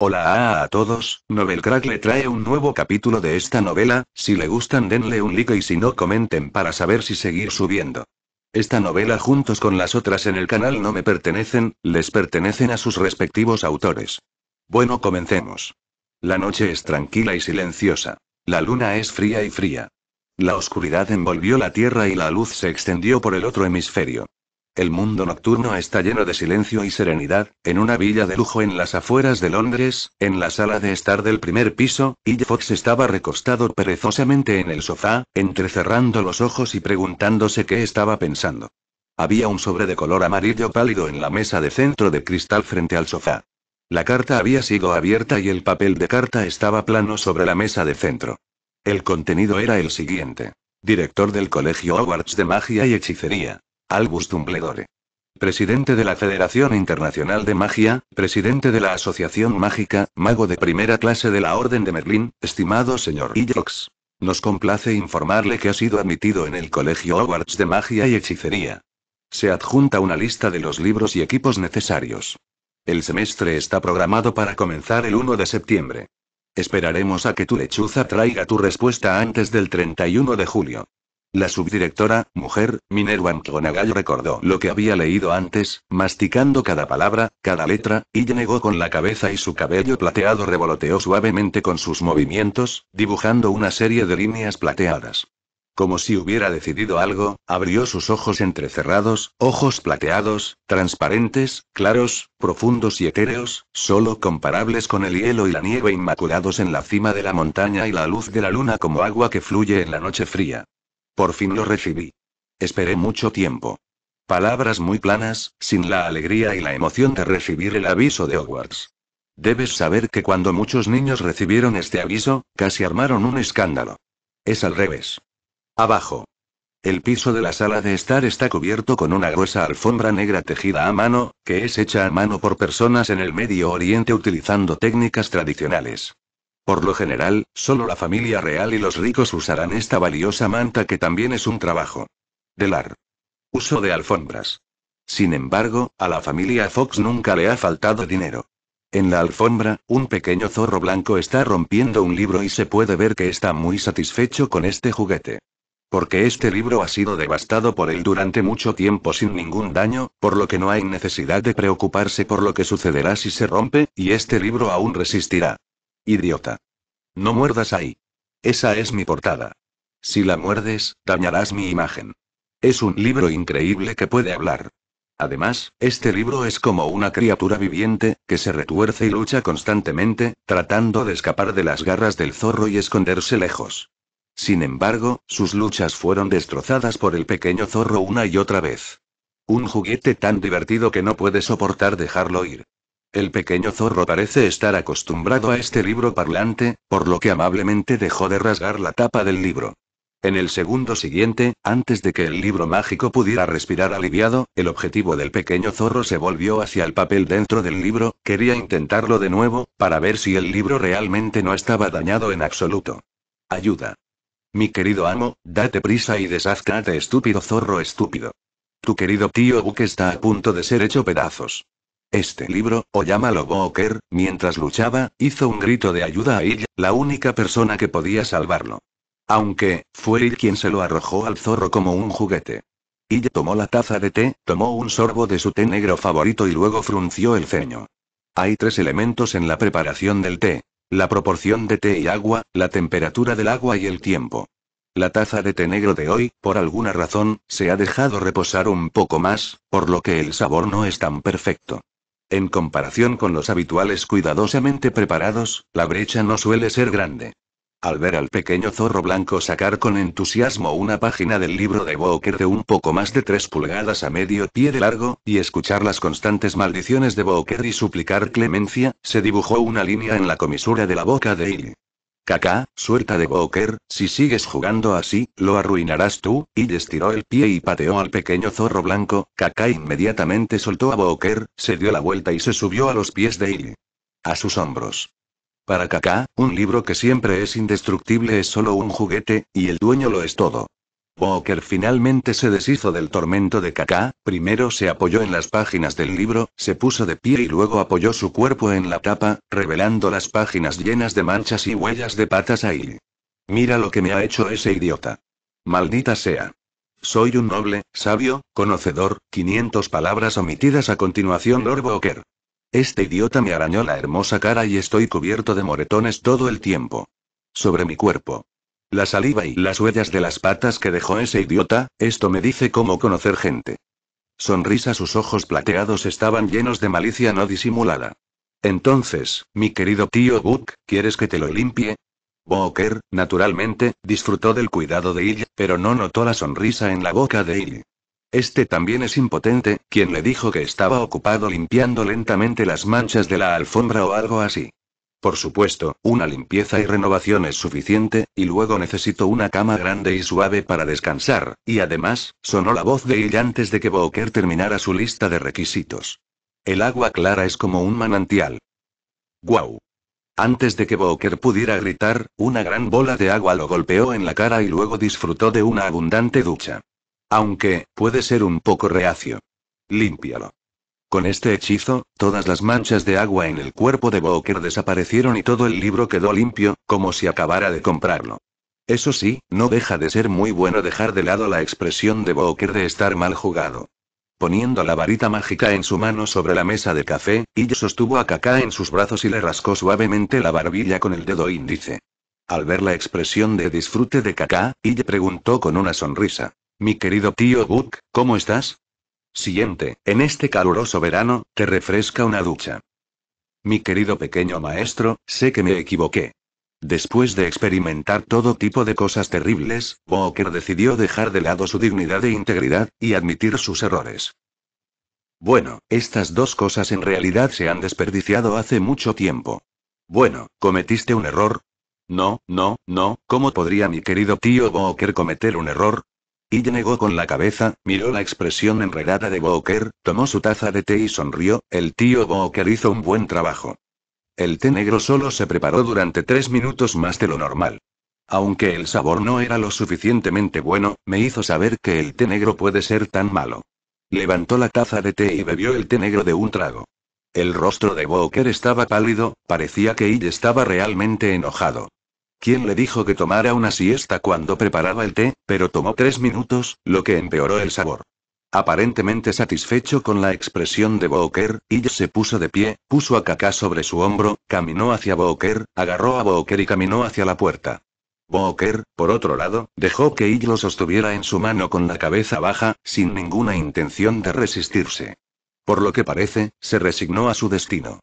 Hola a, todos, Novelcrack Crack le trae un nuevo capítulo de esta novela, si le gustan denle un like y si no comenten para saber si seguir subiendo. Esta novela juntos con las otras en el canal no me pertenecen, les pertenecen a sus respectivos autores. Bueno, comencemos. La noche es tranquila y silenciosa. La luna es fría y fría. La oscuridad envolvió la Tierra y la luz se extendió por el otro hemisferio. El mundo nocturno está lleno de silencio y serenidad, en una villa de lujo en las afueras de Londres, en la sala de estar del primer piso, y Fox estaba recostado perezosamente en el sofá, entrecerrando los ojos y preguntándose qué estaba pensando. Había un sobre de color amarillo pálido en la mesa de centro de cristal frente al sofá. La carta había sido abierta y el papel de carta estaba plano sobre la mesa de centro. El contenido era el siguiente. Director del Colegio Hogwarts de Magia y Hechicería. Albus Dumbledore. Presidente de la Federación Internacional de Magia, presidente de la Asociación Mágica, mago de primera clase de la Orden de Merlín, estimado señor Illox. Nos complace informarle que ha sido admitido en el Colegio Hogwarts de Magia y Hechicería. Se adjunta una lista de los libros y equipos necesarios. El semestre está programado para comenzar el 1 de septiembre. Esperaremos a que tu lechuza traiga tu respuesta antes del 31 de julio. La subdirectora, mujer, Minerva McGonagall recordó lo que había leído antes, masticando cada palabra, cada letra, y negó con la cabeza y su cabello plateado revoloteó suavemente con sus movimientos, dibujando una serie de líneas plateadas. Como si hubiera decidido algo, abrió sus ojos entrecerrados, ojos plateados, transparentes, claros, profundos y etéreos, solo comparables con el hielo y la nieve inmaculados en la cima de la montaña y la luz de la luna como agua que fluye en la noche fría. Por fin lo recibí. Esperé mucho tiempo. Palabras muy planas, sin la alegría y la emoción de recibir el aviso de Hogwarts. Debes saber que cuando muchos niños recibieron este aviso, casi armaron un escándalo. Es al revés. Abajo. El piso de la sala de estar está cubierto con una gruesa alfombra negra tejida a mano, que es hecha a mano por personas en el Medio Oriente utilizando técnicas tradicionales. Por lo general, solo la familia real y los ricos usarán esta valiosa manta que también es un trabajo. Delar. Uso de alfombras. Sin embargo, a la familia Fox nunca le ha faltado dinero. En la alfombra, un pequeño zorro blanco está rompiendo un libro y se puede ver que está muy satisfecho con este juguete. Porque este libro ha sido devastado por él durante mucho tiempo sin ningún daño, por lo que no hay necesidad de preocuparse por lo que sucederá si se rompe, y este libro aún resistirá. Idiota. No muerdas ahí. Esa es mi portada. Si la muerdes, dañarás mi imagen. Es un libro increíble que puede hablar. Además, este libro es como una criatura viviente, que se retuerce y lucha constantemente, tratando de escapar de las garras del zorro y esconderse lejos. Sin embargo, sus luchas fueron destrozadas por el pequeño zorro una y otra vez. Un juguete tan divertido que no puede soportar dejarlo ir. El pequeño zorro parece estar acostumbrado a este libro parlante, por lo que amablemente dejó de rasgar la tapa del libro. En el segundo siguiente, antes de que el libro mágico pudiera respirar aliviado, el objetivo del pequeño zorro se volvió hacia el papel dentro del libro, quería intentarlo de nuevo, para ver si el libro realmente no estaba dañado en absoluto. Ayuda. Mi querido amo, date prisa y deshazcate estúpido zorro estúpido. Tu querido tío Buck está a punto de ser hecho pedazos. Este libro, o llámalo Booker, mientras luchaba, hizo un grito de ayuda a ella, la única persona que podía salvarlo. Aunque, fue él quien se lo arrojó al zorro como un juguete. Ella tomó la taza de té, tomó un sorbo de su té negro favorito y luego frunció el ceño. Hay tres elementos en la preparación del té. La proporción de té y agua, la temperatura del agua y el tiempo. La taza de té negro de hoy, por alguna razón, se ha dejado reposar un poco más, por lo que el sabor no es tan perfecto. En comparación con los habituales cuidadosamente preparados, la brecha no suele ser grande. Al ver al pequeño zorro blanco sacar con entusiasmo una página del libro de Booker de un poco más de tres pulgadas a medio pie de largo, y escuchar las constantes maldiciones de Booker y suplicar clemencia, se dibujó una línea en la comisura de la boca de él. Kaká, suelta de Boker, si sigues jugando así, lo arruinarás tú, y destiró el pie y pateó al pequeño zorro blanco, Kaká inmediatamente soltó a Boker, se dio la vuelta y se subió a los pies de él, A sus hombros. Para Kaká, un libro que siempre es indestructible es solo un juguete, y el dueño lo es todo. Walker finalmente se deshizo del tormento de Kaká, primero se apoyó en las páginas del libro, se puso de pie y luego apoyó su cuerpo en la tapa, revelando las páginas llenas de manchas y huellas de patas ahí. Mira lo que me ha hecho ese idiota. Maldita sea. Soy un noble, sabio, conocedor, 500 palabras omitidas a continuación Lord Walker. Este idiota me arañó la hermosa cara y estoy cubierto de moretones todo el tiempo. Sobre mi cuerpo. La saliva y las huellas de las patas que dejó ese idiota, esto me dice cómo conocer gente. Sonrisa sus ojos plateados estaban llenos de malicia no disimulada. Entonces, mi querido tío Buck, ¿quieres que te lo limpie? Booker, naturalmente, disfrutó del cuidado de Ill, pero no notó la sonrisa en la boca de Ill. Este también es impotente, quien le dijo que estaba ocupado limpiando lentamente las manchas de la alfombra o algo así. Por supuesto, una limpieza y renovación es suficiente, y luego necesito una cama grande y suave para descansar, y además, sonó la voz de ella antes de que Boker terminara su lista de requisitos. El agua clara es como un manantial. ¡Guau! Antes de que Boker pudiera gritar, una gran bola de agua lo golpeó en la cara y luego disfrutó de una abundante ducha. Aunque, puede ser un poco reacio. Límpialo. Con este hechizo, todas las manchas de agua en el cuerpo de Boker desaparecieron y todo el libro quedó limpio, como si acabara de comprarlo. Eso sí, no deja de ser muy bueno dejar de lado la expresión de Boker de estar mal jugado. Poniendo la varita mágica en su mano sobre la mesa de café, Illo sostuvo a Kaká en sus brazos y le rascó suavemente la barbilla con el dedo índice. Al ver la expresión de disfrute de Kaká, Illo preguntó con una sonrisa. Mi querido tío Buck, ¿cómo estás? siguiente, en este caluroso verano, te refresca una ducha. Mi querido pequeño maestro, sé que me equivoqué. Después de experimentar todo tipo de cosas terribles, Walker decidió dejar de lado su dignidad e integridad, y admitir sus errores. Bueno, estas dos cosas en realidad se han desperdiciado hace mucho tiempo. Bueno, cometiste un error. No, no, no, ¿cómo podría mi querido tío Walker cometer un error? Y negó con la cabeza, miró la expresión enredada de Booker, tomó su taza de té y sonrió, el tío Booker hizo un buen trabajo. El té negro solo se preparó durante tres minutos más de lo normal. Aunque el sabor no era lo suficientemente bueno, me hizo saber que el té negro puede ser tan malo. Levantó la taza de té y bebió el té negro de un trago. El rostro de Booker estaba pálido, parecía que ella estaba realmente enojado. ¿Quién le dijo que tomara una siesta cuando preparaba el té? Pero tomó tres minutos, lo que empeoró el sabor. Aparentemente satisfecho con la expresión de Booker, y se puso de pie, puso a Kaká sobre su hombro, caminó hacia Booker, agarró a Booker y caminó hacia la puerta. Booker, por otro lado, dejó que Ill lo sostuviera en su mano con la cabeza baja, sin ninguna intención de resistirse. Por lo que parece, se resignó a su destino.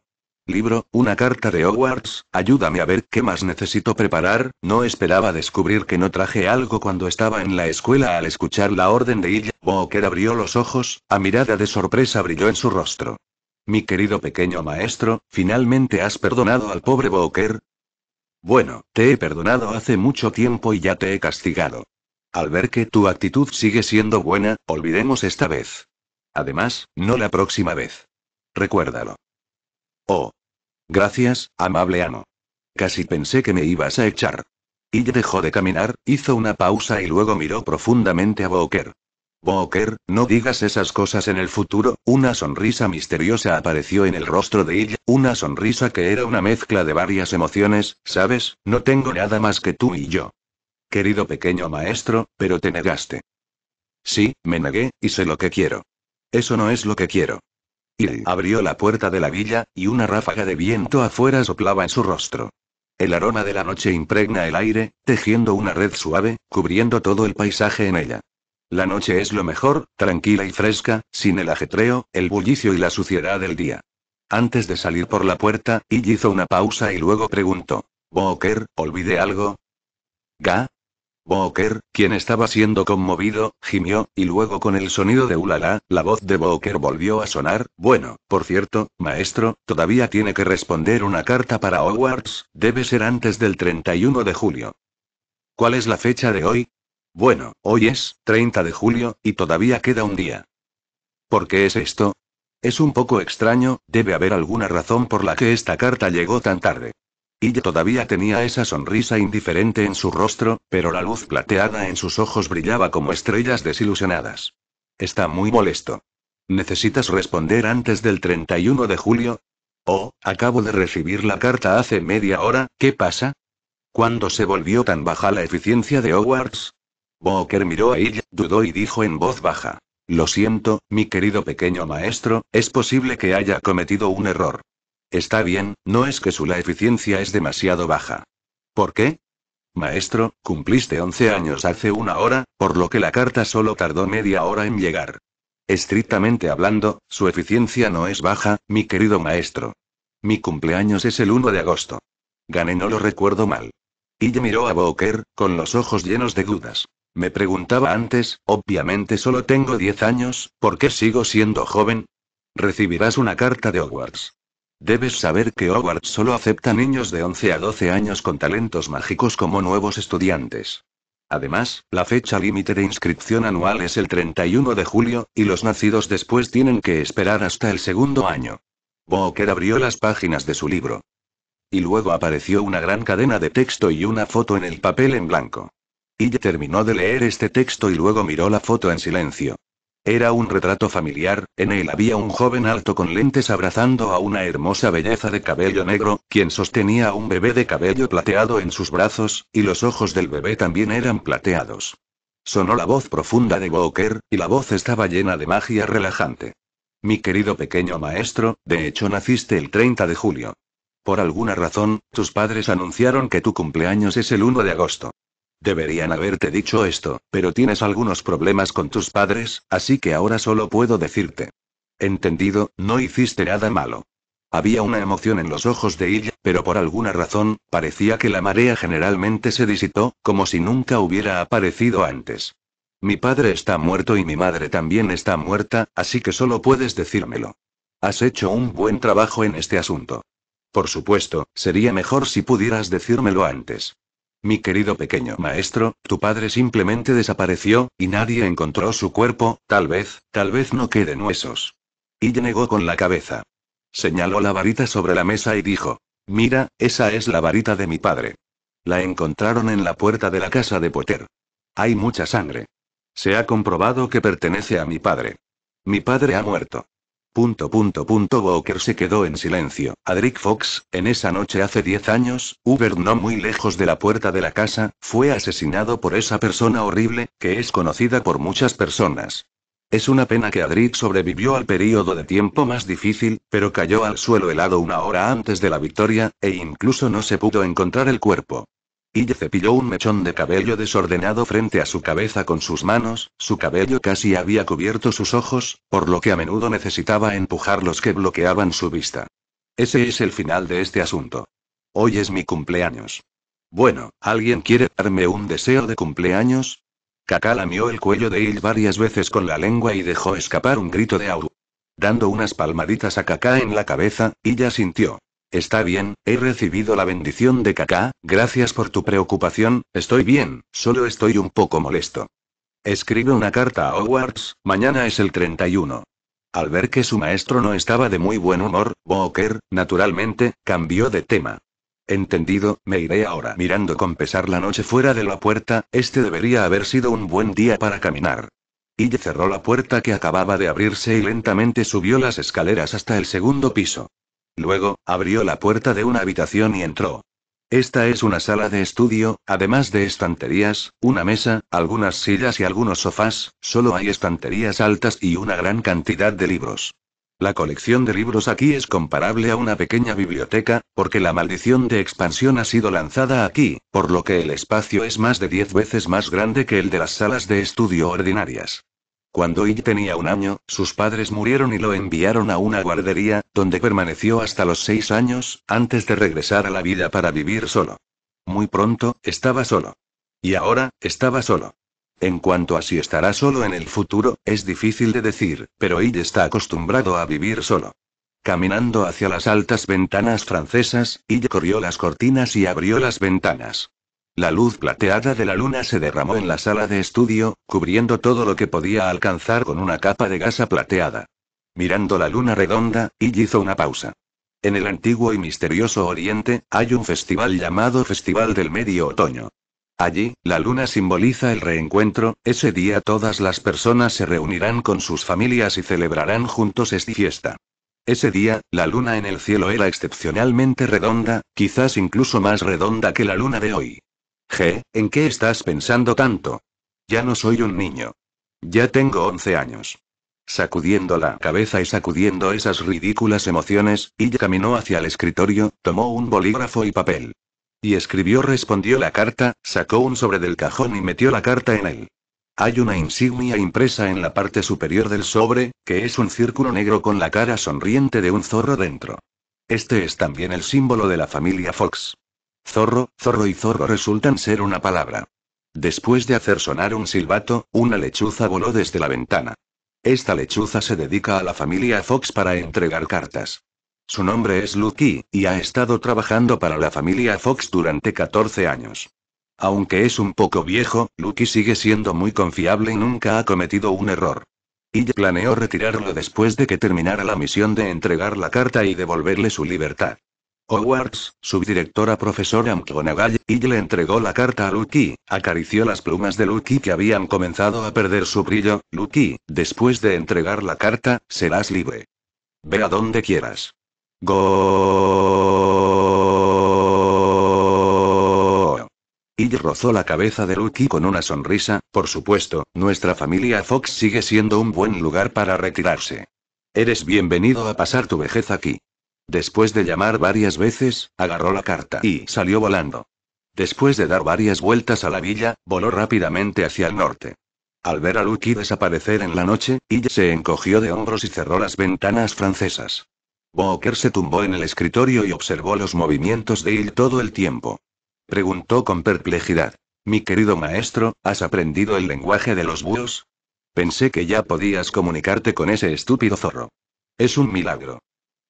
Libro, una carta de Hogwarts, ayúdame a ver qué más necesito preparar, no esperaba descubrir que no traje algo cuando estaba en la escuela al escuchar la orden de ella, Walker abrió los ojos, a mirada de sorpresa brilló en su rostro. Mi querido pequeño maestro, ¿finalmente has perdonado al pobre Walker? Bueno, te he perdonado hace mucho tiempo y ya te he castigado. Al ver que tu actitud sigue siendo buena, olvidemos esta vez. Además, no la próxima vez. Recuérdalo. Oh, Gracias, amable amo. Casi pensé que me ibas a echar. Ella dejó de caminar, hizo una pausa y luego miró profundamente a Booker. Booker, no digas esas cosas en el futuro, una sonrisa misteriosa apareció en el rostro de ella, una sonrisa que era una mezcla de varias emociones, sabes, no tengo nada más que tú y yo. Querido pequeño maestro, pero te negaste. Sí, me negué, y sé lo que quiero. Eso no es lo que quiero. Y abrió la puerta de la villa, y una ráfaga de viento afuera soplaba en su rostro. El aroma de la noche impregna el aire, tejiendo una red suave, cubriendo todo el paisaje en ella. La noche es lo mejor, tranquila y fresca, sin el ajetreo, el bullicio y la suciedad del día. Antes de salir por la puerta, y hizo una pausa y luego preguntó. —Boker, olvidé algo. Ga, Booker, quien estaba siendo conmovido, gimió, y luego con el sonido de ulala, la voz de Booker volvió a sonar. Bueno, por cierto, maestro, todavía tiene que responder una carta para Hogwarts, debe ser antes del 31 de julio. ¿Cuál es la fecha de hoy? Bueno, hoy es 30 de julio, y todavía queda un día. ¿Por qué es esto? Es un poco extraño, debe haber alguna razón por la que esta carta llegó tan tarde. Ella todavía tenía esa sonrisa indiferente en su rostro, pero la luz plateada en sus ojos brillaba como estrellas desilusionadas. Está muy molesto. ¿Necesitas responder antes del 31 de julio? Oh, acabo de recibir la carta hace media hora, ¿qué pasa? ¿Cuándo se volvió tan baja la eficiencia de Hogwarts? Booker miró a ella, dudó y dijo en voz baja. Lo siento, mi querido pequeño maestro, es posible que haya cometido un error. Está bien, no es que su la eficiencia es demasiado baja. ¿Por qué? Maestro, cumpliste 11 años hace una hora, por lo que la carta solo tardó media hora en llegar. Estrictamente hablando, su eficiencia no es baja, mi querido maestro. Mi cumpleaños es el 1 de agosto. Gané, no lo recuerdo mal. Y miró a Boker con los ojos llenos de dudas. Me preguntaba antes, obviamente solo tengo 10 años, ¿por qué sigo siendo joven? Recibirás una carta de Hogwarts. Debes saber que Hogwarts solo acepta niños de 11 a 12 años con talentos mágicos como nuevos estudiantes. Además, la fecha límite de inscripción anual es el 31 de julio, y los nacidos después tienen que esperar hasta el segundo año. Boker abrió las páginas de su libro. Y luego apareció una gran cadena de texto y una foto en el papel en blanco. Y terminó de leer este texto y luego miró la foto en silencio. Era un retrato familiar, en él había un joven alto con lentes abrazando a una hermosa belleza de cabello negro, quien sostenía a un bebé de cabello plateado en sus brazos, y los ojos del bebé también eran plateados. Sonó la voz profunda de Walker, y la voz estaba llena de magia relajante. Mi querido pequeño maestro, de hecho naciste el 30 de julio. Por alguna razón, tus padres anunciaron que tu cumpleaños es el 1 de agosto. Deberían haberte dicho esto, pero tienes algunos problemas con tus padres, así que ahora solo puedo decirte. Entendido, no hiciste nada malo. Había una emoción en los ojos de ella, pero por alguna razón, parecía que la marea generalmente se disitó, como si nunca hubiera aparecido antes. Mi padre está muerto y mi madre también está muerta, así que solo puedes decírmelo. Has hecho un buen trabajo en este asunto. Por supuesto, sería mejor si pudieras decírmelo antes. Mi querido pequeño maestro, tu padre simplemente desapareció, y nadie encontró su cuerpo, tal vez, tal vez no queden huesos. Y negó con la cabeza. Señaló la varita sobre la mesa y dijo, Mira, esa es la varita de mi padre. La encontraron en la puerta de la casa de Potter. Hay mucha sangre. Se ha comprobado que pertenece a mi padre. Mi padre ha muerto. Punto punto punto Walker se quedó en silencio. Adric Fox, en esa noche hace 10 años, Uber no muy lejos de la puerta de la casa, fue asesinado por esa persona horrible, que es conocida por muchas personas. Es una pena que Adric sobrevivió al periodo de tiempo más difícil, pero cayó al suelo helado una hora antes de la victoria, e incluso no se pudo encontrar el cuerpo. Ille cepilló un mechón de cabello desordenado frente a su cabeza con sus manos, su cabello casi había cubierto sus ojos, por lo que a menudo necesitaba empujar los que bloqueaban su vista. Ese es el final de este asunto. Hoy es mi cumpleaños. Bueno, ¿alguien quiere darme un deseo de cumpleaños? Kaká lamió el cuello de Il varias veces con la lengua y dejó escapar un grito de au. Dando unas palmaditas a Kaká en la cabeza, ya sintió. Está bien, he recibido la bendición de Kaká, gracias por tu preocupación, estoy bien, solo estoy un poco molesto. Escribe una carta a Hogwarts, mañana es el 31. Al ver que su maestro no estaba de muy buen humor, Booker, naturalmente, cambió de tema. Entendido, me iré ahora. Mirando con pesar la noche fuera de la puerta, este debería haber sido un buen día para caminar. Y cerró la puerta que acababa de abrirse y lentamente subió las escaleras hasta el segundo piso. Luego, abrió la puerta de una habitación y entró. Esta es una sala de estudio, además de estanterías, una mesa, algunas sillas y algunos sofás, solo hay estanterías altas y una gran cantidad de libros. La colección de libros aquí es comparable a una pequeña biblioteca, porque la maldición de expansión ha sido lanzada aquí, por lo que el espacio es más de 10 veces más grande que el de las salas de estudio ordinarias. Cuando Ill tenía un año, sus padres murieron y lo enviaron a una guardería, donde permaneció hasta los seis años, antes de regresar a la vida para vivir solo. Muy pronto, estaba solo. Y ahora, estaba solo. En cuanto a si estará solo en el futuro, es difícil de decir, pero él está acostumbrado a vivir solo. Caminando hacia las altas ventanas francesas, y corrió las cortinas y abrió las ventanas. La luz plateada de la luna se derramó en la sala de estudio, cubriendo todo lo que podía alcanzar con una capa de gasa plateada. Mirando la luna redonda, y hizo una pausa. En el antiguo y misterioso Oriente, hay un festival llamado Festival del Medio Otoño. Allí, la luna simboliza el reencuentro, ese día todas las personas se reunirán con sus familias y celebrarán juntos esta fiesta. Ese día, la luna en el cielo era excepcionalmente redonda, quizás incluso más redonda que la luna de hoy. G, ¿en qué estás pensando tanto? Ya no soy un niño. Ya tengo 11 años. Sacudiendo la cabeza y sacudiendo esas ridículas emociones, ella caminó hacia el escritorio, tomó un bolígrafo y papel. Y escribió, respondió la carta, sacó un sobre del cajón y metió la carta en él. Hay una insignia impresa en la parte superior del sobre, que es un círculo negro con la cara sonriente de un zorro dentro. Este es también el símbolo de la familia Fox. Zorro, zorro y zorro resultan ser una palabra. Después de hacer sonar un silbato, una lechuza voló desde la ventana. Esta lechuza se dedica a la familia Fox para entregar cartas. Su nombre es Lucky, y ha estado trabajando para la familia Fox durante 14 años. Aunque es un poco viejo, Lucky sigue siendo muy confiable y nunca ha cometido un error. Y planeó retirarlo después de que terminara la misión de entregar la carta y devolverle su libertad. Hogwarts, subdirectora profesora McGonagall, y le entregó la carta a Lucky, acarició las plumas de Lucky que habían comenzado a perder su brillo. Lucky, después de entregar la carta, serás libre. Ve a donde quieras. Go. Y rozó la cabeza de Lucky con una sonrisa, por supuesto, nuestra familia Fox sigue siendo un buen lugar para retirarse. Eres bienvenido a pasar tu vejez aquí. Después de llamar varias veces, agarró la carta y salió volando. Después de dar varias vueltas a la villa, voló rápidamente hacia el norte. Al ver a Lucky desaparecer en la noche, ella se encogió de hombros y cerró las ventanas francesas. Walker se tumbó en el escritorio y observó los movimientos de Hill todo el tiempo. Preguntó con perplejidad. Mi querido maestro, ¿has aprendido el lenguaje de los búhos? Pensé que ya podías comunicarte con ese estúpido zorro. Es un milagro.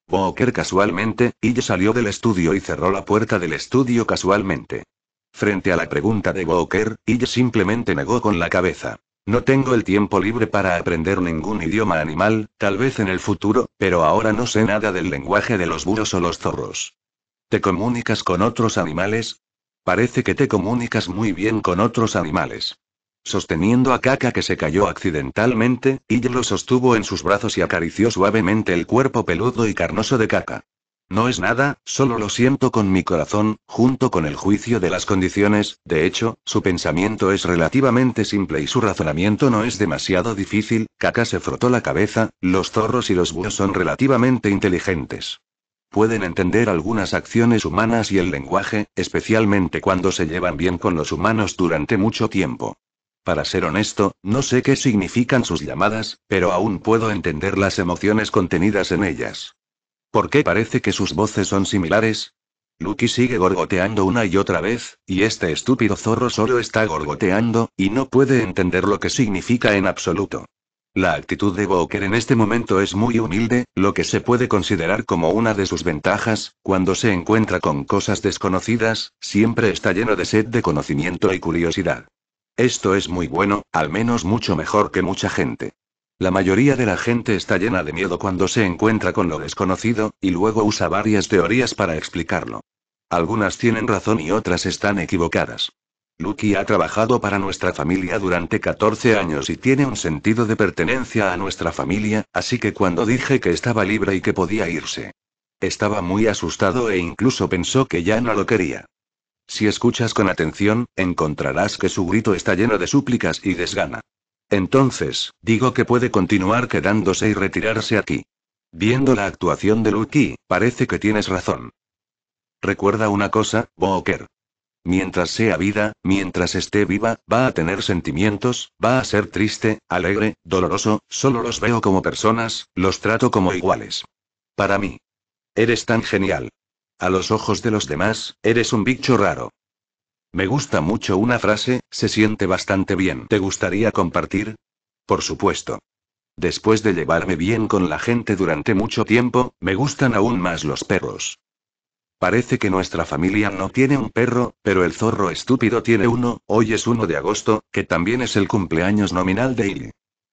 Walker casualmente, y salió del estudio y cerró la puerta del estudio casualmente. Frente a la pregunta de Walker, ella simplemente negó con la cabeza. No tengo el tiempo libre para aprender ningún idioma animal, tal vez en el futuro, pero ahora no sé nada del lenguaje de los burros o los zorros. ¿Te comunicas con otros animales? Parece que te comunicas muy bien con otros animales. Sosteniendo a Kaka que se cayó accidentalmente, y lo sostuvo en sus brazos y acarició suavemente el cuerpo peludo y carnoso de Caca. No es nada, solo lo siento con mi corazón, junto con el juicio de las condiciones, de hecho, su pensamiento es relativamente simple y su razonamiento no es demasiado difícil, Kaka se frotó la cabeza, los zorros y los búhos son relativamente inteligentes. Pueden entender algunas acciones humanas y el lenguaje, especialmente cuando se llevan bien con los humanos durante mucho tiempo. Para ser honesto, no sé qué significan sus llamadas, pero aún puedo entender las emociones contenidas en ellas. ¿Por qué parece que sus voces son similares? Lucky sigue gorgoteando una y otra vez, y este estúpido zorro solo está gorgoteando, y no puede entender lo que significa en absoluto. La actitud de Boker en este momento es muy humilde, lo que se puede considerar como una de sus ventajas, cuando se encuentra con cosas desconocidas, siempre está lleno de sed de conocimiento y curiosidad. Esto es muy bueno, al menos mucho mejor que mucha gente. La mayoría de la gente está llena de miedo cuando se encuentra con lo desconocido, y luego usa varias teorías para explicarlo. Algunas tienen razón y otras están equivocadas. Lucky ha trabajado para nuestra familia durante 14 años y tiene un sentido de pertenencia a nuestra familia, así que cuando dije que estaba libre y que podía irse, estaba muy asustado e incluso pensó que ya no lo quería. Si escuchas con atención, encontrarás que su grito está lleno de súplicas y desgana. Entonces, digo que puede continuar quedándose y retirarse aquí. Viendo la actuación de Lucky, parece que tienes razón. Recuerda una cosa, Booker. Mientras sea vida, mientras esté viva, va a tener sentimientos, va a ser triste, alegre, doloroso, solo los veo como personas, los trato como iguales. Para mí. Eres tan genial. A los ojos de los demás, eres un bicho raro. Me gusta mucho una frase, se siente bastante bien. ¿Te gustaría compartir? Por supuesto. Después de llevarme bien con la gente durante mucho tiempo, me gustan aún más los perros. Parece que nuestra familia no tiene un perro, pero el zorro estúpido tiene uno, hoy es 1 de agosto, que también es el cumpleaños nominal de él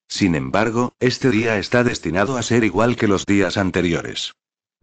Sin embargo, este día está destinado a ser igual que los días anteriores.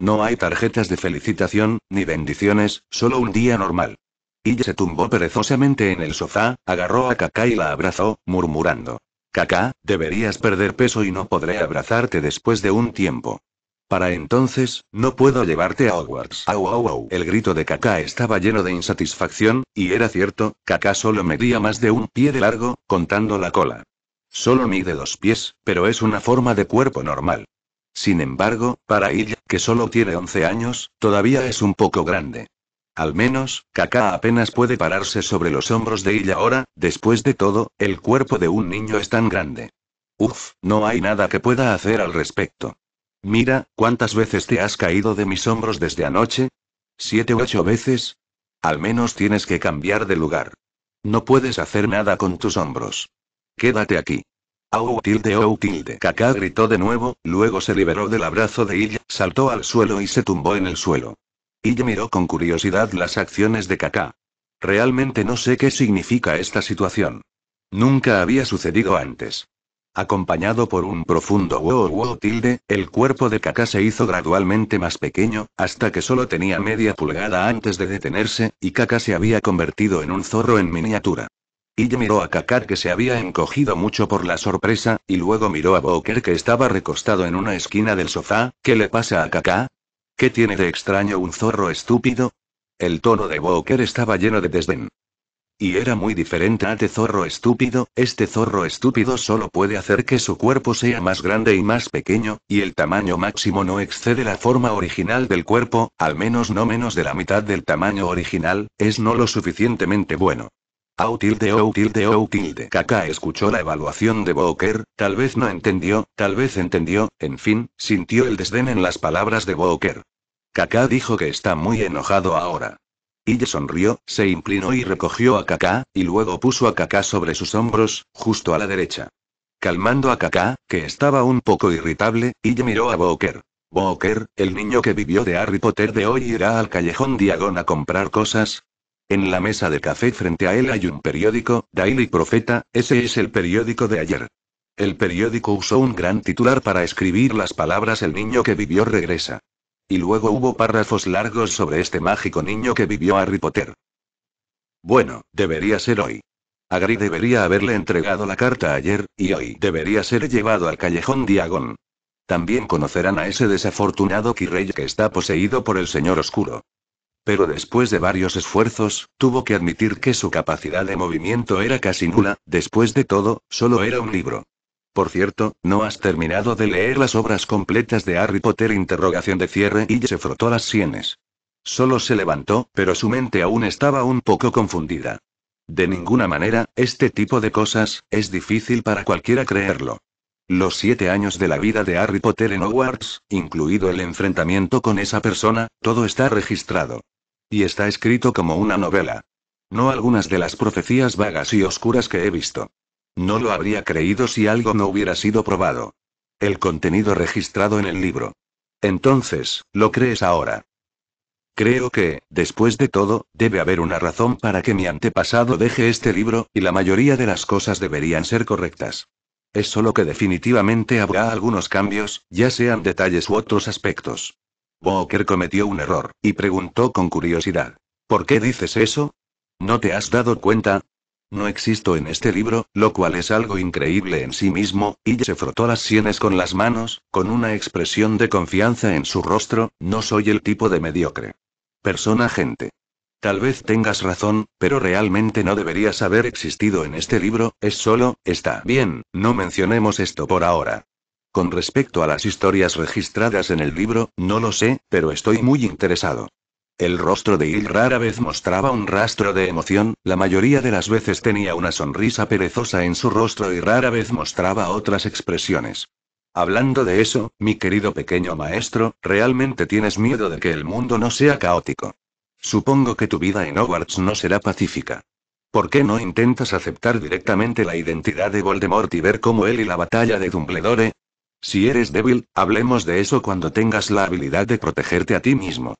No hay tarjetas de felicitación, ni bendiciones, solo un día normal. Y se tumbó perezosamente en el sofá, agarró a Kaká y la abrazó, murmurando. Kaká, deberías perder peso y no podré abrazarte después de un tiempo. Para entonces, no puedo llevarte a Hogwarts. Au, au, au. El grito de Kaká estaba lleno de insatisfacción, y era cierto, Kaká solo medía más de un pie de largo, contando la cola. Solo mide dos pies, pero es una forma de cuerpo normal. Sin embargo, para ella, que solo tiene 11 años, todavía es un poco grande. Al menos, Kaká apenas puede pararse sobre los hombros de ella ahora, después de todo, el cuerpo de un niño es tan grande. Uf, no hay nada que pueda hacer al respecto. Mira, ¿cuántas veces te has caído de mis hombros desde anoche? ¿Siete u ocho veces? Al menos tienes que cambiar de lugar. No puedes hacer nada con tus hombros. Quédate aquí. Au tilde au tilde. Kaká gritó de nuevo, luego se liberó del abrazo de Illa, saltó al suelo y se tumbó en el suelo. Illa miró con curiosidad las acciones de Kaká. Realmente no sé qué significa esta situación. Nunca había sucedido antes. Acompañado por un profundo wow wow tilde, el cuerpo de Kaká se hizo gradualmente más pequeño, hasta que solo tenía media pulgada antes de detenerse, y Kaká se había convertido en un zorro en miniatura. Y miró a Kakar que se había encogido mucho por la sorpresa, y luego miró a Boker que estaba recostado en una esquina del sofá. ¿Qué le pasa a Kaká? ¿Qué tiene de extraño un zorro estúpido? El tono de Boker estaba lleno de desdén. Y era muy diferente a este zorro estúpido, este zorro estúpido solo puede hacer que su cuerpo sea más grande y más pequeño, y el tamaño máximo no excede la forma original del cuerpo, al menos no menos de la mitad del tamaño original, es no lo suficientemente bueno. Au tilde o escuchó la evaluación de Booker, tal vez no entendió, tal vez entendió, en fin, sintió el desdén en las palabras de Booker. Kaká dijo que está muy enojado ahora. Ille sonrió, se inclinó y recogió a Kaká, y luego puso a Kaká sobre sus hombros, justo a la derecha. Calmando a Kaká, que estaba un poco irritable, Ille miró a Booker. Booker, el niño que vivió de Harry Potter de hoy irá al callejón Diagon a comprar cosas, en la mesa de café frente a él hay un periódico, Daily Profeta, ese es el periódico de ayer. El periódico usó un gran titular para escribir las palabras El niño que vivió regresa. Y luego hubo párrafos largos sobre este mágico niño que vivió Harry Potter. Bueno, debería ser hoy. Agri debería haberle entregado la carta ayer, y hoy debería ser llevado al callejón Diagón. También conocerán a ese desafortunado Kirrey que está poseído por el señor oscuro. Pero después de varios esfuerzos, tuvo que admitir que su capacidad de movimiento era casi nula, después de todo, solo era un libro. Por cierto, ¿no has terminado de leer las obras completas de Harry Potter? Interrogación de cierre y se frotó las sienes. Solo se levantó, pero su mente aún estaba un poco confundida. De ninguna manera, este tipo de cosas, es difícil para cualquiera creerlo. Los siete años de la vida de Harry Potter en Hogwarts, incluido el enfrentamiento con esa persona, todo está registrado. Y está escrito como una novela. No algunas de las profecías vagas y oscuras que he visto. No lo habría creído si algo no hubiera sido probado. El contenido registrado en el libro. Entonces, ¿lo crees ahora? Creo que, después de todo, debe haber una razón para que mi antepasado deje este libro, y la mayoría de las cosas deberían ser correctas. Es solo que definitivamente habrá algunos cambios, ya sean detalles u otros aspectos. Walker cometió un error, y preguntó con curiosidad. ¿Por qué dices eso? ¿No te has dado cuenta? No existo en este libro, lo cual es algo increíble en sí mismo, y se frotó las sienes con las manos, con una expresión de confianza en su rostro, no soy el tipo de mediocre. Persona gente. Tal vez tengas razón, pero realmente no deberías haber existido en este libro, es solo, está bien, no mencionemos esto por ahora. Con respecto a las historias registradas en el libro, no lo sé, pero estoy muy interesado. El rostro de Il rara vez mostraba un rastro de emoción, la mayoría de las veces tenía una sonrisa perezosa en su rostro y rara vez mostraba otras expresiones. Hablando de eso, mi querido pequeño maestro, realmente tienes miedo de que el mundo no sea caótico. Supongo que tu vida en Hogwarts no será pacífica. ¿Por qué no intentas aceptar directamente la identidad de Voldemort y ver cómo él y la batalla de Dumbledore, si eres débil, hablemos de eso cuando tengas la habilidad de protegerte a ti mismo.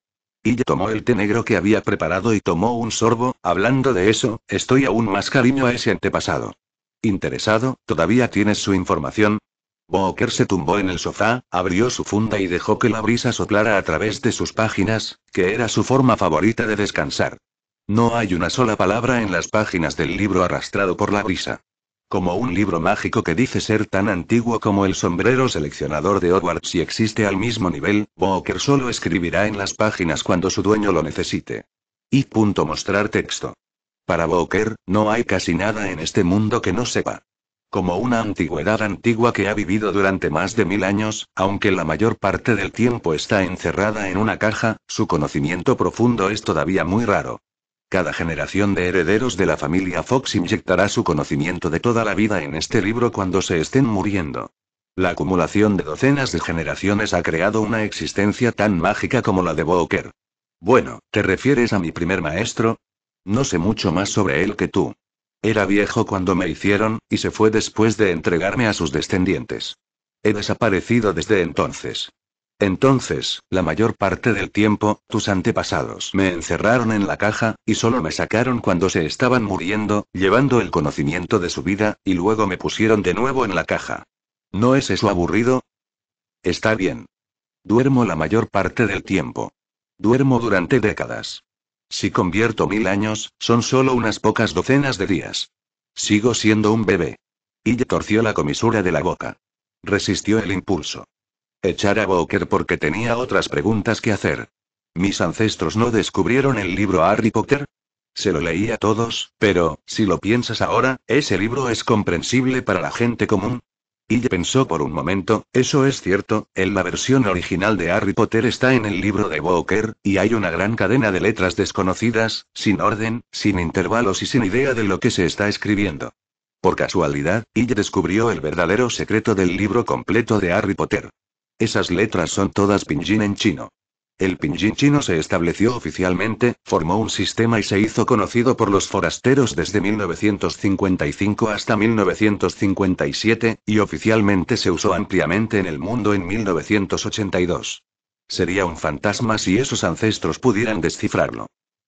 Ille tomó el té negro que había preparado y tomó un sorbo, hablando de eso, estoy aún más cariño a ese antepasado. Interesado, ¿todavía tienes su información? Booker se tumbó en el sofá, abrió su funda y dejó que la brisa soplara a través de sus páginas, que era su forma favorita de descansar. No hay una sola palabra en las páginas del libro arrastrado por la brisa. Como un libro mágico que dice ser tan antiguo como el sombrero seleccionador de Hogwarts si existe al mismo nivel, Booker solo escribirá en las páginas cuando su dueño lo necesite. Y punto mostrar texto. Para Booker, no hay casi nada en este mundo que no sepa. Como una antigüedad antigua que ha vivido durante más de mil años, aunque la mayor parte del tiempo está encerrada en una caja, su conocimiento profundo es todavía muy raro. Cada generación de herederos de la familia Fox inyectará su conocimiento de toda la vida en este libro cuando se estén muriendo. La acumulación de docenas de generaciones ha creado una existencia tan mágica como la de Walker. Bueno, ¿te refieres a mi primer maestro? No sé mucho más sobre él que tú. Era viejo cuando me hicieron, y se fue después de entregarme a sus descendientes. He desaparecido desde entonces. Entonces, la mayor parte del tiempo, tus antepasados me encerraron en la caja, y solo me sacaron cuando se estaban muriendo, llevando el conocimiento de su vida, y luego me pusieron de nuevo en la caja. ¿No es eso aburrido? Está bien. Duermo la mayor parte del tiempo. Duermo durante décadas. Si convierto mil años, son solo unas pocas docenas de días. Sigo siendo un bebé. Ella torció la comisura de la boca. Resistió el impulso. Echar a Walker porque tenía otras preguntas que hacer. ¿Mis ancestros no descubrieron el libro Harry Potter? Se lo leí a todos, pero, si lo piensas ahora, ese libro es comprensible para la gente común. Y pensó por un momento, eso es cierto, en la versión original de Harry Potter está en el libro de Walker, y hay una gran cadena de letras desconocidas, sin orden, sin intervalos y sin idea de lo que se está escribiendo. Por casualidad, Ille descubrió el verdadero secreto del libro completo de Harry Potter. Esas letras son todas pinyin en chino. El pinyin chino se estableció oficialmente, formó un sistema y se hizo conocido por los forasteros desde 1955 hasta 1957, y oficialmente se usó ampliamente en el mundo en 1982. Sería un fantasma si esos ancestros pudieran descifrarlo.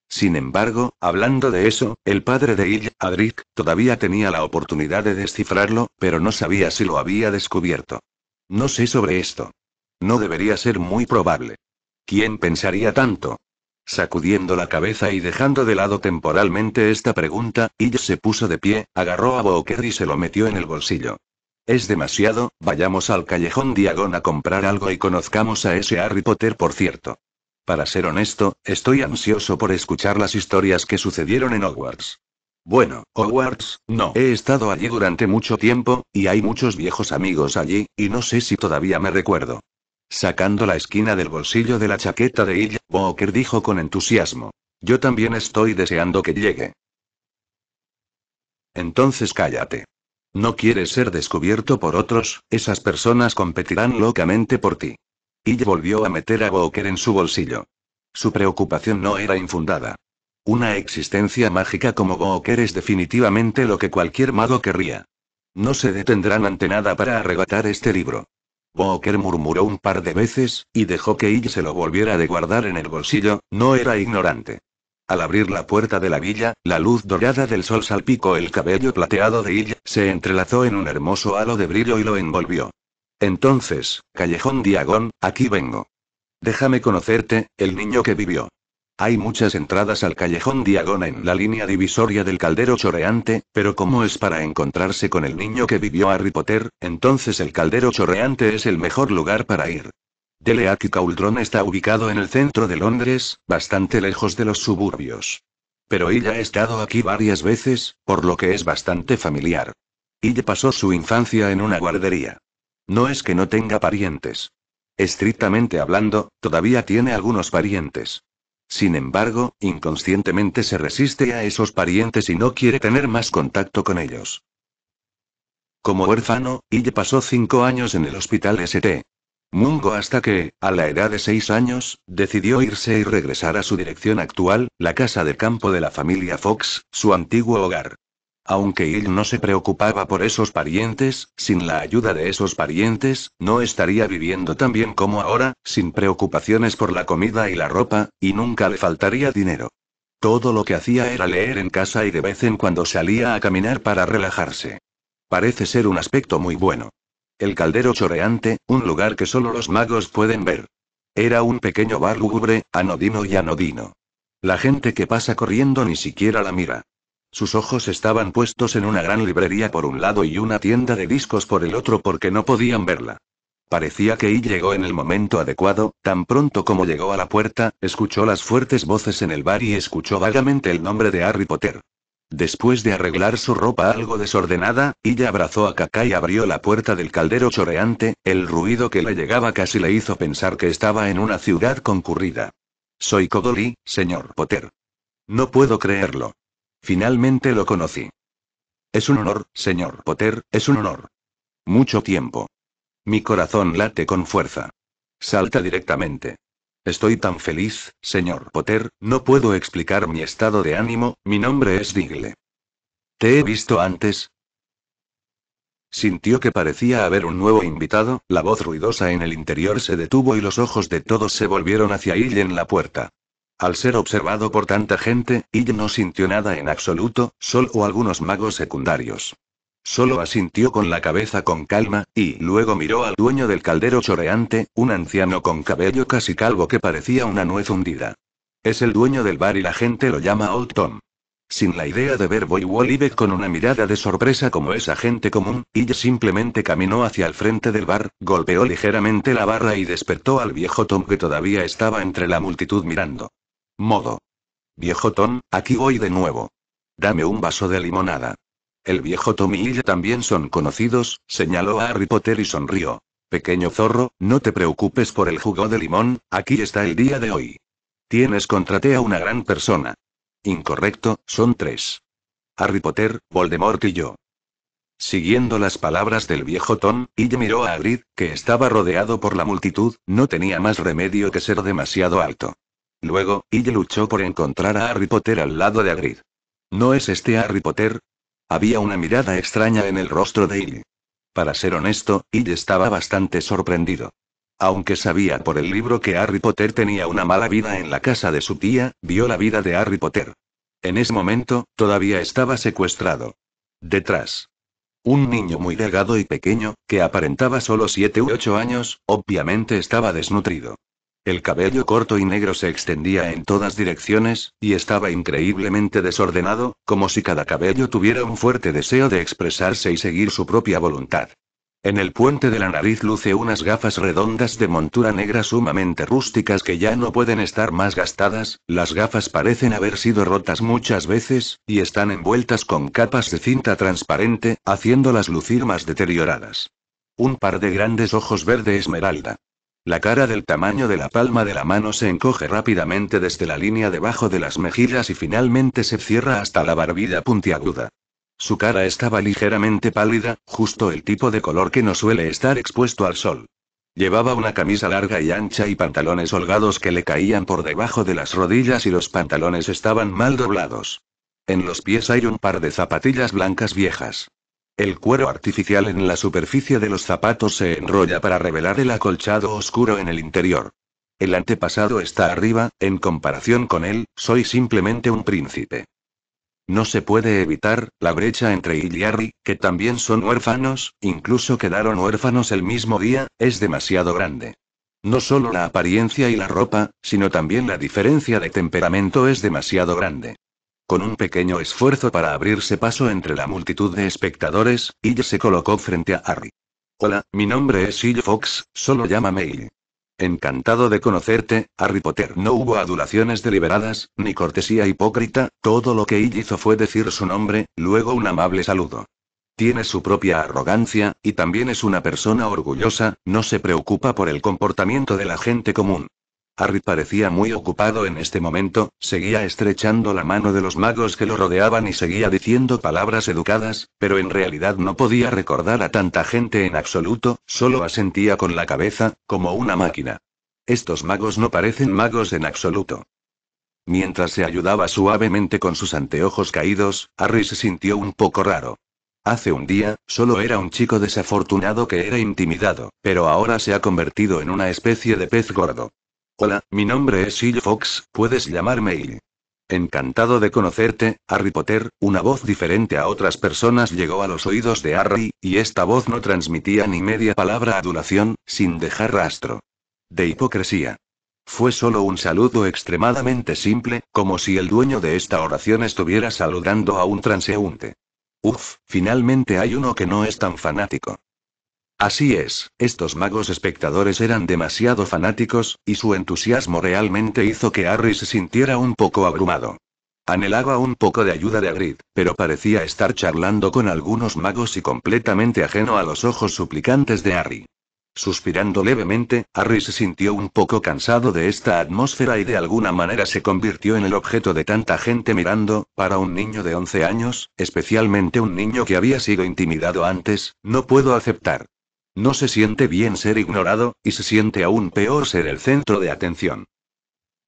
Sin embargo, hablando de eso, el padre de Ilja Adric, todavía tenía la oportunidad de descifrarlo, pero no sabía si lo había descubierto. No sé sobre esto. No debería ser muy probable. ¿Quién pensaría tanto? Sacudiendo la cabeza y dejando de lado temporalmente esta pregunta, Ill se puso de pie, agarró a Booker y se lo metió en el bolsillo. Es demasiado, vayamos al callejón Diagon a comprar algo y conozcamos a ese Harry Potter, por cierto. Para ser honesto, estoy ansioso por escuchar las historias que sucedieron en Hogwarts. Bueno, Hogwarts, no, he estado allí durante mucho tiempo, y hay muchos viejos amigos allí, y no sé si todavía me recuerdo. Sacando la esquina del bolsillo de la chaqueta de ella Walker dijo con entusiasmo. Yo también estoy deseando que llegue. Entonces cállate. No quieres ser descubierto por otros, esas personas competirán locamente por ti. y volvió a meter a Walker en su bolsillo. Su preocupación no era infundada. Una existencia mágica como Gooker es definitivamente lo que cualquier mago querría. No se detendrán ante nada para arrebatar este libro. Booker murmuró un par de veces, y dejó que Il se lo volviera de guardar en el bolsillo, no era ignorante. Al abrir la puerta de la villa, la luz dorada del sol salpicó el cabello plateado de Il. se entrelazó en un hermoso halo de brillo y lo envolvió. Entonces, callejón Diagón, aquí vengo. Déjame conocerte, el niño que vivió. Hay muchas entradas al callejón Diagona en la línea divisoria del caldero chorreante, pero como es para encontrarse con el niño que vivió Harry Potter, entonces el caldero chorreante es el mejor lugar para ir. Deleaki y Cauldron está ubicado en el centro de Londres, bastante lejos de los suburbios. Pero ella ha estado aquí varias veces, por lo que es bastante familiar. Ella pasó su infancia en una guardería. No es que no tenga parientes. Estrictamente hablando, todavía tiene algunos parientes. Sin embargo, inconscientemente se resiste a esos parientes y no quiere tener más contacto con ellos. Como huérfano, Ille pasó cinco años en el hospital St. Mungo hasta que, a la edad de seis años, decidió irse y regresar a su dirección actual, la casa de campo de la familia Fox, su antiguo hogar. Aunque él no se preocupaba por esos parientes, sin la ayuda de esos parientes, no estaría viviendo tan bien como ahora, sin preocupaciones por la comida y la ropa, y nunca le faltaría dinero. Todo lo que hacía era leer en casa y de vez en cuando salía a caminar para relajarse. Parece ser un aspecto muy bueno. El caldero choreante, un lugar que solo los magos pueden ver. Era un pequeño bar lúgubre, anodino y anodino. La gente que pasa corriendo ni siquiera la mira. Sus ojos estaban puestos en una gran librería por un lado y una tienda de discos por el otro porque no podían verla. Parecía que I llegó en el momento adecuado, tan pronto como llegó a la puerta, escuchó las fuertes voces en el bar y escuchó vagamente el nombre de Harry Potter. Después de arreglar su ropa algo desordenada, ella abrazó a Kaká y abrió la puerta del caldero choreante, el ruido que le llegaba casi le hizo pensar que estaba en una ciudad concurrida. Soy Codoli, señor Potter. No puedo creerlo. Finalmente lo conocí. Es un honor, señor Potter, es un honor. Mucho tiempo. Mi corazón late con fuerza. Salta directamente. Estoy tan feliz, señor Potter, no puedo explicar mi estado de ánimo, mi nombre es Digle. ¿Te he visto antes? Sintió que parecía haber un nuevo invitado, la voz ruidosa en el interior se detuvo y los ojos de todos se volvieron hacia él en la puerta. Al ser observado por tanta gente, y no sintió nada en absoluto, solo algunos magos secundarios. Solo asintió con la cabeza con calma, y luego miró al dueño del caldero choreante, un anciano con cabello casi calvo que parecía una nuez hundida. Es el dueño del bar y la gente lo llama Old Tom. Sin la idea de ver Boy Wolivet con una mirada de sorpresa como esa gente común, y simplemente caminó hacia el frente del bar, golpeó ligeramente la barra y despertó al viejo Tom que todavía estaba entre la multitud mirando. Modo. Viejo Tom, aquí voy de nuevo. Dame un vaso de limonada. El viejo Tom y ella también son conocidos, señaló a Harry Potter y sonrió. Pequeño zorro, no te preocupes por el jugo de limón, aquí está el día de hoy. Tienes contraté a una gran persona. Incorrecto, son tres. Harry Potter, Voldemort y yo. Siguiendo las palabras del viejo Tom, ella miró a que estaba rodeado por la multitud, no tenía más remedio que ser demasiado alto. Luego, Ille luchó por encontrar a Harry Potter al lado de Agrid. ¿No es este Harry Potter? Había una mirada extraña en el rostro de Ille. Para ser honesto, Ille estaba bastante sorprendido. Aunque sabía por el libro que Harry Potter tenía una mala vida en la casa de su tía, vio la vida de Harry Potter. En ese momento, todavía estaba secuestrado. Detrás. Un niño muy delgado y pequeño, que aparentaba solo 7 u 8 años, obviamente estaba desnutrido. El cabello corto y negro se extendía en todas direcciones, y estaba increíblemente desordenado, como si cada cabello tuviera un fuerte deseo de expresarse y seguir su propia voluntad. En el puente de la nariz luce unas gafas redondas de montura negra sumamente rústicas que ya no pueden estar más gastadas, las gafas parecen haber sido rotas muchas veces, y están envueltas con capas de cinta transparente, haciéndolas lucir más deterioradas. Un par de grandes ojos verde esmeralda la cara del tamaño de la palma de la mano se encoge rápidamente desde la línea debajo de las mejillas y finalmente se cierra hasta la barbilla puntiaguda. Su cara estaba ligeramente pálida, justo el tipo de color que no suele estar expuesto al sol. Llevaba una camisa larga y ancha y pantalones holgados que le caían por debajo de las rodillas y los pantalones estaban mal doblados. En los pies hay un par de zapatillas blancas viejas. El cuero artificial en la superficie de los zapatos se enrolla para revelar el acolchado oscuro en el interior. El antepasado está arriba, en comparación con él, soy simplemente un príncipe. No se puede evitar, la brecha entre Hill que también son huérfanos, incluso quedaron huérfanos el mismo día, es demasiado grande. No solo la apariencia y la ropa, sino también la diferencia de temperamento es demasiado grande. Con un pequeño esfuerzo para abrirse paso entre la multitud de espectadores, Illy se colocó frente a Harry. Hola, mi nombre es Hill Fox, solo llámame Illy. Encantado de conocerte, Harry Potter. No hubo adulaciones deliberadas, ni cortesía hipócrita, todo lo que él hizo fue decir su nombre, luego un amable saludo. Tiene su propia arrogancia, y también es una persona orgullosa, no se preocupa por el comportamiento de la gente común. Harry parecía muy ocupado en este momento, seguía estrechando la mano de los magos que lo rodeaban y seguía diciendo palabras educadas, pero en realidad no podía recordar a tanta gente en absoluto, solo asentía con la cabeza, como una máquina. Estos magos no parecen magos en absoluto. Mientras se ayudaba suavemente con sus anteojos caídos, Harry se sintió un poco raro. Hace un día, solo era un chico desafortunado que era intimidado, pero ahora se ha convertido en una especie de pez gordo. Hola, mi nombre es Hill Fox, puedes llamarme Il. Encantado de conocerte, Harry Potter, una voz diferente a otras personas llegó a los oídos de Harry, y esta voz no transmitía ni media palabra adulación, sin dejar rastro. De hipocresía. Fue solo un saludo extremadamente simple, como si el dueño de esta oración estuviera saludando a un transeúnte. Uf, finalmente hay uno que no es tan fanático. Así es, estos magos espectadores eran demasiado fanáticos, y su entusiasmo realmente hizo que Harry se sintiera un poco abrumado. Anhelaba un poco de ayuda de Agrid, pero parecía estar charlando con algunos magos y completamente ajeno a los ojos suplicantes de Harry. Suspirando levemente, Harry se sintió un poco cansado de esta atmósfera y de alguna manera se convirtió en el objeto de tanta gente mirando, para un niño de 11 años, especialmente un niño que había sido intimidado antes, no puedo aceptar. No se siente bien ser ignorado, y se siente aún peor ser el centro de atención.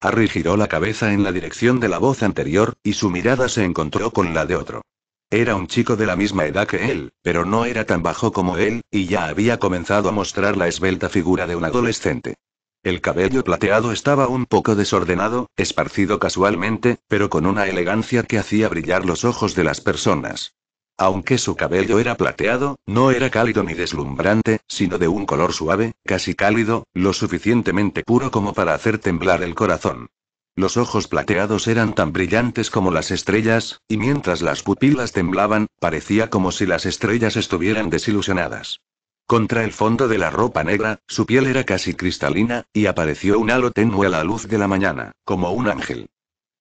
Harry giró la cabeza en la dirección de la voz anterior, y su mirada se encontró con la de otro. Era un chico de la misma edad que él, pero no era tan bajo como él, y ya había comenzado a mostrar la esbelta figura de un adolescente. El cabello plateado estaba un poco desordenado, esparcido casualmente, pero con una elegancia que hacía brillar los ojos de las personas. Aunque su cabello era plateado, no era cálido ni deslumbrante, sino de un color suave, casi cálido, lo suficientemente puro como para hacer temblar el corazón. Los ojos plateados eran tan brillantes como las estrellas, y mientras las pupilas temblaban, parecía como si las estrellas estuvieran desilusionadas. Contra el fondo de la ropa negra, su piel era casi cristalina, y apareció un halo tenue a la luz de la mañana, como un ángel.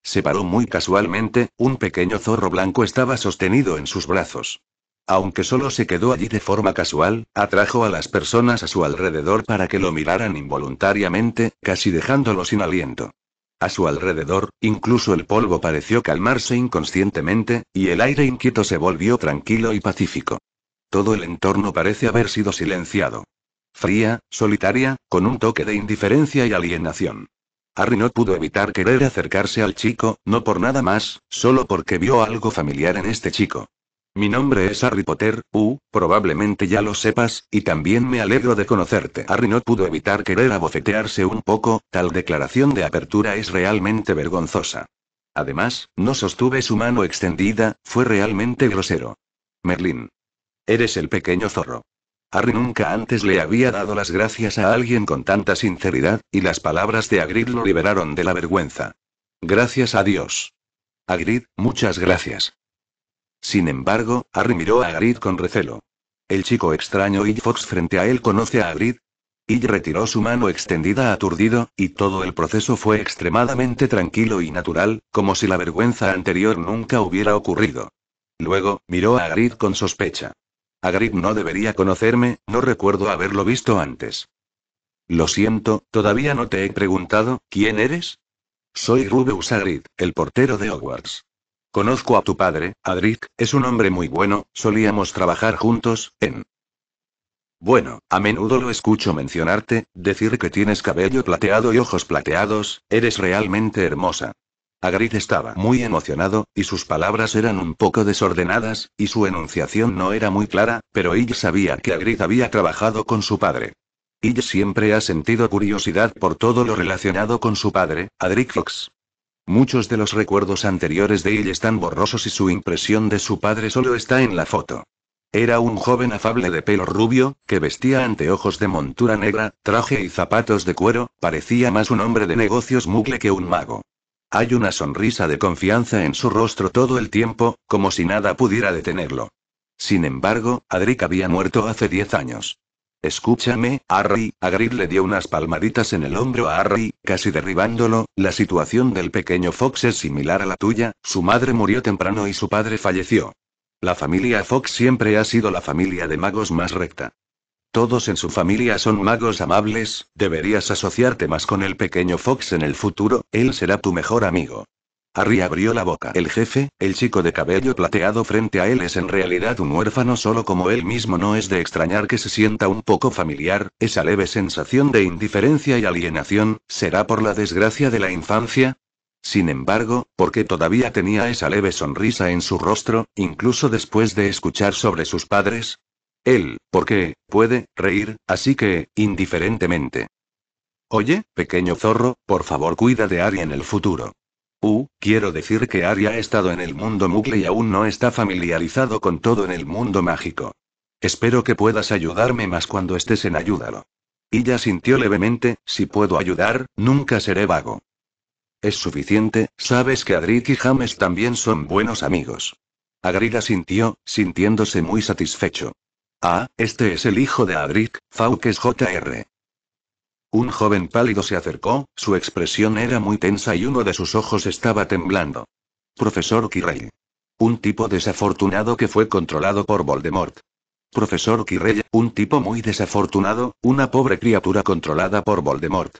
Se paró muy casualmente, un pequeño zorro blanco estaba sostenido en sus brazos. Aunque solo se quedó allí de forma casual, atrajo a las personas a su alrededor para que lo miraran involuntariamente, casi dejándolo sin aliento. A su alrededor, incluso el polvo pareció calmarse inconscientemente, y el aire inquieto se volvió tranquilo y pacífico. Todo el entorno parece haber sido silenciado. Fría, solitaria, con un toque de indiferencia y alienación. Harry no pudo evitar querer acercarse al chico, no por nada más, solo porque vio algo familiar en este chico. Mi nombre es Harry Potter, uh, probablemente ya lo sepas, y también me alegro de conocerte. Harry no pudo evitar querer abofetearse un poco, tal declaración de apertura es realmente vergonzosa. Además, no sostuve su mano extendida, fue realmente grosero. Merlín. Eres el pequeño zorro. Harry nunca antes le había dado las gracias a alguien con tanta sinceridad, y las palabras de Agrid lo liberaron de la vergüenza. Gracias a Dios. Agrid, muchas gracias. Sin embargo, Harry miró a Agrid con recelo. El chico extraño y Fox frente a él conoce a Agrid. Y retiró su mano extendida aturdido, y todo el proceso fue extremadamente tranquilo y natural, como si la vergüenza anterior nunca hubiera ocurrido. Luego, miró a Agrid con sospecha. Agrid no debería conocerme, no recuerdo haberlo visto antes. Lo siento, todavía no te he preguntado, ¿quién eres? Soy Rubeus Agrid, el portero de Hogwarts. Conozco a tu padre, Adric, es un hombre muy bueno, solíamos trabajar juntos, en... Bueno, a menudo lo escucho mencionarte, decir que tienes cabello plateado y ojos plateados, eres realmente hermosa. Agrid estaba muy emocionado, y sus palabras eran un poco desordenadas, y su enunciación no era muy clara, pero ella sabía que Agrid había trabajado con su padre. Ella siempre ha sentido curiosidad por todo lo relacionado con su padre, Adric Fox. Muchos de los recuerdos anteriores de ella están borrosos y su impresión de su padre solo está en la foto. Era un joven afable de pelo rubio, que vestía anteojos de montura negra, traje y zapatos de cuero, parecía más un hombre de negocios mugle que un mago. Hay una sonrisa de confianza en su rostro todo el tiempo, como si nada pudiera detenerlo. Sin embargo, Adric había muerto hace diez años. Escúchame, Harry, Agrid le dio unas palmaditas en el hombro a Harry, casi derribándolo, la situación del pequeño Fox es similar a la tuya, su madre murió temprano y su padre falleció. La familia Fox siempre ha sido la familia de magos más recta. Todos en su familia son magos amables, deberías asociarte más con el pequeño Fox en el futuro, él será tu mejor amigo. Harry abrió la boca. El jefe, el chico de cabello plateado frente a él es en realidad un huérfano solo como él mismo no es de extrañar que se sienta un poco familiar, esa leve sensación de indiferencia y alienación, ¿será por la desgracia de la infancia? Sin embargo, ¿por qué todavía tenía esa leve sonrisa en su rostro, incluso después de escuchar sobre sus padres, él, porque, puede, reír, así que, indiferentemente. Oye, pequeño zorro, por favor cuida de Aria en el futuro. Uh, quiero decir que Aria ha estado en el mundo mugle y aún no está familiarizado con todo en el mundo mágico. Espero que puedas ayudarme más cuando estés en ayúdalo. ya sintió levemente, si puedo ayudar, nunca seré vago. Es suficiente, sabes que Adric y James también son buenos amigos. Agrida sintió, sintiéndose muy satisfecho. Ah, este es el hijo de Adric, Faukes Jr. Un joven pálido se acercó, su expresión era muy tensa y uno de sus ojos estaba temblando. Profesor Kirrell. Un tipo desafortunado que fue controlado por Voldemort. Profesor Kirrell, un tipo muy desafortunado, una pobre criatura controlada por Voldemort.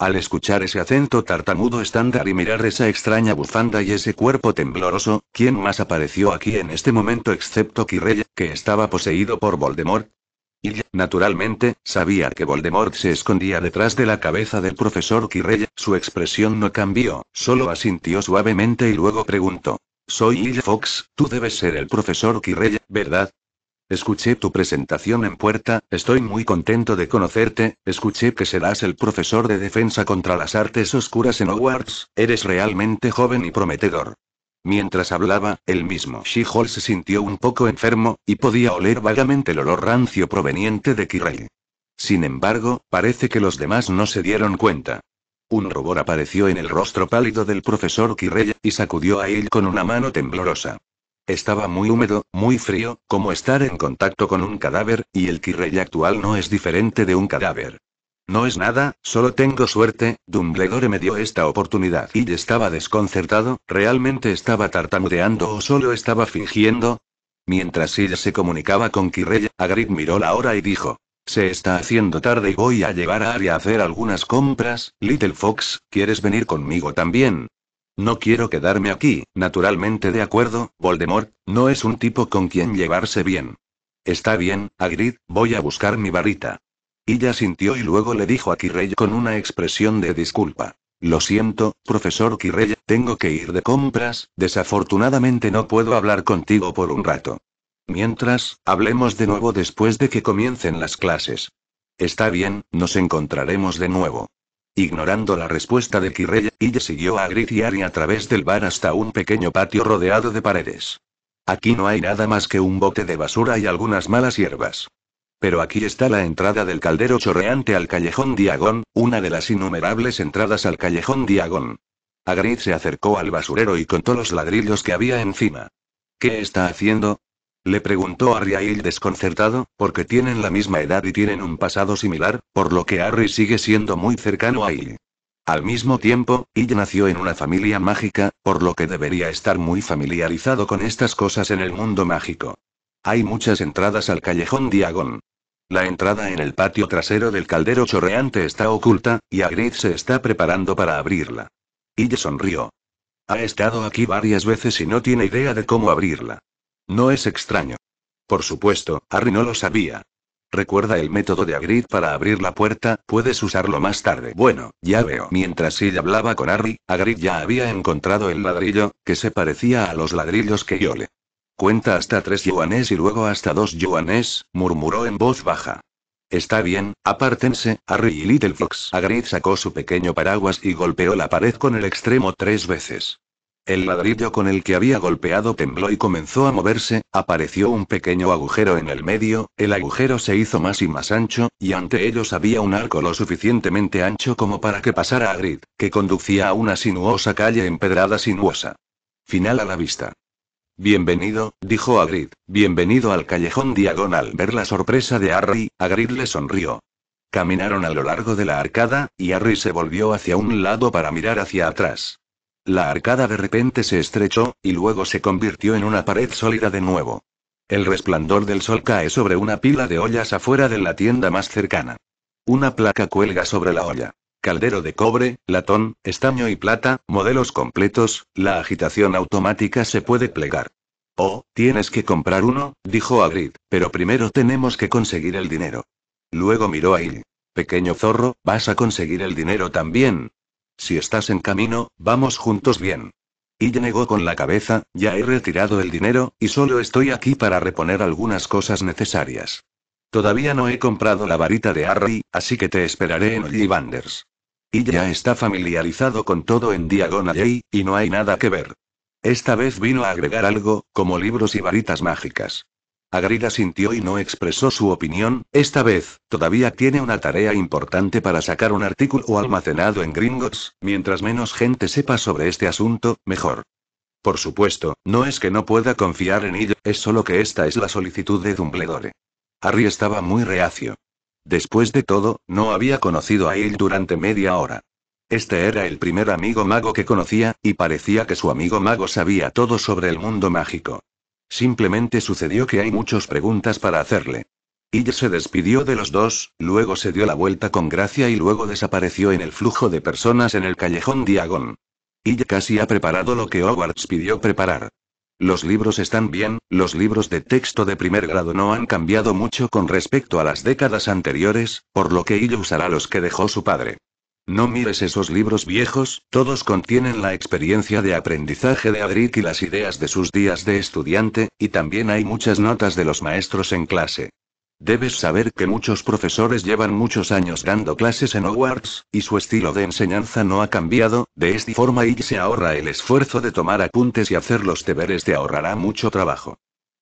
Al escuchar ese acento tartamudo estándar y mirar esa extraña bufanda y ese cuerpo tembloroso, ¿quién más apareció aquí en este momento excepto Quirrell que estaba poseído por Voldemort? Y, naturalmente, sabía que Voldemort se escondía detrás de la cabeza del profesor Kirella. Su expresión no cambió, solo asintió suavemente y luego preguntó. Soy Ilja Fox, tú debes ser el profesor Kirella, ¿verdad? Escuché tu presentación en puerta, estoy muy contento de conocerte, escuché que serás el profesor de defensa contra las artes oscuras en Hogwarts, eres realmente joven y prometedor. Mientras hablaba, el mismo she se sintió un poco enfermo, y podía oler vagamente el olor rancio proveniente de Kirrell. Sin embargo, parece que los demás no se dieron cuenta. Un rubor apareció en el rostro pálido del profesor Kirrell, y sacudió a él con una mano temblorosa. Estaba muy húmedo, muy frío, como estar en contacto con un cadáver, y el Kirrey actual no es diferente de un cadáver. No es nada, solo tengo suerte, Dumbledore me dio esta oportunidad. Y estaba desconcertado, ¿realmente estaba tartamudeando o solo estaba fingiendo? Mientras ella se comunicaba con Kirrey, Hagrid miró la hora y dijo. Se está haciendo tarde y voy a llevar a Arya a hacer algunas compras, Little Fox, ¿quieres venir conmigo también? No quiero quedarme aquí, naturalmente de acuerdo, Voldemort, no es un tipo con quien llevarse bien. Está bien, Agrid, voy a buscar mi varita. Ella sintió y luego le dijo a Quirrell con una expresión de disculpa. Lo siento, profesor Kirrey, tengo que ir de compras, desafortunadamente no puedo hablar contigo por un rato. Mientras, hablemos de nuevo después de que comiencen las clases. Está bien, nos encontraremos de nuevo. Ignorando la respuesta de Kirella, Ille siguió a Grit y Ari a través del bar hasta un pequeño patio rodeado de paredes. Aquí no hay nada más que un bote de basura y algunas malas hierbas. Pero aquí está la entrada del caldero chorreante al callejón Diagón, una de las innumerables entradas al callejón Diagón. Agrid se acercó al basurero y contó los ladrillos que había encima. ¿Qué está haciendo? Le preguntó a Riail desconcertado, porque tienen la misma edad y tienen un pasado similar, por lo que Harry sigue siendo muy cercano a él. Al mismo tiempo, Ill nació en una familia mágica, por lo que debería estar muy familiarizado con estas cosas en el mundo mágico. Hay muchas entradas al callejón Diagon. La entrada en el patio trasero del caldero chorreante está oculta, y Agrid se está preparando para abrirla. Ill sonrió. Ha estado aquí varias veces y no tiene idea de cómo abrirla. No es extraño. Por supuesto, Harry no lo sabía. Recuerda el método de Agrid para abrir la puerta, puedes usarlo más tarde. Bueno, ya veo. Mientras ella hablaba con Harry, Agrid ya había encontrado el ladrillo, que se parecía a los ladrillos que yo le. Cuenta hasta tres yuanes y luego hasta dos yuanes, murmuró en voz baja. Está bien, apártense, Harry y Little Fox. sacó su pequeño paraguas y golpeó la pared con el extremo tres veces. El ladrillo con el que había golpeado tembló y comenzó a moverse, apareció un pequeño agujero en el medio, el agujero se hizo más y más ancho, y ante ellos había un arco lo suficientemente ancho como para que pasara a Grid, que conducía a una sinuosa calle empedrada sinuosa. Final a la vista. Bienvenido, dijo Agrid, bienvenido al callejón diagonal. Ver la sorpresa de Harry, Agrid le sonrió. Caminaron a lo largo de la arcada, y Harry se volvió hacia un lado para mirar hacia atrás. La arcada de repente se estrechó, y luego se convirtió en una pared sólida de nuevo. El resplandor del sol cae sobre una pila de ollas afuera de la tienda más cercana. Una placa cuelga sobre la olla. Caldero de cobre, latón, estaño y plata, modelos completos, la agitación automática se puede plegar. Oh, tienes que comprar uno, dijo Agrid, pero primero tenemos que conseguir el dinero. Luego miró a él. Pequeño zorro, ¿vas a conseguir el dinero también? Si estás en camino, vamos juntos bien. Y negó con la cabeza, ya he retirado el dinero, y solo estoy aquí para reponer algunas cosas necesarias. Todavía no he comprado la varita de Harry, así que te esperaré en Ollivanders. Y ya está familiarizado con todo en Diagon Alley, y no hay nada que ver. Esta vez vino a agregar algo, como libros y varitas mágicas. Agrida sintió y no expresó su opinión, esta vez, todavía tiene una tarea importante para sacar un artículo almacenado en Gringotts, mientras menos gente sepa sobre este asunto, mejor. Por supuesto, no es que no pueda confiar en ello, es solo que esta es la solicitud de Dumbledore. Harry estaba muy reacio. Después de todo, no había conocido a él durante media hora. Este era el primer amigo mago que conocía, y parecía que su amigo mago sabía todo sobre el mundo mágico. Simplemente sucedió que hay muchas preguntas para hacerle. Ella se despidió de los dos, luego se dio la vuelta con gracia y luego desapareció en el flujo de personas en el callejón Diagon. ya casi ha preparado lo que Hogwarts pidió preparar. Los libros están bien, los libros de texto de primer grado no han cambiado mucho con respecto a las décadas anteriores, por lo que ella usará los que dejó su padre. No mires esos libros viejos, todos contienen la experiencia de aprendizaje de Adric y las ideas de sus días de estudiante, y también hay muchas notas de los maestros en clase. Debes saber que muchos profesores llevan muchos años dando clases en Hogwarts, y su estilo de enseñanza no ha cambiado, de esta forma y se ahorra el esfuerzo de tomar apuntes y hacer los deberes te ahorrará mucho trabajo.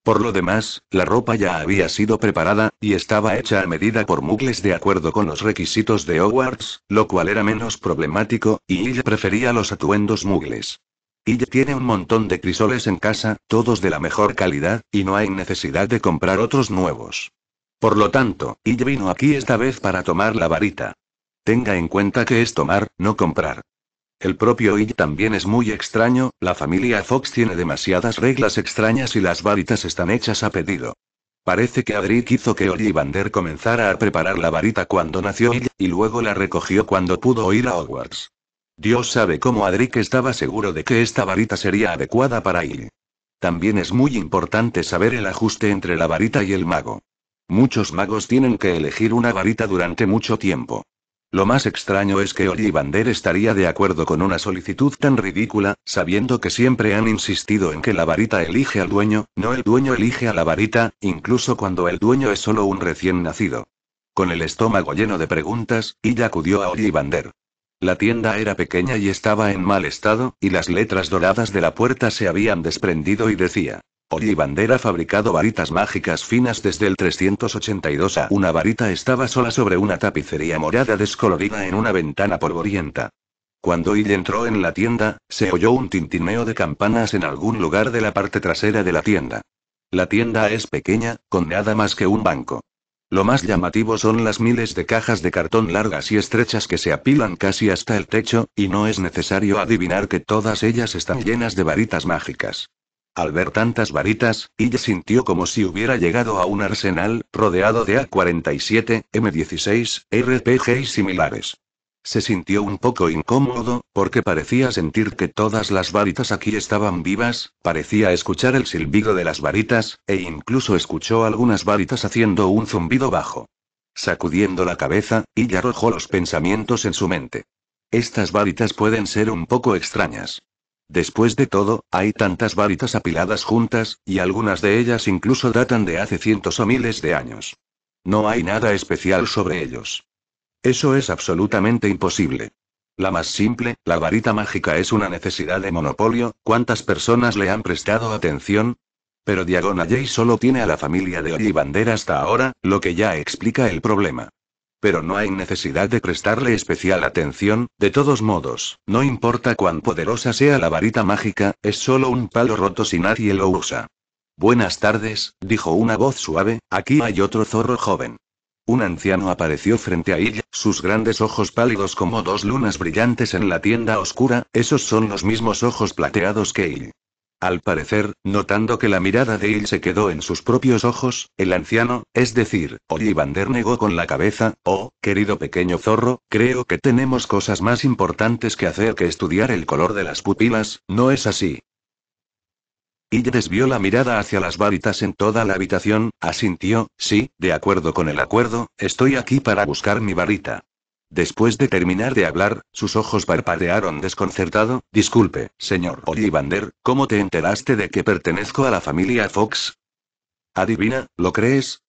Por lo demás, la ropa ya había sido preparada, y estaba hecha a medida por Mugles de acuerdo con los requisitos de Hogwarts, lo cual era menos problemático, y ella prefería los atuendos Mugles. Ella tiene un montón de crisoles en casa, todos de la mejor calidad, y no hay necesidad de comprar otros nuevos. Por lo tanto, ella vino aquí esta vez para tomar la varita. Tenga en cuenta que es tomar, no comprar. El propio Ill también es muy extraño, la familia Fox tiene demasiadas reglas extrañas y las varitas están hechas a pedido. Parece que Adric hizo que Ollivander comenzara a preparar la varita cuando nació Ill, y luego la recogió cuando pudo ir a Hogwarts. Dios sabe cómo Adric estaba seguro de que esta varita sería adecuada para él. También es muy importante saber el ajuste entre la varita y el mago. Muchos magos tienen que elegir una varita durante mucho tiempo. Lo más extraño es que Ollivander estaría de acuerdo con una solicitud tan ridícula, sabiendo que siempre han insistido en que la varita elige al dueño, no el dueño elige a la varita, incluso cuando el dueño es solo un recién nacido. Con el estómago lleno de preguntas, ella acudió a Ollivander. La tienda era pequeña y estaba en mal estado, y las letras doradas de la puerta se habían desprendido y decía, Bandera fabricado varitas mágicas finas desde el 382 a una varita estaba sola sobre una tapicería morada descolorida en una ventana polvorienta. Cuando Ill entró en la tienda, se oyó un tintineo de campanas en algún lugar de la parte trasera de la tienda. La tienda es pequeña, con nada más que un banco. Lo más llamativo son las miles de cajas de cartón largas y estrechas que se apilan casi hasta el techo, y no es necesario adivinar que todas ellas están llenas de varitas mágicas. Al ver tantas varitas, ella sintió como si hubiera llegado a un arsenal, rodeado de A-47, M16, RPG y similares. Se sintió un poco incómodo, porque parecía sentir que todas las varitas aquí estaban vivas, parecía escuchar el silbido de las varitas, e incluso escuchó algunas varitas haciendo un zumbido bajo. Sacudiendo la cabeza, ella arrojó los pensamientos en su mente. Estas varitas pueden ser un poco extrañas. Después de todo, hay tantas varitas apiladas juntas, y algunas de ellas incluso datan de hace cientos o miles de años. No hay nada especial sobre ellos. Eso es absolutamente imposible. La más simple, la varita mágica es una necesidad de monopolio, ¿cuántas personas le han prestado atención? Pero Diagona J solo tiene a la familia de Ollivander hasta ahora, lo que ya explica el problema pero no hay necesidad de prestarle especial atención, de todos modos, no importa cuán poderosa sea la varita mágica, es solo un palo roto si nadie lo usa. Buenas tardes, dijo una voz suave, aquí hay otro zorro joven. Un anciano apareció frente a ella, sus grandes ojos pálidos como dos lunas brillantes en la tienda oscura, esos son los mismos ojos plateados que él. Al parecer, notando que la mirada de él se quedó en sus propios ojos, el anciano, es decir, Ollivander negó con la cabeza, oh, querido pequeño zorro, creo que tenemos cosas más importantes que hacer que estudiar el color de las pupilas, ¿no es así? Y desvió la mirada hacia las varitas en toda la habitación, asintió, sí, de acuerdo con el acuerdo, estoy aquí para buscar mi varita. Después de terminar de hablar, sus ojos parpadearon desconcertado. Disculpe, señor Ollivander, ¿cómo te enteraste de que pertenezco a la familia Fox? Adivina, ¿lo crees?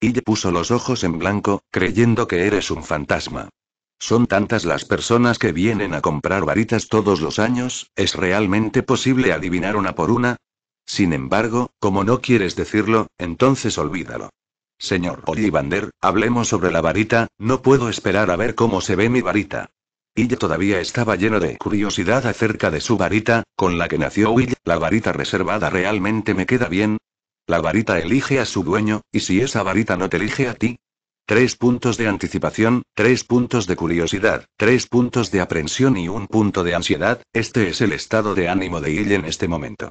le puso los ojos en blanco, creyendo que eres un fantasma. Son tantas las personas que vienen a comprar varitas todos los años, ¿es realmente posible adivinar una por una? Sin embargo, como no quieres decirlo, entonces olvídalo. Señor Ollivander, hablemos sobre la varita, no puedo esperar a ver cómo se ve mi varita. Illa todavía estaba lleno de curiosidad acerca de su varita, con la que nació Will, la varita reservada realmente me queda bien. La varita elige a su dueño, y si esa varita no te elige a ti. Tres puntos de anticipación, tres puntos de curiosidad, tres puntos de aprensión y un punto de ansiedad, este es el estado de ánimo de Ill en este momento.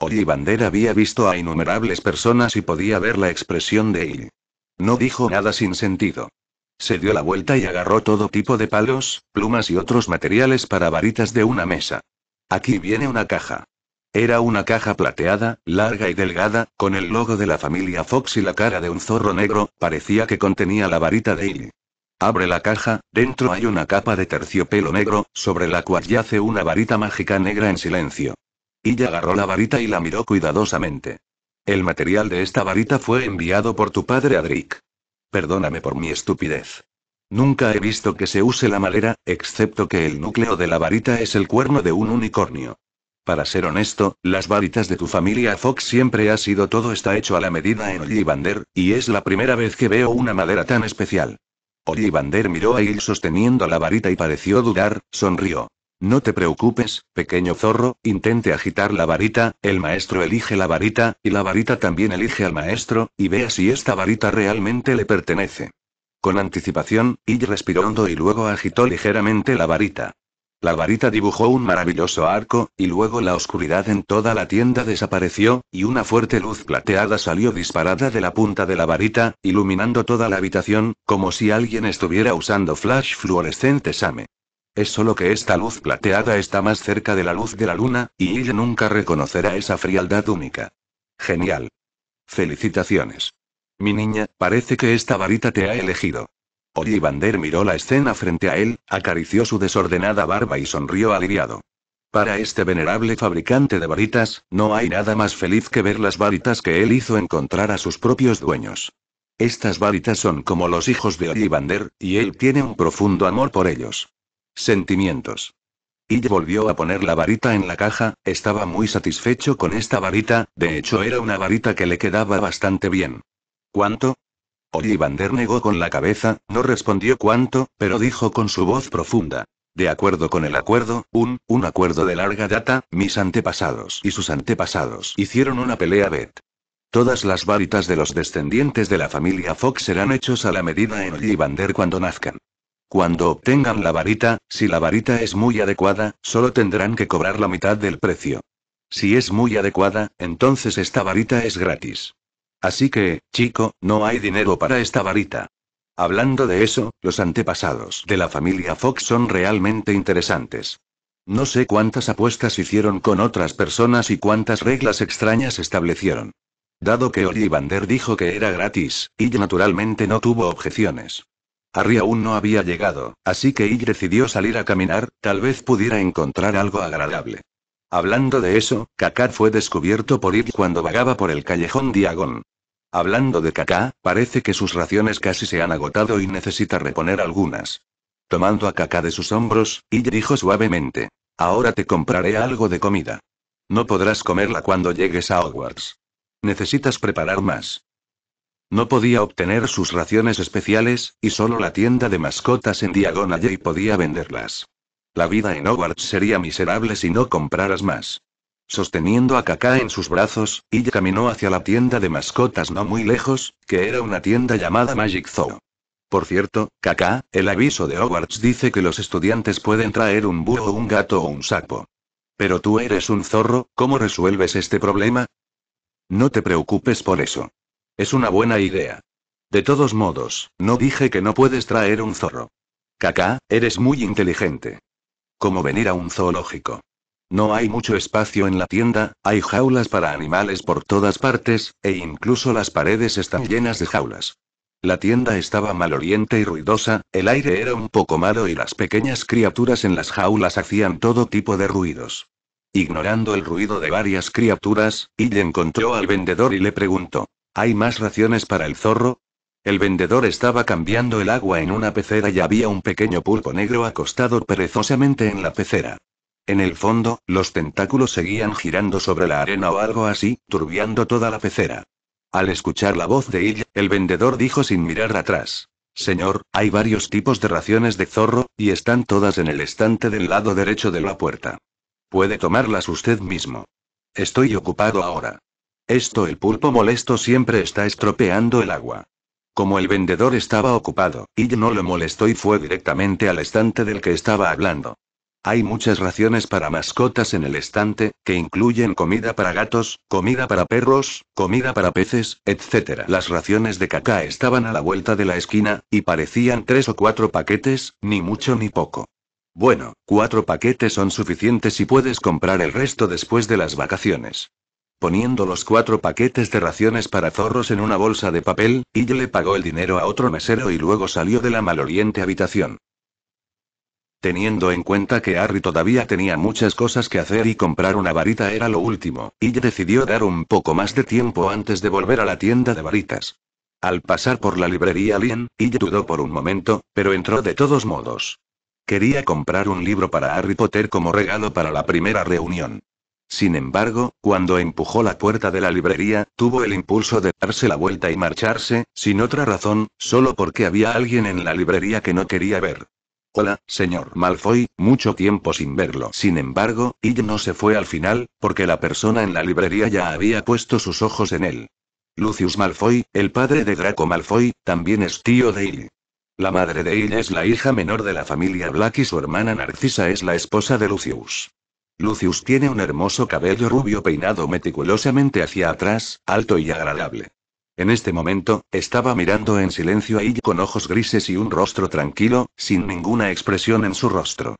Ollivander había visto a innumerables personas y podía ver la expresión de él. No dijo nada sin sentido. Se dio la vuelta y agarró todo tipo de palos, plumas y otros materiales para varitas de una mesa. Aquí viene una caja. Era una caja plateada, larga y delgada, con el logo de la familia Fox y la cara de un zorro negro, parecía que contenía la varita de él. Abre la caja, dentro hay una capa de terciopelo negro, sobre la cual yace una varita mágica negra en silencio. Ella agarró la varita y la miró cuidadosamente. El material de esta varita fue enviado por tu padre Adric. Perdóname por mi estupidez. Nunca he visto que se use la madera, excepto que el núcleo de la varita es el cuerno de un unicornio. Para ser honesto, las varitas de tu familia Fox siempre ha sido todo está hecho a la medida en Ollivander, y es la primera vez que veo una madera tan especial. Ollivander miró a Il sosteniendo la varita y pareció dudar, sonrió. No te preocupes, pequeño zorro, intente agitar la varita, el maestro elige la varita, y la varita también elige al maestro, y vea si esta varita realmente le pertenece. Con anticipación, Y respiró hondo y luego agitó ligeramente la varita. La varita dibujó un maravilloso arco, y luego la oscuridad en toda la tienda desapareció, y una fuerte luz plateada salió disparada de la punta de la varita, iluminando toda la habitación, como si alguien estuviera usando flash fluorescente SAME. Es solo que esta luz plateada está más cerca de la luz de la luna, y ella nunca reconocerá esa frialdad única. Genial. Felicitaciones. Mi niña, parece que esta varita te ha elegido. Ollivander miró la escena frente a él, acarició su desordenada barba y sonrió aliviado. Para este venerable fabricante de varitas, no hay nada más feliz que ver las varitas que él hizo encontrar a sus propios dueños. Estas varitas son como los hijos de Ollivander, y él tiene un profundo amor por ellos. Sentimientos. Y volvió a poner la varita en la caja, estaba muy satisfecho con esta varita, de hecho era una varita que le quedaba bastante bien. ¿Cuánto? Ollivander negó con la cabeza, no respondió cuánto, pero dijo con su voz profunda. De acuerdo con el acuerdo, un, un acuerdo de larga data, mis antepasados y sus antepasados hicieron una pelea bet. Todas las varitas de los descendientes de la familia Fox serán hechos a la medida en Ollivander cuando nazcan. Cuando obtengan la varita, si la varita es muy adecuada, solo tendrán que cobrar la mitad del precio. Si es muy adecuada, entonces esta varita es gratis. Así que, chico, no hay dinero para esta varita. Hablando de eso, los antepasados de la familia Fox son realmente interesantes. No sé cuántas apuestas hicieron con otras personas y cuántas reglas extrañas establecieron. Dado que Ollivander dijo que era gratis, y naturalmente no tuvo objeciones. Harry aún no había llegado, así que y decidió salir a caminar, tal vez pudiera encontrar algo agradable. Hablando de eso, Kaká fue descubierto por Ig cuando vagaba por el callejón Diagón. Hablando de Kaká, parece que sus raciones casi se han agotado y necesita reponer algunas. Tomando a Kaká de sus hombros, y dijo suavemente: Ahora te compraré algo de comida. No podrás comerla cuando llegues a Hogwarts. Necesitas preparar más. No podía obtener sus raciones especiales, y solo la tienda de mascotas en Diagonal Alley podía venderlas. La vida en Hogwarts sería miserable si no compraras más. Sosteniendo a Kaká en sus brazos, ella caminó hacia la tienda de mascotas no muy lejos, que era una tienda llamada Magic Zoo. Por cierto, Kaká, el aviso de Hogwarts dice que los estudiantes pueden traer un búho, un gato o un sapo. Pero tú eres un zorro, ¿cómo resuelves este problema? No te preocupes por eso. Es una buena idea. De todos modos, no dije que no puedes traer un zorro. Kaká. eres muy inteligente. Como venir a un zoológico. No hay mucho espacio en la tienda, hay jaulas para animales por todas partes, e incluso las paredes están llenas de jaulas. La tienda estaba maloliente y ruidosa, el aire era un poco malo y las pequeñas criaturas en las jaulas hacían todo tipo de ruidos. Ignorando el ruido de varias criaturas, Ille encontró al vendedor y le preguntó. ¿Hay más raciones para el zorro? El vendedor estaba cambiando el agua en una pecera y había un pequeño pulpo negro acostado perezosamente en la pecera. En el fondo, los tentáculos seguían girando sobre la arena o algo así, turbiando toda la pecera. Al escuchar la voz de ella, el vendedor dijo sin mirar atrás. Señor, hay varios tipos de raciones de zorro, y están todas en el estante del lado derecho de la puerta. Puede tomarlas usted mismo. Estoy ocupado ahora. Esto el pulpo molesto siempre está estropeando el agua. Como el vendedor estaba ocupado, y no lo molestó y fue directamente al estante del que estaba hablando. Hay muchas raciones para mascotas en el estante, que incluyen comida para gatos, comida para perros, comida para peces, etc. Las raciones de caca estaban a la vuelta de la esquina, y parecían tres o cuatro paquetes, ni mucho ni poco. Bueno, cuatro paquetes son suficientes y puedes comprar el resto después de las vacaciones. Poniendo los cuatro paquetes de raciones para zorros en una bolsa de papel, y le pagó el dinero a otro mesero y luego salió de la maloliente habitación. Teniendo en cuenta que Harry todavía tenía muchas cosas que hacer y comprar una varita era lo último, y decidió dar un poco más de tiempo antes de volver a la tienda de varitas. Al pasar por la librería Lien, y dudó por un momento, pero entró de todos modos. Quería comprar un libro para Harry Potter como regalo para la primera reunión. Sin embargo, cuando empujó la puerta de la librería, tuvo el impulso de darse la vuelta y marcharse, sin otra razón, solo porque había alguien en la librería que no quería ver. Hola, señor Malfoy, mucho tiempo sin verlo. Sin embargo, il no se fue al final, porque la persona en la librería ya había puesto sus ojos en él. Lucius Malfoy, el padre de Draco Malfoy, también es tío de il. La madre de il es la hija menor de la familia Black y su hermana Narcisa es la esposa de Lucius. Lucius tiene un hermoso cabello rubio peinado meticulosamente hacia atrás, alto y agradable. En este momento, estaba mirando en silencio a Ill con ojos grises y un rostro tranquilo, sin ninguna expresión en su rostro.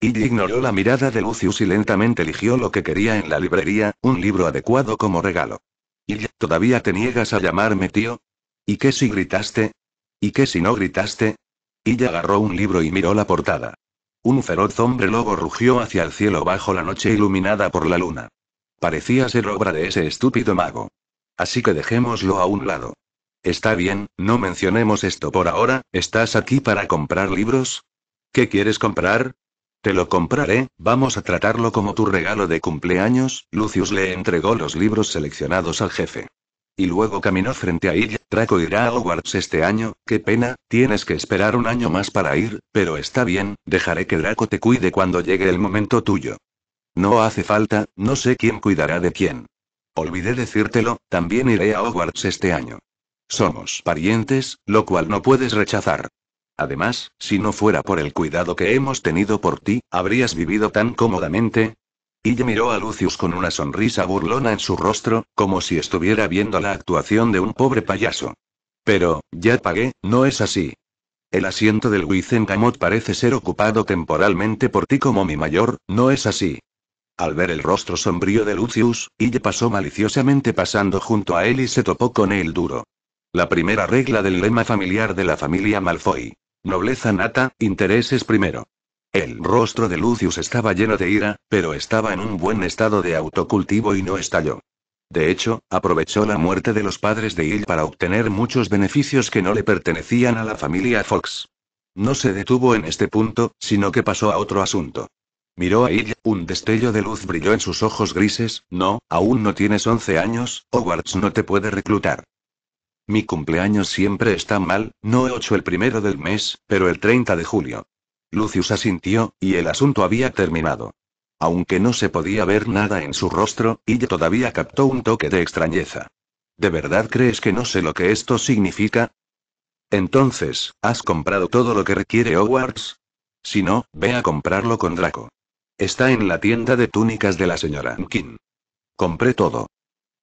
Ill ignoró la mirada de Lucius y lentamente eligió lo que quería en la librería, un libro adecuado como regalo. ¿Y ¿todavía te niegas a llamarme tío? ¿Y qué si gritaste? ¿Y qué si no gritaste? Ella agarró un libro y miró la portada. Un feroz hombre lobo rugió hacia el cielo bajo la noche iluminada por la luna. Parecía ser obra de ese estúpido mago. Así que dejémoslo a un lado. Está bien, no mencionemos esto por ahora, ¿estás aquí para comprar libros? ¿Qué quieres comprar? Te lo compraré, vamos a tratarlo como tu regalo de cumpleaños. Lucius le entregó los libros seleccionados al jefe. Y luego caminó frente a ella. Draco irá a Hogwarts este año, qué pena, tienes que esperar un año más para ir, pero está bien, dejaré que Draco te cuide cuando llegue el momento tuyo. No hace falta, no sé quién cuidará de quién. Olvidé decírtelo, también iré a Hogwarts este año. Somos parientes, lo cual no puedes rechazar. Además, si no fuera por el cuidado que hemos tenido por ti, habrías vivido tan cómodamente, Ille miró a Lucius con una sonrisa burlona en su rostro, como si estuviera viendo la actuación de un pobre payaso. Pero, ya pagué, no es así. El asiento del Wizengamot parece ser ocupado temporalmente por ti como mi mayor, no es así. Al ver el rostro sombrío de Lucius, Ille pasó maliciosamente pasando junto a él y se topó con él duro. La primera regla del lema familiar de la familia Malfoy. Nobleza nata, intereses primero. El rostro de Lucius estaba lleno de ira, pero estaba en un buen estado de autocultivo y no estalló. De hecho, aprovechó la muerte de los padres de Hill para obtener muchos beneficios que no le pertenecían a la familia Fox. No se detuvo en este punto, sino que pasó a otro asunto. Miró a Il, un destello de luz brilló en sus ojos grises, no, aún no tienes 11 años, Hogwarts no te puede reclutar. Mi cumpleaños siempre está mal, no he ocho el primero del mes, pero el 30 de julio. Lucius asintió, y el asunto había terminado. Aunque no se podía ver nada en su rostro, ella todavía captó un toque de extrañeza. ¿De verdad crees que no sé lo que esto significa? Entonces, ¿has comprado todo lo que requiere Hogwarts? Si no, ve a comprarlo con Draco. Está en la tienda de túnicas de la señora Ankin. Compré todo.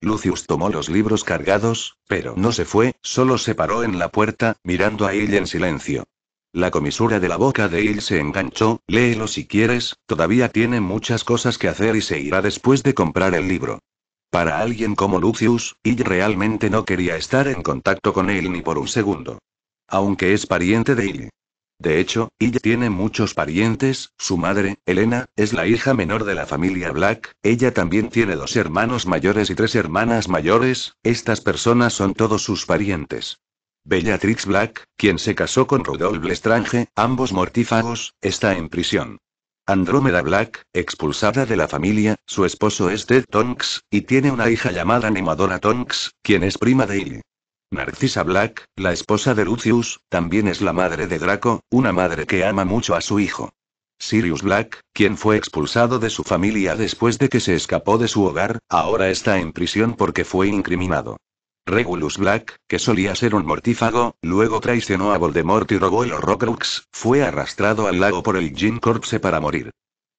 Lucius tomó los libros cargados, pero no se fue, solo se paró en la puerta, mirando a ella en silencio. La comisura de la boca de Il se enganchó, léelo si quieres, todavía tiene muchas cosas que hacer y se irá después de comprar el libro. Para alguien como Lucius, Il realmente no quería estar en contacto con él ni por un segundo. Aunque es pariente de Il. De hecho, Il tiene muchos parientes, su madre, Elena, es la hija menor de la familia Black, ella también tiene dos hermanos mayores y tres hermanas mayores, estas personas son todos sus parientes. Bellatrix Black, quien se casó con Rudolf Lestrange, ambos mortífagos, está en prisión. Andrómeda Black, expulsada de la familia, su esposo es Ted Tonks, y tiene una hija llamada Animadora Tonks, quien es prima de él. Narcisa Black, la esposa de Lucius, también es la madre de Draco, una madre que ama mucho a su hijo. Sirius Black, quien fue expulsado de su familia después de que se escapó de su hogar, ahora está en prisión porque fue incriminado. Regulus Black, que solía ser un mortífago, luego traicionó a Voldemort y robó el Horrocrux, fue arrastrado al lago por el Gin Corpse para morir.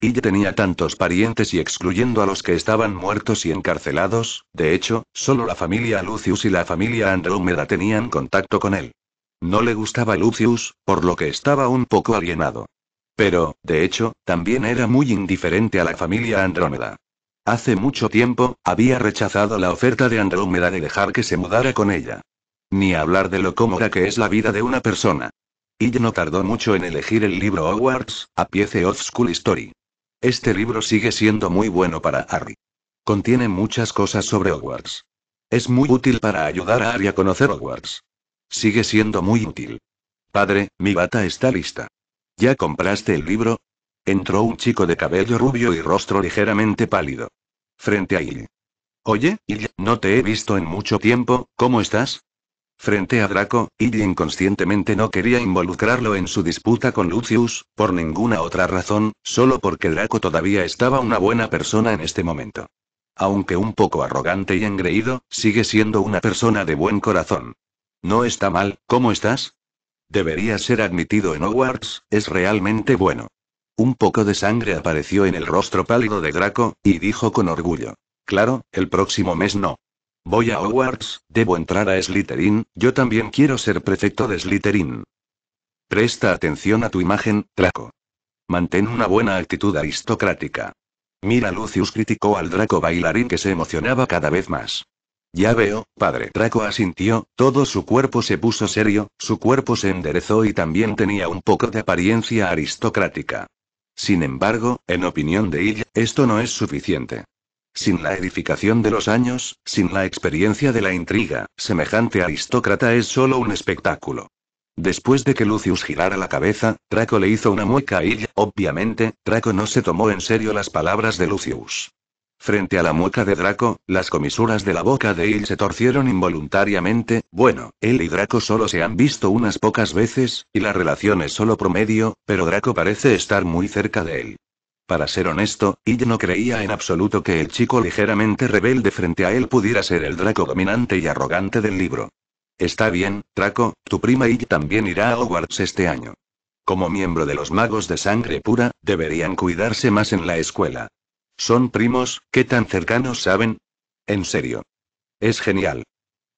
Y ya tenía tantos parientes y excluyendo a los que estaban muertos y encarcelados, de hecho, solo la familia Lucius y la familia Andrómeda tenían contacto con él. No le gustaba Lucius, por lo que estaba un poco alienado. Pero, de hecho, también era muy indiferente a la familia Andrómeda. Hace mucho tiempo, había rechazado la oferta de Andromeda de dejar que se mudara con ella. Ni hablar de lo cómoda que es la vida de una persona. Y no tardó mucho en elegir el libro Hogwarts, A Piece of School Story. Este libro sigue siendo muy bueno para Harry. Contiene muchas cosas sobre Hogwarts. Es muy útil para ayudar a Harry a conocer Hogwarts. Sigue siendo muy útil. Padre, mi bata está lista. ¿Ya compraste el libro? Entró un chico de cabello rubio y rostro ligeramente pálido. Frente a él. Oye, Ill, no te he visto en mucho tiempo, ¿cómo estás? Frente a Draco, Ill inconscientemente no quería involucrarlo en su disputa con Lucius, por ninguna otra razón, solo porque Draco todavía estaba una buena persona en este momento. Aunque un poco arrogante y engreído, sigue siendo una persona de buen corazón. No está mal, ¿cómo estás? Debería ser admitido en Hogwarts, es realmente bueno. Un poco de sangre apareció en el rostro pálido de Draco, y dijo con orgullo. Claro, el próximo mes no. Voy a Hogwarts, debo entrar a Slytherin, yo también quiero ser prefecto de Slytherin. Presta atención a tu imagen, Draco. Mantén una buena actitud aristocrática. Mira, Lucius criticó al Draco bailarín que se emocionaba cada vez más. Ya veo, padre. Draco asintió, todo su cuerpo se puso serio, su cuerpo se enderezó y también tenía un poco de apariencia aristocrática. Sin embargo, en opinión de ella, esto no es suficiente. Sin la edificación de los años, sin la experiencia de la intriga, semejante aristócrata es solo un espectáculo. Después de que Lucius girara la cabeza, Draco le hizo una mueca a ella. Obviamente, Draco no se tomó en serio las palabras de Lucius. Frente a la mueca de Draco, las comisuras de la boca de Il se torcieron involuntariamente, bueno, él y Draco solo se han visto unas pocas veces, y la relación es solo promedio, pero Draco parece estar muy cerca de él. Para ser honesto, Il no creía en absoluto que el chico ligeramente rebelde frente a él pudiera ser el Draco dominante y arrogante del libro. Está bien, Draco, tu prima Il también irá a Hogwarts este año. Como miembro de los magos de sangre pura, deberían cuidarse más en la escuela. Son primos, ¿qué tan cercanos saben? En serio. Es genial.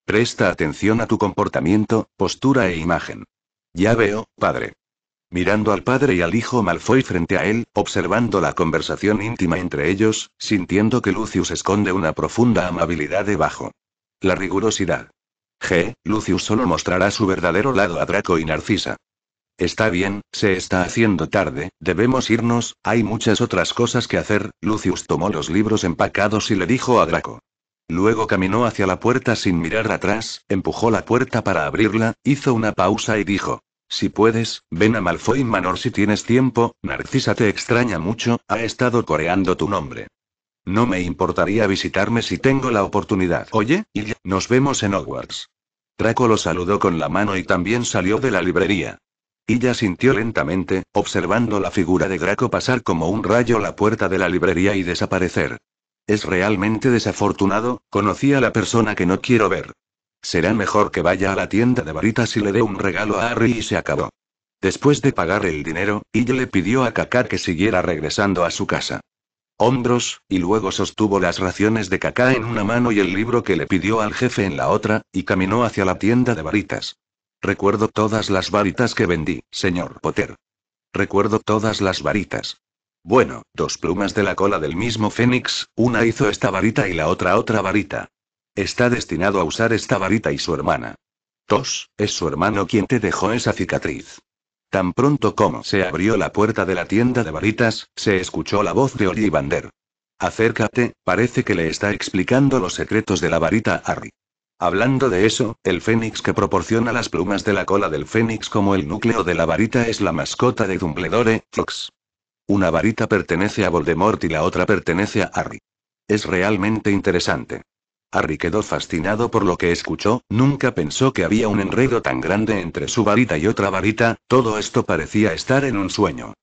Presta atención a tu comportamiento, postura e imagen. Ya veo, padre. Mirando al padre y al hijo Malfoy frente a él, observando la conversación íntima entre ellos, sintiendo que Lucius esconde una profunda amabilidad debajo. La rigurosidad. G. Lucius solo mostrará su verdadero lado a Draco y Narcisa. Está bien, se está haciendo tarde, debemos irnos, hay muchas otras cosas que hacer. Lucius tomó los libros empacados y le dijo a Draco. Luego caminó hacia la puerta sin mirar atrás, empujó la puerta para abrirla, hizo una pausa y dijo. Si puedes, ven a Malfoy Manor si tienes tiempo, Narcisa te extraña mucho, ha estado coreando tu nombre. No me importaría visitarme si tengo la oportunidad. Oye, y nos vemos en Hogwarts. Draco lo saludó con la mano y también salió de la librería. Ella sintió lentamente, observando la figura de Draco pasar como un rayo la puerta de la librería y desaparecer. Es realmente desafortunado, conocí a la persona que no quiero ver. Será mejor que vaya a la tienda de varitas y le dé un regalo a Harry y se acabó. Después de pagar el dinero, Illa le pidió a Kaká que siguiera regresando a su casa. Hombros, y luego sostuvo las raciones de Kaká en una mano y el libro que le pidió al jefe en la otra, y caminó hacia la tienda de varitas. Recuerdo todas las varitas que vendí, señor Potter. Recuerdo todas las varitas. Bueno, dos plumas de la cola del mismo Fénix, una hizo esta varita y la otra otra varita. Está destinado a usar esta varita y su hermana. Tos, es su hermano quien te dejó esa cicatriz. Tan pronto como se abrió la puerta de la tienda de varitas, se escuchó la voz de Ollivander. Acércate, parece que le está explicando los secretos de la varita a Harry. Hablando de eso, el fénix que proporciona las plumas de la cola del fénix como el núcleo de la varita es la mascota de Dumbledore, Fox. Una varita pertenece a Voldemort y la otra pertenece a Harry. Es realmente interesante. Harry quedó fascinado por lo que escuchó, nunca pensó que había un enredo tan grande entre su varita y otra varita, todo esto parecía estar en un sueño.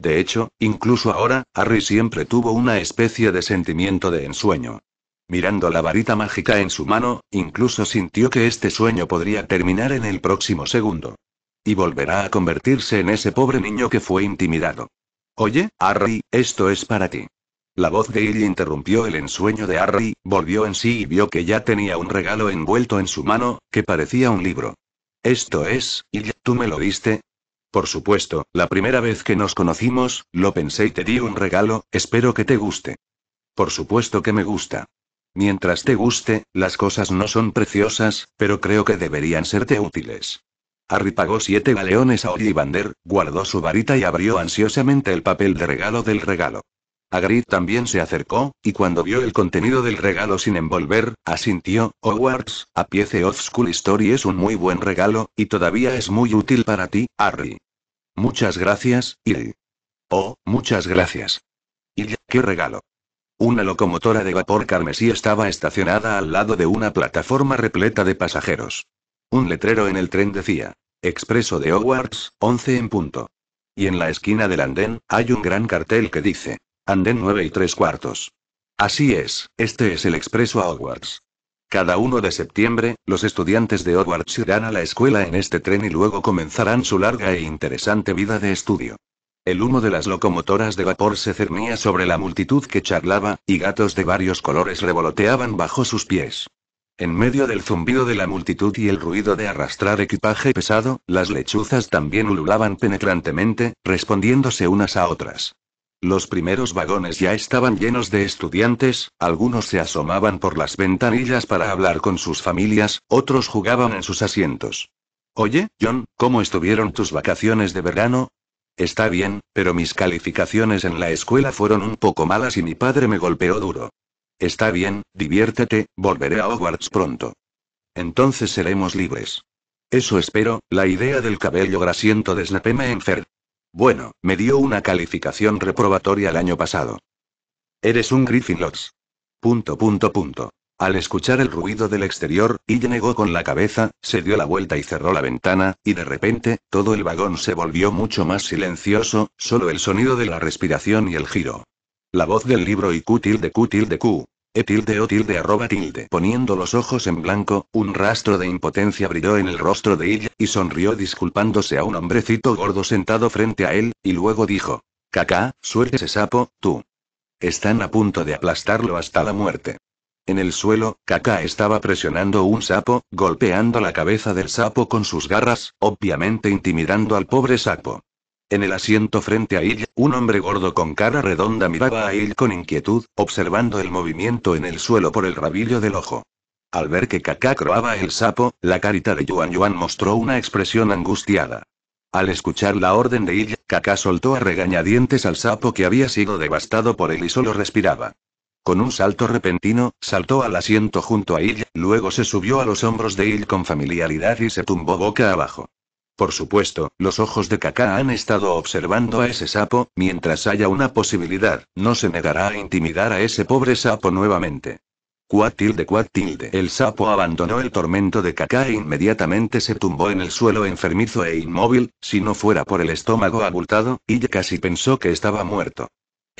De hecho, incluso ahora, Harry siempre tuvo una especie de sentimiento de ensueño. Mirando la varita mágica en su mano, incluso sintió que este sueño podría terminar en el próximo segundo. Y volverá a convertirse en ese pobre niño que fue intimidado. Oye, Harry, esto es para ti. La voz de Illy interrumpió el ensueño de Harry, volvió en sí y vio que ya tenía un regalo envuelto en su mano, que parecía un libro. Esto es, Illy, ¿tú me lo diste? Por supuesto, la primera vez que nos conocimos, lo pensé y te di un regalo, espero que te guste. Por supuesto que me gusta. Mientras te guste, las cosas no son preciosas, pero creo que deberían serte útiles. Harry pagó siete galeones a Bander, guardó su varita y abrió ansiosamente el papel de regalo del regalo. Hagrid también se acercó, y cuando vio el contenido del regalo sin envolver, asintió, Hogwarts, a piece of School Story es un muy buen regalo, y todavía es muy útil para ti, Harry. Muchas gracias, Il. Oh, muchas gracias. Y qué regalo. Una locomotora de vapor carmesí estaba estacionada al lado de una plataforma repleta de pasajeros. Un letrero en el tren decía, Expreso de Hogwarts, 11 en punto. Y en la esquina del andén, hay un gran cartel que dice, Andén 9 y 3 cuartos. Así es, este es el expreso a Hogwarts. Cada 1 de septiembre, los estudiantes de Hogwarts irán a la escuela en este tren y luego comenzarán su larga e interesante vida de estudio. El humo de las locomotoras de vapor se cernía sobre la multitud que charlaba, y gatos de varios colores revoloteaban bajo sus pies. En medio del zumbido de la multitud y el ruido de arrastrar equipaje pesado, las lechuzas también ululaban penetrantemente, respondiéndose unas a otras. Los primeros vagones ya estaban llenos de estudiantes, algunos se asomaban por las ventanillas para hablar con sus familias, otros jugaban en sus asientos. Oye, John, ¿cómo estuvieron tus vacaciones de verano? Está bien, pero mis calificaciones en la escuela fueron un poco malas y mi padre me golpeó duro. Está bien, diviértete, volveré a Hogwarts pronto. Entonces seremos libres. Eso espero, la idea del cabello grasiento de Snape me enfer. Bueno, me dio una calificación reprobatoria el año pasado. Eres un Gryffindor. Punto punto punto. Al escuchar el ruido del exterior, ella negó con la cabeza, se dio la vuelta y cerró la ventana, y de repente, todo el vagón se volvió mucho más silencioso, solo el sonido de la respiración y el giro. La voz del libro y Q tilde Q tilde Q. E tilde O tilde arroba tilde. Poniendo los ojos en blanco, un rastro de impotencia brilló en el rostro de ella y sonrió disculpándose a un hombrecito gordo sentado frente a él, y luego dijo. "Caca, suerte ese sapo, tú. Están a punto de aplastarlo hasta la muerte. En el suelo, kaká estaba presionando un sapo, golpeando la cabeza del sapo con sus garras, obviamente intimidando al pobre sapo. En el asiento frente a él un hombre gordo con cara redonda miraba a él con inquietud, observando el movimiento en el suelo por el rabillo del ojo. Al ver que Kaká croaba el sapo, la carita de Yuan Yuan mostró una expresión angustiada. Al escuchar la orden de él Kaká soltó a regañadientes al sapo que había sido devastado por él y solo respiraba. Con un salto repentino, saltó al asiento junto a ella luego se subió a los hombros de Hill con familiaridad y se tumbó boca abajo. Por supuesto, los ojos de Kaká han estado observando a ese sapo, mientras haya una posibilidad, no se negará a intimidar a ese pobre sapo nuevamente. Cuatilde cuatilde. El sapo abandonó el tormento de Kaká e inmediatamente se tumbó en el suelo enfermizo e inmóvil, si no fuera por el estómago abultado, y casi pensó que estaba muerto.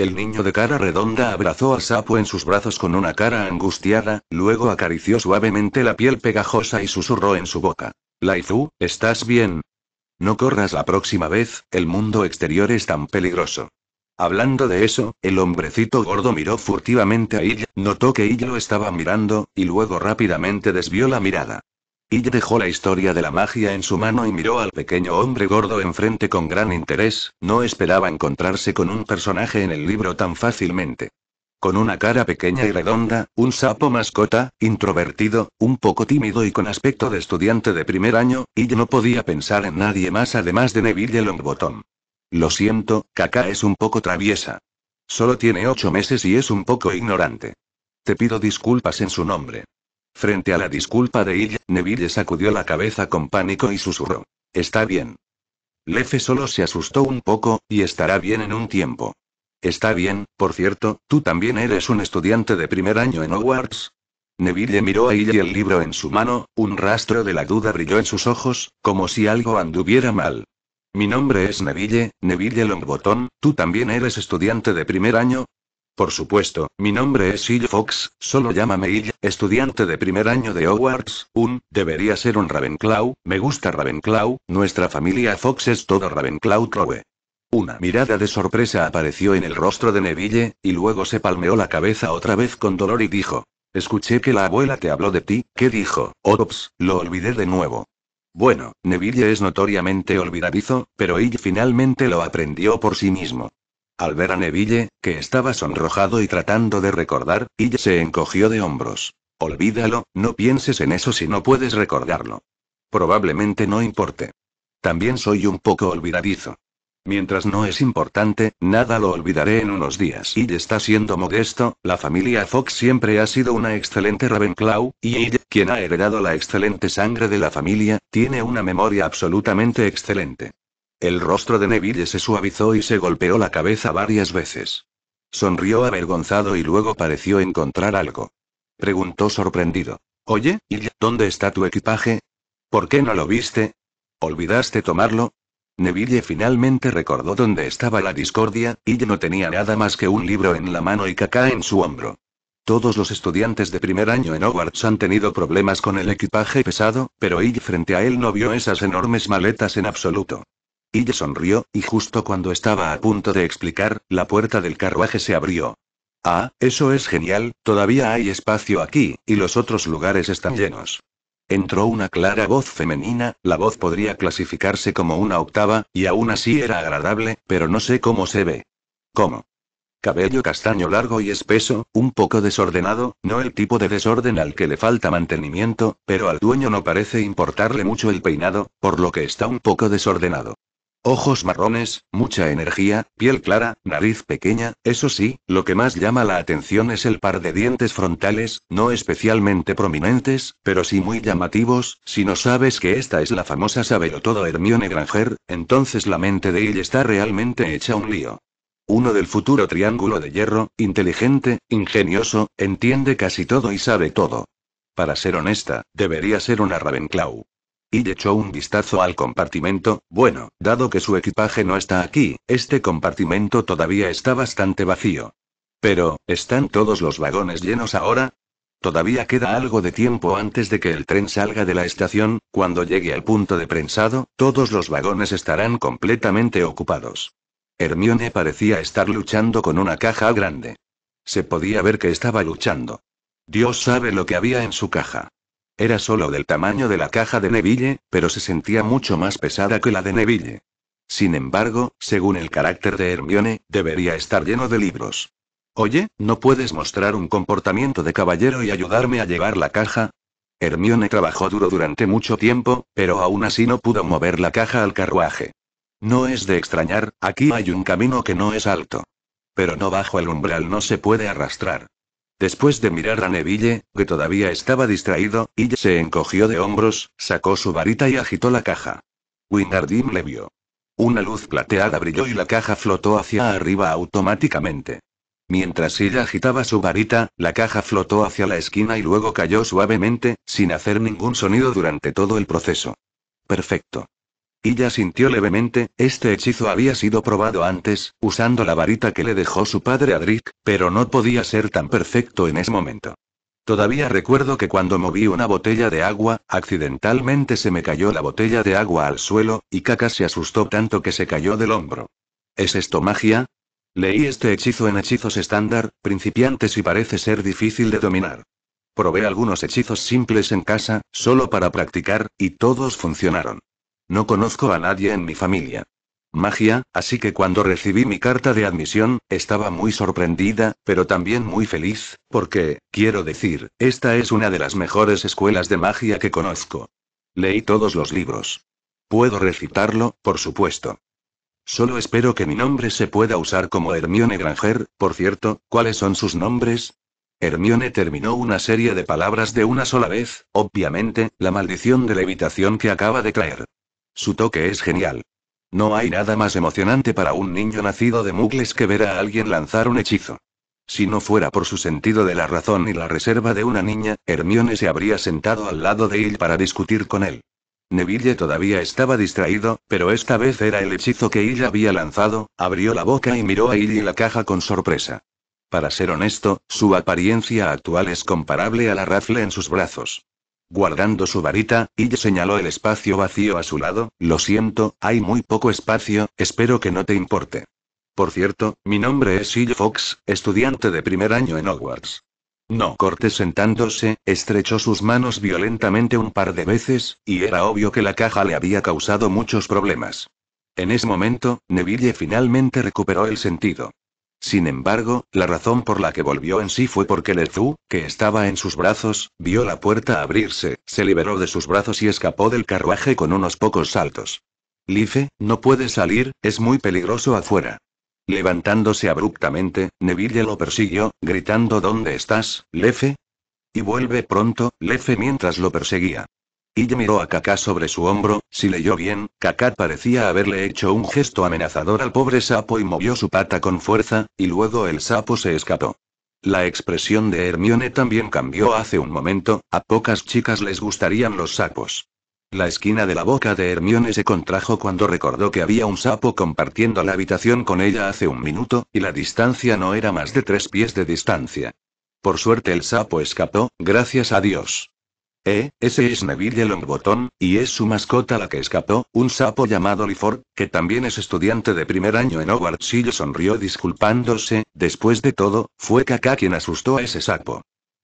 El niño de cara redonda abrazó a Sapo en sus brazos con una cara angustiada, luego acarició suavemente la piel pegajosa y susurró en su boca. Laizu, ¿estás bien? No corras la próxima vez, el mundo exterior es tan peligroso. Hablando de eso, el hombrecito gordo miró furtivamente a ella notó que Illa lo estaba mirando, y luego rápidamente desvió la mirada. Y dejó la historia de la magia en su mano y miró al pequeño hombre gordo enfrente con gran interés, no esperaba encontrarse con un personaje en el libro tan fácilmente. Con una cara pequeña y redonda, un sapo mascota, introvertido, un poco tímido y con aspecto de estudiante de primer año, y no podía pensar en nadie más además de Neville Longbottom. Lo siento, Kaká es un poco traviesa. Solo tiene ocho meses y es un poco ignorante. Te pido disculpas en su nombre. Frente a la disculpa de ella, Neville sacudió la cabeza con pánico y susurró. Está bien. Lefe solo se asustó un poco, y estará bien en un tiempo. Está bien, por cierto, tú también eres un estudiante de primer año en Hogwarts. Neville miró a y el libro en su mano, un rastro de la duda brilló en sus ojos, como si algo anduviera mal. Mi nombre es Neville, Neville Longbottom, ¿tú también eres estudiante de primer año? Por supuesto, mi nombre es Hill Fox, solo llámame Ill, estudiante de primer año de Hogwarts, un, debería ser un Ravenclaw, me gusta Ravenclaw, nuestra familia Fox es todo Ravenclaw Trowe. Una mirada de sorpresa apareció en el rostro de Neville, y luego se palmeó la cabeza otra vez con dolor y dijo, Escuché que la abuela te habló de ti, ¿qué dijo? Ops, oh, lo olvidé de nuevo. Bueno, Neville es notoriamente olvidadizo, pero él finalmente lo aprendió por sí mismo. Al ver a Neville, que estaba sonrojado y tratando de recordar, ella se encogió de hombros. Olvídalo, no pienses en eso si no puedes recordarlo. Probablemente no importe. También soy un poco olvidadizo. Mientras no es importante, nada lo olvidaré en unos días. Y está siendo modesto, la familia Fox siempre ha sido una excelente Ravenclaw, y ella, quien ha heredado la excelente sangre de la familia, tiene una memoria absolutamente excelente. El rostro de Neville se suavizó y se golpeó la cabeza varias veces. Sonrió avergonzado y luego pareció encontrar algo. Preguntó sorprendido. Oye, ¿y dónde está tu equipaje? ¿Por qué no lo viste? ¿Olvidaste tomarlo? Neville finalmente recordó dónde estaba la discordia, y no tenía nada más que un libro en la mano y caca en su hombro. Todos los estudiantes de primer año en Hogwarts han tenido problemas con el equipaje pesado, pero él frente a él no vio esas enormes maletas en absoluto. Ille sonrió, y justo cuando estaba a punto de explicar, la puerta del carruaje se abrió. Ah, eso es genial, todavía hay espacio aquí, y los otros lugares están llenos. Entró una clara voz femenina, la voz podría clasificarse como una octava, y aún así era agradable, pero no sé cómo se ve. ¿Cómo? Cabello castaño largo y espeso, un poco desordenado, no el tipo de desorden al que le falta mantenimiento, pero al dueño no parece importarle mucho el peinado, por lo que está un poco desordenado. Ojos marrones, mucha energía, piel clara, nariz pequeña, eso sí, lo que más llama la atención es el par de dientes frontales, no especialmente prominentes, pero sí muy llamativos, si no sabes que esta es la famosa sabelotodo Hermione Granger, entonces la mente de ella está realmente hecha un lío. Uno del futuro triángulo de hierro, inteligente, ingenioso, entiende casi todo y sabe todo. Para ser honesta, debería ser una Ravenclaw. Y echó un vistazo al compartimento, bueno, dado que su equipaje no está aquí, este compartimento todavía está bastante vacío. Pero, ¿están todos los vagones llenos ahora? Todavía queda algo de tiempo antes de que el tren salga de la estación, cuando llegue al punto de prensado, todos los vagones estarán completamente ocupados. Hermione parecía estar luchando con una caja grande. Se podía ver que estaba luchando. Dios sabe lo que había en su caja. Era solo del tamaño de la caja de Neville, pero se sentía mucho más pesada que la de Neville. Sin embargo, según el carácter de Hermione, debería estar lleno de libros. Oye, ¿no puedes mostrar un comportamiento de caballero y ayudarme a llevar la caja? Hermione trabajó duro durante mucho tiempo, pero aún así no pudo mover la caja al carruaje. No es de extrañar, aquí hay un camino que no es alto. Pero no bajo el umbral no se puede arrastrar. Después de mirar a Neville, que todavía estaba distraído, y se encogió de hombros, sacó su varita y agitó la caja. Winardine le vio. Una luz plateada brilló y la caja flotó hacia arriba automáticamente. Mientras ella agitaba su varita, la caja flotó hacia la esquina y luego cayó suavemente, sin hacer ningún sonido durante todo el proceso. Perfecto ya sintió levemente, este hechizo había sido probado antes, usando la varita que le dejó su padre Adric, pero no podía ser tan perfecto en ese momento. Todavía recuerdo que cuando moví una botella de agua, accidentalmente se me cayó la botella de agua al suelo, y Kaka se asustó tanto que se cayó del hombro. ¿Es esto magia? Leí este hechizo en hechizos estándar, principiantes y parece ser difícil de dominar. Probé algunos hechizos simples en casa, solo para practicar, y todos funcionaron. No conozco a nadie en mi familia. Magia, así que cuando recibí mi carta de admisión, estaba muy sorprendida, pero también muy feliz, porque, quiero decir, esta es una de las mejores escuelas de magia que conozco. Leí todos los libros. Puedo recitarlo, por supuesto. Solo espero que mi nombre se pueda usar como Hermione Granger, por cierto, ¿cuáles son sus nombres? Hermione terminó una serie de palabras de una sola vez, obviamente, la maldición de la evitación que acaba de caer. Su toque es genial. No hay nada más emocionante para un niño nacido de mugles que ver a alguien lanzar un hechizo. Si no fuera por su sentido de la razón y la reserva de una niña, Hermione se habría sentado al lado de él para discutir con él. Neville todavía estaba distraído, pero esta vez era el hechizo que ella había lanzado, abrió la boca y miró a él y la caja con sorpresa. Para ser honesto, su apariencia actual es comparable a la rafle en sus brazos. Guardando su varita, Ille señaló el espacio vacío a su lado, lo siento, hay muy poco espacio, espero que no te importe. Por cierto, mi nombre es Ille Fox, estudiante de primer año en Hogwarts. No. Cortés sentándose, estrechó sus manos violentamente un par de veces, y era obvio que la caja le había causado muchos problemas. En ese momento, Neville finalmente recuperó el sentido. Sin embargo, la razón por la que volvió en sí fue porque Lezu, que estaba en sus brazos, vio la puerta abrirse, se liberó de sus brazos y escapó del carruaje con unos pocos saltos. Life, no puede salir, es muy peligroso afuera. Levantándose abruptamente, Neville lo persiguió, gritando ¿Dónde estás, Lefe? Y vuelve pronto, Lefe mientras lo perseguía. Y miró a Kaká sobre su hombro, si leyó bien, Kaká parecía haberle hecho un gesto amenazador al pobre sapo y movió su pata con fuerza, y luego el sapo se escapó. La expresión de Hermione también cambió hace un momento, a pocas chicas les gustarían los sapos. La esquina de la boca de Hermione se contrajo cuando recordó que había un sapo compartiendo la habitación con ella hace un minuto, y la distancia no era más de tres pies de distancia. Por suerte el sapo escapó, gracias a Dios. Eh, ese es Neville Longbottom, y es su mascota la que escapó, un sapo llamado liford que también es estudiante de primer año en Hogwarts. Sillo sonrió disculpándose, después de todo, fue Kaká quien asustó a ese sapo.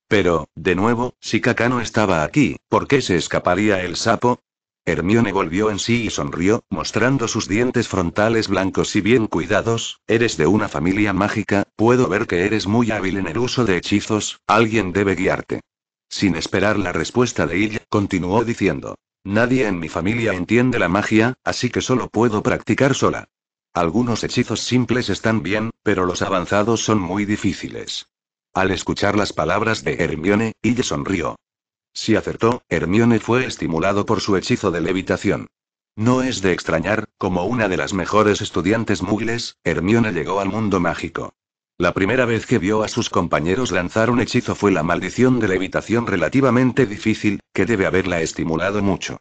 Pero, de nuevo, si Kaká no estaba aquí, ¿por qué se escaparía el sapo? Hermione volvió en sí y sonrió, mostrando sus dientes frontales blancos y bien cuidados. Eres de una familia mágica, puedo ver que eres muy hábil en el uso de hechizos, alguien debe guiarte. Sin esperar la respuesta de ella, continuó diciendo. Nadie en mi familia entiende la magia, así que solo puedo practicar sola. Algunos hechizos simples están bien, pero los avanzados son muy difíciles. Al escuchar las palabras de Hermione, ella sonrió. Si acertó, Hermione fue estimulado por su hechizo de levitación. No es de extrañar, como una de las mejores estudiantes mugles, Hermione llegó al mundo mágico. La primera vez que vio a sus compañeros lanzar un hechizo fue la maldición de levitación relativamente difícil, que debe haberla estimulado mucho.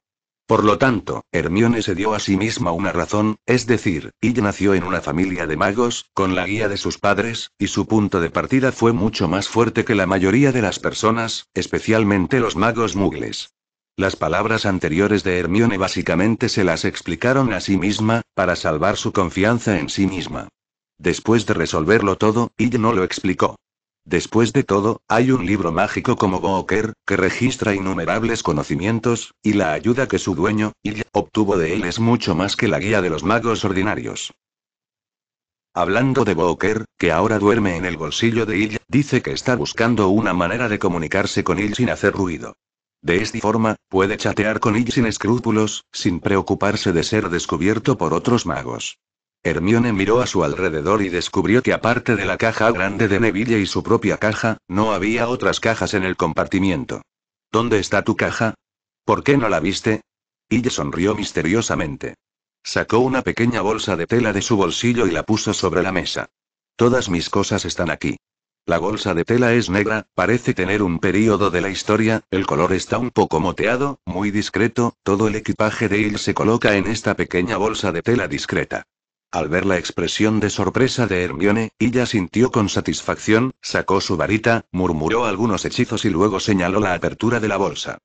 Por lo tanto, Hermione se dio a sí misma una razón, es decir, ella nació en una familia de magos, con la guía de sus padres, y su punto de partida fue mucho más fuerte que la mayoría de las personas, especialmente los magos mugles. Las palabras anteriores de Hermione básicamente se las explicaron a sí misma, para salvar su confianza en sí misma. Después de resolverlo todo, Ill no lo explicó. Después de todo, hay un libro mágico como Booker que registra innumerables conocimientos, y la ayuda que su dueño, Ill, obtuvo de él es mucho más que la guía de los magos ordinarios. Hablando de Booker, que ahora duerme en el bolsillo de Ill, dice que está buscando una manera de comunicarse con él sin hacer ruido. De esta forma, puede chatear con él sin escrúpulos, sin preocuparse de ser descubierto por otros magos. Hermione miró a su alrededor y descubrió que aparte de la caja grande de Neville y su propia caja, no había otras cajas en el compartimiento. ¿Dónde está tu caja? ¿Por qué no la viste? Ille sonrió misteriosamente. Sacó una pequeña bolsa de tela de su bolsillo y la puso sobre la mesa. Todas mis cosas están aquí. La bolsa de tela es negra, parece tener un periodo de la historia, el color está un poco moteado, muy discreto, todo el equipaje de él se coloca en esta pequeña bolsa de tela discreta. Al ver la expresión de sorpresa de Hermione, ella sintió con satisfacción, sacó su varita, murmuró algunos hechizos y luego señaló la apertura de la bolsa.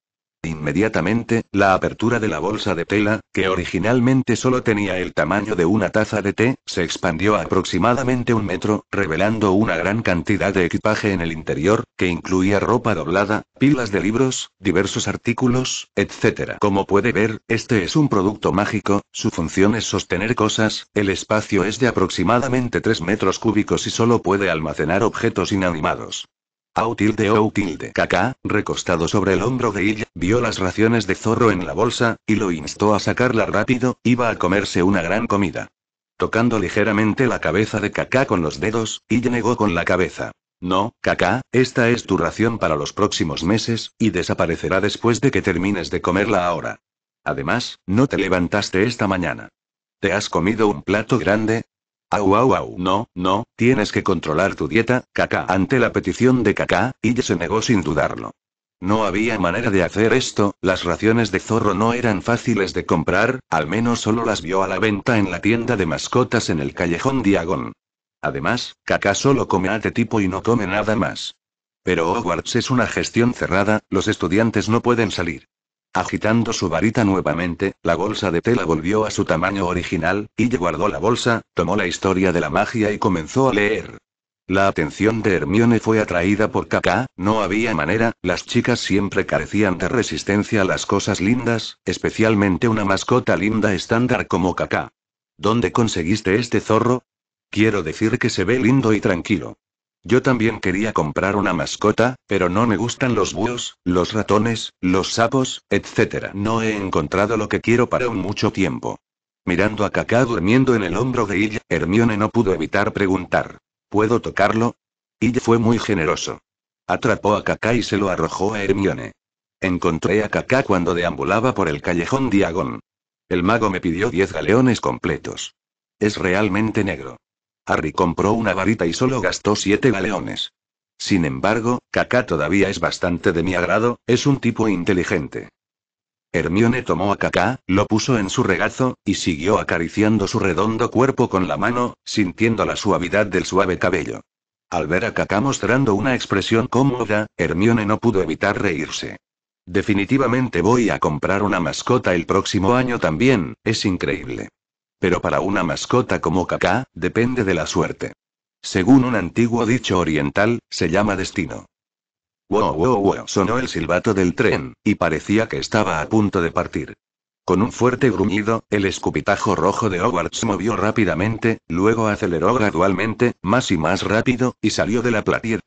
Inmediatamente, la apertura de la bolsa de tela, que originalmente solo tenía el tamaño de una taza de té, se expandió aproximadamente un metro, revelando una gran cantidad de equipaje en el interior, que incluía ropa doblada, pilas de libros, diversos artículos, etc. Como puede ver, este es un producto mágico, su función es sostener cosas, el espacio es de aproximadamente 3 metros cúbicos y solo puede almacenar objetos inanimados. Autilde o tilde Kaká, recostado sobre el hombro de ella vio las raciones de zorro en la bolsa, y lo instó a sacarla rápido, iba a comerse una gran comida. Tocando ligeramente la cabeza de Kaká con los dedos, y negó con la cabeza. No, Kaká, esta es tu ración para los próximos meses, y desaparecerá después de que termines de comerla ahora. Además, no te levantaste esta mañana. Te has comido un plato grande, Au au au, no, no, tienes que controlar tu dieta, caca. Ante la petición de caca, y se negó sin dudarlo. No había manera de hacer esto, las raciones de zorro no eran fáciles de comprar, al menos solo las vio a la venta en la tienda de mascotas en el callejón Diagón. Además, caca solo come a este tipo y no come nada más. Pero Hogwarts es una gestión cerrada, los estudiantes no pueden salir. Agitando su varita nuevamente, la bolsa de tela volvió a su tamaño original, y guardó la bolsa, tomó la historia de la magia y comenzó a leer. La atención de Hermione fue atraída por Kaká, no había manera, las chicas siempre carecían de resistencia a las cosas lindas, especialmente una mascota linda estándar como Kaká. ¿Dónde conseguiste este zorro? Quiero decir que se ve lindo y tranquilo. Yo también quería comprar una mascota, pero no me gustan los búhos, los ratones, los sapos, etc. No he encontrado lo que quiero para un mucho tiempo. Mirando a Kaká durmiendo en el hombro de ella, Hermione no pudo evitar preguntar. ¿Puedo tocarlo? Ella fue muy generoso. Atrapó a Kaká y se lo arrojó a Hermione. Encontré a Kaká cuando deambulaba por el callejón Diagon. El mago me pidió 10 galeones completos. Es realmente negro. Harry compró una varita y solo gastó siete galeones. Sin embargo, Kaká todavía es bastante de mi agrado, es un tipo inteligente. Hermione tomó a Kaká, lo puso en su regazo, y siguió acariciando su redondo cuerpo con la mano, sintiendo la suavidad del suave cabello. Al ver a Kaká mostrando una expresión cómoda, Hermione no pudo evitar reírse. Definitivamente voy a comprar una mascota el próximo año también, es increíble. Pero para una mascota como Kaká, depende de la suerte. Según un antiguo dicho oriental, se llama destino. Wow, wow, wow, sonó el silbato del tren, y parecía que estaba a punto de partir. Con un fuerte gruñido, el escupitajo rojo de Hogwarts movió rápidamente, luego aceleró gradualmente, más y más rápido, y salió de la platier.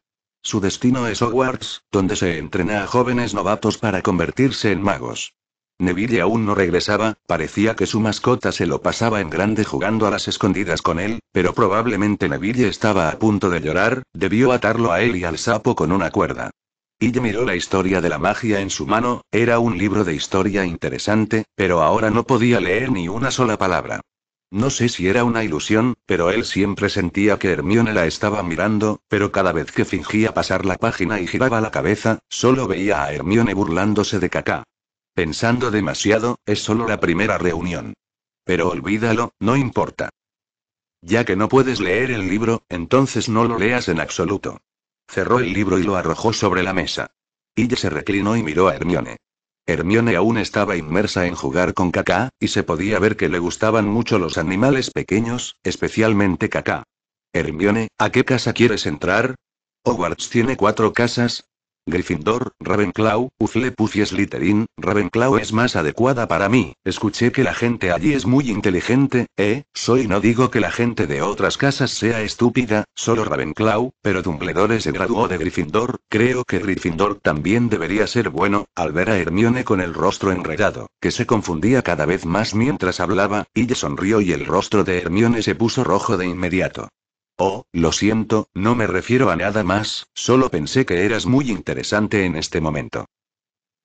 Su destino es Hogwarts, donde se entrena a jóvenes novatos para convertirse en magos. Neville aún no regresaba, parecía que su mascota se lo pasaba en grande jugando a las escondidas con él, pero probablemente Neville estaba a punto de llorar, debió atarlo a él y al sapo con una cuerda. Ella miró la historia de la magia en su mano, era un libro de historia interesante, pero ahora no podía leer ni una sola palabra. No sé si era una ilusión, pero él siempre sentía que Hermione la estaba mirando, pero cada vez que fingía pasar la página y giraba la cabeza, solo veía a Hermione burlándose de Kaká. Pensando demasiado, es solo la primera reunión. Pero olvídalo, no importa. Ya que no puedes leer el libro, entonces no lo leas en absoluto. Cerró el libro y lo arrojó sobre la mesa. Ella se reclinó y miró a Hermione. Hermione aún estaba inmersa en jugar con Kaká, y se podía ver que le gustaban mucho los animales pequeños, especialmente Cacá. Hermione, ¿a qué casa quieres entrar? Hogwarts tiene cuatro casas, Gryffindor, Ravenclaw, Hufflepuff y Slytherin, Ravenclaw es más adecuada para mí, escuché que la gente allí es muy inteligente, eh, soy no digo que la gente de otras casas sea estúpida, solo Ravenclaw, pero Dumbledore se graduó de Gryffindor, creo que Gryffindor también debería ser bueno, al ver a Hermione con el rostro enredado, que se confundía cada vez más mientras hablaba, ella sonrió y el rostro de Hermione se puso rojo de inmediato. Oh, lo siento, no me refiero a nada más, solo pensé que eras muy interesante en este momento.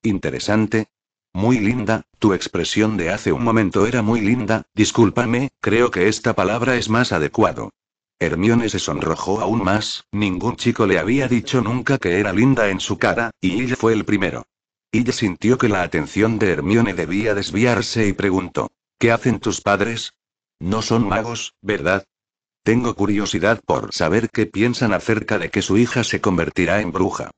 ¿Interesante? Muy linda, tu expresión de hace un momento era muy linda, discúlpame, creo que esta palabra es más adecuado. Hermione se sonrojó aún más, ningún chico le había dicho nunca que era linda en su cara, y ella fue el primero. Ella sintió que la atención de Hermione debía desviarse y preguntó, ¿Qué hacen tus padres? No son magos, ¿verdad? Tengo curiosidad por saber qué piensan acerca de que su hija se convertirá en bruja.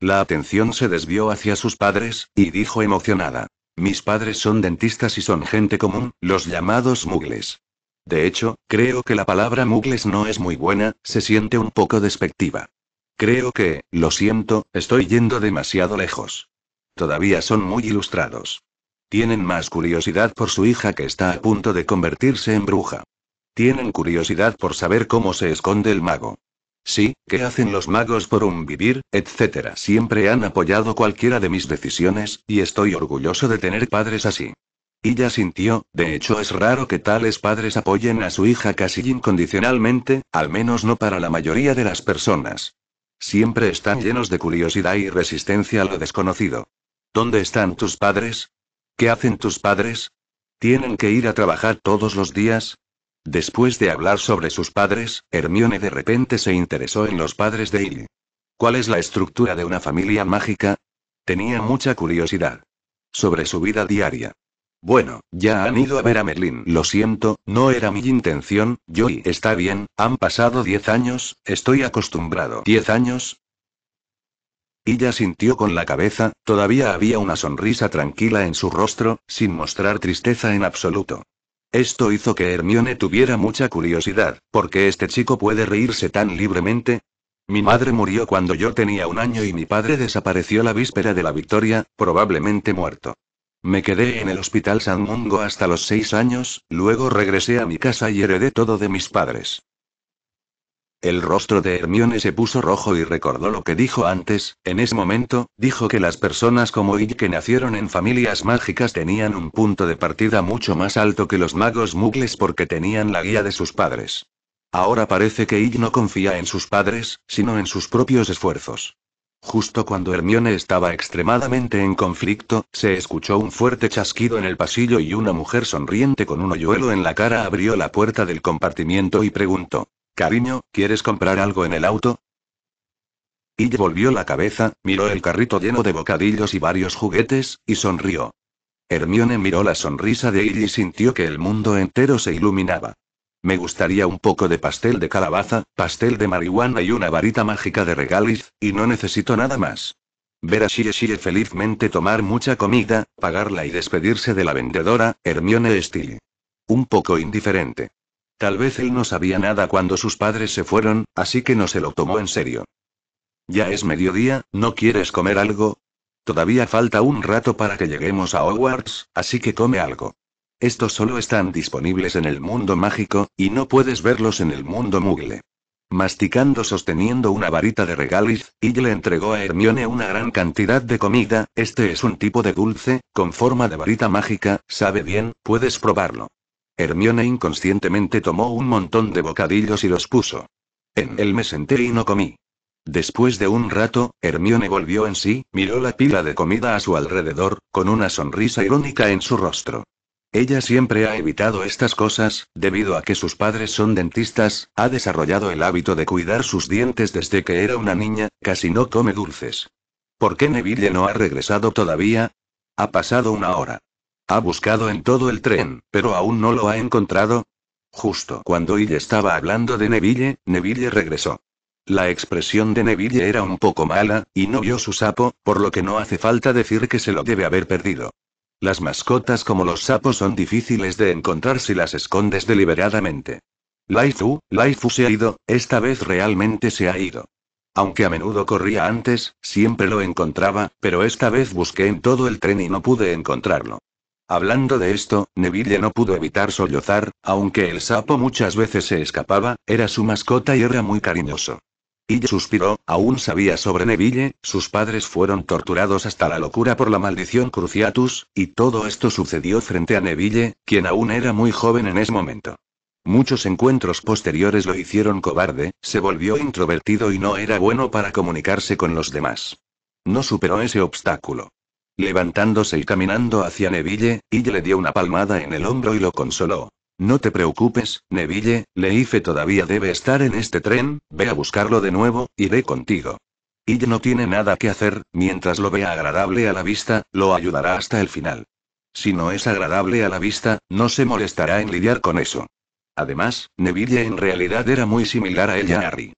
La atención se desvió hacia sus padres, y dijo emocionada. Mis padres son dentistas y son gente común, los llamados mugles. De hecho, creo que la palabra mugles no es muy buena, se siente un poco despectiva. Creo que, lo siento, estoy yendo demasiado lejos. Todavía son muy ilustrados. Tienen más curiosidad por su hija que está a punto de convertirse en bruja. Tienen curiosidad por saber cómo se esconde el mago. Sí, qué hacen los magos por un vivir, etcétera? Siempre han apoyado cualquiera de mis decisiones, y estoy orgulloso de tener padres así. Y ya sintió, de hecho es raro que tales padres apoyen a su hija casi incondicionalmente, al menos no para la mayoría de las personas. Siempre están llenos de curiosidad y resistencia a lo desconocido. ¿Dónde están tus padres? ¿Qué hacen tus padres? ¿Tienen que ir a trabajar todos los días? Después de hablar sobre sus padres, Hermione de repente se interesó en los padres de Il. ¿Cuál es la estructura de una familia mágica? Tenía mucha curiosidad. Sobre su vida diaria. Bueno, ya han ido a ver a Merlin. Lo siento, no era mi intención, Joy. Está bien, han pasado diez años, estoy acostumbrado. ¿Diez años? Ella sintió con la cabeza, todavía había una sonrisa tranquila en su rostro, sin mostrar tristeza en absoluto. Esto hizo que Hermione tuviera mucha curiosidad, porque este chico puede reírse tan libremente? Mi madre murió cuando yo tenía un año y mi padre desapareció la víspera de la victoria, probablemente muerto. Me quedé en el hospital San Mungo hasta los seis años, luego regresé a mi casa y heredé todo de mis padres. El rostro de Hermione se puso rojo y recordó lo que dijo antes, en ese momento, dijo que las personas como y que nacieron en familias mágicas tenían un punto de partida mucho más alto que los magos mugles porque tenían la guía de sus padres. Ahora parece que Ig no confía en sus padres, sino en sus propios esfuerzos. Justo cuando Hermione estaba extremadamente en conflicto, se escuchó un fuerte chasquido en el pasillo y una mujer sonriente con un hoyuelo en la cara abrió la puerta del compartimiento y preguntó. Cariño, ¿quieres comprar algo en el auto? y volvió la cabeza, miró el carrito lleno de bocadillos y varios juguetes, y sonrió. Hermione miró la sonrisa de Ille y sintió que el mundo entero se iluminaba. Me gustaría un poco de pastel de calabaza, pastel de marihuana y una varita mágica de regaliz, y no necesito nada más. Ver a Shie felizmente tomar mucha comida, pagarla y despedirse de la vendedora, Hermione Steele. Un poco indiferente. Tal vez él no sabía nada cuando sus padres se fueron, así que no se lo tomó en serio. Ya es mediodía, ¿no quieres comer algo? Todavía falta un rato para que lleguemos a Hogwarts, así que come algo. Estos solo están disponibles en el mundo mágico, y no puedes verlos en el mundo mugle. Masticando sosteniendo una varita de regaliz, y le entregó a Hermione una gran cantidad de comida, este es un tipo de dulce, con forma de varita mágica, sabe bien, puedes probarlo. Hermione inconscientemente tomó un montón de bocadillos y los puso. En él me senté y no comí. Después de un rato, Hermione volvió en sí, miró la pila de comida a su alrededor, con una sonrisa irónica en su rostro. Ella siempre ha evitado estas cosas, debido a que sus padres son dentistas, ha desarrollado el hábito de cuidar sus dientes desde que era una niña, casi no come dulces. ¿Por qué Neville no ha regresado todavía? Ha pasado una hora. Ha buscado en todo el tren, pero aún no lo ha encontrado. Justo cuando ella estaba hablando de Neville, Neville regresó. La expresión de Neville era un poco mala, y no vio su sapo, por lo que no hace falta decir que se lo debe haber perdido. Las mascotas como los sapos son difíciles de encontrar si las escondes deliberadamente. Laifu, Laifu se ha ido, esta vez realmente se ha ido. Aunque a menudo corría antes, siempre lo encontraba, pero esta vez busqué en todo el tren y no pude encontrarlo. Hablando de esto, Neville no pudo evitar sollozar, aunque el sapo muchas veces se escapaba, era su mascota y era muy cariñoso. Y suspiró, aún sabía sobre Neville, sus padres fueron torturados hasta la locura por la maldición Cruciatus, y todo esto sucedió frente a Neville, quien aún era muy joven en ese momento. Muchos encuentros posteriores lo hicieron cobarde, se volvió introvertido y no era bueno para comunicarse con los demás. No superó ese obstáculo. Levantándose y caminando hacia Neville, Ille le dio una palmada en el hombro y lo consoló. No te preocupes, Neville, Leife todavía debe estar en este tren, ve a buscarlo de nuevo, y ve contigo. Ille no tiene nada que hacer, mientras lo vea agradable a la vista, lo ayudará hasta el final. Si no es agradable a la vista, no se molestará en lidiar con eso. Además, Neville en realidad era muy similar a ella Harry.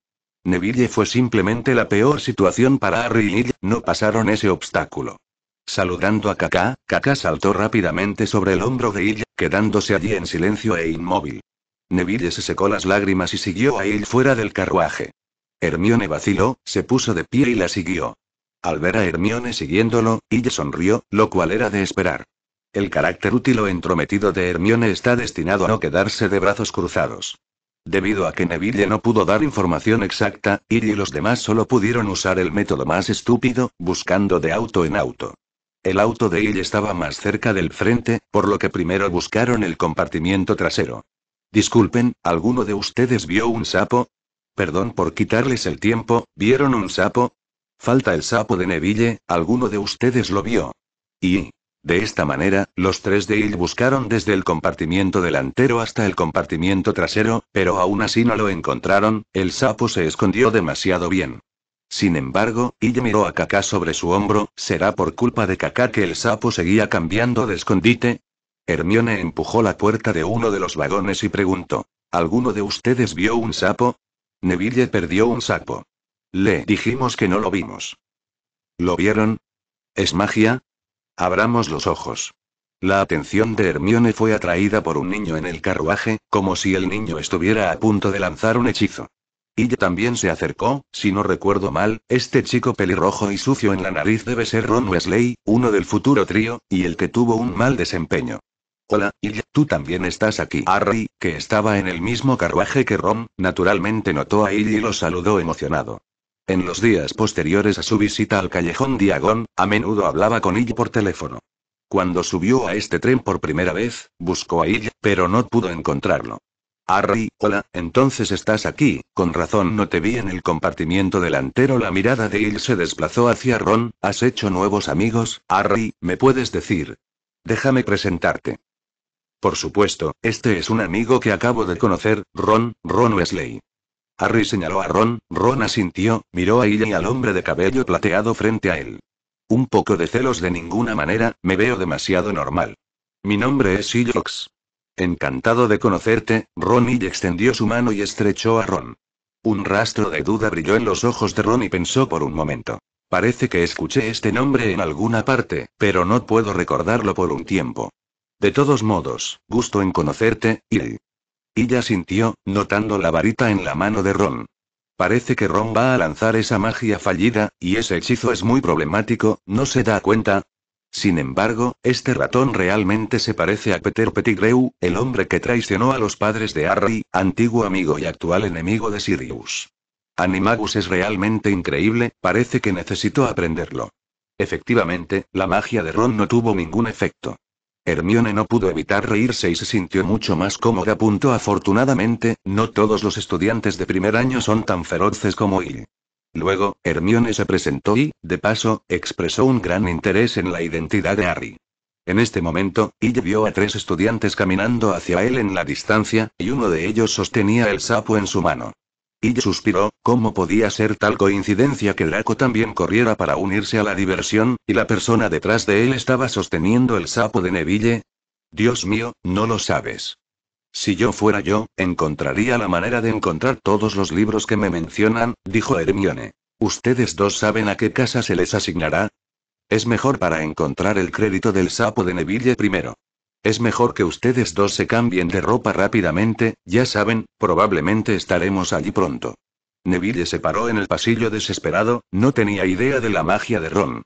Neville fue simplemente la peor situación para Harry y Ille, no pasaron ese obstáculo. Saludando a Kaká, Kaká saltó rápidamente sobre el hombro de Ill, quedándose allí en silencio e inmóvil. Neville se secó las lágrimas y siguió a él fuera del carruaje. Hermione vaciló, se puso de pie y la siguió. Al ver a Hermione siguiéndolo, Ill sonrió, lo cual era de esperar. El carácter útil o entrometido de Hermione está destinado a no quedarse de brazos cruzados. Debido a que Neville no pudo dar información exacta, Ill y los demás solo pudieron usar el método más estúpido, buscando de auto en auto. El auto de él estaba más cerca del frente, por lo que primero buscaron el compartimiento trasero. Disculpen, ¿alguno de ustedes vio un sapo? Perdón por quitarles el tiempo, ¿vieron un sapo? Falta el sapo de Neville, ¿alguno de ustedes lo vio? Y... De esta manera, los tres de él buscaron desde el compartimiento delantero hasta el compartimiento trasero, pero aún así no lo encontraron, el sapo se escondió demasiado bien. Sin embargo, Ille miró a Kaká sobre su hombro, ¿será por culpa de Kaká que el sapo seguía cambiando de escondite? Hermione empujó la puerta de uno de los vagones y preguntó, ¿alguno de ustedes vio un sapo? Neville perdió un sapo. Le dijimos que no lo vimos. ¿Lo vieron? ¿Es magia? Abramos los ojos. La atención de Hermione fue atraída por un niño en el carruaje, como si el niño estuviera a punto de lanzar un hechizo. Ella también se acercó, si no recuerdo mal, este chico pelirrojo y sucio en la nariz debe ser Ron Wesley, uno del futuro trío, y el que tuvo un mal desempeño. Hola, Illa, tú también estás aquí. Harry, que estaba en el mismo carruaje que Ron, naturalmente notó a Illa y lo saludó emocionado. En los días posteriores a su visita al callejón Diagon, a menudo hablaba con Illa por teléfono. Cuando subió a este tren por primera vez, buscó a Illa, pero no pudo encontrarlo. Harry, hola, entonces estás aquí, con razón no te vi en el compartimiento delantero. La mirada de él se desplazó hacia Ron, has hecho nuevos amigos, Harry, ¿me puedes decir? Déjame presentarte. Por supuesto, este es un amigo que acabo de conocer, Ron, Ron Wesley. Harry señaló a Ron, Ron asintió, miró a ella y al hombre de cabello plateado frente a él. Un poco de celos de ninguna manera, me veo demasiado normal. Mi nombre es Illox, Encantado de conocerte, Ronny extendió su mano y estrechó a Ron. Un rastro de duda brilló en los ojos de Ron y pensó por un momento. Parece que escuché este nombre en alguna parte, pero no puedo recordarlo por un tiempo. De todos modos, gusto en conocerte, y... Ella sintió, notando la varita en la mano de Ron. Parece que Ron va a lanzar esa magia fallida, y ese hechizo es muy problemático, ¿no se da cuenta? Sin embargo, este ratón realmente se parece a Peter Pettigrew, el hombre que traicionó a los padres de Harry, antiguo amigo y actual enemigo de Sirius. Animagus es realmente increíble, parece que necesitó aprenderlo. Efectivamente, la magia de Ron no tuvo ningún efecto. Hermione no pudo evitar reírse y se sintió mucho más cómoda. Punto. Afortunadamente, no todos los estudiantes de primer año son tan feroces como él. Luego, Hermione se presentó y, de paso, expresó un gran interés en la identidad de Harry. En este momento, ella vio a tres estudiantes caminando hacia él en la distancia, y uno de ellos sostenía el sapo en su mano. Ella suspiró, ¿cómo podía ser tal coincidencia que Draco también corriera para unirse a la diversión, y la persona detrás de él estaba sosteniendo el sapo de Neville? Dios mío, no lo sabes. Si yo fuera yo, encontraría la manera de encontrar todos los libros que me mencionan, dijo Hermione. ¿Ustedes dos saben a qué casa se les asignará? Es mejor para encontrar el crédito del sapo de Neville primero. Es mejor que ustedes dos se cambien de ropa rápidamente, ya saben, probablemente estaremos allí pronto. Neville se paró en el pasillo desesperado, no tenía idea de la magia de Ron.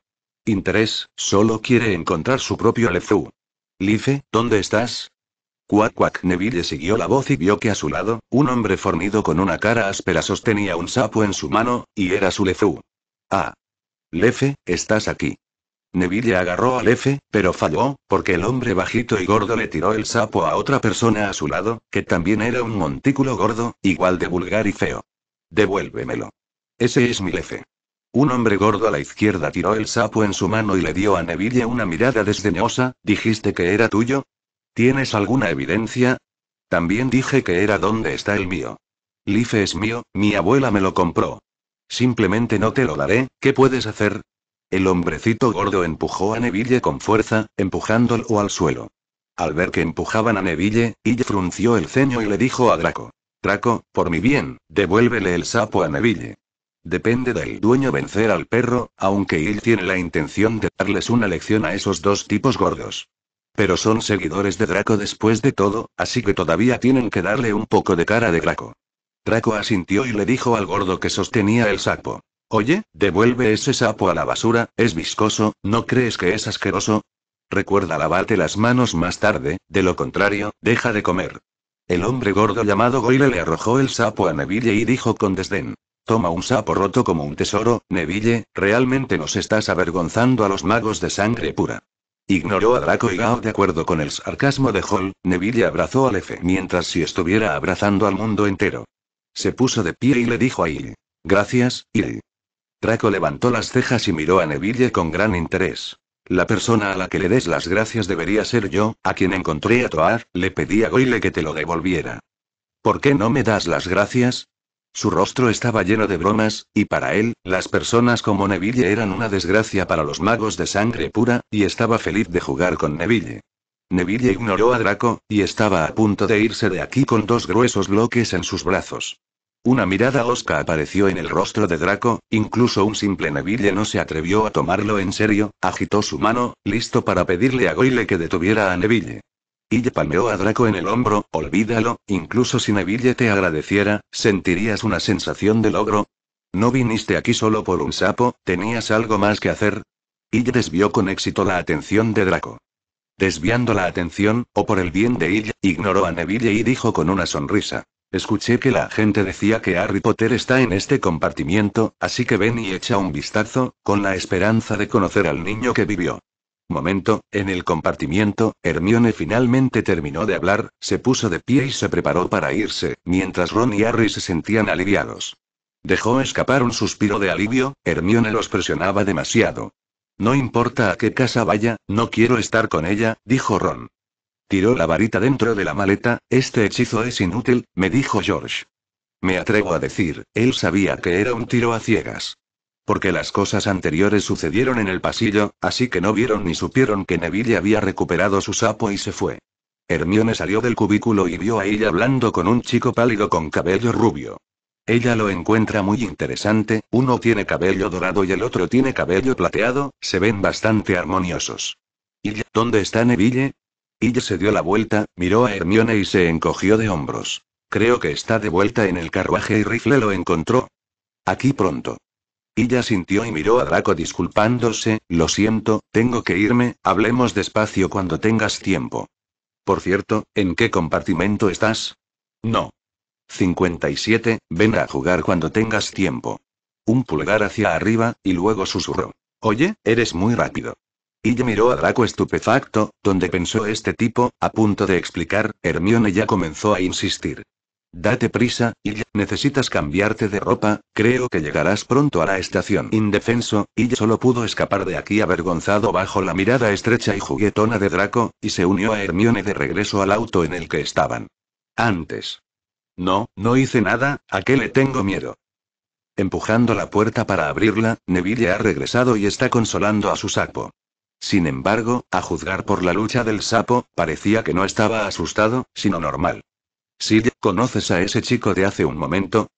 Interés, solo quiere encontrar su propio Lefou. Life, ¿dónde estás? Cuac cuac Neville siguió la voz y vio que a su lado, un hombre fornido con una cara áspera sostenía un sapo en su mano, y era su lefú. Ah. Lefe, estás aquí. Neville agarró al lefe, pero falló, porque el hombre bajito y gordo le tiró el sapo a otra persona a su lado, que también era un montículo gordo, igual de vulgar y feo. Devuélvemelo. Ese es mi Lefe. Un hombre gordo a la izquierda tiró el sapo en su mano y le dio a Neville una mirada desdeñosa, ¿dijiste que era tuyo? ¿Tienes alguna evidencia? También dije que era donde está el mío. Life es mío, mi abuela me lo compró. Simplemente no te lo daré, ¿qué puedes hacer? El hombrecito gordo empujó a Neville con fuerza, empujándolo al suelo. Al ver que empujaban a Neville, Ille frunció el ceño y le dijo a Draco. Draco, por mi bien, devuélvele el sapo a Neville. Depende del dueño vencer al perro, aunque él tiene la intención de darles una lección a esos dos tipos gordos. Pero son seguidores de Draco después de todo, así que todavía tienen que darle un poco de cara de Draco. Draco asintió y le dijo al gordo que sostenía el sapo. Oye, devuelve ese sapo a la basura, es viscoso, ¿no crees que es asqueroso? Recuerda lavarte las manos más tarde, de lo contrario, deja de comer. El hombre gordo llamado Goyle le arrojó el sapo a Neville y dijo con desdén. Toma un sapo roto como un tesoro, Neville, realmente nos estás avergonzando a los magos de sangre pura. Ignoró a Draco y Gao de acuerdo con el sarcasmo de Hall, Neville abrazó a Lefe mientras si estuviera abrazando al mundo entero. Se puso de pie y le dijo a Il. Gracias, Il. Draco levantó las cejas y miró a Neville con gran interés. La persona a la que le des las gracias debería ser yo, a quien encontré a Toar, le pedí a Goyle que te lo devolviera. ¿Por qué no me das las gracias? Su rostro estaba lleno de bromas, y para él, las personas como Neville eran una desgracia para los magos de sangre pura, y estaba feliz de jugar con Neville. Neville ignoró a Draco, y estaba a punto de irse de aquí con dos gruesos bloques en sus brazos. Una mirada osca apareció en el rostro de Draco, incluso un simple Neville no se atrevió a tomarlo en serio, agitó su mano, listo para pedirle a Goyle que detuviera a Neville. Ella palmeó a Draco en el hombro, olvídalo, incluso si Neville te agradeciera, sentirías una sensación de logro. No viniste aquí solo por un sapo, tenías algo más que hacer. Ella desvió con éxito la atención de Draco. Desviando la atención, o por el bien de ella, ignoró a Neville y dijo con una sonrisa. Escuché que la gente decía que Harry Potter está en este compartimiento, así que ven y echa un vistazo, con la esperanza de conocer al niño que vivió. Momento, en el compartimiento, Hermione finalmente terminó de hablar, se puso de pie y se preparó para irse, mientras Ron y Harry se sentían aliviados. Dejó escapar un suspiro de alivio, Hermione los presionaba demasiado. No importa a qué casa vaya, no quiero estar con ella, dijo Ron. Tiró la varita dentro de la maleta, este hechizo es inútil, me dijo George. Me atrevo a decir, él sabía que era un tiro a ciegas. Porque las cosas anteriores sucedieron en el pasillo, así que no vieron ni supieron que Neville había recuperado su sapo y se fue. Hermione salió del cubículo y vio a ella hablando con un chico pálido con cabello rubio. Ella lo encuentra muy interesante, uno tiene cabello dorado y el otro tiene cabello plateado, se ven bastante armoniosos. ¿Y dónde está Neville? Ella se dio la vuelta, miró a Hermione y se encogió de hombros. Creo que está de vuelta en el carruaje y Rifle lo encontró. Aquí pronto. Ella sintió y miró a Draco disculpándose, lo siento, tengo que irme, hablemos despacio cuando tengas tiempo. Por cierto, ¿en qué compartimento estás? No. 57, ven a jugar cuando tengas tiempo. Un pulgar hacia arriba, y luego susurró. Oye, eres muy rápido. Ella miró a Draco estupefacto, donde pensó este tipo, a punto de explicar, Hermione ya comenzó a insistir. Date prisa, Illa, necesitas cambiarte de ropa, creo que llegarás pronto a la estación. Indefenso, Illa solo pudo escapar de aquí avergonzado bajo la mirada estrecha y juguetona de Draco, y se unió a Hermione de regreso al auto en el que estaban. Antes. No, no hice nada, ¿a qué le tengo miedo? Empujando la puerta para abrirla, Neville ha regresado y está consolando a su sapo. Sin embargo, a juzgar por la lucha del sapo, parecía que no estaba asustado, sino normal. Si conoces a ese chico de hace un momento.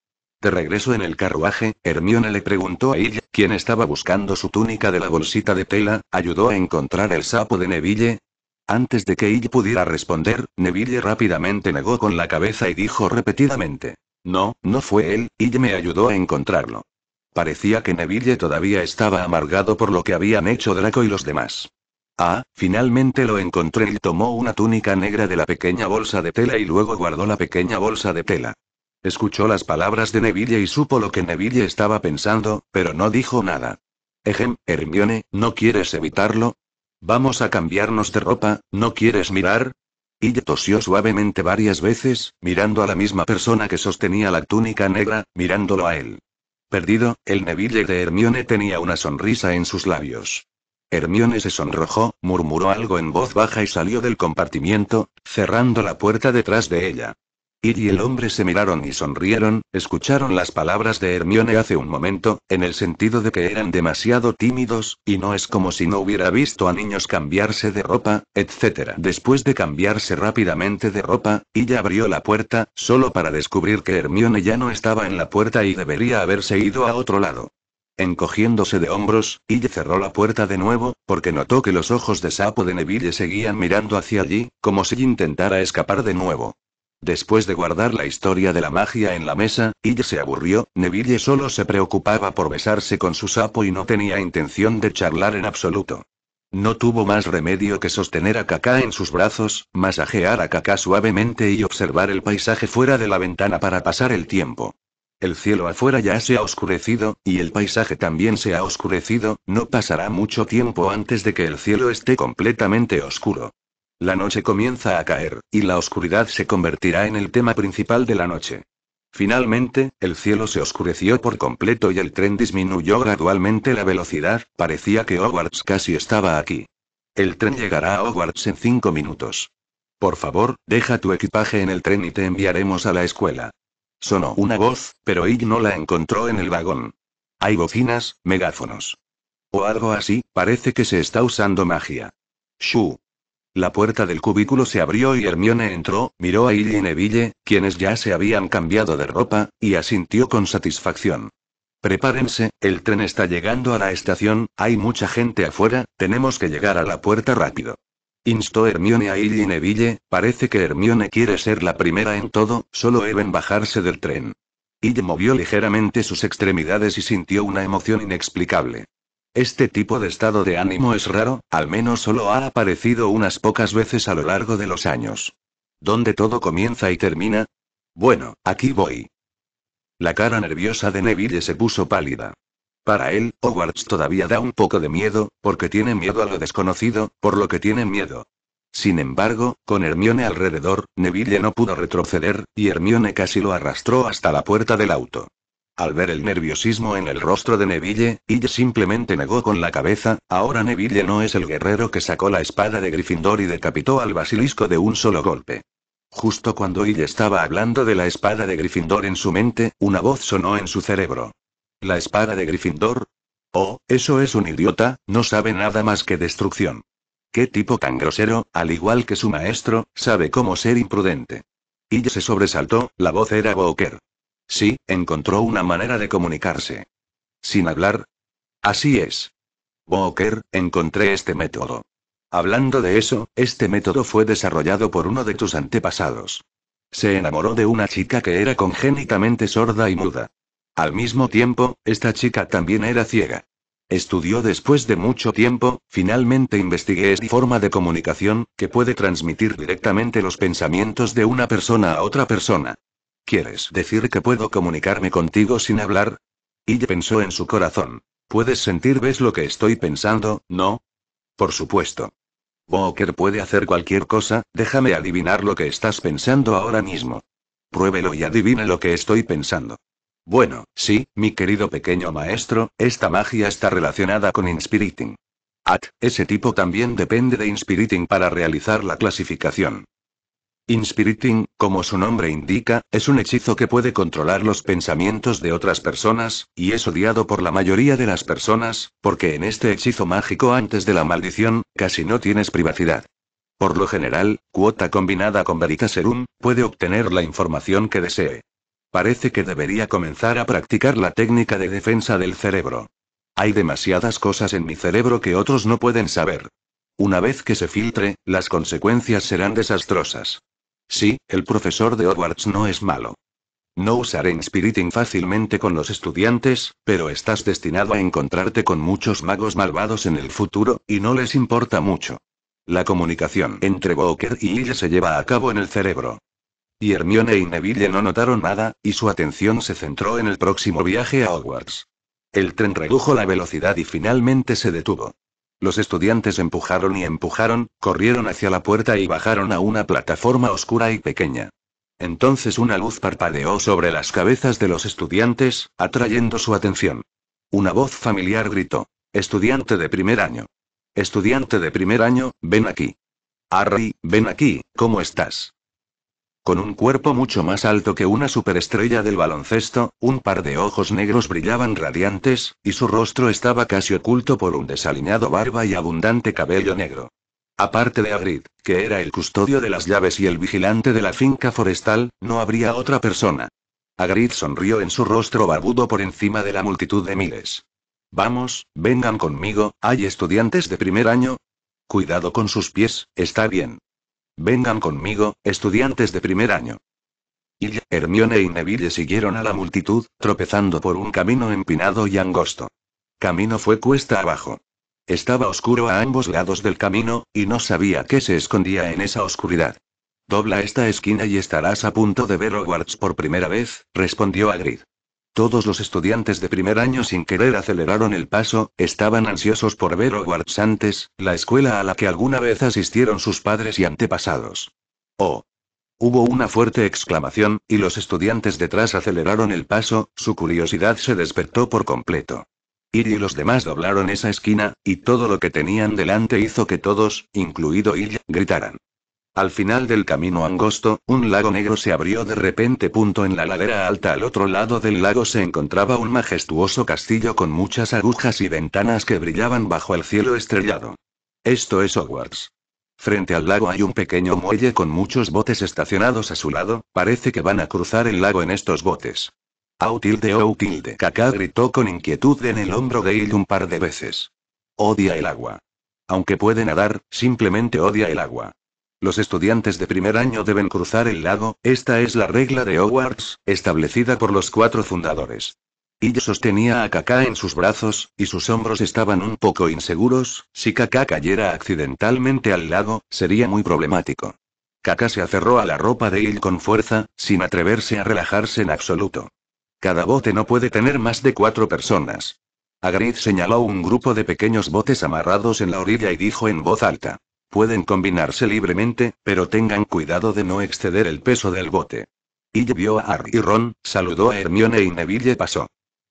De regreso en el carruaje, Hermione le preguntó a ella, quien estaba buscando su túnica de la bolsita de tela, ayudó a encontrar el sapo de Neville, antes de que ella pudiera responder, Neville rápidamente negó con la cabeza y dijo repetidamente. No, no fue él, y me ayudó a encontrarlo. Parecía que Neville todavía estaba amargado por lo que habían hecho Draco y los demás. Ah, finalmente lo encontré y tomó una túnica negra de la pequeña bolsa de tela y luego guardó la pequeña bolsa de tela. Escuchó las palabras de Neville y supo lo que Neville estaba pensando, pero no dijo nada. Ejem, Hermione, ¿no quieres evitarlo? Vamos a cambiarnos de ropa, ¿no quieres mirar? Y tosió suavemente varias veces, mirando a la misma persona que sostenía la túnica negra, mirándolo a él. Perdido, el Neville de Hermione tenía una sonrisa en sus labios. Hermione se sonrojó, murmuró algo en voz baja y salió del compartimiento, cerrando la puerta detrás de ella. Ir y el hombre se miraron y sonrieron, escucharon las palabras de Hermione hace un momento, en el sentido de que eran demasiado tímidos, y no es como si no hubiera visto a niños cambiarse de ropa, etc. Después de cambiarse rápidamente de ropa, ella abrió la puerta, solo para descubrir que Hermione ya no estaba en la puerta y debería haberse ido a otro lado. Encogiéndose de hombros, Ille cerró la puerta de nuevo, porque notó que los ojos de sapo de Neville seguían mirando hacia allí, como si intentara escapar de nuevo. Después de guardar la historia de la magia en la mesa, Ille se aburrió, Neville solo se preocupaba por besarse con su sapo y no tenía intención de charlar en absoluto. No tuvo más remedio que sostener a Kaká en sus brazos, masajear a Kaká suavemente y observar el paisaje fuera de la ventana para pasar el tiempo. El cielo afuera ya se ha oscurecido, y el paisaje también se ha oscurecido, no pasará mucho tiempo antes de que el cielo esté completamente oscuro. La noche comienza a caer, y la oscuridad se convertirá en el tema principal de la noche. Finalmente, el cielo se oscureció por completo y el tren disminuyó gradualmente la velocidad, parecía que Hogwarts casi estaba aquí. El tren llegará a Hogwarts en cinco minutos. Por favor, deja tu equipaje en el tren y te enviaremos a la escuela. Sonó una voz, pero Ig no la encontró en el vagón. Hay bocinas, megáfonos. O algo así, parece que se está usando magia. Shu. La puerta del cubículo se abrió y Hermione entró, miró a Ig y Neville, quienes ya se habían cambiado de ropa, y asintió con satisfacción. Prepárense, el tren está llegando a la estación, hay mucha gente afuera, tenemos que llegar a la puerta rápido. Instó Hermione a y Neville, parece que Hermione quiere ser la primera en todo, solo deben bajarse del tren. Illy movió ligeramente sus extremidades y sintió una emoción inexplicable. Este tipo de estado de ánimo es raro, al menos solo ha aparecido unas pocas veces a lo largo de los años. ¿Dónde todo comienza y termina? Bueno, aquí voy. La cara nerviosa de Neville se puso pálida. Para él, Hogwarts todavía da un poco de miedo, porque tiene miedo a lo desconocido, por lo que tiene miedo. Sin embargo, con Hermione alrededor, Neville no pudo retroceder, y Hermione casi lo arrastró hasta la puerta del auto. Al ver el nerviosismo en el rostro de Neville, ella simplemente negó con la cabeza, ahora Neville no es el guerrero que sacó la espada de Gryffindor y decapitó al basilisco de un solo golpe. Justo cuando ella estaba hablando de la espada de Gryffindor en su mente, una voz sonó en su cerebro. La espada de Gryffindor. Oh, eso es un idiota, no sabe nada más que destrucción. Qué tipo tan grosero, al igual que su maestro, sabe cómo ser imprudente. Ella se sobresaltó, la voz era Booker. Sí, encontró una manera de comunicarse. Sin hablar. Así es. Booker, encontré este método. Hablando de eso, este método fue desarrollado por uno de tus antepasados. Se enamoró de una chica que era congénitamente sorda y muda. Al mismo tiempo, esta chica también era ciega. Estudió después de mucho tiempo, finalmente investigué esta forma de comunicación, que puede transmitir directamente los pensamientos de una persona a otra persona. ¿Quieres decir que puedo comunicarme contigo sin hablar? Y pensó en su corazón. ¿Puedes sentir, ves lo que estoy pensando, no? Por supuesto. Walker puede hacer cualquier cosa, déjame adivinar lo que estás pensando ahora mismo. Pruébelo y adivine lo que estoy pensando. Bueno, sí, mi querido pequeño maestro, esta magia está relacionada con Inspiriting. At, ese tipo también depende de Inspiriting para realizar la clasificación. Inspiriting, como su nombre indica, es un hechizo que puede controlar los pensamientos de otras personas, y es odiado por la mayoría de las personas, porque en este hechizo mágico antes de la maldición, casi no tienes privacidad. Por lo general, cuota combinada con Veritaserum, Serum, puede obtener la información que desee. Parece que debería comenzar a practicar la técnica de defensa del cerebro. Hay demasiadas cosas en mi cerebro que otros no pueden saber. Una vez que se filtre, las consecuencias serán desastrosas. Sí, el profesor de Hogwarts no es malo. No usaré Inspiriting fácilmente con los estudiantes, pero estás destinado a encontrarte con muchos magos malvados en el futuro, y no les importa mucho. La comunicación entre Walker y ella se lleva a cabo en el cerebro. Y Hermione y Neville no notaron nada, y su atención se centró en el próximo viaje a Hogwarts. El tren redujo la velocidad y finalmente se detuvo. Los estudiantes empujaron y empujaron, corrieron hacia la puerta y bajaron a una plataforma oscura y pequeña. Entonces una luz parpadeó sobre las cabezas de los estudiantes, atrayendo su atención. Una voz familiar gritó. Estudiante de primer año. Estudiante de primer año, ven aquí. Harry, ven aquí, ¿cómo estás? Con un cuerpo mucho más alto que una superestrella del baloncesto, un par de ojos negros brillaban radiantes, y su rostro estaba casi oculto por un desaliñado barba y abundante cabello negro. Aparte de Agrid, que era el custodio de las llaves y el vigilante de la finca forestal, no habría otra persona. Agrid sonrió en su rostro barbudo por encima de la multitud de miles. Vamos, vengan conmigo, hay estudiantes de primer año. Cuidado con sus pies, está bien. Vengan conmigo, estudiantes de primer año. Y Hermione y Neville siguieron a la multitud, tropezando por un camino empinado y angosto. Camino fue cuesta abajo. Estaba oscuro a ambos lados del camino, y no sabía qué se escondía en esa oscuridad. Dobla esta esquina y estarás a punto de ver Hogwarts por primera vez, respondió Agrid. Todos los estudiantes de primer año sin querer aceleraron el paso, estaban ansiosos por ver Hogwarts antes, la escuela a la que alguna vez asistieron sus padres y antepasados. ¡Oh! Hubo una fuerte exclamación, y los estudiantes detrás aceleraron el paso, su curiosidad se despertó por completo. Illy y los demás doblaron esa esquina, y todo lo que tenían delante hizo que todos, incluido Illy, gritaran. Al final del camino angosto, un lago negro se abrió de repente. Punto en la ladera alta al otro lado del lago se encontraba un majestuoso castillo con muchas agujas y ventanas que brillaban bajo el cielo estrellado. Esto es Hogwarts. Frente al lago hay un pequeño muelle con muchos botes estacionados a su lado, parece que van a cruzar el lago en estos botes. Autilde, ¡Outilde! Kaká gritó con inquietud en el hombro de él un par de veces. Odia el agua. Aunque puede nadar, simplemente odia el agua. Los estudiantes de primer año deben cruzar el lago, esta es la regla de Hogwarts, establecida por los cuatro fundadores. Ella sostenía a Kaká en sus brazos, y sus hombros estaban un poco inseguros, si Kaká cayera accidentalmente al lago, sería muy problemático. Kaká se aferró a la ropa de él con fuerza, sin atreverse a relajarse en absoluto. Cada bote no puede tener más de cuatro personas. Agrid señaló un grupo de pequeños botes amarrados en la orilla y dijo en voz alta. Pueden combinarse libremente, pero tengan cuidado de no exceder el peso del bote. y vio a Harry y Ron, saludó a Hermione y Neville pasó.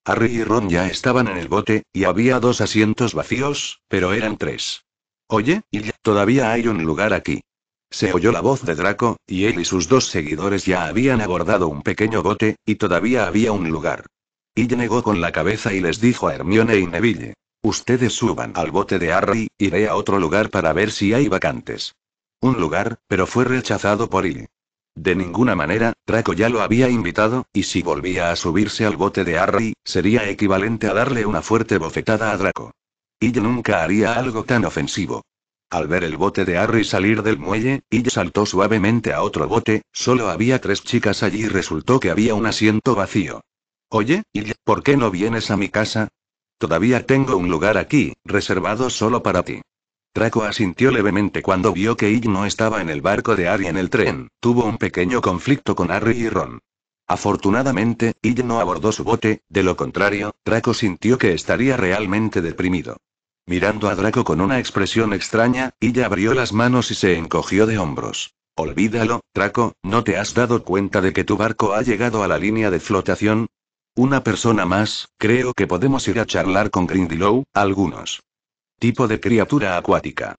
Harry y Ron ya estaban en el bote, y había dos asientos vacíos, pero eran tres. Oye, Ille, todavía hay un lugar aquí. Se oyó la voz de Draco, y él y sus dos seguidores ya habían abordado un pequeño bote, y todavía había un lugar. Ille negó con la cabeza y les dijo a Hermione y Neville. Ustedes suban al bote de Harry, iré a otro lugar para ver si hay vacantes. Un lugar, pero fue rechazado por él. De ninguna manera, Draco ya lo había invitado, y si volvía a subirse al bote de Harry, sería equivalente a darle una fuerte bofetada a Draco. yo nunca haría algo tan ofensivo. Al ver el bote de Harry salir del muelle, y saltó suavemente a otro bote, solo había tres chicas allí y resultó que había un asiento vacío. Oye, y ¿por qué no vienes a mi casa? Todavía tengo un lugar aquí, reservado solo para ti. Draco asintió levemente cuando vio que Ig no estaba en el barco de Ari en el tren, tuvo un pequeño conflicto con Harry y Ron. Afortunadamente, Ig no abordó su bote, de lo contrario, Draco sintió que estaría realmente deprimido. Mirando a Draco con una expresión extraña, ella abrió las manos y se encogió de hombros. Olvídalo, Draco, ¿no te has dado cuenta de que tu barco ha llegado a la línea de flotación? Una persona más, creo que podemos ir a charlar con Grindelow, algunos. Tipo de criatura acuática.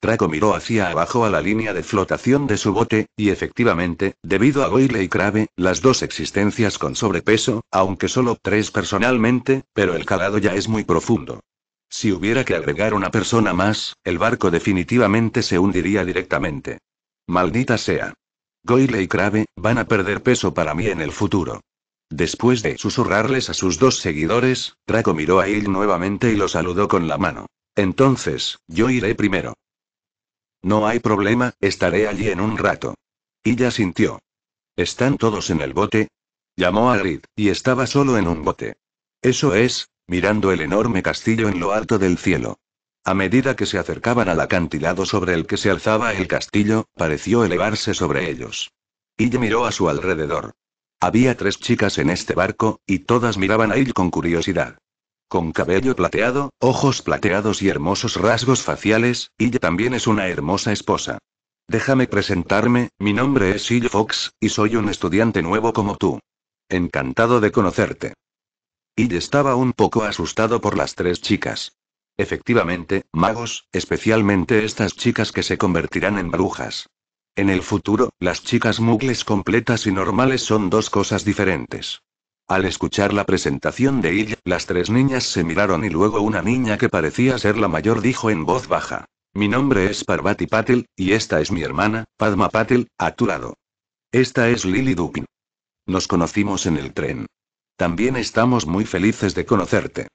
Draco miró hacia abajo a la línea de flotación de su bote, y efectivamente, debido a Goyle y Crave, las dos existencias con sobrepeso, aunque solo tres personalmente, pero el calado ya es muy profundo. Si hubiera que agregar una persona más, el barco definitivamente se hundiría directamente. Maldita sea. Goyle y Crave, van a perder peso para mí en el futuro. Después de susurrarles a sus dos seguidores, Draco miró a él nuevamente y lo saludó con la mano. Entonces, yo iré primero. No hay problema, estaré allí en un rato. Ella sintió. ¿Están todos en el bote? Llamó a y estaba solo en un bote. Eso es, mirando el enorme castillo en lo alto del cielo. A medida que se acercaban al acantilado sobre el que se alzaba el castillo, pareció elevarse sobre ellos. Ella miró a su alrededor. Había tres chicas en este barco, y todas miraban a él con curiosidad. Con cabello plateado, ojos plateados y hermosos rasgos faciales, ella también es una hermosa esposa. Déjame presentarme, mi nombre es Ill Fox, y soy un estudiante nuevo como tú. Encantado de conocerte. Y estaba un poco asustado por las tres chicas. Efectivamente, magos, especialmente estas chicas que se convertirán en brujas. En el futuro, las chicas mugles completas y normales son dos cosas diferentes. Al escuchar la presentación de ella, las tres niñas se miraron y luego una niña que parecía ser la mayor dijo en voz baja. Mi nombre es Parvati Patel, y esta es mi hermana, Padma Patel, a tu lado. Esta es Lily Dupin. Nos conocimos en el tren. También estamos muy felices de conocerte.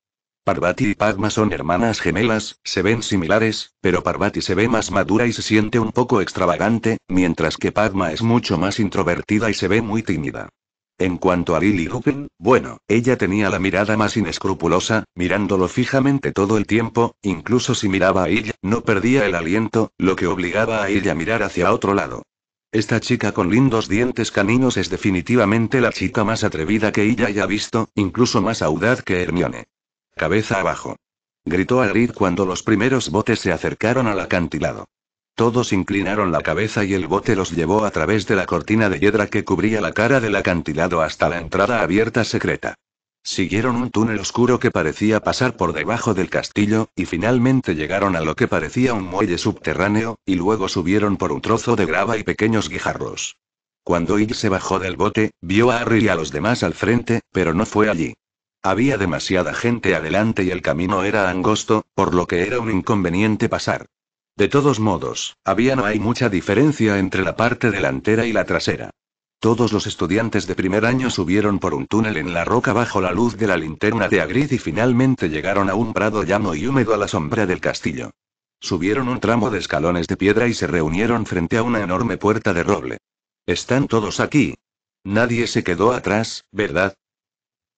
Parvati y Padma son hermanas gemelas, se ven similares, pero Parvati se ve más madura y se siente un poco extravagante, mientras que Padma es mucho más introvertida y se ve muy tímida. En cuanto a Lily Rupin, bueno, ella tenía la mirada más inescrupulosa, mirándolo fijamente todo el tiempo, incluso si miraba a ella, no perdía el aliento, lo que obligaba a ella a mirar hacia otro lado. Esta chica con lindos dientes caninos es definitivamente la chica más atrevida que ella haya visto, incluso más audaz que Hermione. Cabeza abajo. Gritó Arid cuando los primeros botes se acercaron al acantilado. Todos inclinaron la cabeza y el bote los llevó a través de la cortina de hiedra que cubría la cara del acantilado hasta la entrada abierta secreta. Siguieron un túnel oscuro que parecía pasar por debajo del castillo, y finalmente llegaron a lo que parecía un muelle subterráneo, y luego subieron por un trozo de grava y pequeños guijarros. Cuando él se bajó del bote, vio a Harry y a los demás al frente, pero no fue allí. Había demasiada gente adelante y el camino era angosto, por lo que era un inconveniente pasar. De todos modos, había no hay mucha diferencia entre la parte delantera y la trasera. Todos los estudiantes de primer año subieron por un túnel en la roca bajo la luz de la linterna de Agrid y finalmente llegaron a un prado llano y húmedo a la sombra del castillo. Subieron un tramo de escalones de piedra y se reunieron frente a una enorme puerta de roble. ¿Están todos aquí? Nadie se quedó atrás, ¿verdad?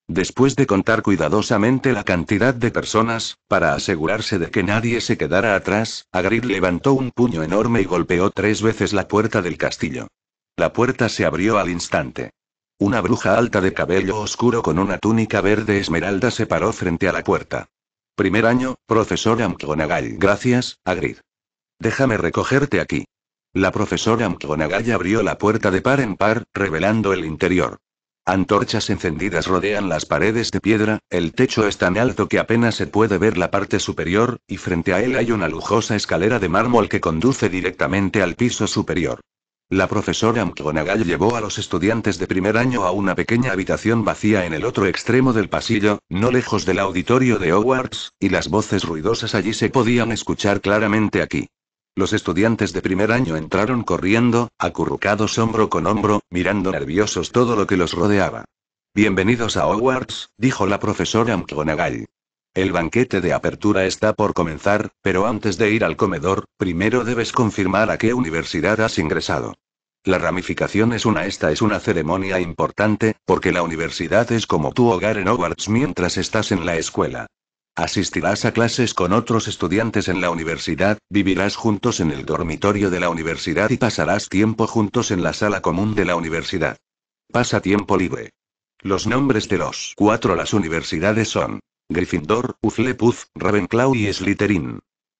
Después de contar cuidadosamente la cantidad de personas, para asegurarse de que nadie se quedara atrás, Agrid levantó un puño enorme y golpeó tres veces la puerta del castillo. La puerta se abrió al instante. Una bruja alta de cabello oscuro con una túnica verde esmeralda se paró frente a la puerta. Primer año, profesor McGonagall. Gracias, Agrid. Déjame recogerte aquí. La profesora McGonagall abrió la puerta de par en par, revelando el interior. Antorchas encendidas rodean las paredes de piedra, el techo es tan alto que apenas se puede ver la parte superior, y frente a él hay una lujosa escalera de mármol que conduce directamente al piso superior. La profesora McGonagall llevó a los estudiantes de primer año a una pequeña habitación vacía en el otro extremo del pasillo, no lejos del auditorio de Hogwarts, y las voces ruidosas allí se podían escuchar claramente aquí. Los estudiantes de primer año entraron corriendo, acurrucados hombro con hombro, mirando nerviosos todo lo que los rodeaba. Bienvenidos a Hogwarts, dijo la profesora McGonagall. El banquete de apertura está por comenzar, pero antes de ir al comedor, primero debes confirmar a qué universidad has ingresado. La ramificación es una esta es una ceremonia importante, porque la universidad es como tu hogar en Hogwarts mientras estás en la escuela. Asistirás a clases con otros estudiantes en la universidad, vivirás juntos en el dormitorio de la universidad y pasarás tiempo juntos en la sala común de la universidad. Pasa tiempo libre. Los nombres de los cuatro las universidades son Gryffindor, Hufflepuff, Ravenclaw y Slytherin.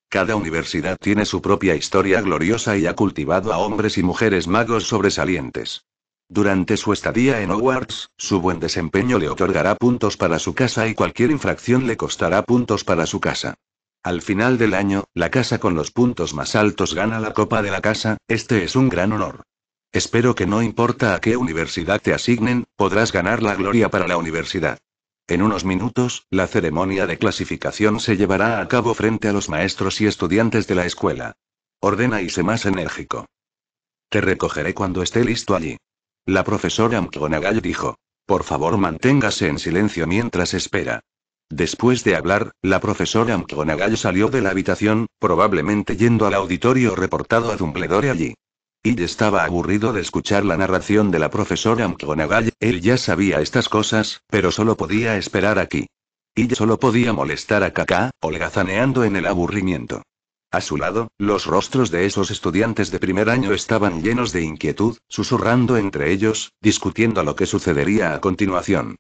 Cada universidad tiene su propia historia gloriosa y ha cultivado a hombres y mujeres magos sobresalientes. Durante su estadía en Hogwarts, su buen desempeño le otorgará puntos para su casa y cualquier infracción le costará puntos para su casa. Al final del año, la casa con los puntos más altos gana la Copa de la Casa, este es un gran honor. Espero que no importa a qué universidad te asignen, podrás ganar la gloria para la universidad. En unos minutos, la ceremonia de clasificación se llevará a cabo frente a los maestros y estudiantes de la escuela. Ordena y sé más enérgico. Te recogeré cuando esté listo allí. La profesora McGonagall dijo. Por favor, manténgase en silencio mientras espera. Después de hablar, la profesora McGonagall salió de la habitación, probablemente yendo al auditorio reportado a Dumbledore allí. Y estaba aburrido de escuchar la narración de la profesora McGonagall, él ya sabía estas cosas, pero solo podía esperar aquí. Y solo podía molestar a Kaká, holgazaneando en el aburrimiento. A su lado, los rostros de esos estudiantes de primer año estaban llenos de inquietud, susurrando entre ellos, discutiendo lo que sucedería a continuación.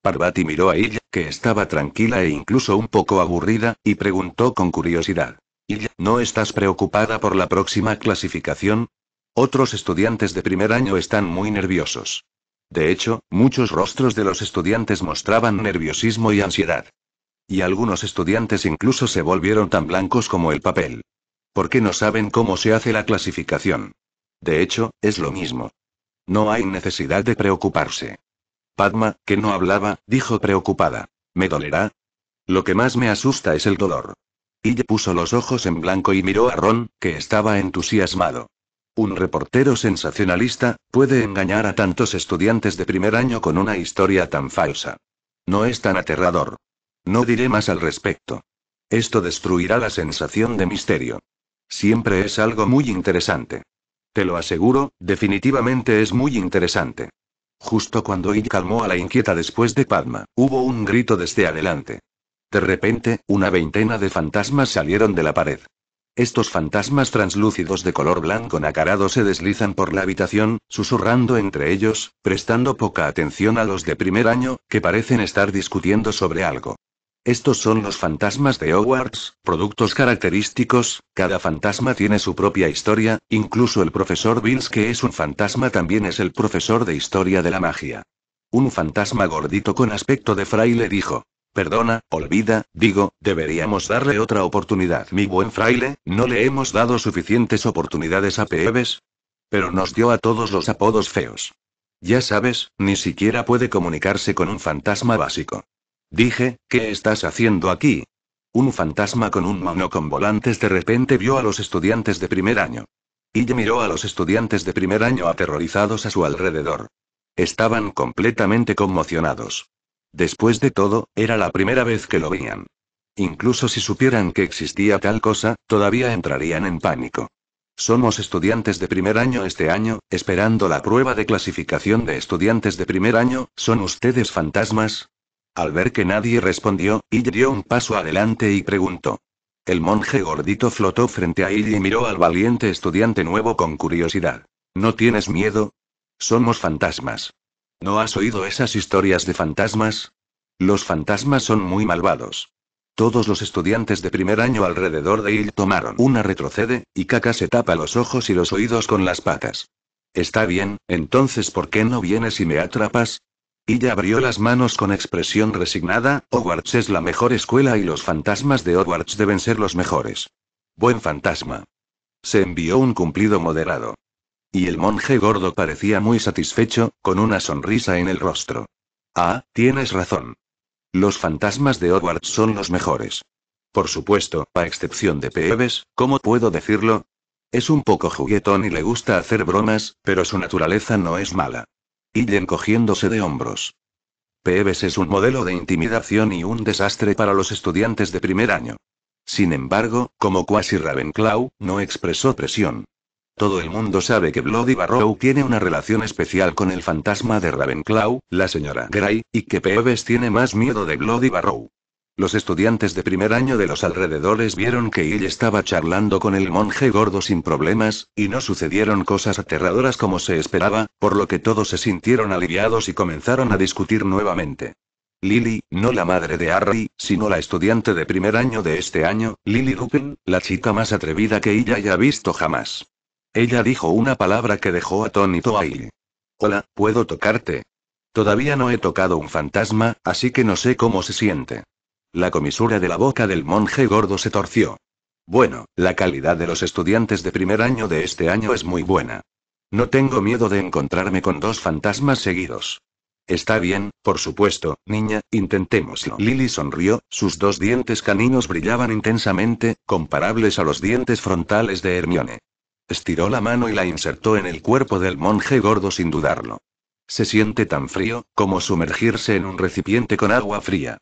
Parvati miró a ella, que estaba tranquila e incluso un poco aburrida, y preguntó con curiosidad. Illa, ¿no estás preocupada por la próxima clasificación? Otros estudiantes de primer año están muy nerviosos. De hecho, muchos rostros de los estudiantes mostraban nerviosismo y ansiedad. Y algunos estudiantes incluso se volvieron tan blancos como el papel. Porque no saben cómo se hace la clasificación. De hecho, es lo mismo. No hay necesidad de preocuparse. Padma, que no hablaba, dijo preocupada. ¿Me dolerá? Lo que más me asusta es el dolor. ella puso los ojos en blanco y miró a Ron, que estaba entusiasmado. Un reportero sensacionalista puede engañar a tantos estudiantes de primer año con una historia tan falsa. No es tan aterrador. No diré más al respecto. Esto destruirá la sensación de misterio. Siempre es algo muy interesante. Te lo aseguro, definitivamente es muy interesante. Justo cuando Id calmó a la inquieta después de Padma, hubo un grito desde adelante. De repente, una veintena de fantasmas salieron de la pared. Estos fantasmas translúcidos de color blanco nacarado se deslizan por la habitación, susurrando entre ellos, prestando poca atención a los de primer año, que parecen estar discutiendo sobre algo. Estos son los fantasmas de Hogwarts, productos característicos, cada fantasma tiene su propia historia, incluso el profesor Bills que es un fantasma también es el profesor de historia de la magia. Un fantasma gordito con aspecto de fraile dijo. Perdona, olvida, digo, deberíamos darle otra oportunidad. Mi buen fraile, ¿no le hemos dado suficientes oportunidades a Peeves, Pero nos dio a todos los apodos feos. Ya sabes, ni siquiera puede comunicarse con un fantasma básico. Dije, ¿qué estás haciendo aquí? Un fantasma con un mono con volantes de repente vio a los estudiantes de primer año. Y miró a los estudiantes de primer año aterrorizados a su alrededor. Estaban completamente conmocionados. Después de todo, era la primera vez que lo veían. Incluso si supieran que existía tal cosa, todavía entrarían en pánico. Somos estudiantes de primer año este año, esperando la prueba de clasificación de estudiantes de primer año, ¿son ustedes fantasmas? Al ver que nadie respondió, Illy dio un paso adelante y preguntó. El monje gordito flotó frente a él y miró al valiente estudiante nuevo con curiosidad. ¿No tienes miedo? Somos fantasmas. ¿No has oído esas historias de fantasmas? Los fantasmas son muy malvados. Todos los estudiantes de primer año alrededor de él tomaron una retrocede, y Kaka se tapa los ojos y los oídos con las patas. Está bien, entonces ¿por qué no vienes y me atrapas? Ella abrió las manos con expresión resignada, Hogwarts es la mejor escuela y los fantasmas de Hogwarts deben ser los mejores. Buen fantasma. Se envió un cumplido moderado. Y el monje gordo parecía muy satisfecho, con una sonrisa en el rostro. Ah, tienes razón. Los fantasmas de Hogwarts son los mejores. Por supuesto, a excepción de Peeves, ¿cómo puedo decirlo? Es un poco juguetón y le gusta hacer bromas, pero su naturaleza no es mala y cogiéndose de hombros. peves es un modelo de intimidación y un desastre para los estudiantes de primer año. Sin embargo, como Quasi Ravenclaw, no expresó presión. Todo el mundo sabe que Bloody Barrow tiene una relación especial con el fantasma de Ravenclaw, la señora Gray, y que Peves tiene más miedo de Bloody Barrow. Los estudiantes de primer año de los alrededores vieron que ella estaba charlando con el monje gordo sin problemas, y no sucedieron cosas aterradoras como se esperaba, por lo que todos se sintieron aliviados y comenzaron a discutir nuevamente. Lily, no la madre de Harry, sino la estudiante de primer año de este año, Lily Rupin, la chica más atrevida que ella haya visto jamás. Ella dijo una palabra que dejó atónito a Ailey. Hola, ¿puedo tocarte? Todavía no he tocado un fantasma, así que no sé cómo se siente. La comisura de la boca del monje gordo se torció. Bueno, la calidad de los estudiantes de primer año de este año es muy buena. No tengo miedo de encontrarme con dos fantasmas seguidos. Está bien, por supuesto, niña, intentémoslo. Lily sonrió, sus dos dientes caninos brillaban intensamente, comparables a los dientes frontales de Hermione. Estiró la mano y la insertó en el cuerpo del monje gordo sin dudarlo. Se siente tan frío, como sumergirse en un recipiente con agua fría.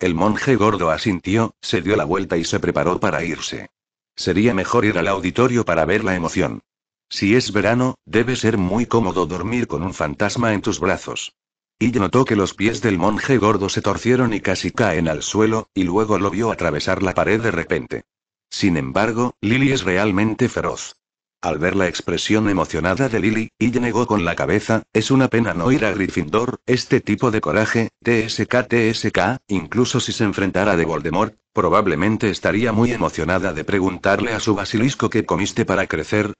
El monje gordo asintió, se dio la vuelta y se preparó para irse. Sería mejor ir al auditorio para ver la emoción. Si es verano, debe ser muy cómodo dormir con un fantasma en tus brazos. Y notó que los pies del monje gordo se torcieron y casi caen al suelo, y luego lo vio atravesar la pared de repente. Sin embargo, Lily es realmente feroz. Al ver la expresión emocionada de Lily, y negó con la cabeza, es una pena no ir a Gryffindor, este tipo de coraje, TSK TSK, incluso si se enfrentara a Voldemort, probablemente estaría muy emocionada de preguntarle a su basilisco qué comiste para crecer.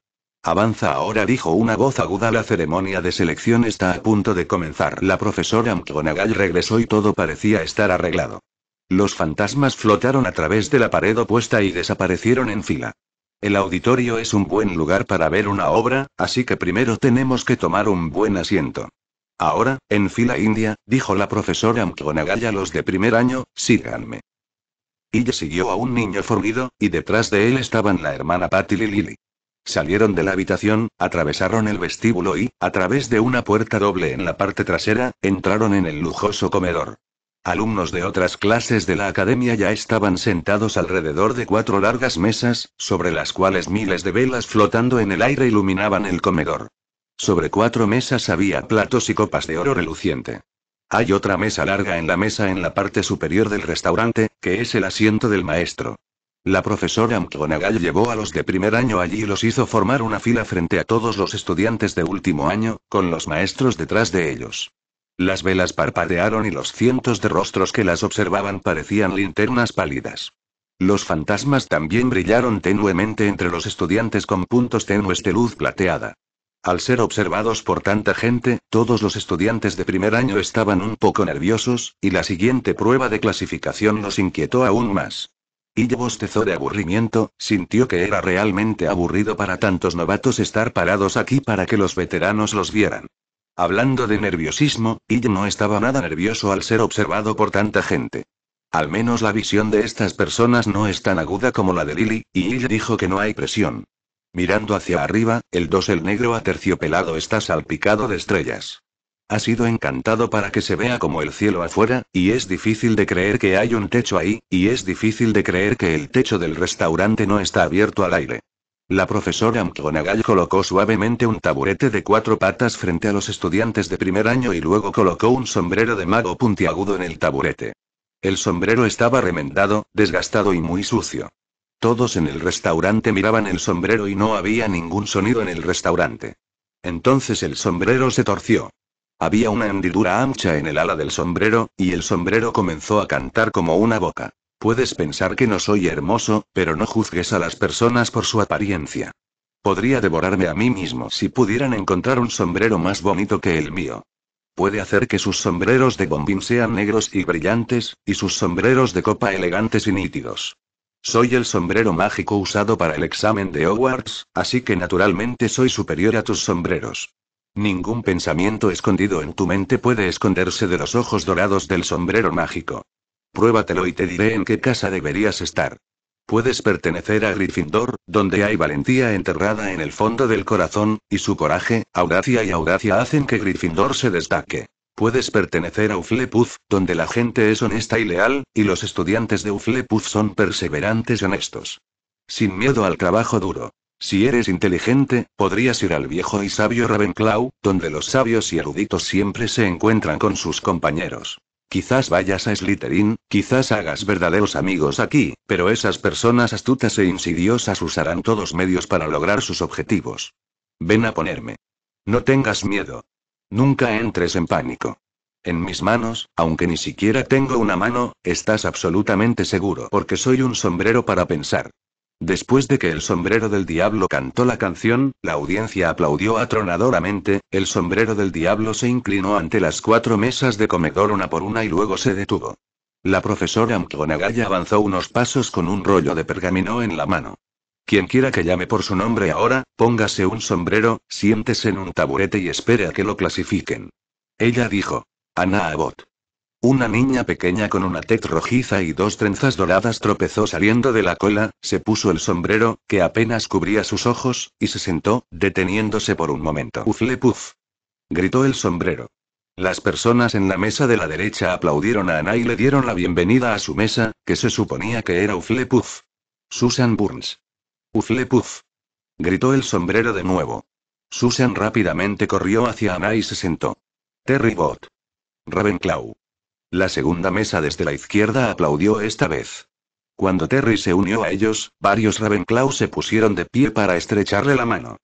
Avanza ahora, dijo una voz aguda. La ceremonia de selección está a punto de comenzar. La profesora McGonagall regresó y todo parecía estar arreglado. Los fantasmas flotaron a través de la pared opuesta y desaparecieron en fila. El auditorio es un buen lugar para ver una obra, así que primero tenemos que tomar un buen asiento. Ahora, en fila india, dijo la profesora McGonagall a los de primer año, síganme. Ella siguió a un niño fornido, y detrás de él estaban la hermana Patty y Lily. Salieron de la habitación, atravesaron el vestíbulo y, a través de una puerta doble en la parte trasera, entraron en el lujoso comedor. Alumnos de otras clases de la academia ya estaban sentados alrededor de cuatro largas mesas, sobre las cuales miles de velas flotando en el aire iluminaban el comedor. Sobre cuatro mesas había platos y copas de oro reluciente. Hay otra mesa larga en la mesa en la parte superior del restaurante, que es el asiento del maestro. La profesora McGonagall llevó a los de primer año allí y los hizo formar una fila frente a todos los estudiantes de último año, con los maestros detrás de ellos. Las velas parpadearon y los cientos de rostros que las observaban parecían linternas pálidas. Los fantasmas también brillaron tenuemente entre los estudiantes con puntos tenues de luz plateada. Al ser observados por tanta gente, todos los estudiantes de primer año estaban un poco nerviosos, y la siguiente prueba de clasificación los inquietó aún más. ya bostezó de aburrimiento, sintió que era realmente aburrido para tantos novatos estar parados aquí para que los veteranos los vieran. Hablando de nerviosismo, Ill no estaba nada nervioso al ser observado por tanta gente. Al menos la visión de estas personas no es tan aguda como la de Lily, y Ill dijo que no hay presión. Mirando hacia arriba, el dosel negro aterciopelado está salpicado de estrellas. Ha sido encantado para que se vea como el cielo afuera, y es difícil de creer que hay un techo ahí, y es difícil de creer que el techo del restaurante no está abierto al aire. La profesora McGonagall colocó suavemente un taburete de cuatro patas frente a los estudiantes de primer año y luego colocó un sombrero de mago puntiagudo en el taburete. El sombrero estaba remendado, desgastado y muy sucio. Todos en el restaurante miraban el sombrero y no había ningún sonido en el restaurante. Entonces el sombrero se torció. Había una hendidura ancha en el ala del sombrero, y el sombrero comenzó a cantar como una boca. Puedes pensar que no soy hermoso, pero no juzgues a las personas por su apariencia. Podría devorarme a mí mismo si pudieran encontrar un sombrero más bonito que el mío. Puede hacer que sus sombreros de bombín sean negros y brillantes, y sus sombreros de copa elegantes y nítidos. Soy el sombrero mágico usado para el examen de Hogwarts, así que naturalmente soy superior a tus sombreros. Ningún pensamiento escondido en tu mente puede esconderse de los ojos dorados del sombrero mágico. Pruébatelo y te diré en qué casa deberías estar. Puedes pertenecer a Gryffindor, donde hay valentía enterrada en el fondo del corazón, y su coraje, audacia y audacia hacen que Gryffindor se destaque. Puedes pertenecer a Uflepuff, donde la gente es honesta y leal, y los estudiantes de Uflepuff son perseverantes y honestos. Sin miedo al trabajo duro. Si eres inteligente, podrías ir al viejo y sabio Ravenclaw, donde los sabios y eruditos siempre se encuentran con sus compañeros. Quizás vayas a Slytherin, quizás hagas verdaderos amigos aquí, pero esas personas astutas e insidiosas usarán todos medios para lograr sus objetivos. Ven a ponerme. No tengas miedo. Nunca entres en pánico. En mis manos, aunque ni siquiera tengo una mano, estás absolutamente seguro porque soy un sombrero para pensar. Después de que el sombrero del diablo cantó la canción, la audiencia aplaudió atronadoramente, el sombrero del diablo se inclinó ante las cuatro mesas de comedor una por una y luego se detuvo. La profesora Mcgonagall avanzó unos pasos con un rollo de pergamino en la mano. Quien quiera que llame por su nombre ahora, póngase un sombrero, siéntese en un taburete y espere a que lo clasifiquen. Ella dijo. Ana Abbott. Una niña pequeña con una tez rojiza y dos trenzas doradas tropezó saliendo de la cola, se puso el sombrero, que apenas cubría sus ojos, y se sentó, deteniéndose por un momento. ¡Ufle puf! gritó el sombrero. Las personas en la mesa de la derecha aplaudieron a Ana y le dieron la bienvenida a su mesa, que se suponía que era Ufle puf. Susan Burns. Ufle puf. gritó el sombrero de nuevo. Susan rápidamente corrió hacia Ana y se sentó. Terry Bott. Ravenclaw. La segunda mesa desde la izquierda aplaudió esta vez. Cuando Terry se unió a ellos, varios Ravenclaw se pusieron de pie para estrecharle la mano.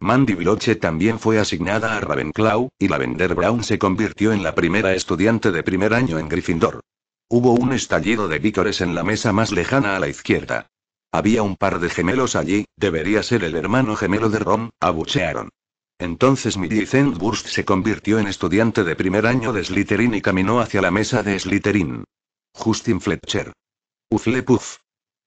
Mandy Viloche también fue asignada a Ravenclaw, y Lavender Brown se convirtió en la primera estudiante de primer año en Gryffindor. Hubo un estallido de vítores en la mesa más lejana a la izquierda. Había un par de gemelos allí, debería ser el hermano gemelo de Ron, abuchearon. Entonces Millicent Zendburst se convirtió en estudiante de primer año de Slytherin y caminó hacia la mesa de Slytherin. Justin Fletcher. Uflepuf.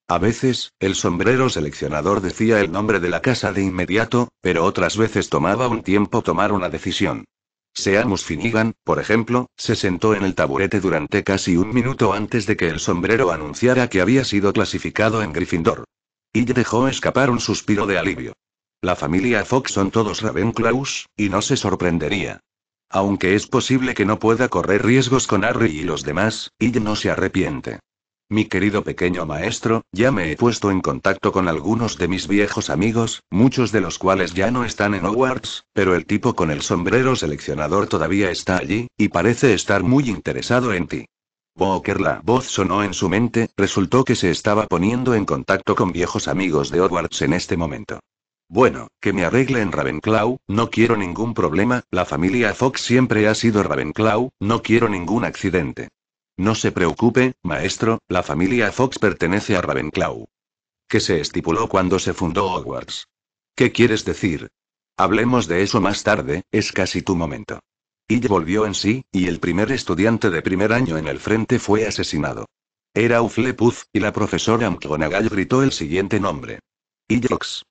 A veces, el sombrero seleccionador decía el nombre de la casa de inmediato, pero otras veces tomaba un tiempo tomar una decisión. Seamus Finnegan, por ejemplo, se sentó en el taburete durante casi un minuto antes de que el sombrero anunciara que había sido clasificado en Gryffindor. Y dejó escapar un suspiro de alivio. La familia Fox son todos Ravenclaws, y no se sorprendería. Aunque es posible que no pueda correr riesgos con Harry y los demás, y no se arrepiente. Mi querido pequeño maestro, ya me he puesto en contacto con algunos de mis viejos amigos, muchos de los cuales ya no están en Hogwarts, pero el tipo con el sombrero seleccionador todavía está allí, y parece estar muy interesado en ti. Walker la voz sonó en su mente, resultó que se estaba poniendo en contacto con viejos amigos de Hogwarts en este momento. Bueno, que me arregle en Ravenclaw, no quiero ningún problema, la familia Fox siempre ha sido Ravenclaw, no quiero ningún accidente. No se preocupe, maestro, la familia Fox pertenece a Ravenclaw. Que se estipuló cuando se fundó Hogwarts. ¿Qué quieres decir? Hablemos de eso más tarde, es casi tu momento. y volvió en sí, y el primer estudiante de primer año en el frente fue asesinado. Era Uflepuz, y la profesora McGonagall gritó el siguiente nombre. Illox.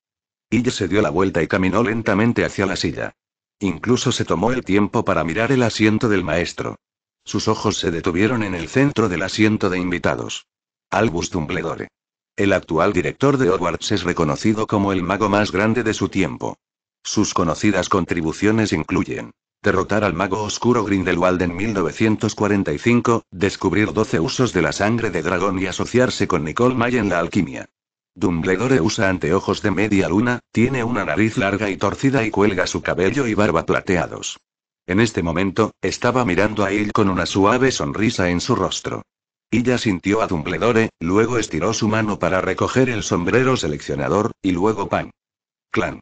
Ella se dio la vuelta y caminó lentamente hacia la silla. Incluso se tomó el tiempo para mirar el asiento del maestro. Sus ojos se detuvieron en el centro del asiento de invitados. Albus Dumbledore. El actual director de Hogwarts es reconocido como el mago más grande de su tiempo. Sus conocidas contribuciones incluyen derrotar al mago oscuro Grindelwald en 1945, descubrir 12 usos de la sangre de dragón y asociarse con Nicole May en la alquimia. Dumbledore usa anteojos de media luna, tiene una nariz larga y torcida y cuelga su cabello y barba plateados. En este momento, estaba mirando a él con una suave sonrisa en su rostro. Ella sintió a Dumbledore, luego estiró su mano para recoger el sombrero seleccionador, y luego pan. Clan.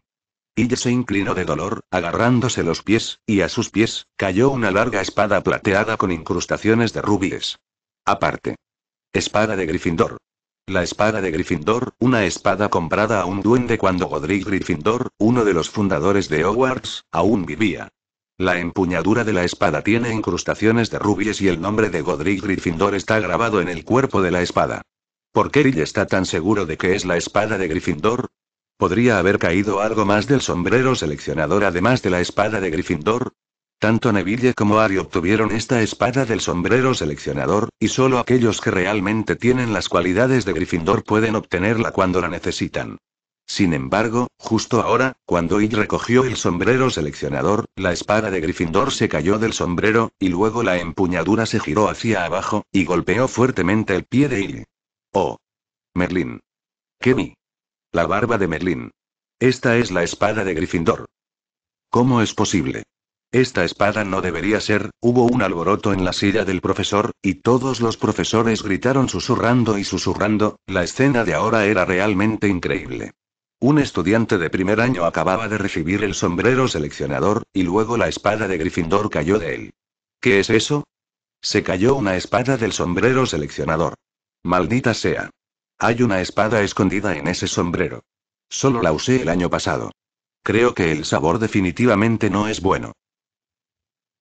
Ella se inclinó de dolor, agarrándose los pies, y a sus pies, cayó una larga espada plateada con incrustaciones de rubíes. Aparte. Espada de Gryffindor. La espada de Gryffindor, una espada comprada a un duende cuando Godric Gryffindor, uno de los fundadores de Hogwarts, aún vivía. La empuñadura de la espada tiene incrustaciones de rubíes y el nombre de Godric Gryffindor está grabado en el cuerpo de la espada. ¿Por qué Rill está tan seguro de que es la espada de Gryffindor? ¿Podría haber caído algo más del sombrero seleccionador además de la espada de Gryffindor? Tanto Neville como Ari obtuvieron esta espada del sombrero seleccionador, y solo aquellos que realmente tienen las cualidades de Gryffindor pueden obtenerla cuando la necesitan. Sin embargo, justo ahora, cuando él recogió el sombrero seleccionador, la espada de Gryffindor se cayó del sombrero, y luego la empuñadura se giró hacia abajo, y golpeó fuertemente el pie de Illy. Oh. Merlín. Kemi, La barba de Merlín. Esta es la espada de Gryffindor. ¿Cómo es posible? Esta espada no debería ser, hubo un alboroto en la silla del profesor, y todos los profesores gritaron susurrando y susurrando, la escena de ahora era realmente increíble. Un estudiante de primer año acababa de recibir el sombrero seleccionador, y luego la espada de Gryffindor cayó de él. ¿Qué es eso? Se cayó una espada del sombrero seleccionador. Maldita sea. Hay una espada escondida en ese sombrero. Solo la usé el año pasado. Creo que el sabor definitivamente no es bueno.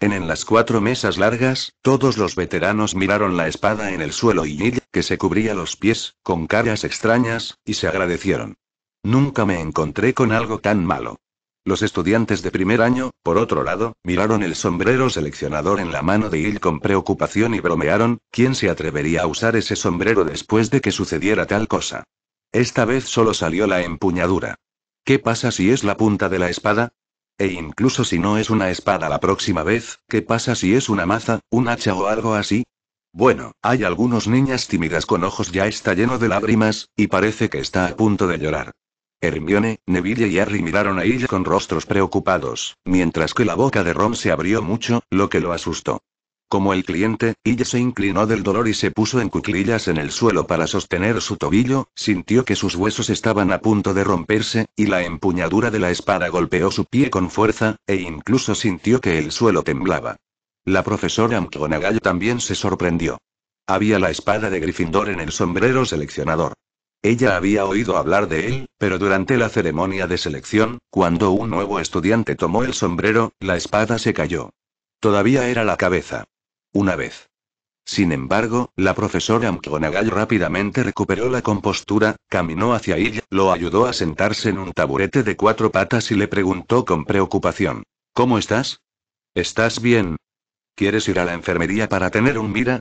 En las cuatro mesas largas, todos los veteranos miraron la espada en el suelo y Hill, que se cubría los pies, con caras extrañas, y se agradecieron. Nunca me encontré con algo tan malo. Los estudiantes de primer año, por otro lado, miraron el sombrero seleccionador en la mano de Il con preocupación y bromearon, ¿quién se atrevería a usar ese sombrero después de que sucediera tal cosa? Esta vez solo salió la empuñadura. ¿Qué pasa si es la punta de la espada? E incluso si no es una espada la próxima vez, ¿qué pasa si es una maza, un hacha o algo así? Bueno, hay algunos niñas tímidas con ojos ya está lleno de lágrimas, y parece que está a punto de llorar. Hermione, Neville y Harry miraron a ella con rostros preocupados, mientras que la boca de Ron se abrió mucho, lo que lo asustó. Como el cliente, ella se inclinó del dolor y se puso en cuclillas en el suelo para sostener su tobillo, sintió que sus huesos estaban a punto de romperse, y la empuñadura de la espada golpeó su pie con fuerza, e incluso sintió que el suelo temblaba. La profesora McGonagall también se sorprendió. Había la espada de Gryffindor en el sombrero seleccionador. Ella había oído hablar de él, pero durante la ceremonia de selección, cuando un nuevo estudiante tomó el sombrero, la espada se cayó. Todavía era la cabeza una vez. Sin embargo, la profesora McGonagall rápidamente recuperó la compostura, caminó hacia ella, lo ayudó a sentarse en un taburete de cuatro patas y le preguntó con preocupación: ¿Cómo estás? ¿Estás bien? ¿Quieres ir a la enfermería para tener un mira?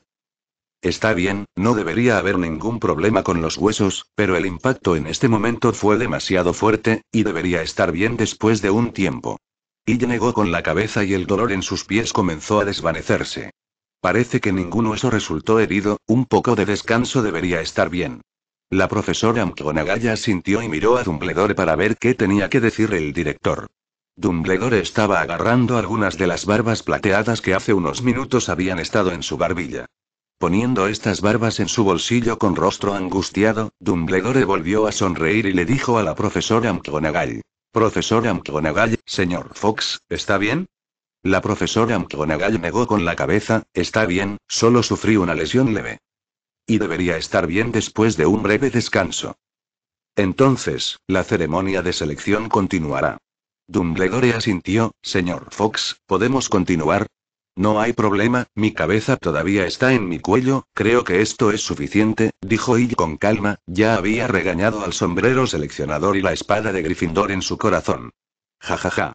Está bien, no debería haber ningún problema con los huesos, pero el impacto en este momento fue demasiado fuerte, y debería estar bien después de un tiempo. Ella negó con la cabeza y el dolor en sus pies comenzó a desvanecerse. Parece que ningún hueso resultó herido, un poco de descanso debería estar bien. La profesora Mcgonagall sintió y miró a Dumbledore para ver qué tenía que decir el director. Dumbledore estaba agarrando algunas de las barbas plateadas que hace unos minutos habían estado en su barbilla. Poniendo estas barbas en su bolsillo con rostro angustiado, Dumbledore volvió a sonreír y le dijo a la profesora Mcgonagall. Profesora McGonagall, señor Fox, ¿está bien? La profesora McGonagall negó con la cabeza, está bien, solo sufrí una lesión leve. Y debería estar bien después de un breve descanso. Entonces, la ceremonia de selección continuará. Dumbledore asintió, señor Fox, ¿podemos continuar? No hay problema, mi cabeza todavía está en mi cuello, creo que esto es suficiente, dijo y con calma, ya había regañado al sombrero seleccionador y la espada de Gryffindor en su corazón. Ja ja ja.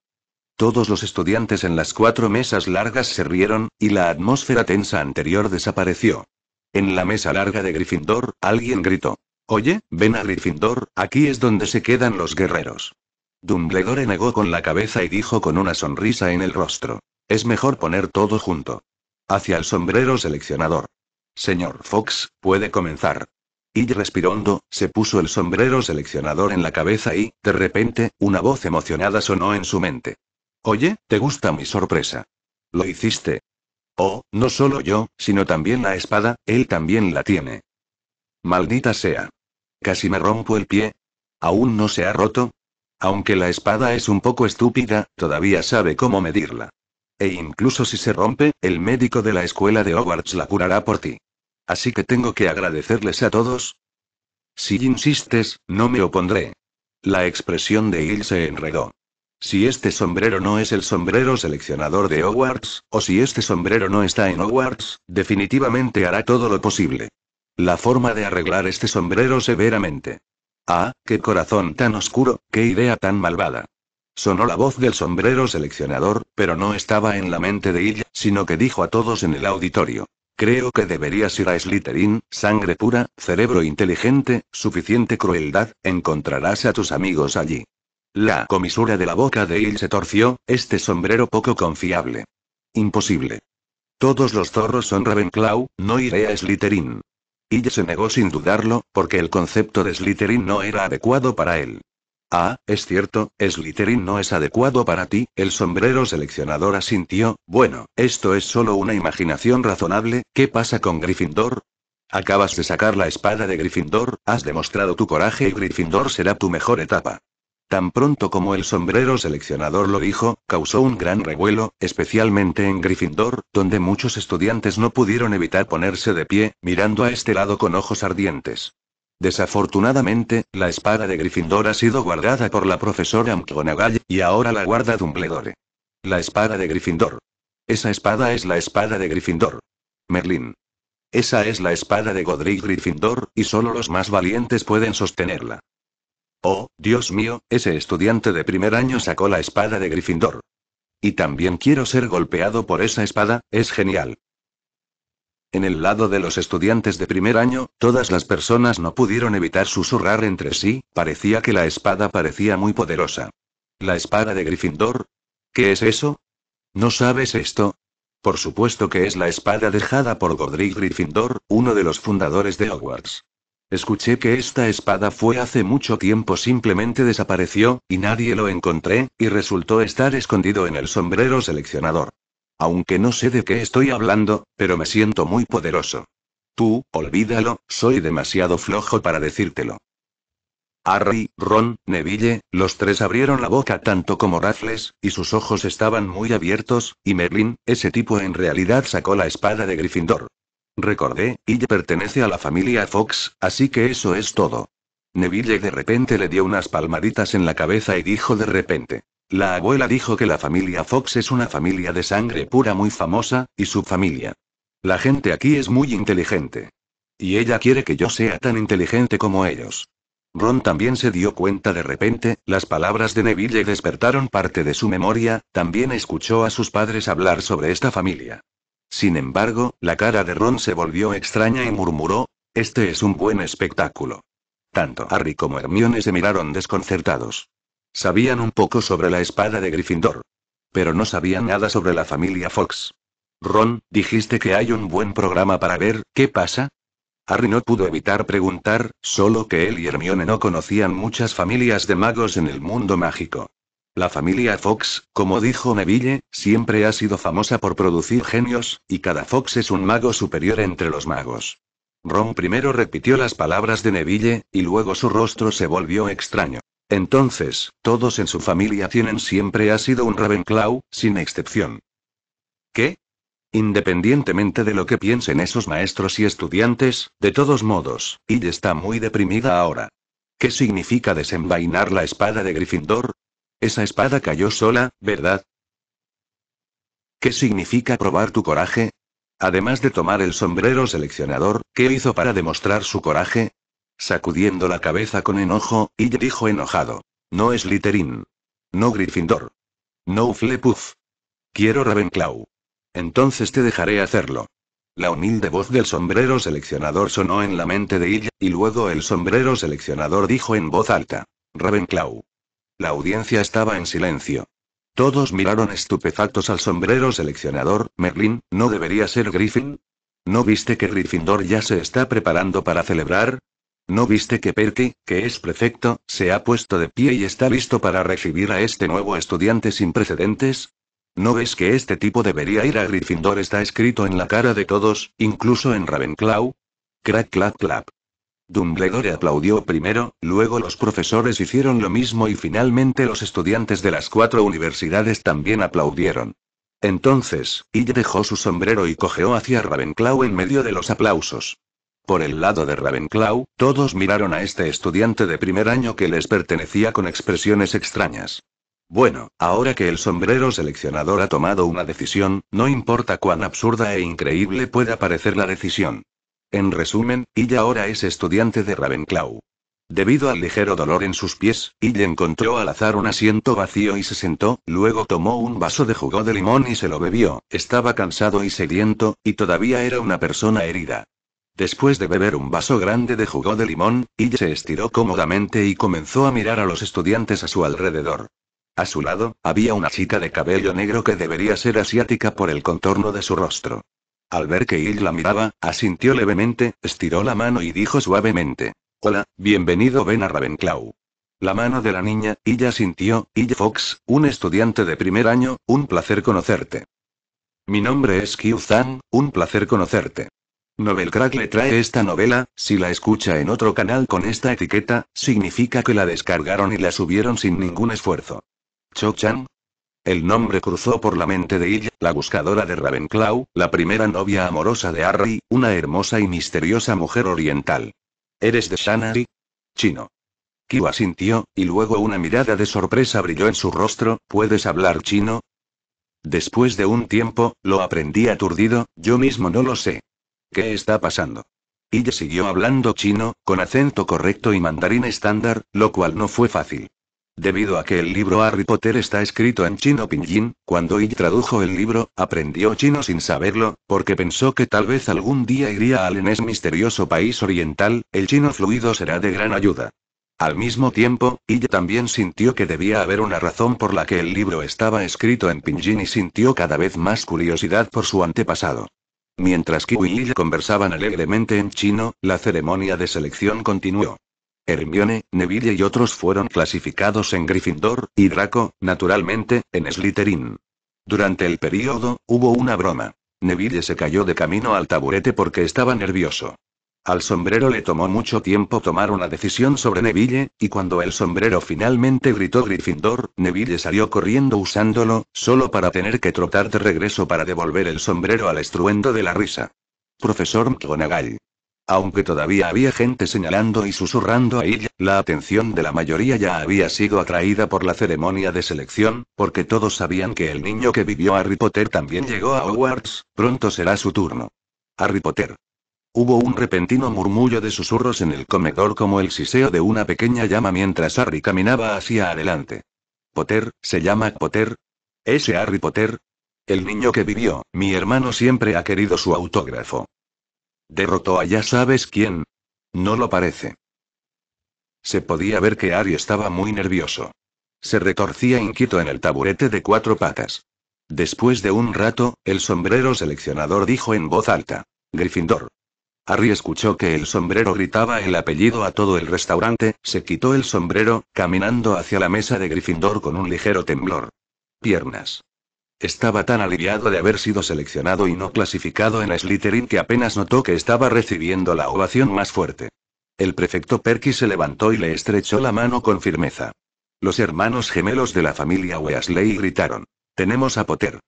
Todos los estudiantes en las cuatro mesas largas se rieron, y la atmósfera tensa anterior desapareció. En la mesa larga de Gryffindor, alguien gritó. Oye, ven a Gryffindor, aquí es donde se quedan los guerreros. Dumbledore negó con la cabeza y dijo con una sonrisa en el rostro. Es mejor poner todo junto. Hacia el sombrero seleccionador. Señor Fox, puede comenzar. Y respirando, se puso el sombrero seleccionador en la cabeza y, de repente, una voz emocionada sonó en su mente. Oye, ¿te gusta mi sorpresa? Lo hiciste. Oh, no solo yo, sino también la espada, él también la tiene. Maldita sea. Casi me rompo el pie. ¿Aún no se ha roto? Aunque la espada es un poco estúpida, todavía sabe cómo medirla. E incluso si se rompe, el médico de la escuela de Hogwarts la curará por ti. Así que tengo que agradecerles a todos. Si insistes, no me opondré. La expresión de Il se enredó. Si este sombrero no es el sombrero seleccionador de Hogwarts, o si este sombrero no está en Hogwarts, definitivamente hará todo lo posible. La forma de arreglar este sombrero severamente. Ah, qué corazón tan oscuro, qué idea tan malvada. Sonó la voz del sombrero seleccionador, pero no estaba en la mente de ella, sino que dijo a todos en el auditorio. Creo que deberías ir a Slytherin, sangre pura, cerebro inteligente, suficiente crueldad, encontrarás a tus amigos allí. La comisura de la boca de Il se torció, este sombrero poco confiable. Imposible. Todos los zorros son Ravenclaw, no iré a Slytherin. Il se negó sin dudarlo, porque el concepto de Slytherin no era adecuado para él. Ah, es cierto, Slytherin no es adecuado para ti, el sombrero seleccionador asintió, bueno, esto es solo una imaginación razonable, ¿qué pasa con Gryffindor? Acabas de sacar la espada de Gryffindor, has demostrado tu coraje y Gryffindor será tu mejor etapa. Tan pronto como el sombrero seleccionador lo dijo, causó un gran revuelo, especialmente en Gryffindor, donde muchos estudiantes no pudieron evitar ponerse de pie, mirando a este lado con ojos ardientes. Desafortunadamente, la espada de Gryffindor ha sido guardada por la profesora McGonagall, y ahora la guarda Dumbledore. La espada de Gryffindor. Esa espada es la espada de Gryffindor. Merlín. Esa es la espada de Godric Gryffindor, y solo los más valientes pueden sostenerla. Oh, Dios mío, ese estudiante de primer año sacó la espada de Gryffindor. Y también quiero ser golpeado por esa espada, es genial. En el lado de los estudiantes de primer año, todas las personas no pudieron evitar susurrar entre sí, parecía que la espada parecía muy poderosa. ¿La espada de Gryffindor? ¿Qué es eso? ¿No sabes esto? Por supuesto que es la espada dejada por Godric Gryffindor, uno de los fundadores de Hogwarts. Escuché que esta espada fue hace mucho tiempo simplemente desapareció, y nadie lo encontré, y resultó estar escondido en el sombrero seleccionador. Aunque no sé de qué estoy hablando, pero me siento muy poderoso. Tú, olvídalo, soy demasiado flojo para decírtelo. Harry, Ron, Neville, los tres abrieron la boca tanto como Raffles, y sus ojos estaban muy abiertos, y Merlin, ese tipo en realidad sacó la espada de Gryffindor. Recordé, ella pertenece a la familia Fox, así que eso es todo. Neville de repente le dio unas palmaditas en la cabeza y dijo de repente. La abuela dijo que la familia Fox es una familia de sangre pura muy famosa, y su familia. La gente aquí es muy inteligente. Y ella quiere que yo sea tan inteligente como ellos. Ron también se dio cuenta de repente, las palabras de Neville despertaron parte de su memoria, también escuchó a sus padres hablar sobre esta familia. Sin embargo, la cara de Ron se volvió extraña y murmuró, Este es un buen espectáculo. Tanto Harry como Hermione se miraron desconcertados. Sabían un poco sobre la espada de Gryffindor. Pero no sabían nada sobre la familia Fox. Ron, dijiste que hay un buen programa para ver, ¿qué pasa? Harry no pudo evitar preguntar, solo que él y Hermione no conocían muchas familias de magos en el mundo mágico. La familia Fox, como dijo Neville, siempre ha sido famosa por producir genios, y cada Fox es un mago superior entre los magos. Ron primero repitió las palabras de Neville, y luego su rostro se volvió extraño. Entonces, todos en su familia tienen siempre ha sido un Ravenclaw, sin excepción. ¿Qué? Independientemente de lo que piensen esos maestros y estudiantes, de todos modos, y está muy deprimida ahora. ¿Qué significa desenvainar la espada de Gryffindor? Esa espada cayó sola, ¿verdad? ¿Qué significa probar tu coraje? Además de tomar el sombrero seleccionador, ¿qué hizo para demostrar su coraje? Sacudiendo la cabeza con enojo, y dijo enojado. No es Literín. No Gryffindor. No Flepuff. Quiero Ravenclaw. Entonces te dejaré hacerlo. La humilde voz del sombrero seleccionador sonó en la mente de ella, y luego el sombrero seleccionador dijo en voz alta. Ravenclaw. La audiencia estaba en silencio. Todos miraron estupefactos al sombrero seleccionador, Merlin, ¿no debería ser Griffin? ¿No viste que Gryffindor ya se está preparando para celebrar? ¿No viste que Perky, que es prefecto, se ha puesto de pie y está listo para recibir a este nuevo estudiante sin precedentes? ¿No ves que este tipo debería ir a Gryffindor? Está escrito en la cara de todos, incluso en Ravenclaw. Crack, clap, clap. Dumbledore aplaudió primero, luego los profesores hicieron lo mismo y finalmente los estudiantes de las cuatro universidades también aplaudieron. Entonces, Ille dejó su sombrero y cojeó hacia Ravenclaw en medio de los aplausos. Por el lado de Ravenclaw, todos miraron a este estudiante de primer año que les pertenecía con expresiones extrañas. Bueno, ahora que el sombrero seleccionador ha tomado una decisión, no importa cuán absurda e increíble pueda parecer la decisión. En resumen, Ella ahora es estudiante de Ravenclaw. Debido al ligero dolor en sus pies, Illa encontró al azar un asiento vacío y se sentó, luego tomó un vaso de jugo de limón y se lo bebió, estaba cansado y sediento, y todavía era una persona herida. Después de beber un vaso grande de jugo de limón, Illa se estiró cómodamente y comenzó a mirar a los estudiantes a su alrededor. A su lado, había una chica de cabello negro que debería ser asiática por el contorno de su rostro. Al ver que él la miraba, asintió levemente, estiró la mano y dijo suavemente: Hola, bienvenido ven a Ravenclaw. La mano de la niña, ella sintió, y Fox, un estudiante de primer año, un placer conocerte. Mi nombre es Kyu Zhang, un placer conocerte. Novelcrack le trae esta novela, si la escucha en otro canal con esta etiqueta, significa que la descargaron y la subieron sin ningún esfuerzo. Cho-chan, el nombre cruzó por la mente de ella, la buscadora de Ravenclaw, la primera novia amorosa de Harry, una hermosa y misteriosa mujer oriental. ¿Eres de Shanari? Chino. Kiwa asintió, y luego una mirada de sorpresa brilló en su rostro, ¿puedes hablar chino? Después de un tiempo, lo aprendí aturdido, yo mismo no lo sé. ¿Qué está pasando? Ella siguió hablando chino, con acento correcto y mandarín estándar, lo cual no fue fácil. Debido a que el libro Harry Potter está escrito en chino pinyin, cuando Yi tradujo el libro, aprendió chino sin saberlo, porque pensó que tal vez algún día iría al enés misterioso país oriental, el chino fluido será de gran ayuda. Al mismo tiempo, Yi también sintió que debía haber una razón por la que el libro estaba escrito en Pinyin y sintió cada vez más curiosidad por su antepasado. Mientras Kiwi y Yi conversaban alegremente en chino, la ceremonia de selección continuó. Hermione, Neville y otros fueron clasificados en Gryffindor, y Draco, naturalmente, en Slytherin. Durante el periodo, hubo una broma. Neville se cayó de camino al taburete porque estaba nervioso. Al sombrero le tomó mucho tiempo tomar una decisión sobre Neville, y cuando el sombrero finalmente gritó Gryffindor, Neville salió corriendo usándolo, solo para tener que trotar de regreso para devolver el sombrero al estruendo de la risa. Profesor McGonagall. Aunque todavía había gente señalando y susurrando a ella, la atención de la mayoría ya había sido atraída por la ceremonia de selección, porque todos sabían que el niño que vivió Harry Potter también llegó a Hogwarts, pronto será su turno. Harry Potter. Hubo un repentino murmullo de susurros en el comedor como el siseo de una pequeña llama mientras Harry caminaba hacia adelante. Potter, se llama Potter. Ese Harry Potter. El niño que vivió, mi hermano siempre ha querido su autógrafo. Derrotó a ya sabes quién. No lo parece. Se podía ver que Ari estaba muy nervioso. Se retorcía inquieto en el taburete de cuatro patas. Después de un rato, el sombrero seleccionador dijo en voz alta. Gryffindor. Harry escuchó que el sombrero gritaba el apellido a todo el restaurante, se quitó el sombrero, caminando hacia la mesa de Gryffindor con un ligero temblor. Piernas. Estaba tan aliviado de haber sido seleccionado y no clasificado en Slytherin que apenas notó que estaba recibiendo la ovación más fuerte. El prefecto Perky se levantó y le estrechó la mano con firmeza. Los hermanos gemelos de la familia Weasley gritaron: Tenemos a Potter.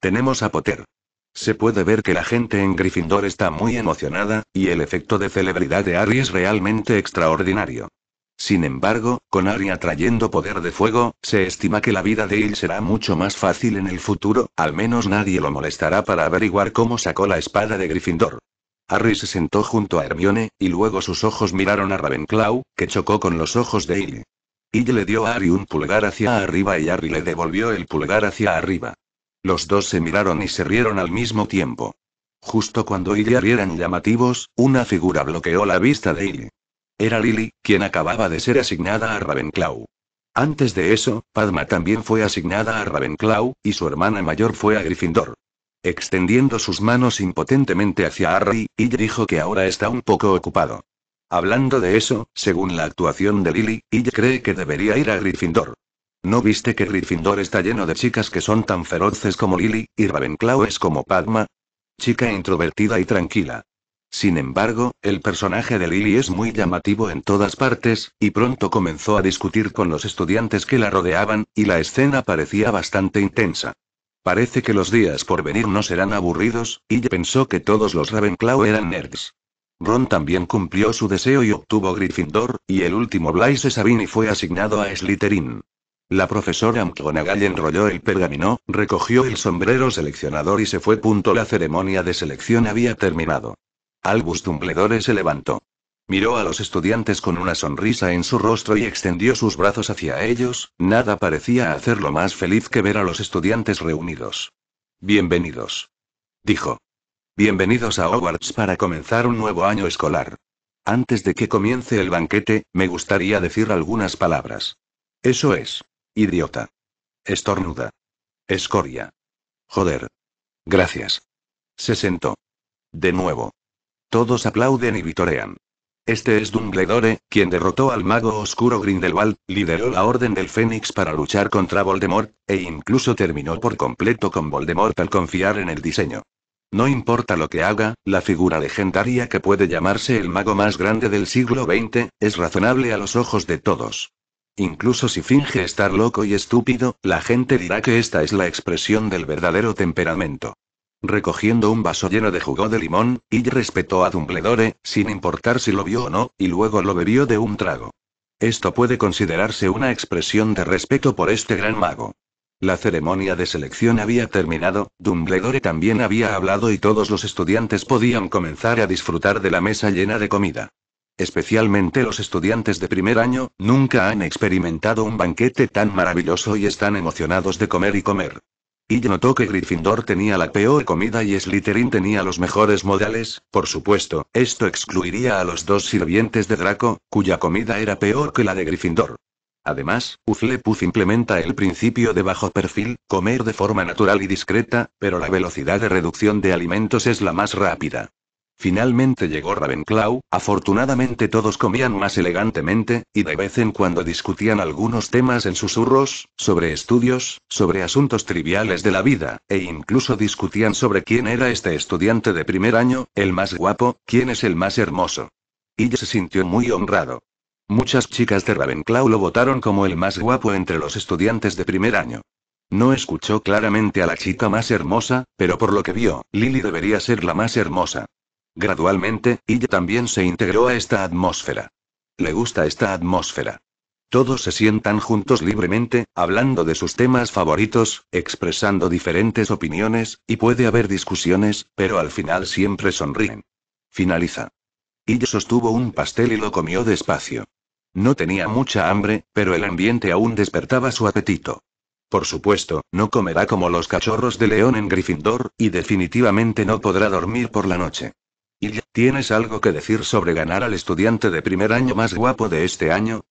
Tenemos a Potter. Se puede ver que la gente en Gryffindor está muy emocionada, y el efecto de celebridad de Harry es realmente extraordinario. Sin embargo, con Ari atrayendo poder de fuego, se estima que la vida de él será mucho más fácil en el futuro, al menos nadie lo molestará para averiguar cómo sacó la espada de Gryffindor. Harry se sentó junto a Hermione, y luego sus ojos miraron a Ravenclaw, que chocó con los ojos de Il. Il le dio a Harry un pulgar hacia arriba y Harry le devolvió el pulgar hacia arriba. Los dos se miraron y se rieron al mismo tiempo. Justo cuando Il y Harry eran llamativos, una figura bloqueó la vista de Il. Era Lily, quien acababa de ser asignada a Ravenclaw. Antes de eso, Padma también fue asignada a Ravenclaw, y su hermana mayor fue a Gryffindor. Extendiendo sus manos impotentemente hacia Harry, ella dijo que ahora está un poco ocupado. Hablando de eso, según la actuación de Lily, ella cree que debería ir a Gryffindor. ¿No viste que Gryffindor está lleno de chicas que son tan feroces como Lily, y Ravenclaw es como Padma? Chica introvertida y tranquila. Sin embargo, el personaje de Lily es muy llamativo en todas partes, y pronto comenzó a discutir con los estudiantes que la rodeaban, y la escena parecía bastante intensa. Parece que los días por venir no serán aburridos, y pensó que todos los Ravenclaw eran nerds. Ron también cumplió su deseo y obtuvo Gryffindor, y el último Blaise Sabini fue asignado a Slytherin. La profesora McGonagall enrolló el pergamino, recogió el sombrero seleccionador y se fue. Punto la ceremonia de selección había terminado. Albus Dumbledore se levantó. Miró a los estudiantes con una sonrisa en su rostro y extendió sus brazos hacia ellos, nada parecía hacerlo más feliz que ver a los estudiantes reunidos. Bienvenidos. Dijo. Bienvenidos a Hogwarts para comenzar un nuevo año escolar. Antes de que comience el banquete, me gustaría decir algunas palabras. Eso es. Idiota. Estornuda. Escoria. Joder. Gracias. Se sentó. De nuevo. Todos aplauden y vitorean. Este es Dumbledore, quien derrotó al mago oscuro Grindelwald, lideró la Orden del Fénix para luchar contra Voldemort, e incluso terminó por completo con Voldemort al confiar en el diseño. No importa lo que haga, la figura legendaria que puede llamarse el mago más grande del siglo XX, es razonable a los ojos de todos. Incluso si finge estar loco y estúpido, la gente dirá que esta es la expresión del verdadero temperamento. Recogiendo un vaso lleno de jugo de limón, y respetó a Dumbledore, sin importar si lo vio o no, y luego lo bebió de un trago. Esto puede considerarse una expresión de respeto por este gran mago. La ceremonia de selección había terminado, Dumbledore también había hablado y todos los estudiantes podían comenzar a disfrutar de la mesa llena de comida. Especialmente los estudiantes de primer año, nunca han experimentado un banquete tan maravilloso y están emocionados de comer y comer. Y notó que Gryffindor tenía la peor comida y Slytherin tenía los mejores modales, por supuesto, esto excluiría a los dos sirvientes de Draco, cuya comida era peor que la de Gryffindor. Además, Uflepuff implementa el principio de bajo perfil, comer de forma natural y discreta, pero la velocidad de reducción de alimentos es la más rápida. Finalmente llegó Ravenclaw, afortunadamente todos comían más elegantemente, y de vez en cuando discutían algunos temas en susurros, sobre estudios, sobre asuntos triviales de la vida, e incluso discutían sobre quién era este estudiante de primer año, el más guapo, quién es el más hermoso. Y se sintió muy honrado. Muchas chicas de Ravenclaw lo votaron como el más guapo entre los estudiantes de primer año. No escuchó claramente a la chica más hermosa, pero por lo que vio, Lily debería ser la más hermosa. Gradualmente, ella también se integró a esta atmósfera. Le gusta esta atmósfera. Todos se sientan juntos libremente, hablando de sus temas favoritos, expresando diferentes opiniones, y puede haber discusiones, pero al final siempre sonríen. Finaliza. Ella sostuvo un pastel y lo comió despacio. No tenía mucha hambre, pero el ambiente aún despertaba su apetito. Por supuesto, no comerá como los cachorros de león en Gryffindor, y definitivamente no podrá dormir por la noche. Y ¿tienes algo que decir sobre ganar al estudiante de primer año más guapo de este año?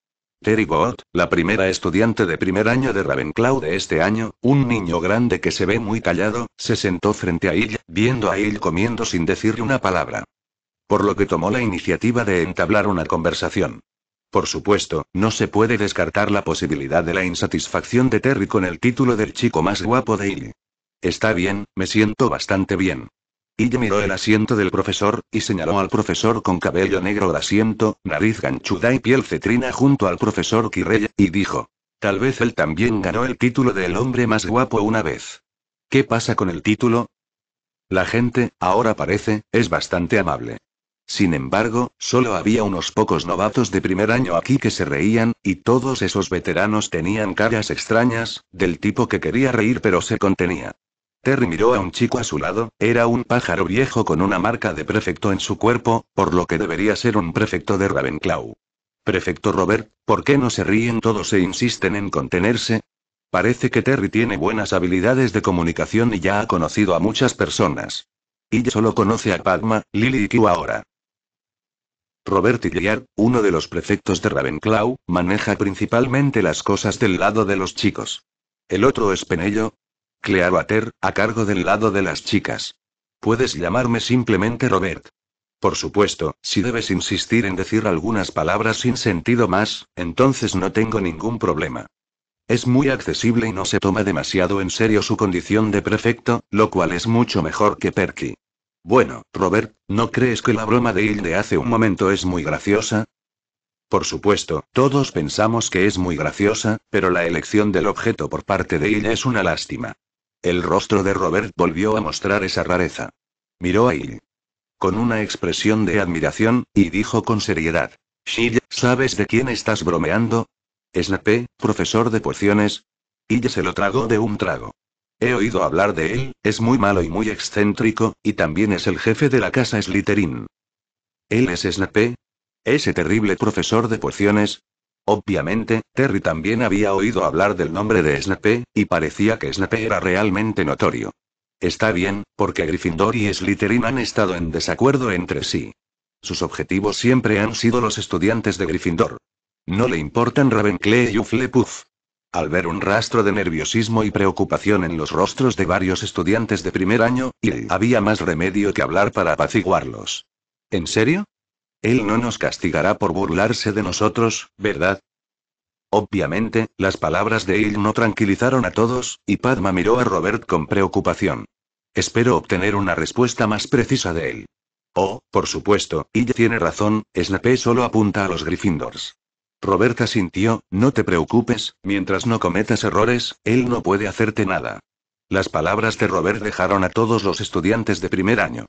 Terry Bott, la primera estudiante de primer año de Ravenclaw de este año, un niño grande que se ve muy callado, se sentó frente a ella, viendo a él comiendo sin decirle una palabra. Por lo que tomó la iniciativa de entablar una conversación. Por supuesto, no se puede descartar la posibilidad de la insatisfacción de Terry con el título del chico más guapo de él. Está bien, me siento bastante bien. Ella miró el asiento del profesor, y señaló al profesor con cabello negro asiento, nariz ganchuda y piel cetrina junto al profesor Kirrey, y dijo. Tal vez él también ganó el título del hombre más guapo una vez. ¿Qué pasa con el título? La gente, ahora parece, es bastante amable. Sin embargo, solo había unos pocos novatos de primer año aquí que se reían, y todos esos veteranos tenían caras extrañas, del tipo que quería reír pero se contenía. Terry miró a un chico a su lado, era un pájaro viejo con una marca de prefecto en su cuerpo, por lo que debería ser un prefecto de Ravenclaw. Prefecto Robert, ¿por qué no se ríen todos e insisten en contenerse? Parece que Terry tiene buenas habilidades de comunicación y ya ha conocido a muchas personas. Y solo conoce a Padma, Lily y Q ahora. Robert Illiar, uno de los prefectos de Ravenclaw, maneja principalmente las cosas del lado de los chicos. El otro es Penello, Clearwater, a cargo del lado de las chicas. Puedes llamarme simplemente Robert. Por supuesto, si debes insistir en decir algunas palabras sin sentido más, entonces no tengo ningún problema. Es muy accesible y no se toma demasiado en serio su condición de prefecto, lo cual es mucho mejor que Perky. Bueno, Robert, ¿no crees que la broma de Il de hace un momento es muy graciosa? Por supuesto, todos pensamos que es muy graciosa, pero la elección del objeto por parte de ella es una lástima. El rostro de Robert volvió a mostrar esa rareza. Miró a él. Con una expresión de admiración, y dijo con seriedad. Shilla, ¿sabes de quién estás bromeando? Es profesor de pociones. Y se lo tragó de un trago. He oído hablar de él, es muy malo y muy excéntrico, y también es el jefe de la casa Slytherin. ¿Él es Snape? ¿Ese terrible profesor de pociones? Obviamente, Terry también había oído hablar del nombre de Snape, y parecía que Snape era realmente notorio. Está bien, porque Gryffindor y Slytherin han estado en desacuerdo entre sí. Sus objetivos siempre han sido los estudiantes de Gryffindor. No le importan Ravenclaw y Hufflepuff. Al ver un rastro de nerviosismo y preocupación en los rostros de varios estudiantes de primer año, y había más remedio que hablar para apaciguarlos. ¿En serio? Él no nos castigará por burlarse de nosotros, ¿verdad? Obviamente, las palabras de él no tranquilizaron a todos, y Padma miró a Robert con preocupación. Espero obtener una respuesta más precisa de él. Oh, por supuesto, ella tiene razón, Snape solo apunta a los Gryffindors. Roberta asintió, no te preocupes, mientras no cometas errores, él no puede hacerte nada. Las palabras de Robert dejaron a todos los estudiantes de primer año.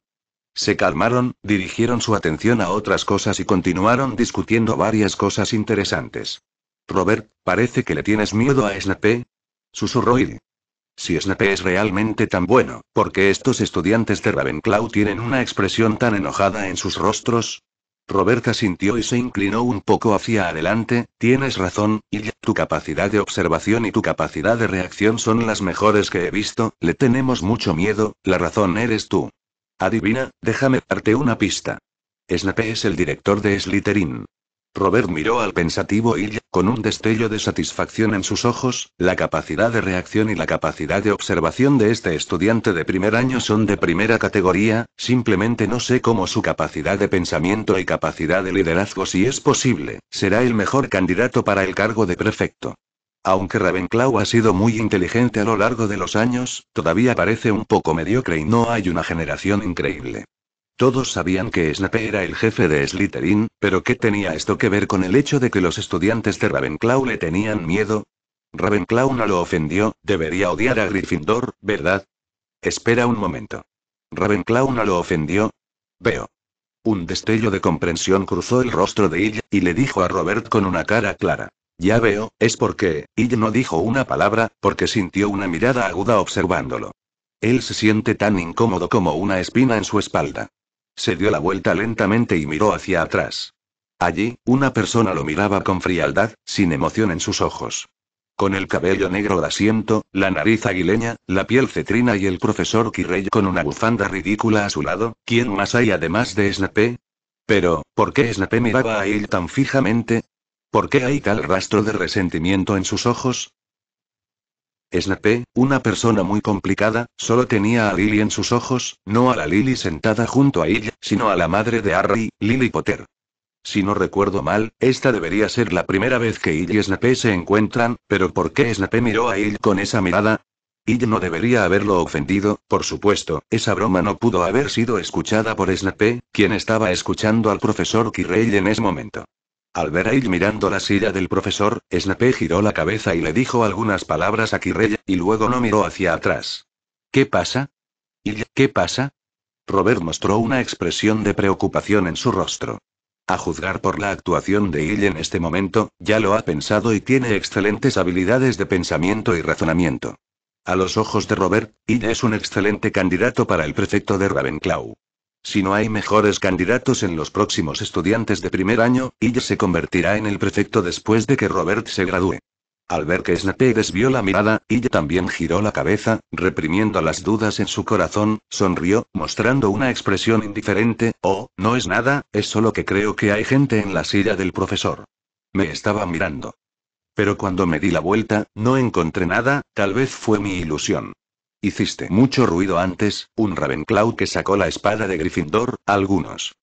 Se calmaron, dirigieron su atención a otras cosas y continuaron discutiendo varias cosas interesantes. Robert, parece que le tienes miedo a Snape. Susurró Si Snape es realmente tan bueno, ¿por qué estos estudiantes de Ravenclaw tienen una expresión tan enojada en sus rostros? Roberta sintió y se inclinó un poco hacia adelante, tienes razón, y tu capacidad de observación y tu capacidad de reacción son las mejores que he visto, le tenemos mucho miedo, la razón eres tú. Adivina, déjame darte una pista. Snape es el director de Slytherin. Robert miró al pensativo y, con un destello de satisfacción en sus ojos, la capacidad de reacción y la capacidad de observación de este estudiante de primer año son de primera categoría, simplemente no sé cómo su capacidad de pensamiento y capacidad de liderazgo si es posible, será el mejor candidato para el cargo de prefecto. Aunque Ravenclaw ha sido muy inteligente a lo largo de los años, todavía parece un poco mediocre y no hay una generación increíble. Todos sabían que Snape era el jefe de Slytherin, pero ¿qué tenía esto que ver con el hecho de que los estudiantes de Ravenclaw le tenían miedo? Ravenclaw no lo ofendió, debería odiar a Gryffindor, ¿verdad? Espera un momento. Ravenclaw no lo ofendió. Veo. Un destello de comprensión cruzó el rostro de ella, y le dijo a Robert con una cara clara. Ya veo, es porque, y no dijo una palabra, porque sintió una mirada aguda observándolo. Él se siente tan incómodo como una espina en su espalda. Se dio la vuelta lentamente y miró hacia atrás. Allí, una persona lo miraba con frialdad, sin emoción en sus ojos. Con el cabello negro de asiento, la nariz aguileña, la piel cetrina y el profesor Kirrey con una bufanda ridícula a su lado, ¿quién más hay además de Snape? Pero, ¿por qué Snape miraba a él tan fijamente? ¿Por qué hay tal rastro de resentimiento en sus ojos? Snape, una persona muy complicada, solo tenía a Lily en sus ojos, no a la Lily sentada junto a ella, sino a la madre de Harry, Lily Potter. Si no recuerdo mal, esta debería ser la primera vez que ella y Snape se encuentran, pero ¿por qué Snape miró a él con esa mirada? y no debería haberlo ofendido, por supuesto, esa broma no pudo haber sido escuchada por Snape, quien estaba escuchando al profesor Quirrell en ese momento. Al ver a Ill mirando la silla del profesor, Snape giró la cabeza y le dijo algunas palabras a Quirrell y luego no miró hacia atrás. ¿Qué pasa? ¿Y qué pasa? Robert mostró una expresión de preocupación en su rostro. A juzgar por la actuación de Hill en este momento, ya lo ha pensado y tiene excelentes habilidades de pensamiento y razonamiento. A los ojos de Robert, Hill es un excelente candidato para el prefecto de Ravenclaw. Si no hay mejores candidatos en los próximos estudiantes de primer año, ella se convertirá en el prefecto después de que Robert se gradúe. Al ver que Snape desvió la mirada, ella también giró la cabeza, reprimiendo las dudas en su corazón, sonrió, mostrando una expresión indiferente, oh, no es nada, es solo que creo que hay gente en la silla del profesor. Me estaba mirando. Pero cuando me di la vuelta, no encontré nada, tal vez fue mi ilusión. Hiciste mucho ruido antes, un Ravenclaw que sacó la espada de Gryffindor, algunos.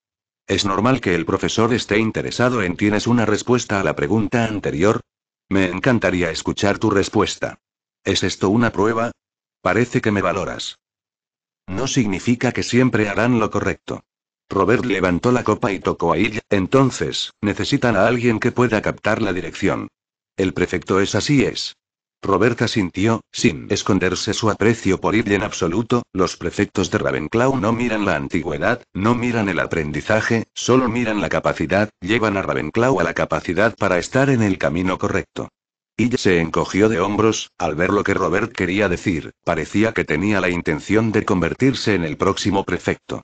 Es normal que el profesor esté interesado en tienes una respuesta a la pregunta anterior. Me encantaría escuchar tu respuesta. ¿Es esto una prueba? Parece que me valoras. No significa que siempre harán lo correcto. Robert levantó la copa y tocó a ella. Entonces, necesitan a alguien que pueda captar la dirección. El prefecto es así es. Roberta sintió, sin esconderse su aprecio por ir en absoluto, los prefectos de Ravenclaw no miran la antigüedad, no miran el aprendizaje, solo miran la capacidad, llevan a Ravenclaw a la capacidad para estar en el camino correcto. Ella se encogió de hombros, al ver lo que Robert quería decir, parecía que tenía la intención de convertirse en el próximo prefecto.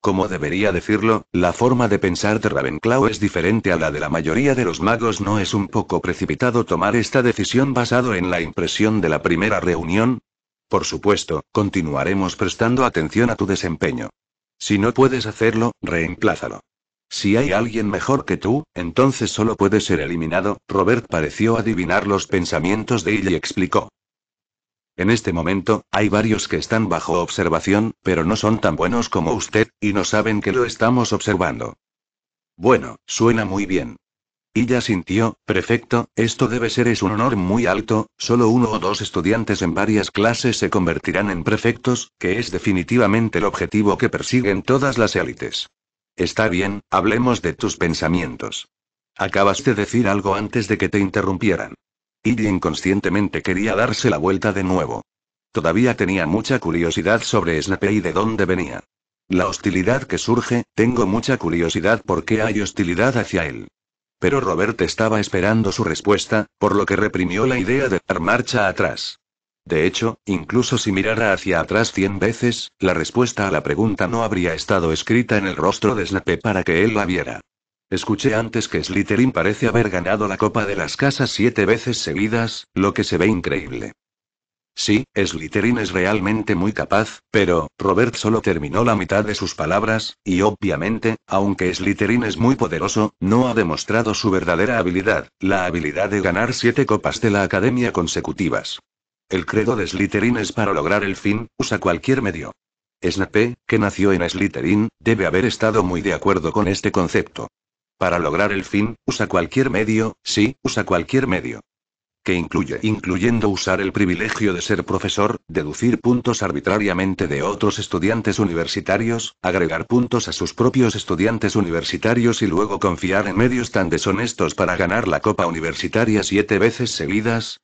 Como debería decirlo, la forma de pensar de Ravenclaw es diferente a la de la mayoría de los magos. ¿No es un poco precipitado tomar esta decisión basado en la impresión de la primera reunión? Por supuesto, continuaremos prestando atención a tu desempeño. Si no puedes hacerlo, reemplázalo. Si hay alguien mejor que tú, entonces solo puede ser eliminado. Robert pareció adivinar los pensamientos de ella y explicó. En este momento, hay varios que están bajo observación, pero no son tan buenos como usted, y no saben que lo estamos observando. Bueno, suena muy bien. Y ya sintió, prefecto, esto debe ser es un honor muy alto, solo uno o dos estudiantes en varias clases se convertirán en prefectos, que es definitivamente el objetivo que persiguen todas las élites. Está bien, hablemos de tus pensamientos. Acabas de decir algo antes de que te interrumpieran. Y inconscientemente quería darse la vuelta de nuevo. Todavía tenía mucha curiosidad sobre Snape y de dónde venía. La hostilidad que surge, tengo mucha curiosidad por qué hay hostilidad hacia él. Pero Robert estaba esperando su respuesta, por lo que reprimió la idea de dar marcha atrás. De hecho, incluso si mirara hacia atrás cien veces, la respuesta a la pregunta no habría estado escrita en el rostro de Snape para que él la viera. Escuché antes que Slytherin parece haber ganado la Copa de las Casas siete veces seguidas, lo que se ve increíble. Sí, Slytherin es realmente muy capaz, pero, Robert solo terminó la mitad de sus palabras, y obviamente, aunque Slytherin es muy poderoso, no ha demostrado su verdadera habilidad, la habilidad de ganar siete copas de la academia consecutivas. El credo de Slytherin es para lograr el fin, usa cualquier medio. Snape, que nació en Slytherin, debe haber estado muy de acuerdo con este concepto. Para lograr el fin, usa cualquier medio, sí, usa cualquier medio. Que incluye, incluyendo usar el privilegio de ser profesor, deducir puntos arbitrariamente de otros estudiantes universitarios, agregar puntos a sus propios estudiantes universitarios y luego confiar en medios tan deshonestos para ganar la Copa Universitaria siete veces seguidas,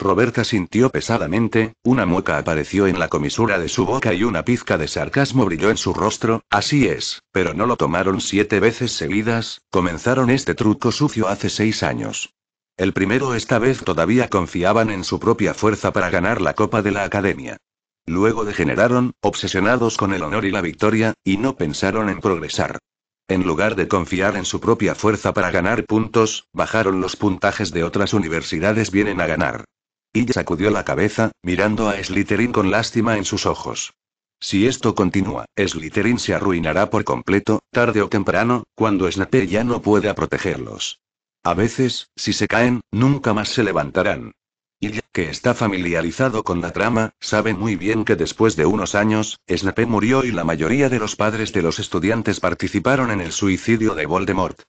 Roberta sintió pesadamente, una mueca apareció en la comisura de su boca y una pizca de sarcasmo brilló en su rostro, así es, pero no lo tomaron siete veces seguidas, comenzaron este truco sucio hace seis años. El primero esta vez todavía confiaban en su propia fuerza para ganar la Copa de la Academia. Luego degeneraron, obsesionados con el honor y la victoria, y no pensaron en progresar. En lugar de confiar en su propia fuerza para ganar puntos, bajaron los puntajes de otras universidades vienen a ganar. Ella sacudió la cabeza, mirando a Slytherin con lástima en sus ojos. Si esto continúa, Slytherin se arruinará por completo, tarde o temprano, cuando Snape ya no pueda protegerlos. A veces, si se caen, nunca más se levantarán. Y que está familiarizado con la trama, sabe muy bien que después de unos años, Snape murió y la mayoría de los padres de los estudiantes participaron en el suicidio de Voldemort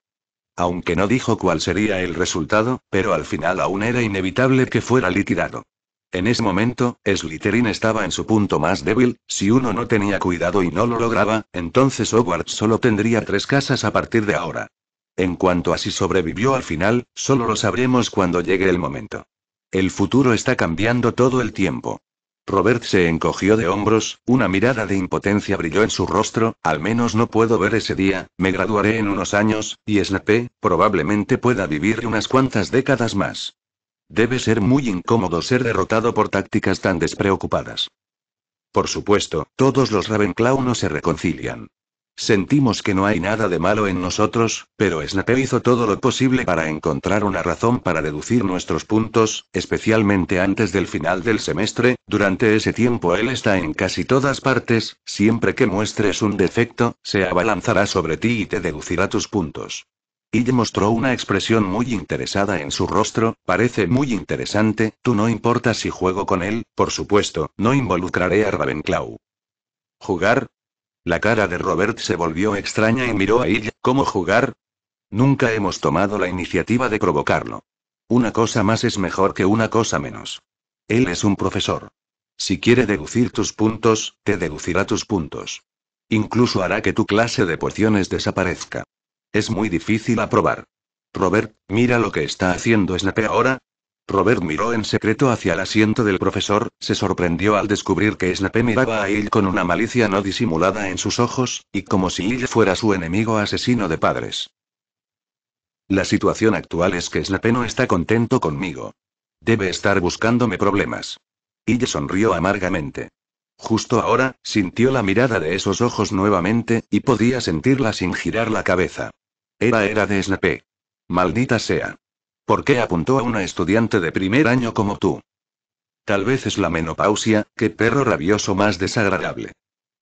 aunque no dijo cuál sería el resultado, pero al final aún era inevitable que fuera liquidado. En ese momento, Slytherin estaba en su punto más débil, si uno no tenía cuidado y no lo lograba, entonces Hogwarts solo tendría tres casas a partir de ahora. En cuanto a si sobrevivió al final, solo lo sabremos cuando llegue el momento. El futuro está cambiando todo el tiempo. Robert se encogió de hombros, una mirada de impotencia brilló en su rostro, al menos no puedo ver ese día, me graduaré en unos años, y Snape, probablemente pueda vivir unas cuantas décadas más. Debe ser muy incómodo ser derrotado por tácticas tan despreocupadas. Por supuesto, todos los Ravenclaw no se reconcilian. Sentimos que no hay nada de malo en nosotros, pero Snape hizo todo lo posible para encontrar una razón para deducir nuestros puntos, especialmente antes del final del semestre, durante ese tiempo él está en casi todas partes, siempre que muestres un defecto, se abalanzará sobre ti y te deducirá tus puntos. Y mostró una expresión muy interesada en su rostro, parece muy interesante, tú no importas si juego con él, por supuesto, no involucraré a Ravenclaw. ¿Jugar? La cara de Robert se volvió extraña y miró a ella. ¿Cómo jugar? Nunca hemos tomado la iniciativa de provocarlo. Una cosa más es mejor que una cosa menos. Él es un profesor. Si quiere deducir tus puntos, te deducirá tus puntos. Incluso hará que tu clase de pociones desaparezca. Es muy difícil aprobar. Robert, mira lo que está haciendo Snape ahora, Robert miró en secreto hacia el asiento del profesor, se sorprendió al descubrir que Snape miraba a él con una malicia no disimulada en sus ojos, y como si él fuera su enemigo asesino de padres. La situación actual es que Snape no está contento conmigo. Debe estar buscándome problemas. le sonrió amargamente. Justo ahora, sintió la mirada de esos ojos nuevamente, y podía sentirla sin girar la cabeza. Era era de Snape. Maldita sea. ¿Por qué apuntó a una estudiante de primer año como tú? Tal vez es la menopausia, qué perro rabioso más desagradable.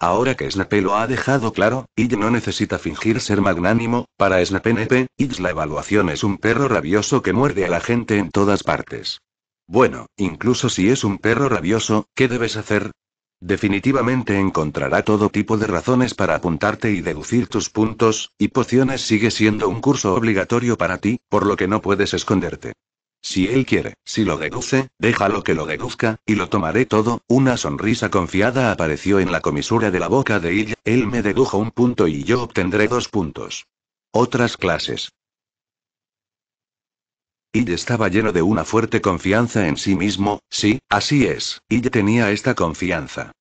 Ahora que Snape lo ha dejado claro, y no necesita fingir ser magnánimo, para Snape Y la evaluación es un perro rabioso que muerde a la gente en todas partes. Bueno, incluso si es un perro rabioso, ¿qué debes hacer? Definitivamente encontrará todo tipo de razones para apuntarte y deducir tus puntos, y pociones sigue siendo un curso obligatorio para ti, por lo que no puedes esconderte. Si él quiere, si lo deduce, déjalo que lo deduzca, y lo tomaré todo. Una sonrisa confiada apareció en la comisura de la boca de ella, él me dedujo un punto y yo obtendré dos puntos. Otras clases. Y estaba lleno de una fuerte confianza en sí mismo, sí, así es, y tenía esta confianza.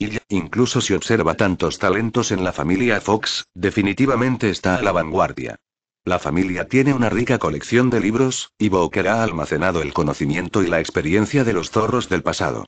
Y incluso si observa tantos talentos en la familia Fox, definitivamente está a la vanguardia. La familia tiene una rica colección de libros, y Booker ha almacenado el conocimiento y la experiencia de los zorros del pasado.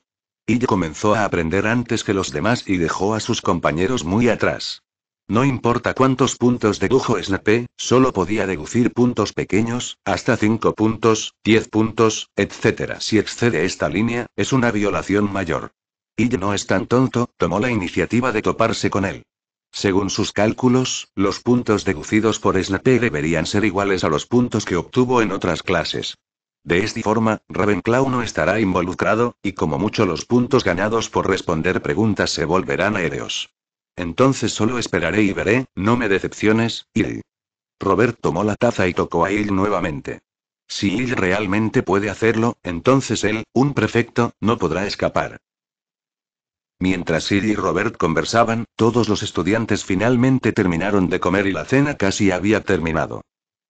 Y comenzó a aprender antes que los demás y dejó a sus compañeros muy atrás. No importa cuántos puntos dedujo Snape, solo podía deducir puntos pequeños, hasta 5 puntos, 10 puntos, etc. Si excede esta línea, es una violación mayor. Y no es tan tonto, tomó la iniciativa de toparse con él. Según sus cálculos, los puntos deducidos por Snape deberían ser iguales a los puntos que obtuvo en otras clases. De esta forma, Ravenclaw no estará involucrado, y como mucho los puntos ganados por responder preguntas se volverán aéreos. Entonces solo esperaré y veré, no me decepciones, Il. Robert tomó la taza y tocó a Il nuevamente. Si Il realmente puede hacerlo, entonces él, un prefecto, no podrá escapar. Mientras Il y Robert conversaban, todos los estudiantes finalmente terminaron de comer y la cena casi había terminado.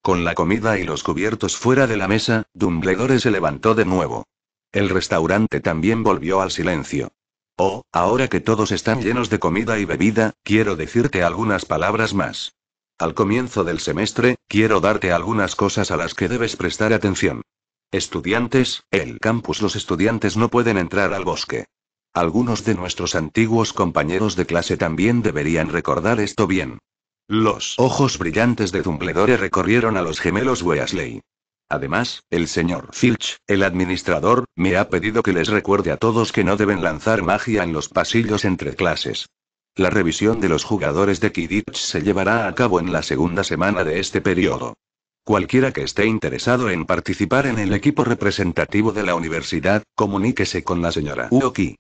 Con la comida y los cubiertos fuera de la mesa, Dumbledore se levantó de nuevo. El restaurante también volvió al silencio. Oh, ahora que todos están llenos de comida y bebida, quiero decirte algunas palabras más. Al comienzo del semestre, quiero darte algunas cosas a las que debes prestar atención. Estudiantes, el campus los estudiantes no pueden entrar al bosque. Algunos de nuestros antiguos compañeros de clase también deberían recordar esto bien. Los ojos brillantes de Dumbledore recorrieron a los gemelos Weasley. Además, el señor Filch, el administrador, me ha pedido que les recuerde a todos que no deben lanzar magia en los pasillos entre clases. La revisión de los jugadores de Kidditch se llevará a cabo en la segunda semana de este periodo. Cualquiera que esté interesado en participar en el equipo representativo de la universidad, comuníquese con la señora Uoki.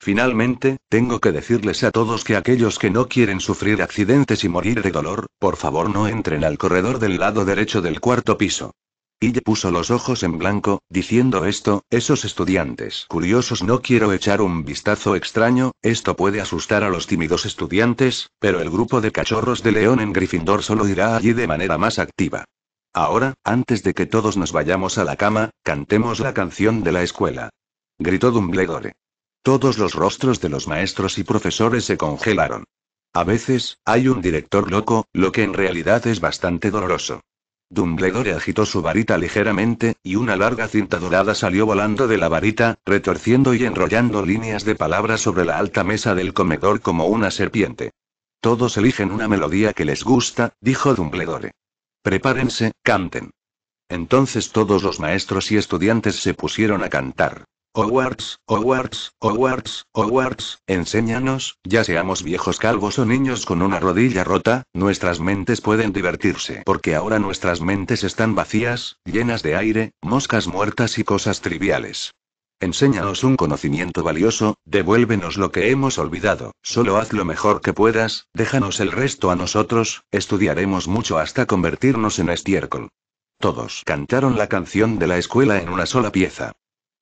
Finalmente, tengo que decirles a todos que aquellos que no quieren sufrir accidentes y morir de dolor, por favor no entren al corredor del lado derecho del cuarto piso le puso los ojos en blanco, diciendo esto, esos estudiantes curiosos no quiero echar un vistazo extraño, esto puede asustar a los tímidos estudiantes, pero el grupo de cachorros de león en Gryffindor solo irá allí de manera más activa. Ahora, antes de que todos nos vayamos a la cama, cantemos la canción de la escuela. Gritó Dumbledore. Todos los rostros de los maestros y profesores se congelaron. A veces, hay un director loco, lo que en realidad es bastante doloroso. Dumbledore agitó su varita ligeramente, y una larga cinta dorada salió volando de la varita, retorciendo y enrollando líneas de palabras sobre la alta mesa del comedor como una serpiente. Todos eligen una melodía que les gusta, dijo Dumbledore. Prepárense, canten. Entonces todos los maestros y estudiantes se pusieron a cantar. Hogwarts, Hogwarts, Hogwarts, Hogwarts, enséñanos, ya seamos viejos calvos o niños con una rodilla rota, nuestras mentes pueden divertirse porque ahora nuestras mentes están vacías, llenas de aire, moscas muertas y cosas triviales. Enséñanos un conocimiento valioso, devuélvenos lo que hemos olvidado, solo haz lo mejor que puedas, déjanos el resto a nosotros, estudiaremos mucho hasta convertirnos en estiércol. Todos cantaron la canción de la escuela en una sola pieza.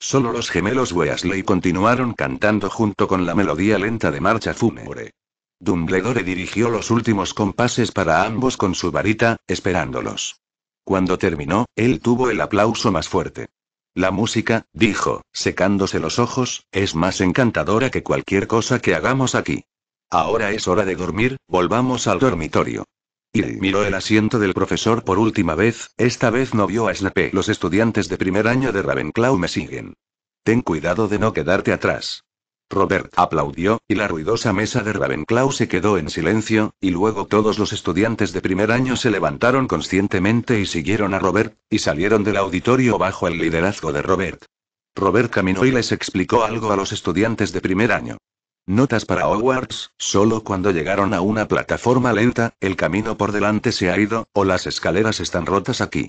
Solo los gemelos Weasley continuaron cantando junto con la melodía lenta de marcha fúnebre. Dumbledore dirigió los últimos compases para ambos con su varita, esperándolos. Cuando terminó, él tuvo el aplauso más fuerte. La música, dijo, secándose los ojos, es más encantadora que cualquier cosa que hagamos aquí. Ahora es hora de dormir, volvamos al dormitorio. Y miró el asiento del profesor por última vez, esta vez no vio a Snape. Los estudiantes de primer año de Ravenclaw me siguen. Ten cuidado de no quedarte atrás. Robert aplaudió, y la ruidosa mesa de Ravenclaw se quedó en silencio, y luego todos los estudiantes de primer año se levantaron conscientemente y siguieron a Robert, y salieron del auditorio bajo el liderazgo de Robert. Robert caminó y les explicó algo a los estudiantes de primer año. Notas para Hogwarts, solo cuando llegaron a una plataforma lenta, el camino por delante se ha ido, o las escaleras están rotas aquí.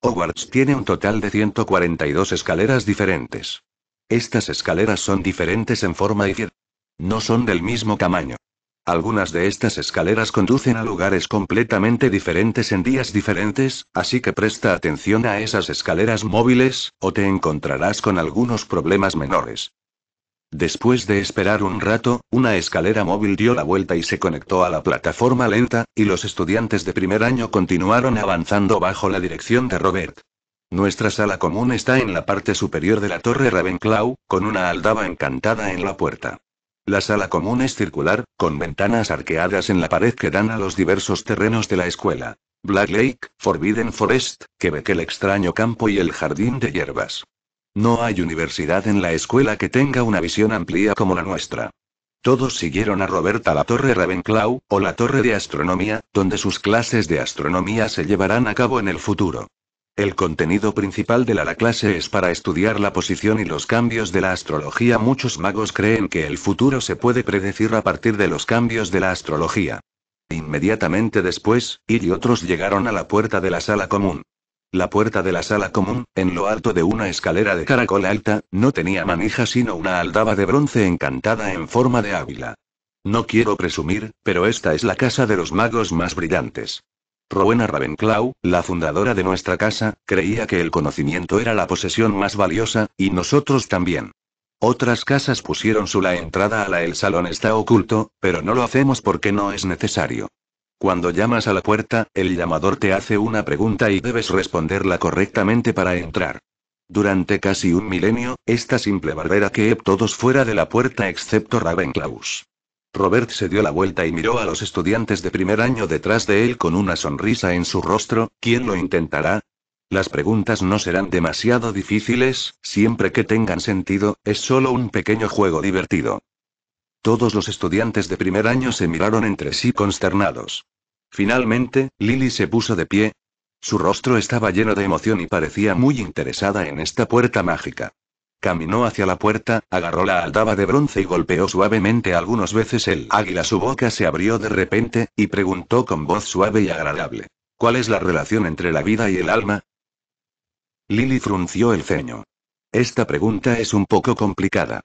Hogwarts tiene un total de 142 escaleras diferentes. Estas escaleras son diferentes en forma y no son del mismo tamaño. Algunas de estas escaleras conducen a lugares completamente diferentes en días diferentes, así que presta atención a esas escaleras móviles, o te encontrarás con algunos problemas menores. Después de esperar un rato, una escalera móvil dio la vuelta y se conectó a la plataforma lenta, y los estudiantes de primer año continuaron avanzando bajo la dirección de Robert. Nuestra sala común está en la parte superior de la torre Ravenclaw, con una aldaba encantada en la puerta. La sala común es circular, con ventanas arqueadas en la pared que dan a los diversos terrenos de la escuela. Black Lake, Forbidden Forest, que el extraño campo y el jardín de hierbas. No hay universidad en la escuela que tenga una visión amplia como la nuestra. Todos siguieron a Roberta la Torre Ravenclaw, o la Torre de Astronomía, donde sus clases de astronomía se llevarán a cabo en el futuro. El contenido principal de la, clase es para estudiar la posición y los cambios de la astrología. Muchos magos creen que el futuro se puede predecir a partir de los cambios de la astrología. Inmediatamente después, y otros llegaron a la puerta de la sala común. La puerta de la sala común, en lo alto de una escalera de caracol alta, no tenía manija sino una aldaba de bronce encantada en forma de águila. No quiero presumir, pero esta es la casa de los magos más brillantes. Rowena Ravenclaw, la fundadora de nuestra casa, creía que el conocimiento era la posesión más valiosa, y nosotros también. Otras casas pusieron su la entrada a la el salón está oculto, pero no lo hacemos porque no es necesario. Cuando llamas a la puerta, el llamador te hace una pregunta y debes responderla correctamente para entrar. Durante casi un milenio, esta simple barbera que todos fuera de la puerta excepto Ravenclaus. Robert se dio la vuelta y miró a los estudiantes de primer año detrás de él con una sonrisa en su rostro, ¿quién lo intentará? Las preguntas no serán demasiado difíciles, siempre que tengan sentido, es solo un pequeño juego divertido. Todos los estudiantes de primer año se miraron entre sí consternados. Finalmente, Lily se puso de pie. Su rostro estaba lleno de emoción y parecía muy interesada en esta puerta mágica. Caminó hacia la puerta, agarró la aldaba de bronce y golpeó suavemente algunas veces el águila. Su boca se abrió de repente, y preguntó con voz suave y agradable. ¿Cuál es la relación entre la vida y el alma? Lily frunció el ceño. Esta pregunta es un poco complicada.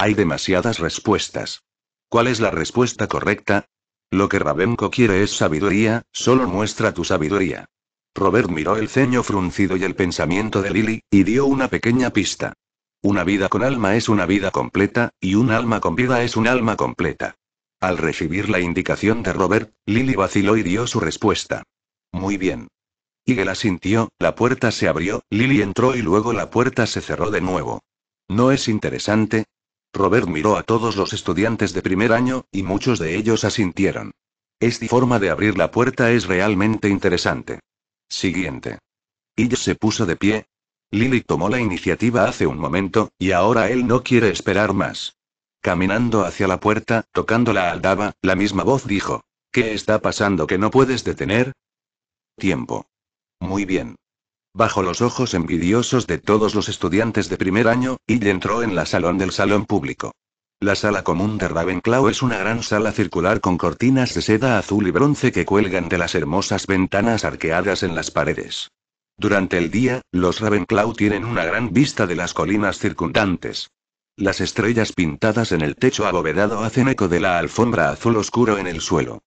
Hay demasiadas respuestas. ¿Cuál es la respuesta correcta? Lo que Rabenko quiere es sabiduría, solo muestra tu sabiduría. Robert miró el ceño fruncido y el pensamiento de Lily, y dio una pequeña pista. Una vida con alma es una vida completa, y un alma con vida es un alma completa. Al recibir la indicación de Robert, Lily vaciló y dio su respuesta. Muy bien. Y asintió, la puerta se abrió, Lily entró y luego la puerta se cerró de nuevo. ¿No es interesante? Robert miró a todos los estudiantes de primer año, y muchos de ellos asintieron. Esta forma de abrir la puerta es realmente interesante. Siguiente. Y se puso de pie. Lily tomó la iniciativa hace un momento, y ahora él no quiere esperar más. Caminando hacia la puerta, tocando la aldaba, la misma voz dijo. ¿Qué está pasando que no puedes detener? Tiempo. Muy bien. Bajo los ojos envidiosos de todos los estudiantes de primer año, y entró en la salón del salón público. La sala común de Ravenclaw es una gran sala circular con cortinas de seda azul y bronce que cuelgan de las hermosas ventanas arqueadas en las paredes. Durante el día, los Ravenclaw tienen una gran vista de las colinas circundantes. Las estrellas pintadas en el techo abovedado hacen eco de la alfombra azul oscuro en el suelo.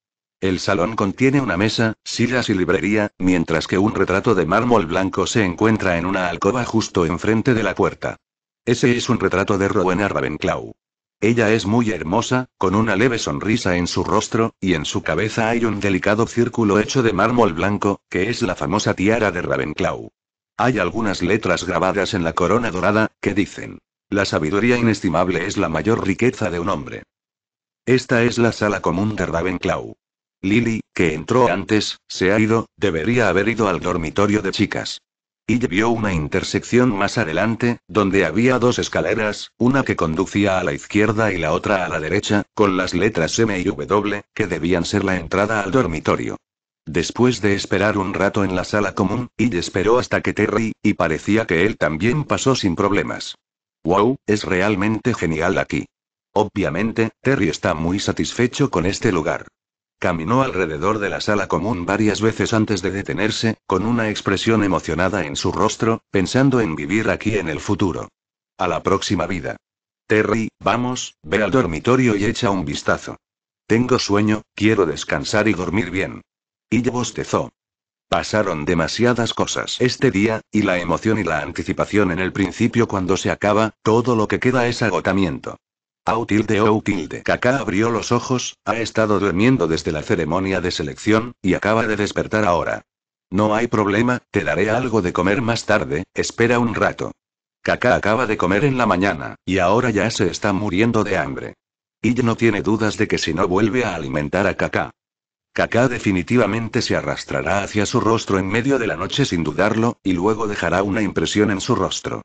El salón contiene una mesa, sillas y librería, mientras que un retrato de mármol blanco se encuentra en una alcoba justo enfrente de la puerta. Ese es un retrato de Rowena Ravenclaw. Ella es muy hermosa, con una leve sonrisa en su rostro, y en su cabeza hay un delicado círculo hecho de mármol blanco, que es la famosa tiara de Ravenclaw. Hay algunas letras grabadas en la corona dorada, que dicen, La sabiduría inestimable es la mayor riqueza de un hombre. Esta es la sala común de Ravenclaw. Lily, que entró antes, se ha ido, debería haber ido al dormitorio de chicas. Y vio una intersección más adelante, donde había dos escaleras, una que conducía a la izquierda y la otra a la derecha, con las letras M y W, que debían ser la entrada al dormitorio. Después de esperar un rato en la sala común, y esperó hasta que Terry, y parecía que él también pasó sin problemas. Wow, es realmente genial aquí. Obviamente, Terry está muy satisfecho con este lugar. Caminó alrededor de la sala común varias veces antes de detenerse, con una expresión emocionada en su rostro, pensando en vivir aquí en el futuro. A la próxima vida. Terry, vamos, ve al dormitorio y echa un vistazo. Tengo sueño, quiero descansar y dormir bien. Y ya bostezó. Pasaron demasiadas cosas este día, y la emoción y la anticipación en el principio cuando se acaba, todo lo que queda es agotamiento. Autilde, o Kaká abrió los ojos, ha estado durmiendo desde la ceremonia de selección, y acaba de despertar ahora. No hay problema, te daré algo de comer más tarde, espera un rato. Kaká acaba de comer en la mañana, y ahora ya se está muriendo de hambre. Y no tiene dudas de que si no vuelve a alimentar a Kaká. Kaká definitivamente se arrastrará hacia su rostro en medio de la noche sin dudarlo, y luego dejará una impresión en su rostro.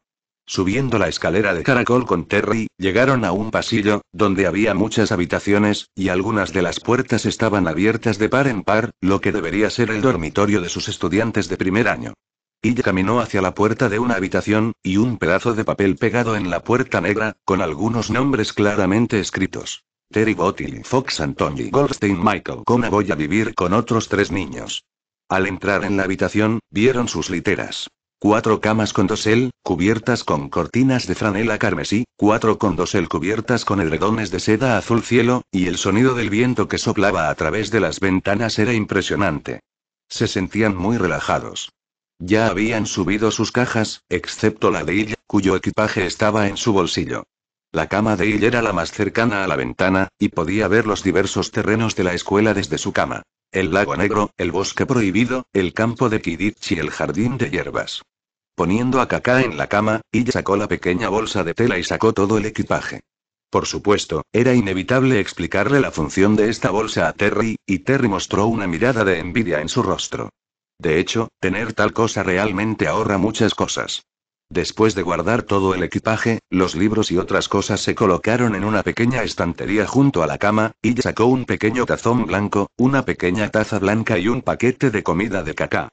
Subiendo la escalera de caracol con Terry, llegaron a un pasillo, donde había muchas habitaciones, y algunas de las puertas estaban abiertas de par en par, lo que debería ser el dormitorio de sus estudiantes de primer año. Ella caminó hacia la puerta de una habitación, y un pedazo de papel pegado en la puerta negra, con algunos nombres claramente escritos. Terry Bottle, Fox Anthony Goldstein Michael Cona voy a vivir con otros tres niños. Al entrar en la habitación, vieron sus literas. Cuatro camas con dosel, cubiertas con cortinas de franela carmesí, cuatro con dosel cubiertas con edredones de seda azul cielo, y el sonido del viento que soplaba a través de las ventanas era impresionante. Se sentían muy relajados. Ya habían subido sus cajas, excepto la de ella cuyo equipaje estaba en su bolsillo. La cama de Hill era la más cercana a la ventana, y podía ver los diversos terrenos de la escuela desde su cama. El lago negro, el bosque prohibido, el campo de Kidich y el jardín de hierbas. Poniendo a Kaká en la cama, ella sacó la pequeña bolsa de tela y sacó todo el equipaje. Por supuesto, era inevitable explicarle la función de esta bolsa a Terry, y Terry mostró una mirada de envidia en su rostro. De hecho, tener tal cosa realmente ahorra muchas cosas. Después de guardar todo el equipaje, los libros y otras cosas se colocaron en una pequeña estantería junto a la cama, y sacó un pequeño tazón blanco, una pequeña taza blanca y un paquete de comida de caca.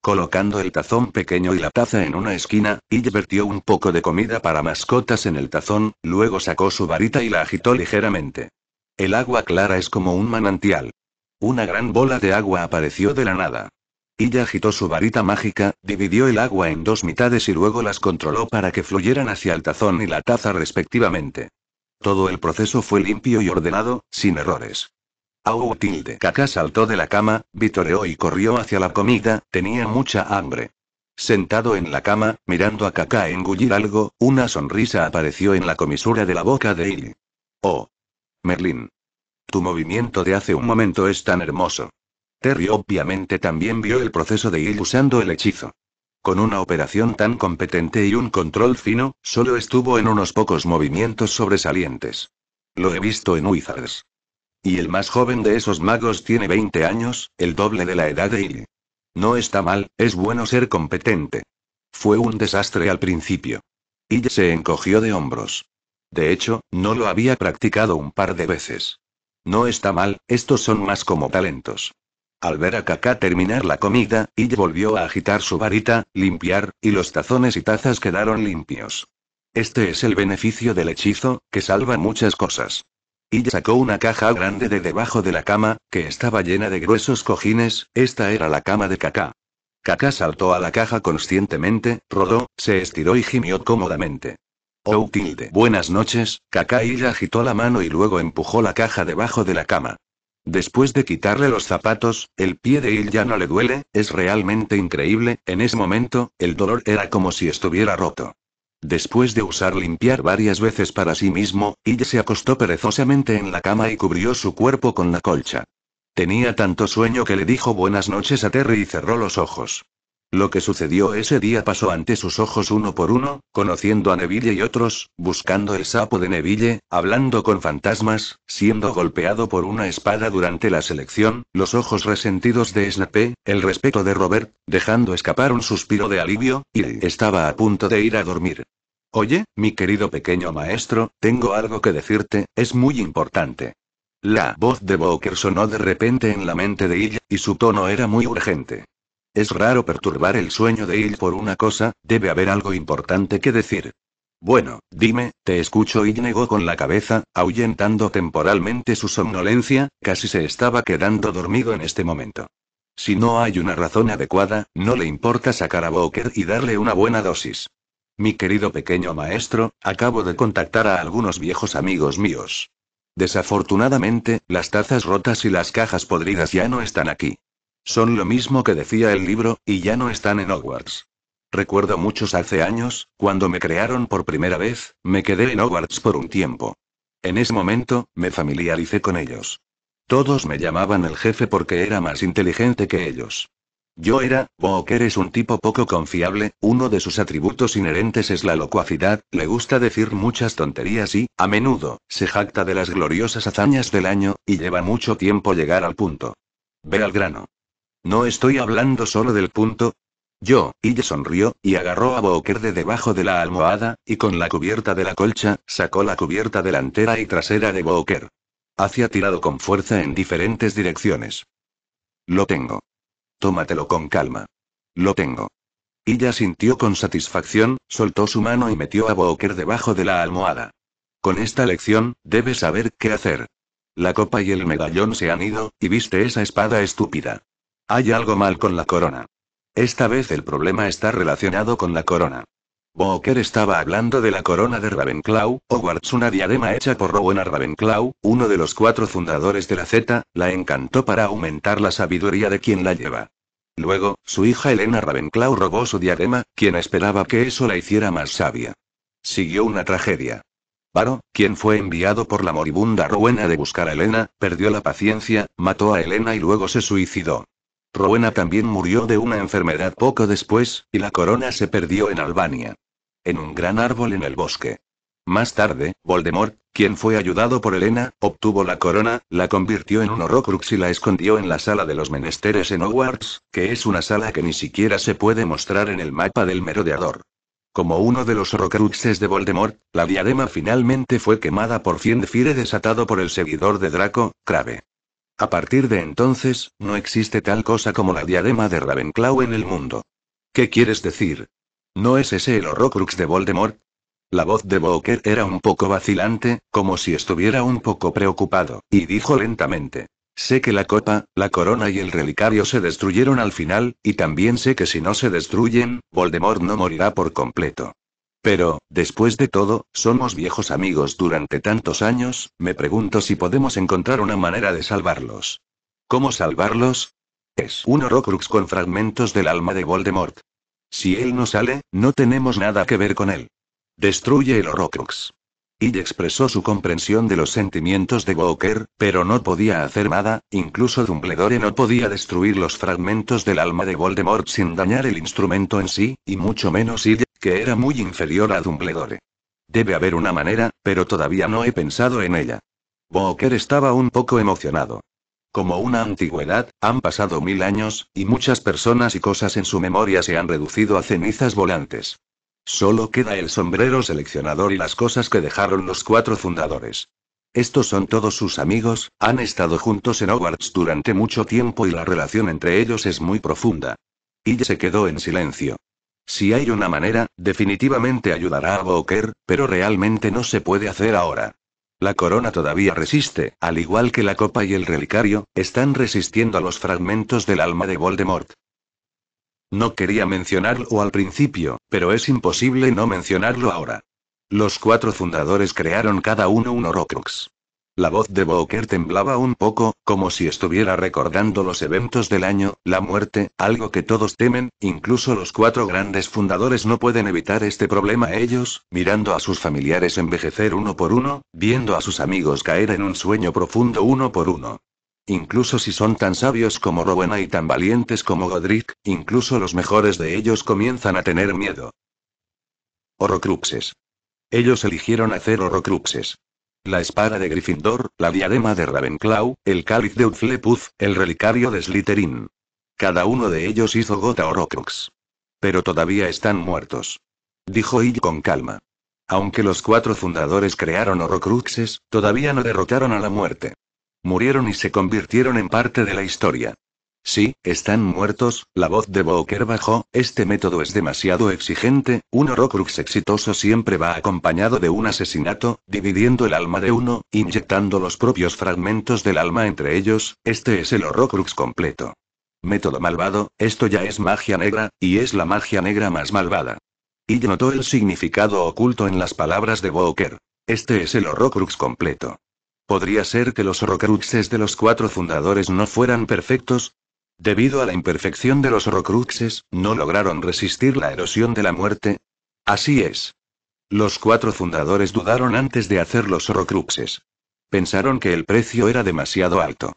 Colocando el tazón pequeño y la taza en una esquina, y vertió un poco de comida para mascotas en el tazón, luego sacó su varita y la agitó ligeramente. El agua clara es como un manantial. Una gran bola de agua apareció de la nada. Ella agitó su varita mágica, dividió el agua en dos mitades y luego las controló para que fluyeran hacia el tazón y la taza respectivamente. Todo el proceso fue limpio y ordenado, sin errores. Au tilde. Kaká saltó de la cama, vitoreó y corrió hacia la comida, tenía mucha hambre. Sentado en la cama, mirando a Kaká engullir algo, una sonrisa apareció en la comisura de la boca de Il. Oh. Merlín. Tu movimiento de hace un momento es tan hermoso. Terry obviamente también vio el proceso de ir usando el hechizo. Con una operación tan competente y un control fino, solo estuvo en unos pocos movimientos sobresalientes. Lo he visto en Wizards. Y el más joven de esos magos tiene 20 años, el doble de la edad de Ill. No está mal, es bueno ser competente. Fue un desastre al principio. Ill se encogió de hombros. De hecho, no lo había practicado un par de veces. No está mal, estos son más como talentos. Al ver a Kaká terminar la comida, Y volvió a agitar su varita, limpiar, y los tazones y tazas quedaron limpios. Este es el beneficio del hechizo, que salva muchas cosas. Y sacó una caja grande de debajo de la cama, que estaba llena de gruesos cojines, esta era la cama de Kaká. Kaká saltó a la caja conscientemente, rodó, se estiró y gimió cómodamente. Oh tilde. Buenas noches, Kaká Illa agitó la mano y luego empujó la caja debajo de la cama. Después de quitarle los zapatos, el pie de Il ya no le duele, es realmente increíble, en ese momento, el dolor era como si estuviera roto. Después de usar limpiar varias veces para sí mismo, Il se acostó perezosamente en la cama y cubrió su cuerpo con la colcha. Tenía tanto sueño que le dijo buenas noches a Terry y cerró los ojos. Lo que sucedió ese día pasó ante sus ojos uno por uno, conociendo a Neville y otros, buscando el sapo de Neville, hablando con fantasmas, siendo golpeado por una espada durante la selección, los ojos resentidos de Snape, el respeto de Robert, dejando escapar un suspiro de alivio, y estaba a punto de ir a dormir. Oye, mi querido pequeño maestro, tengo algo que decirte, es muy importante. La voz de Boker sonó de repente en la mente de ella, y su tono era muy urgente. Es raro perturbar el sueño de él por una cosa, debe haber algo importante que decir. Bueno, dime, te escucho y negó con la cabeza, ahuyentando temporalmente su somnolencia, casi se estaba quedando dormido en este momento. Si no hay una razón adecuada, no le importa sacar a Boker y darle una buena dosis. Mi querido pequeño maestro, acabo de contactar a algunos viejos amigos míos. Desafortunadamente, las tazas rotas y las cajas podridas ya no están aquí. Son lo mismo que decía el libro, y ya no están en Hogwarts. Recuerdo muchos hace años, cuando me crearon por primera vez, me quedé en Hogwarts por un tiempo. En ese momento, me familiaricé con ellos. Todos me llamaban el jefe porque era más inteligente que ellos. Yo era, Booker es un tipo poco confiable, uno de sus atributos inherentes es la locuacidad, le gusta decir muchas tonterías y, a menudo, se jacta de las gloriosas hazañas del año, y lleva mucho tiempo llegar al punto. Ve al grano. No estoy hablando solo del punto. Yo, ella sonrió, y agarró a Booker de debajo de la almohada, y con la cubierta de la colcha, sacó la cubierta delantera y trasera de Booker. Hacia tirado con fuerza en diferentes direcciones. Lo tengo. Tómatelo con calma. Lo tengo. Ella sintió con satisfacción, soltó su mano y metió a Booker debajo de la almohada. Con esta lección, debes saber qué hacer. La copa y el medallón se han ido, y viste esa espada estúpida. Hay algo mal con la corona. Esta vez el problema está relacionado con la corona. Booker estaba hablando de la corona de Ravenclaw, Hogwarts, una diadema hecha por Rowena Ravenclaw, uno de los cuatro fundadores de la Z, la encantó para aumentar la sabiduría de quien la lleva. Luego, su hija Elena Ravenclaw robó su diadema, quien esperaba que eso la hiciera más sabia. Siguió una tragedia. Varo, quien fue enviado por la moribunda Rowena de buscar a Elena, perdió la paciencia, mató a Elena y luego se suicidó. Rowena también murió de una enfermedad poco después, y la corona se perdió en Albania. En un gran árbol en el bosque. Más tarde, Voldemort, quien fue ayudado por Elena, obtuvo la corona, la convirtió en un horrocrux y la escondió en la sala de los menesteres en Hogwarts, que es una sala que ni siquiera se puede mostrar en el mapa del merodeador. Como uno de los horrocruxes de Voldemort, la diadema finalmente fue quemada por Fiendfire desatado por el seguidor de Draco, Crave. A partir de entonces, no existe tal cosa como la diadema de Ravenclaw en el mundo. ¿Qué quieres decir? ¿No es ese el horrocrux de Voldemort? La voz de Walker era un poco vacilante, como si estuviera un poco preocupado, y dijo lentamente. Sé que la copa, la corona y el relicario se destruyeron al final, y también sé que si no se destruyen, Voldemort no morirá por completo. Pero, después de todo, somos viejos amigos durante tantos años, me pregunto si podemos encontrar una manera de salvarlos. ¿Cómo salvarlos? Es un Orocrux con fragmentos del alma de Voldemort. Si él no sale, no tenemos nada que ver con él. Destruye el Orocrux. Y expresó su comprensión de los sentimientos de Walker, pero no podía hacer nada, incluso Dumbledore no podía destruir los fragmentos del alma de Voldemort sin dañar el instrumento en sí, y mucho menos y que era muy inferior a Dumbledore. Debe haber una manera, pero todavía no he pensado en ella. Booker estaba un poco emocionado. Como una antigüedad, han pasado mil años, y muchas personas y cosas en su memoria se han reducido a cenizas volantes. Solo queda el sombrero seleccionador y las cosas que dejaron los cuatro fundadores. Estos son todos sus amigos, han estado juntos en Hogwarts durante mucho tiempo y la relación entre ellos es muy profunda. Y se quedó en silencio. Si hay una manera, definitivamente ayudará a Walker, pero realmente no se puede hacer ahora. La corona todavía resiste, al igual que la copa y el relicario, están resistiendo a los fragmentos del alma de Voldemort. No quería mencionarlo al principio, pero es imposible no mencionarlo ahora. Los cuatro fundadores crearon cada uno un Orocrux. La voz de Booker temblaba un poco, como si estuviera recordando los eventos del año, la muerte, algo que todos temen, incluso los cuatro grandes fundadores no pueden evitar este problema ellos, mirando a sus familiares envejecer uno por uno, viendo a sus amigos caer en un sueño profundo uno por uno. Incluso si son tan sabios como Rowena y tan valientes como Godric, incluso los mejores de ellos comienzan a tener miedo. Horrocruxes. Ellos eligieron hacer horrocruxes la espada de Gryffindor, la diadema de Ravenclaw, el cáliz de Hufflepuff, el relicario de Slytherin. Cada uno de ellos hizo gota Orocrux. Pero todavía están muertos. Dijo Ill con calma. Aunque los cuatro fundadores crearon Orocruxes, todavía no derrotaron a la muerte. Murieron y se convirtieron en parte de la historia. Sí, están muertos, la voz de Walker bajó, este método es demasiado exigente, un Horrocrux exitoso siempre va acompañado de un asesinato, dividiendo el alma de uno, inyectando los propios fragmentos del alma entre ellos, este es el Horrocrux completo. Método malvado, esto ya es magia negra, y es la magia negra más malvada. Y notó el significado oculto en las palabras de Walker. Este es el Horrocrux completo. ¿Podría ser que los Horrocruxes de los cuatro fundadores no fueran perfectos? Debido a la imperfección de los Horrocruxes, no lograron resistir la erosión de la muerte. Así es. Los cuatro fundadores dudaron antes de hacer los Horrocruxes. Pensaron que el precio era demasiado alto.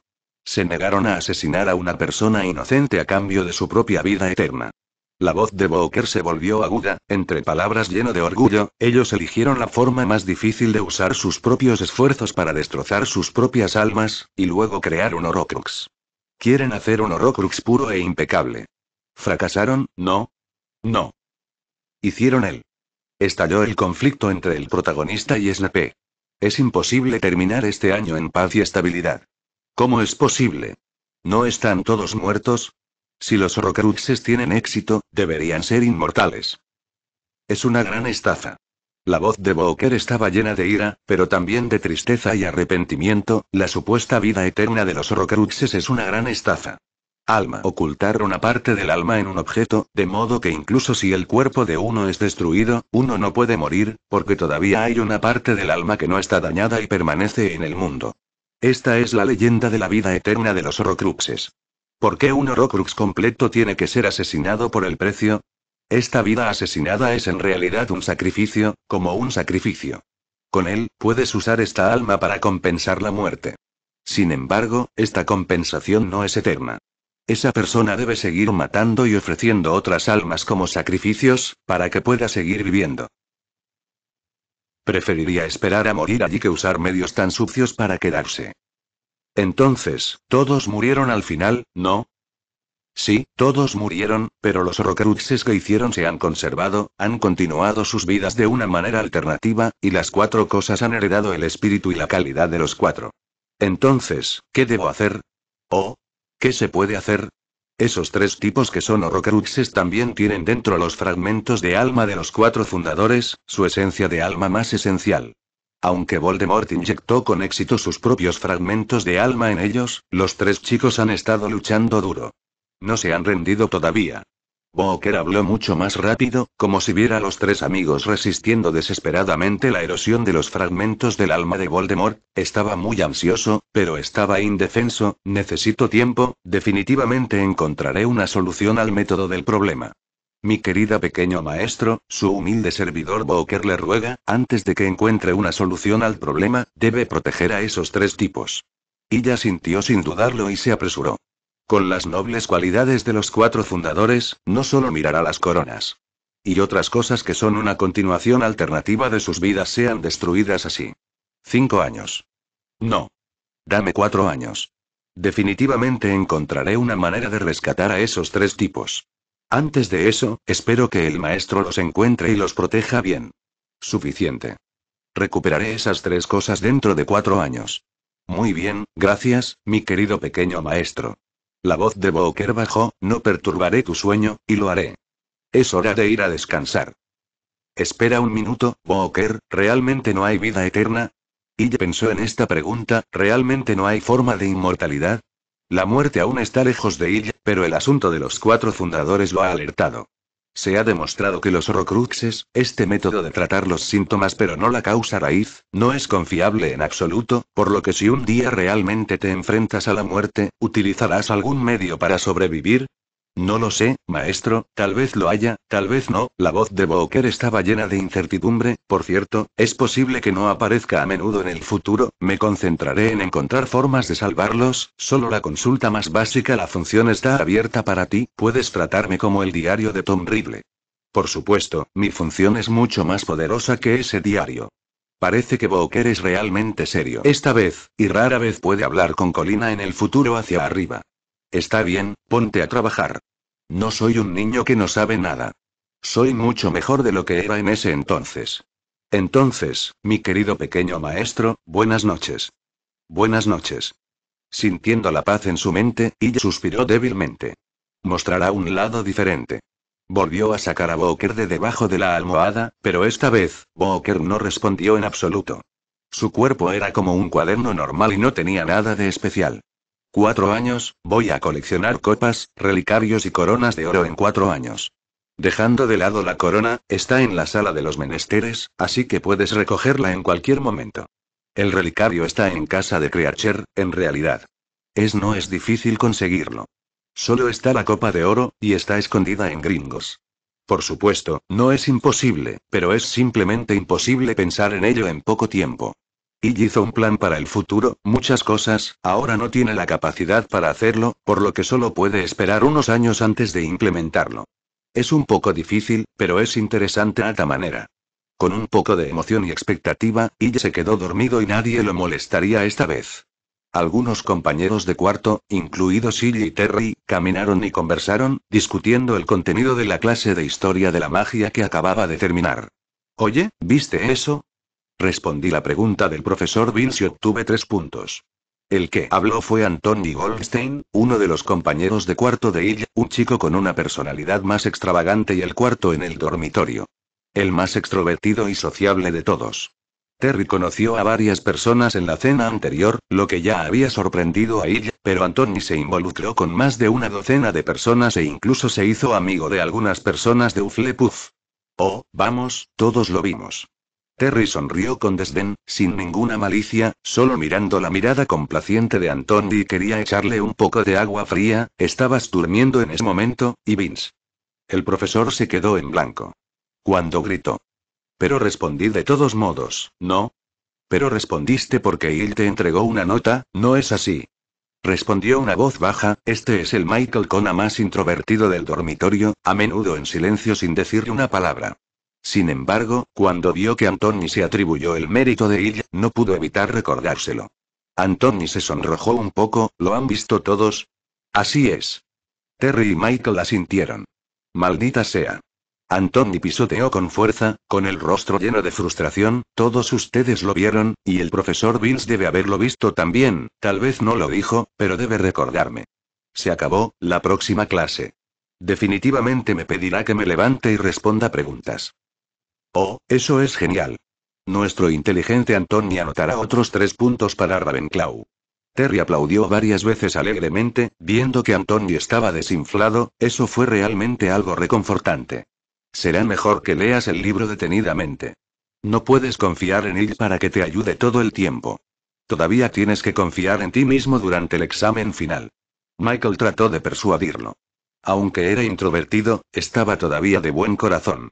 Se negaron a asesinar a una persona inocente a cambio de su propia vida eterna. La voz de Boker se volvió aguda, entre palabras lleno de orgullo, ellos eligieron la forma más difícil de usar sus propios esfuerzos para destrozar sus propias almas, y luego crear un Horocrux. Quieren hacer un Horrocrux puro e impecable. ¿Fracasaron, no? No. Hicieron él. Estalló el conflicto entre el protagonista y Snape. Es imposible terminar este año en paz y estabilidad. ¿Cómo es posible? ¿No están todos muertos? Si los Horrocruxes tienen éxito, deberían ser inmortales. Es una gran estafa. La voz de Booker estaba llena de ira, pero también de tristeza y arrepentimiento, la supuesta vida eterna de los Orocruxes es una gran estafa. Alma. Ocultar una parte del alma en un objeto, de modo que incluso si el cuerpo de uno es destruido, uno no puede morir, porque todavía hay una parte del alma que no está dañada y permanece en el mundo. Esta es la leyenda de la vida eterna de los Horrocruxes. ¿Por qué un Horrocrux completo tiene que ser asesinado por el precio? Esta vida asesinada es en realidad un sacrificio, como un sacrificio. Con él, puedes usar esta alma para compensar la muerte. Sin embargo, esta compensación no es eterna. Esa persona debe seguir matando y ofreciendo otras almas como sacrificios, para que pueda seguir viviendo. Preferiría esperar a morir allí que usar medios tan sucios para quedarse. Entonces, todos murieron al final, ¿no? Sí, todos murieron, pero los horrocruxes que hicieron se han conservado, han continuado sus vidas de una manera alternativa, y las cuatro cosas han heredado el espíritu y la calidad de los cuatro. Entonces, ¿qué debo hacer? ¿O? Oh, ¿Qué se puede hacer? Esos tres tipos que son horrocruxes también tienen dentro los fragmentos de alma de los cuatro fundadores, su esencia de alma más esencial. Aunque Voldemort inyectó con éxito sus propios fragmentos de alma en ellos, los tres chicos han estado luchando duro. No se han rendido todavía. Boker habló mucho más rápido, como si viera a los tres amigos resistiendo desesperadamente la erosión de los fragmentos del alma de Voldemort. Estaba muy ansioso, pero estaba indefenso, necesito tiempo, definitivamente encontraré una solución al método del problema. Mi querida pequeño maestro, su humilde servidor Boker le ruega, antes de que encuentre una solución al problema, debe proteger a esos tres tipos. Ella sintió sin dudarlo y se apresuró. Con las nobles cualidades de los cuatro fundadores, no solo mirará las coronas. Y otras cosas que son una continuación alternativa de sus vidas sean destruidas así. Cinco años. No. Dame cuatro años. Definitivamente encontraré una manera de rescatar a esos tres tipos. Antes de eso, espero que el maestro los encuentre y los proteja bien. Suficiente. Recuperaré esas tres cosas dentro de cuatro años. Muy bien, gracias, mi querido pequeño maestro. La voz de Booker bajó, no perturbaré tu sueño, y lo haré. Es hora de ir a descansar. Espera un minuto, Booker, ¿realmente no hay vida eterna? Ille pensó en esta pregunta, ¿realmente no hay forma de inmortalidad? La muerte aún está lejos de Ella, pero el asunto de los cuatro fundadores lo ha alertado. Se ha demostrado que los horrocruxes, este método de tratar los síntomas pero no la causa raíz, no es confiable en absoluto, por lo que si un día realmente te enfrentas a la muerte, utilizarás algún medio para sobrevivir, no lo sé, maestro, tal vez lo haya, tal vez no. La voz de Booker estaba llena de incertidumbre. Por cierto, es posible que no aparezca a menudo en el futuro. Me concentraré en encontrar formas de salvarlos. Solo la consulta más básica, la función está abierta para ti. Puedes tratarme como el diario de Tom Riddle. Por supuesto, mi función es mucho más poderosa que ese diario. Parece que Booker es realmente serio esta vez, y rara vez puede hablar con Colina en el futuro hacia arriba. Está bien, ponte a trabajar. No soy un niño que no sabe nada. Soy mucho mejor de lo que era en ese entonces. Entonces, mi querido pequeño maestro, buenas noches. Buenas noches. Sintiendo la paz en su mente, ella suspiró débilmente. Mostrará un lado diferente. Volvió a sacar a Boker de debajo de la almohada, pero esta vez, Boker no respondió en absoluto. Su cuerpo era como un cuaderno normal y no tenía nada de especial. Cuatro años, voy a coleccionar copas, relicarios y coronas de oro en cuatro años. Dejando de lado la corona, está en la sala de los menesteres, así que puedes recogerla en cualquier momento. El relicario está en casa de Creacher, en realidad. Es no es difícil conseguirlo. Solo está la copa de oro, y está escondida en gringos. Por supuesto, no es imposible, pero es simplemente imposible pensar en ello en poco tiempo. Y hizo un plan para el futuro, muchas cosas, ahora no tiene la capacidad para hacerlo, por lo que solo puede esperar unos años antes de implementarlo. Es un poco difícil, pero es interesante a alta manera. Con un poco de emoción y expectativa, y se quedó dormido y nadie lo molestaría esta vez. Algunos compañeros de cuarto, incluidos Illy y Terry, caminaron y conversaron, discutiendo el contenido de la clase de historia de la magia que acababa de terminar. Oye, ¿viste eso? Respondí la pregunta del profesor Vince y obtuve tres puntos. El que habló fue Anthony Goldstein, uno de los compañeros de cuarto de ella, un chico con una personalidad más extravagante y el cuarto en el dormitorio. El más extrovertido y sociable de todos. Terry conoció a varias personas en la cena anterior, lo que ya había sorprendido a ella, pero Anthony se involucró con más de una docena de personas e incluso se hizo amigo de algunas personas de Uflepuff. Oh, vamos, todos lo vimos. Terry sonrió con desdén, sin ninguna malicia, solo mirando la mirada complaciente de y quería echarle un poco de agua fría, estabas durmiendo en ese momento, y Vince. El profesor se quedó en blanco. Cuando gritó. Pero respondí de todos modos, ¿no? Pero respondiste porque él te entregó una nota, ¿no es así? Respondió una voz baja, este es el Michael Kona más introvertido del dormitorio, a menudo en silencio sin decir una palabra. Sin embargo, cuando vio que Anthony se atribuyó el mérito de ella, no pudo evitar recordárselo. Anthony se sonrojó un poco, ¿lo han visto todos? Así es. Terry y Michael la sintieron. Maldita sea. Anthony pisoteó con fuerza, con el rostro lleno de frustración, todos ustedes lo vieron, y el profesor Bills debe haberlo visto también, tal vez no lo dijo, pero debe recordarme. Se acabó, la próxima clase. Definitivamente me pedirá que me levante y responda preguntas. Oh, eso es genial. Nuestro inteligente Antonio anotará otros tres puntos para Ravenclaw. Terry aplaudió varias veces alegremente, viendo que Antonio estaba desinflado, eso fue realmente algo reconfortante. Será mejor que leas el libro detenidamente. No puedes confiar en él para que te ayude todo el tiempo. Todavía tienes que confiar en ti mismo durante el examen final. Michael trató de persuadirlo. Aunque era introvertido, estaba todavía de buen corazón.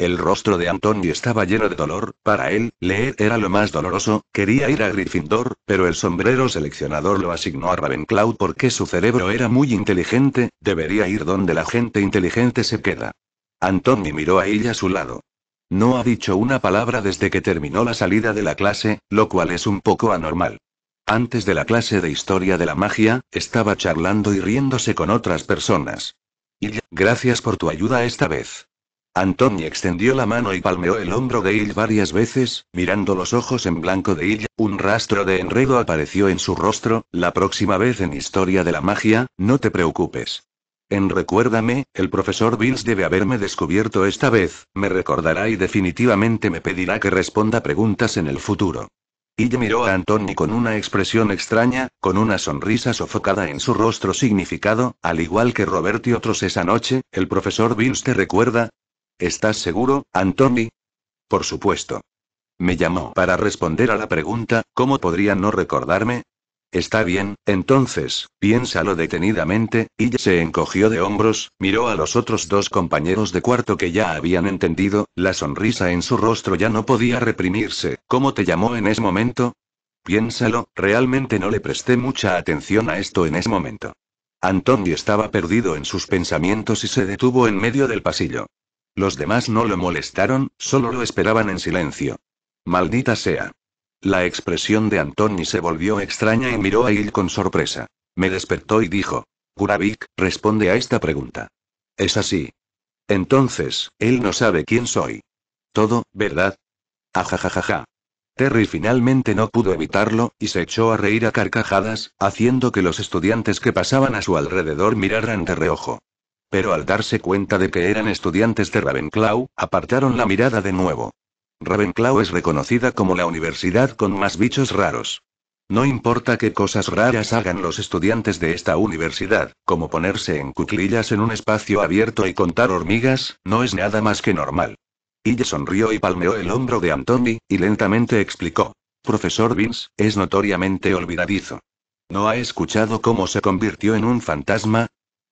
El rostro de Anthony estaba lleno de dolor, para él, leer era lo más doloroso, quería ir a Gryffindor, pero el sombrero seleccionador lo asignó a Ravenclaw porque su cerebro era muy inteligente, debería ir donde la gente inteligente se queda. Anthony miró a ella a su lado. No ha dicho una palabra desde que terminó la salida de la clase, lo cual es un poco anormal. Antes de la clase de historia de la magia, estaba charlando y riéndose con otras personas. Y gracias por tu ayuda esta vez. Anthony extendió la mano y palmeó el hombro de Il varias veces, mirando los ojos en blanco de Ill, Un rastro de enredo apareció en su rostro. La próxima vez en Historia de la Magia, no te preocupes. En recuérdame, el profesor Bills debe haberme descubierto esta vez, me recordará y definitivamente me pedirá que responda preguntas en el futuro. Ill miró a Anthony con una expresión extraña, con una sonrisa sofocada en su rostro significado, al igual que Robert y otros esa noche, el profesor Bills te recuerda, ¿Estás seguro, Anthony? Por supuesto. Me llamó para responder a la pregunta, ¿cómo podría no recordarme? Está bien, entonces, piénsalo detenidamente, y se encogió de hombros, miró a los otros dos compañeros de cuarto que ya habían entendido, la sonrisa en su rostro ya no podía reprimirse. ¿Cómo te llamó en ese momento? Piénsalo, realmente no le presté mucha atención a esto en ese momento. Anthony estaba perdido en sus pensamientos y se detuvo en medio del pasillo. Los demás no lo molestaron, solo lo esperaban en silencio. Maldita sea. La expresión de Antoni se volvió extraña y miró a él con sorpresa. Me despertó y dijo: Kuravik, responde a esta pregunta. Es así. Entonces, él no sabe quién soy. Todo, ¿verdad? Ajajajaja. Terry finalmente no pudo evitarlo, y se echó a reír a carcajadas, haciendo que los estudiantes que pasaban a su alrededor miraran de reojo. Pero al darse cuenta de que eran estudiantes de Ravenclaw, apartaron la mirada de nuevo. Ravenclaw es reconocida como la universidad con más bichos raros. No importa qué cosas raras hagan los estudiantes de esta universidad, como ponerse en cuclillas en un espacio abierto y contar hormigas, no es nada más que normal. Ella sonrió y palmeó el hombro de Anthony, y lentamente explicó. Profesor Vince, es notoriamente olvidadizo. ¿No ha escuchado cómo se convirtió en un fantasma?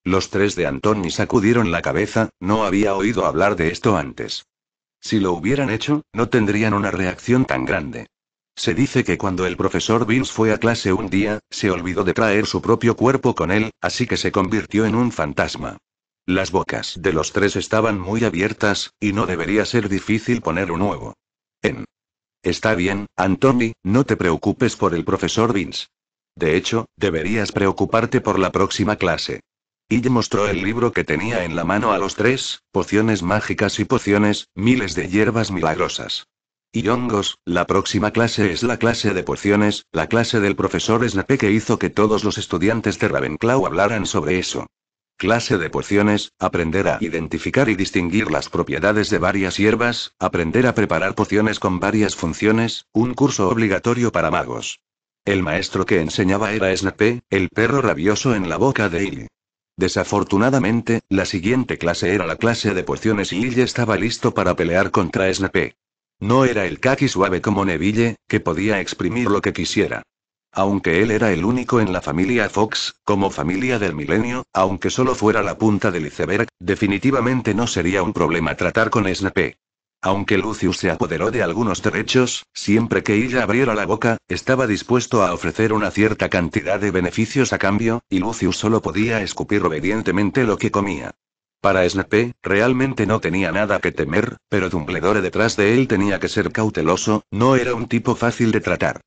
Los tres de Anthony sacudieron la cabeza, no había oído hablar de esto antes. Si lo hubieran hecho, no tendrían una reacción tan grande. Se dice que cuando el profesor Vince fue a clase un día, se olvidó de traer su propio cuerpo con él, así que se convirtió en un fantasma. Las bocas de los tres estaban muy abiertas, y no debería ser difícil poner un nuevo. En. Está bien, Anthony, no te preocupes por el profesor Vince. De hecho, deberías preocuparte por la próxima clase. Y mostró el libro que tenía en la mano a los tres, pociones mágicas y pociones, miles de hierbas milagrosas. Y hongos, la próxima clase es la clase de pociones, la clase del profesor Snape que hizo que todos los estudiantes de Ravenclaw hablaran sobre eso. Clase de pociones, aprender a identificar y distinguir las propiedades de varias hierbas, aprender a preparar pociones con varias funciones, un curso obligatorio para magos. El maestro que enseñaba era Snape, el perro rabioso en la boca de él Desafortunadamente, la siguiente clase era la clase de pociones y Lille estaba listo para pelear contra Snape. No era el kaki suave como Neville, que podía exprimir lo que quisiera. Aunque él era el único en la familia Fox, como familia del milenio, aunque solo fuera la punta del iceberg, definitivamente no sería un problema tratar con Snape. Aunque Lucius se apoderó de algunos derechos, siempre que ella abriera la boca, estaba dispuesto a ofrecer una cierta cantidad de beneficios a cambio, y Lucius solo podía escupir obedientemente lo que comía. Para Snape, realmente no tenía nada que temer, pero Dumbledore detrás de él tenía que ser cauteloso, no era un tipo fácil de tratar.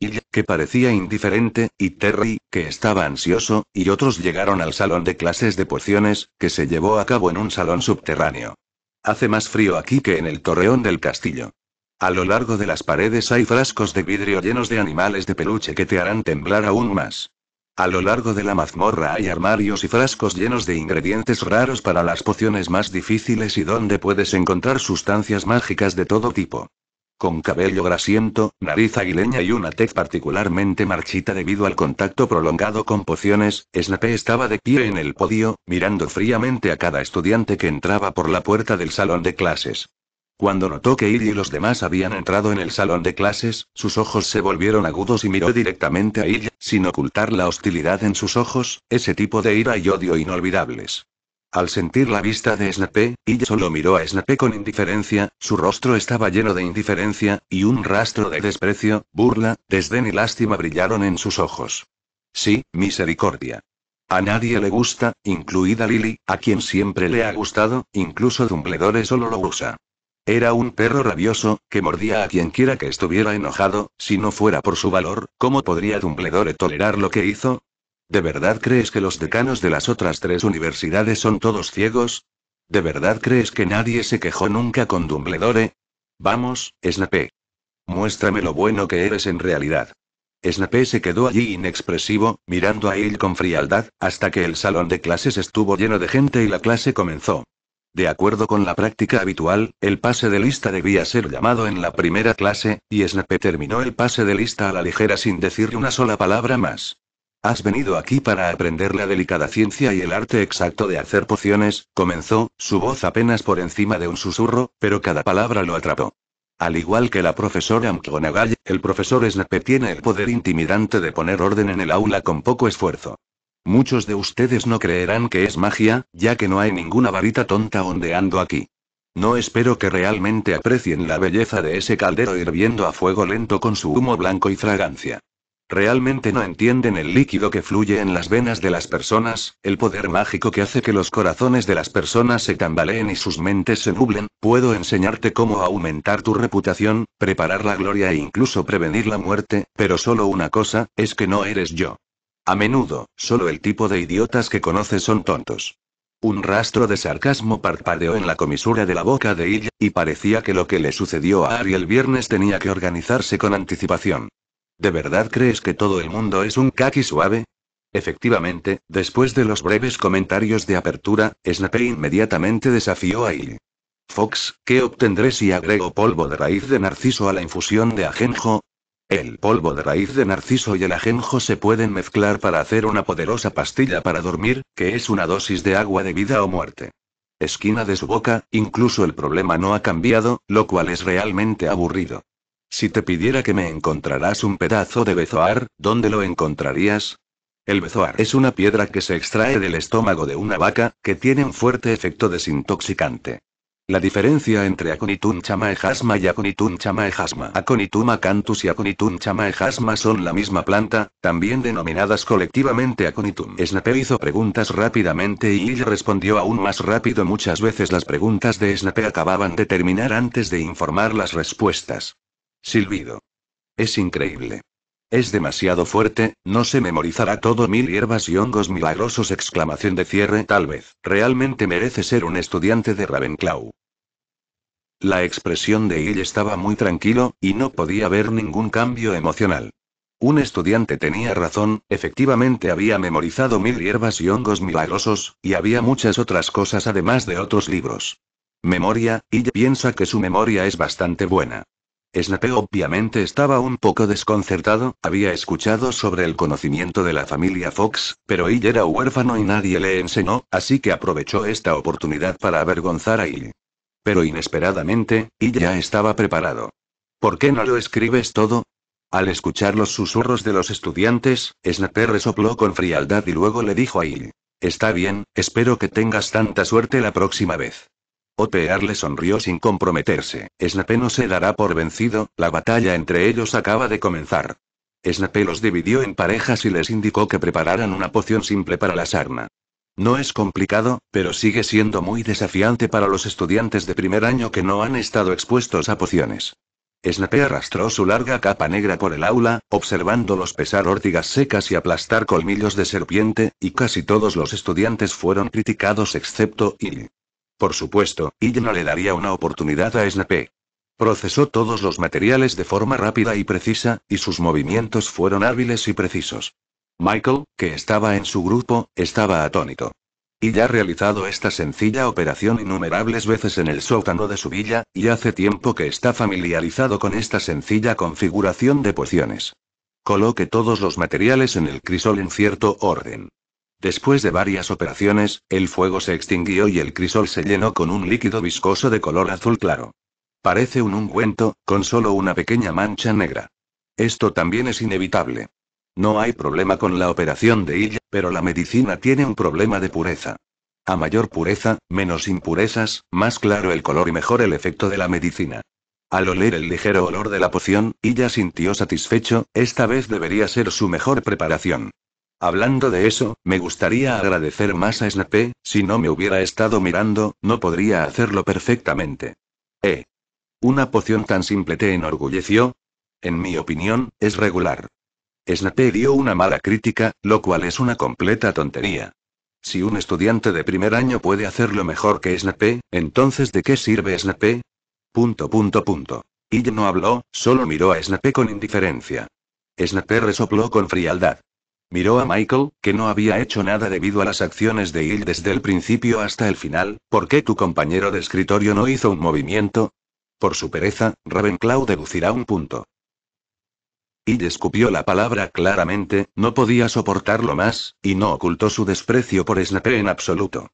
Ella, que parecía indiferente, y Terry, que estaba ansioso, y otros llegaron al salón de clases de pociones, que se llevó a cabo en un salón subterráneo. Hace más frío aquí que en el torreón del castillo. A lo largo de las paredes hay frascos de vidrio llenos de animales de peluche que te harán temblar aún más. A lo largo de la mazmorra hay armarios y frascos llenos de ingredientes raros para las pociones más difíciles y donde puedes encontrar sustancias mágicas de todo tipo con cabello grasiento, nariz aguileña y una tez particularmente marchita debido al contacto prolongado con pociones, Snape estaba de pie en el podio, mirando fríamente a cada estudiante que entraba por la puerta del salón de clases. Cuando notó que Illy y los demás habían entrado en el salón de clases, sus ojos se volvieron agudos y miró directamente a Illy, sin ocultar la hostilidad en sus ojos, ese tipo de ira y odio inolvidables. Al sentir la vista de Snape, ella solo miró a Snape con indiferencia, su rostro estaba lleno de indiferencia, y un rastro de desprecio, burla, desdén y lástima brillaron en sus ojos. Sí, misericordia. A nadie le gusta, incluida Lily, a quien siempre le ha gustado, incluso Dumbledore solo lo usa. Era un perro rabioso, que mordía a quien quiera que estuviera enojado, si no fuera por su valor, ¿cómo podría Dumbledore tolerar lo que hizo? ¿De verdad crees que los decanos de las otras tres universidades son todos ciegos? ¿De verdad crees que nadie se quejó nunca con Dumbledore? Vamos, Snape. Muéstrame lo bueno que eres en realidad. Snape se quedó allí inexpresivo, mirando a él con frialdad, hasta que el salón de clases estuvo lleno de gente y la clase comenzó. De acuerdo con la práctica habitual, el pase de lista debía ser llamado en la primera clase, y Snape terminó el pase de lista a la ligera sin decir una sola palabra más. Has venido aquí para aprender la delicada ciencia y el arte exacto de hacer pociones, comenzó, su voz apenas por encima de un susurro, pero cada palabra lo atrapó. Al igual que la profesora McGonagall, el profesor Snape tiene el poder intimidante de poner orden en el aula con poco esfuerzo. Muchos de ustedes no creerán que es magia, ya que no hay ninguna varita tonta ondeando aquí. No espero que realmente aprecien la belleza de ese caldero hirviendo a fuego lento con su humo blanco y fragancia. Realmente no entienden el líquido que fluye en las venas de las personas, el poder mágico que hace que los corazones de las personas se tambaleen y sus mentes se nublen. Puedo enseñarte cómo aumentar tu reputación, preparar la gloria e incluso prevenir la muerte, pero solo una cosa, es que no eres yo. A menudo, solo el tipo de idiotas que conoces son tontos. Un rastro de sarcasmo parpadeó en la comisura de la boca de ella, y parecía que lo que le sucedió a Ariel el viernes tenía que organizarse con anticipación. ¿De verdad crees que todo el mundo es un kaki suave? Efectivamente, después de los breves comentarios de apertura, Snape inmediatamente desafió a él. Fox, ¿qué obtendré si agrego polvo de raíz de narciso a la infusión de ajenjo? El polvo de raíz de narciso y el ajenjo se pueden mezclar para hacer una poderosa pastilla para dormir, que es una dosis de agua de vida o muerte. Esquina de su boca, incluso el problema no ha cambiado, lo cual es realmente aburrido. Si te pidiera que me encontraras un pedazo de bezoar, ¿dónde lo encontrarías? El bezoar es una piedra que se extrae del estómago de una vaca, que tiene un fuerte efecto desintoxicante. La diferencia entre Aconitum chamaejasma y Aconitum chamaejasma. Aconitum acanthus y Aconitum chamaejasma son la misma planta, también denominadas colectivamente Aconitum. Snape hizo preguntas rápidamente y ella respondió aún más rápido. Muchas veces las preguntas de Snape acababan de terminar antes de informar las respuestas. Silbido. Es increíble. Es demasiado fuerte, no se memorizará todo mil hierbas y hongos milagrosos. Exclamación de cierre. Tal vez, realmente merece ser un estudiante de Ravenclaw. La expresión de él estaba muy tranquilo, y no podía haber ningún cambio emocional. Un estudiante tenía razón, efectivamente había memorizado mil hierbas y hongos milagrosos, y había muchas otras cosas además de otros libros. Memoria, y piensa que su memoria es bastante buena. Snape obviamente estaba un poco desconcertado, había escuchado sobre el conocimiento de la familia Fox, pero Ill era huérfano y nadie le enseñó, así que aprovechó esta oportunidad para avergonzar a él. Pero inesperadamente, Ill ya estaba preparado. ¿Por qué no lo escribes todo? Al escuchar los susurros de los estudiantes, Snape resopló con frialdad y luego le dijo a él. Está bien, espero que tengas tanta suerte la próxima vez. Opear le sonrió sin comprometerse. Snape no se dará por vencido, la batalla entre ellos acaba de comenzar. Snape los dividió en parejas y les indicó que prepararan una poción simple para la sarna. No es complicado, pero sigue siendo muy desafiante para los estudiantes de primer año que no han estado expuestos a pociones. Snape arrastró su larga capa negra por el aula, observándolos pesar órtigas secas y aplastar colmillos de serpiente, y casi todos los estudiantes fueron criticados excepto Y. Por supuesto, no le daría una oportunidad a Snape. Procesó todos los materiales de forma rápida y precisa, y sus movimientos fueron hábiles y precisos. Michael, que estaba en su grupo, estaba atónito. Y ya ha realizado esta sencilla operación innumerables veces en el sótano de su villa, y hace tiempo que está familiarizado con esta sencilla configuración de pociones. Coloque todos los materiales en el crisol en cierto orden. Después de varias operaciones, el fuego se extinguió y el crisol se llenó con un líquido viscoso de color azul claro. Parece un ungüento, con solo una pequeña mancha negra. Esto también es inevitable. No hay problema con la operación de Illa, pero la medicina tiene un problema de pureza. A mayor pureza, menos impurezas, más claro el color y mejor el efecto de la medicina. Al oler el ligero olor de la poción, Illa sintió satisfecho, esta vez debería ser su mejor preparación. Hablando de eso, me gustaría agradecer más a Snape, si no me hubiera estado mirando, no podría hacerlo perfectamente. ¿Eh? ¿Una poción tan simple te enorgulleció? En mi opinión, es regular. Snape dio una mala crítica, lo cual es una completa tontería. Si un estudiante de primer año puede hacerlo mejor que Snape, entonces ¿de qué sirve Snape? Punto punto punto. Y no habló, solo miró a Snape con indiferencia. Snape resopló con frialdad. Miró a Michael, que no había hecho nada debido a las acciones de Hill desde el principio hasta el final. ¿Por qué tu compañero de escritorio no hizo un movimiento? Por su pereza, Ravenclaw deducirá un punto. Hill escupió la palabra claramente, no podía soportarlo más, y no ocultó su desprecio por Snape en absoluto.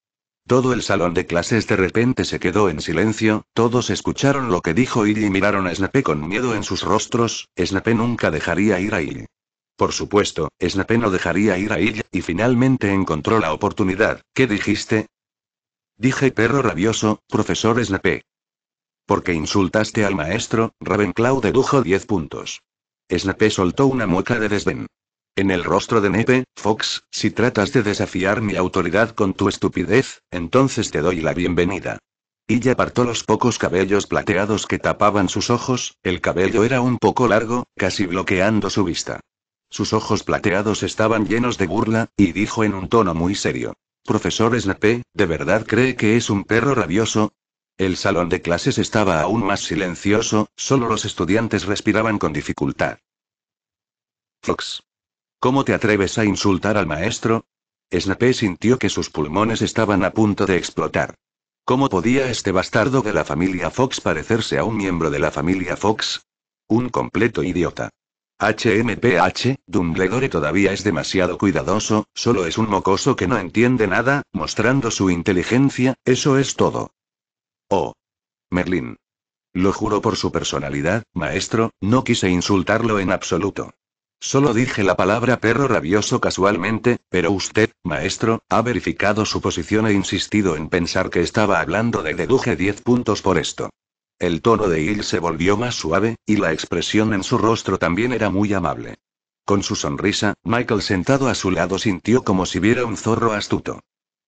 Todo el salón de clases de repente se quedó en silencio, todos escucharon lo que dijo Hill y miraron a Snape con miedo en sus rostros, Snape nunca dejaría ir a Hill. Por supuesto, Snape no dejaría ir a ella, y finalmente encontró la oportunidad. ¿Qué dijiste? Dije perro rabioso, profesor Snape. Porque insultaste al maestro, Ravenclaw dedujo 10 puntos. Snape soltó una mueca de desdén. En el rostro de Nepe, Fox, si tratas de desafiar mi autoridad con tu estupidez, entonces te doy la bienvenida. Ella apartó los pocos cabellos plateados que tapaban sus ojos, el cabello era un poco largo, casi bloqueando su vista. Sus ojos plateados estaban llenos de burla, y dijo en un tono muy serio. Profesor Snape, ¿de verdad cree que es un perro rabioso? El salón de clases estaba aún más silencioso, solo los estudiantes respiraban con dificultad. Fox. ¿Cómo te atreves a insultar al maestro? Snape sintió que sus pulmones estaban a punto de explotar. ¿Cómo podía este bastardo de la familia Fox parecerse a un miembro de la familia Fox? Un completo idiota. HMPH, Dumbledore todavía es demasiado cuidadoso, solo es un mocoso que no entiende nada, mostrando su inteligencia, eso es todo. Oh. Merlín. Lo juro por su personalidad, maestro, no quise insultarlo en absoluto. Solo dije la palabra perro rabioso casualmente, pero usted, maestro, ha verificado su posición e insistido en pensar que estaba hablando de deduje 10 puntos por esto. El tono de Hill se volvió más suave, y la expresión en su rostro también era muy amable. Con su sonrisa, Michael sentado a su lado sintió como si viera un zorro astuto.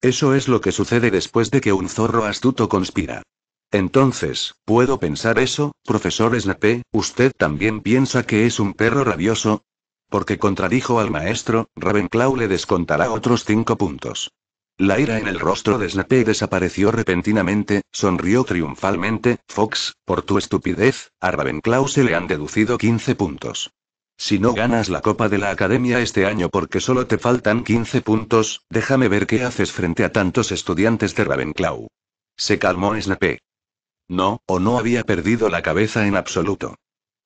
Eso es lo que sucede después de que un zorro astuto conspira. Entonces, ¿puedo pensar eso, profesor Snape? ¿Usted también piensa que es un perro rabioso? Porque contradijo al maestro, Ravenclaw le descontará otros cinco puntos. La ira en el rostro de Snape desapareció repentinamente, sonrió triunfalmente, Fox, por tu estupidez, a Ravenclaw se le han deducido 15 puntos. Si no ganas la Copa de la Academia este año porque solo te faltan 15 puntos, déjame ver qué haces frente a tantos estudiantes de Ravenclaw. Se calmó Snape. No, o no había perdido la cabeza en absoluto.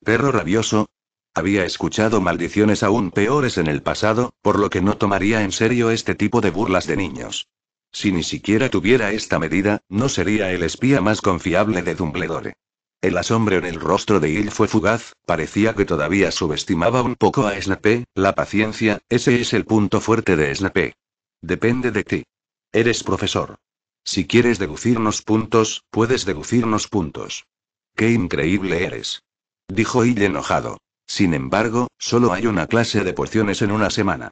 Perro rabioso, había escuchado maldiciones aún peores en el pasado, por lo que no tomaría en serio este tipo de burlas de niños. Si ni siquiera tuviera esta medida, no sería el espía más confiable de Dumbledore. El asombro en el rostro de Hill fue fugaz, parecía que todavía subestimaba un poco a Snape, la paciencia, ese es el punto fuerte de Snape. Depende de ti. Eres profesor. Si quieres deducirnos puntos, puedes deducirnos puntos. ¡Qué increíble eres! Dijo Hill enojado. Sin embargo, solo hay una clase de porciones en una semana.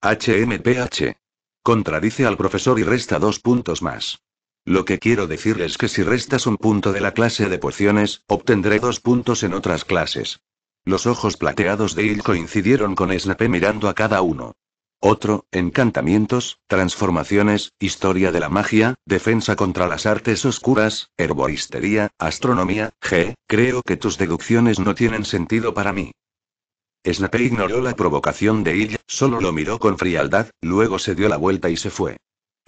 HMPH. Contradice al profesor y resta dos puntos más. Lo que quiero decir es que si restas un punto de la clase de porciones, obtendré dos puntos en otras clases. Los ojos plateados de Il coincidieron con Snape mirando a cada uno. Otro, encantamientos, transformaciones, historia de la magia, defensa contra las artes oscuras, herboristería, astronomía, G. Creo que tus deducciones no tienen sentido para mí. Snape ignoró la provocación de ella, solo lo miró con frialdad, luego se dio la vuelta y se fue.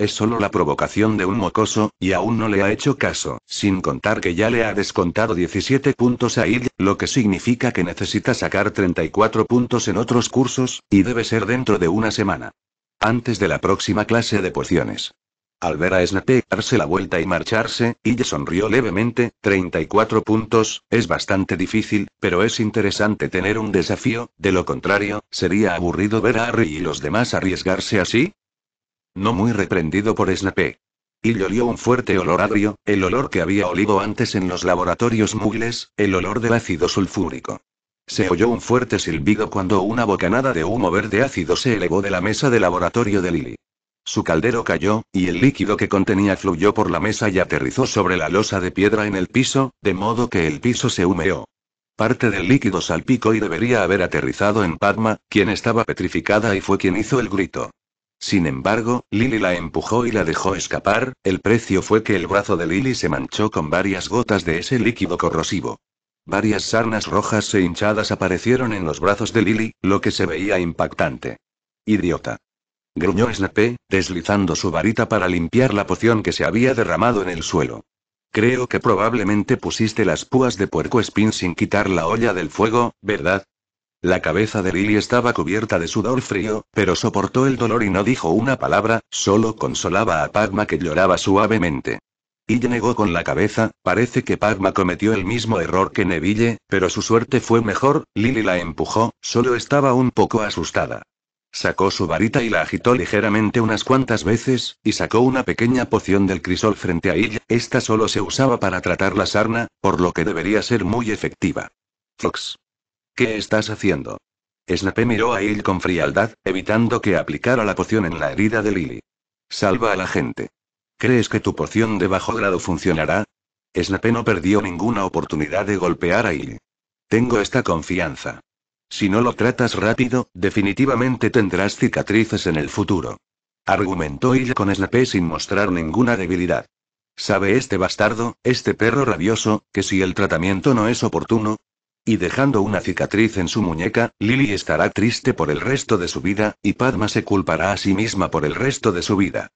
Es solo la provocación de un mocoso, y aún no le ha hecho caso, sin contar que ya le ha descontado 17 puntos a Ir, lo que significa que necesita sacar 34 puntos en otros cursos, y debe ser dentro de una semana. Antes de la próxima clase de pociones. Al ver a Snape darse la vuelta y marcharse, Ille sonrió levemente, 34 puntos, es bastante difícil, pero es interesante tener un desafío, de lo contrario, sería aburrido ver a Harry y los demás arriesgarse así, no muy reprendido por Snape. Y olió un fuerte olor agrio, el olor que había olido antes en los laboratorios mugles, el olor del ácido sulfúrico. Se oyó un fuerte silbido cuando una bocanada de humo verde ácido se elevó de la mesa de laboratorio de Lily. Su caldero cayó, y el líquido que contenía fluyó por la mesa y aterrizó sobre la losa de piedra en el piso, de modo que el piso se humeó. Parte del líquido salpicó y debería haber aterrizado en Padma, quien estaba petrificada y fue quien hizo el grito. Sin embargo, Lily la empujó y la dejó escapar, el precio fue que el brazo de Lily se manchó con varias gotas de ese líquido corrosivo. Varias sarnas rojas e hinchadas aparecieron en los brazos de Lily, lo que se veía impactante. Idiota. Gruñó Snape, deslizando su varita para limpiar la poción que se había derramado en el suelo. Creo que probablemente pusiste las púas de puerco espín sin quitar la olla del fuego, ¿verdad? La cabeza de Lily estaba cubierta de sudor frío, pero soportó el dolor y no dijo una palabra, solo consolaba a Pagma que lloraba suavemente. Y negó con la cabeza, parece que Pagma cometió el mismo error que Neville, pero su suerte fue mejor, Lily la empujó, solo estaba un poco asustada. Sacó su varita y la agitó ligeramente unas cuantas veces, y sacó una pequeña poción del crisol frente a ella, esta solo se usaba para tratar la sarna, por lo que debería ser muy efectiva. Fox. ¿Qué estás haciendo? Snape miró a Il con frialdad, evitando que aplicara la poción en la herida de Lily. Salva a la gente. ¿Crees que tu poción de bajo grado funcionará? Snape no perdió ninguna oportunidad de golpear a Il. Tengo esta confianza. Si no lo tratas rápido, definitivamente tendrás cicatrices en el futuro. Argumentó Il con Snape sin mostrar ninguna debilidad. ¿Sabe este bastardo, este perro rabioso, que si el tratamiento no es oportuno, y dejando una cicatriz en su muñeca, Lily estará triste por el resto de su vida, y Padma se culpará a sí misma por el resto de su vida.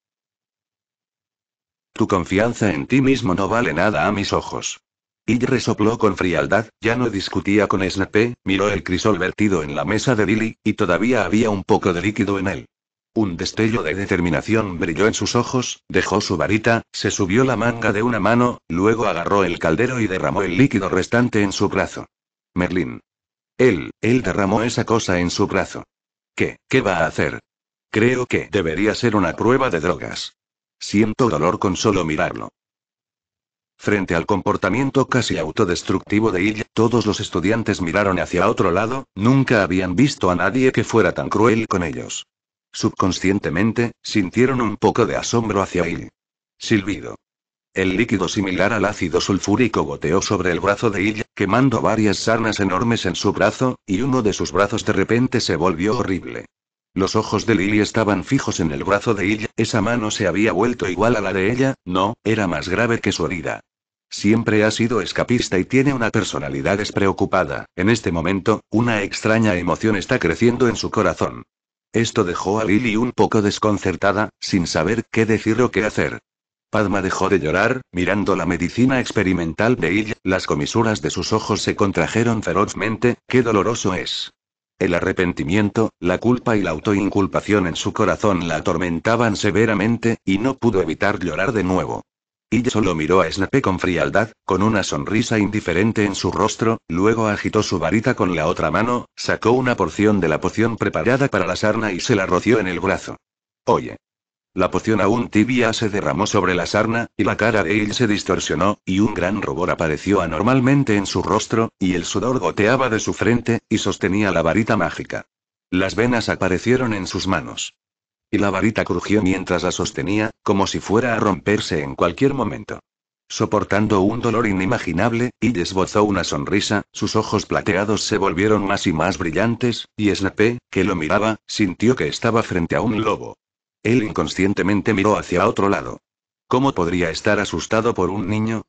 Tu confianza en ti mismo no vale nada a mis ojos. Y resopló con frialdad, ya no discutía con Snape, miró el crisol vertido en la mesa de Lily, y todavía había un poco de líquido en él. Un destello de determinación brilló en sus ojos, dejó su varita, se subió la manga de una mano, luego agarró el caldero y derramó el líquido restante en su brazo. Merlín. Él, él derramó esa cosa en su brazo. ¿Qué, qué va a hacer? Creo que debería ser una prueba de drogas. Siento dolor con solo mirarlo. Frente al comportamiento casi autodestructivo de ella, todos los estudiantes miraron hacia otro lado, nunca habían visto a nadie que fuera tan cruel con ellos. Subconscientemente, sintieron un poco de asombro hacia él. Silbido. El líquido similar al ácido sulfúrico goteó sobre el brazo de Illy, quemando varias sarnas enormes en su brazo, y uno de sus brazos de repente se volvió horrible. Los ojos de Lily estaban fijos en el brazo de ella, esa mano se había vuelto igual a la de ella, no, era más grave que su herida. Siempre ha sido escapista y tiene una personalidad despreocupada. En este momento, una extraña emoción está creciendo en su corazón. Esto dejó a Lily un poco desconcertada, sin saber qué decir o qué hacer. Padma dejó de llorar, mirando la medicina experimental de ella, las comisuras de sus ojos se contrajeron ferozmente, qué doloroso es. El arrepentimiento, la culpa y la autoinculpación en su corazón la atormentaban severamente, y no pudo evitar llorar de nuevo. Ella solo miró a Snape con frialdad, con una sonrisa indiferente en su rostro, luego agitó su varita con la otra mano, sacó una porción de la poción preparada para la sarna y se la roció en el brazo. Oye. La poción aún tibia se derramó sobre la sarna, y la cara de él se distorsionó, y un gran rubor apareció anormalmente en su rostro, y el sudor goteaba de su frente, y sostenía la varita mágica. Las venas aparecieron en sus manos. Y la varita crujió mientras la sostenía, como si fuera a romperse en cualquier momento. Soportando un dolor inimaginable, y esbozó una sonrisa, sus ojos plateados se volvieron más y más brillantes, y Snape, que lo miraba, sintió que estaba frente a un lobo. Él inconscientemente miró hacia otro lado. ¿Cómo podría estar asustado por un niño?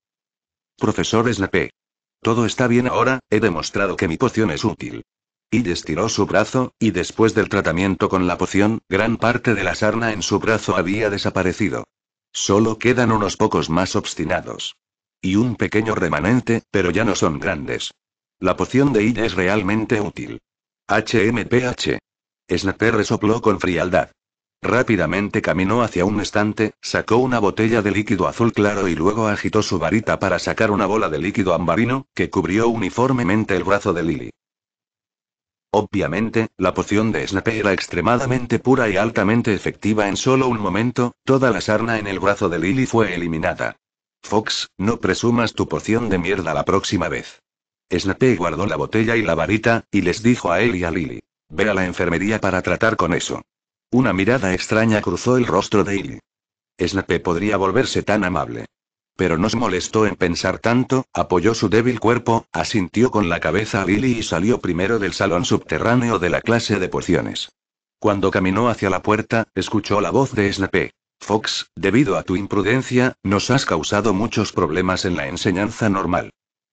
Profesor Snape. Todo está bien ahora, he demostrado que mi poción es útil. Y estiró su brazo, y después del tratamiento con la poción, gran parte de la sarna en su brazo había desaparecido. Solo quedan unos pocos más obstinados. Y un pequeño remanente, pero ya no son grandes. La poción de Id es realmente útil. HMPH. Snape resopló con frialdad. Rápidamente caminó hacia un estante, sacó una botella de líquido azul claro y luego agitó su varita para sacar una bola de líquido ambarino, que cubrió uniformemente el brazo de Lily. Obviamente, la poción de Snape era extremadamente pura y altamente efectiva en solo un momento, toda la sarna en el brazo de Lily fue eliminada. Fox, no presumas tu poción de mierda la próxima vez. Snape guardó la botella y la varita, y les dijo a él y a Lily. Ve a la enfermería para tratar con eso. Una mirada extraña cruzó el rostro de Lily. Snape podría volverse tan amable. Pero no se molestó en pensar tanto, apoyó su débil cuerpo, asintió con la cabeza a Lily y salió primero del salón subterráneo de la clase de pociones. Cuando caminó hacia la puerta, escuchó la voz de Snape. Fox, debido a tu imprudencia, nos has causado muchos problemas en la enseñanza normal.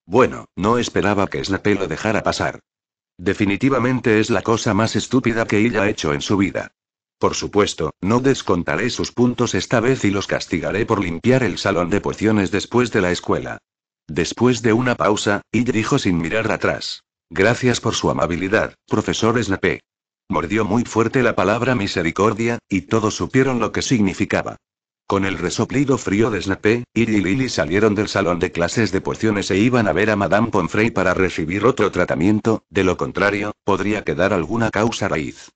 Bueno, no esperaba que Snape lo dejara pasar. Definitivamente es la cosa más estúpida que ella ha hecho en su vida. Por supuesto, no descontaré sus puntos esta vez y los castigaré por limpiar el salón de pociones después de la escuela. Después de una pausa, y dijo sin mirar atrás. Gracias por su amabilidad, profesor Snape. Mordió muy fuerte la palabra misericordia, y todos supieron lo que significaba. Con el resoplido frío de Snape, Iri y Lily salieron del salón de clases de pociones e iban a ver a Madame Pomfrey para recibir otro tratamiento, de lo contrario, podría quedar alguna causa raíz.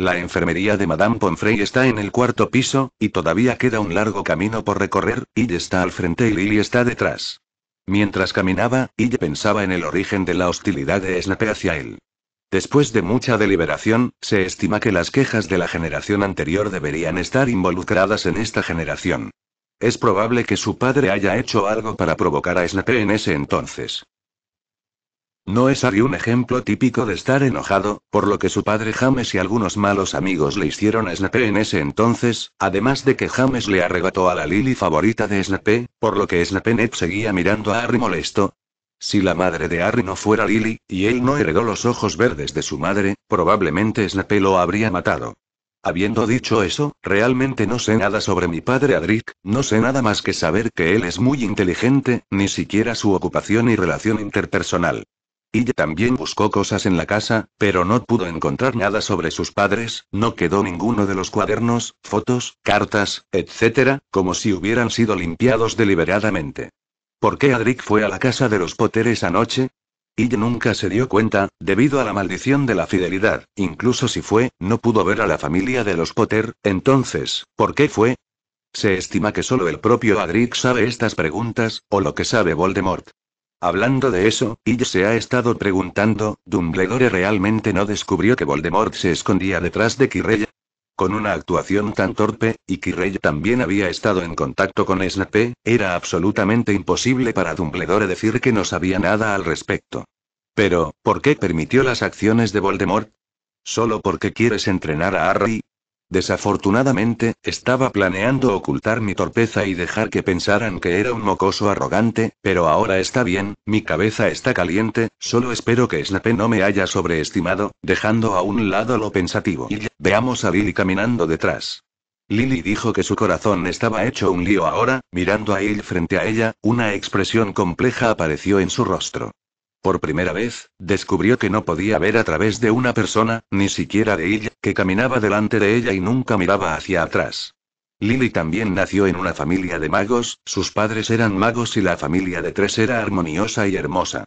La enfermería de Madame Pomfrey está en el cuarto piso, y todavía queda un largo camino por recorrer, Ille está al frente y Lily está detrás. Mientras caminaba, Ille pensaba en el origen de la hostilidad de Snape hacia él. Después de mucha deliberación, se estima que las quejas de la generación anterior deberían estar involucradas en esta generación. Es probable que su padre haya hecho algo para provocar a Snape en ese entonces. No es Ari un ejemplo típico de estar enojado, por lo que su padre James y algunos malos amigos le hicieron a Snape en ese entonces, además de que James le arrebató a la Lily favorita de Snape, por lo que Snape seguía mirando a Harry molesto, si la madre de Harry no fuera Lily, y él no heredó los ojos verdes de su madre, probablemente Snape lo habría matado. Habiendo dicho eso, realmente no sé nada sobre mi padre Adric, no sé nada más que saber que él es muy inteligente, ni siquiera su ocupación y relación interpersonal. Ella también buscó cosas en la casa, pero no pudo encontrar nada sobre sus padres, no quedó ninguno de los cuadernos, fotos, cartas, etc., como si hubieran sido limpiados deliberadamente. ¿Por qué Adric fue a la casa de los Potter esa noche? Ella nunca se dio cuenta, debido a la maldición de la fidelidad, incluso si fue, no pudo ver a la familia de los Potter, entonces, ¿por qué fue? Se estima que solo el propio Adric sabe estas preguntas, o lo que sabe Voldemort. Hablando de eso, y se ha estado preguntando, ¿Dumbledore realmente no descubrió que Voldemort se escondía detrás de Quirrell? Con una actuación tan torpe, y Quirrell también había estado en contacto con Snape, era absolutamente imposible para Dumbledore decir que no sabía nada al respecto. Pero, ¿por qué permitió las acciones de Voldemort? ¿Solo porque quieres entrenar a Harry? Desafortunadamente, estaba planeando ocultar mi torpeza y dejar que pensaran que era un mocoso arrogante, pero ahora está bien, mi cabeza está caliente, solo espero que Snape no me haya sobreestimado, dejando a un lado lo pensativo. Y veamos a Lily caminando detrás. Lily dijo que su corazón estaba hecho un lío ahora, mirando a él frente a ella, una expresión compleja apareció en su rostro. Por primera vez, descubrió que no podía ver a través de una persona, ni siquiera de ella, que caminaba delante de ella y nunca miraba hacia atrás. Lily también nació en una familia de magos, sus padres eran magos y la familia de tres era armoniosa y hermosa.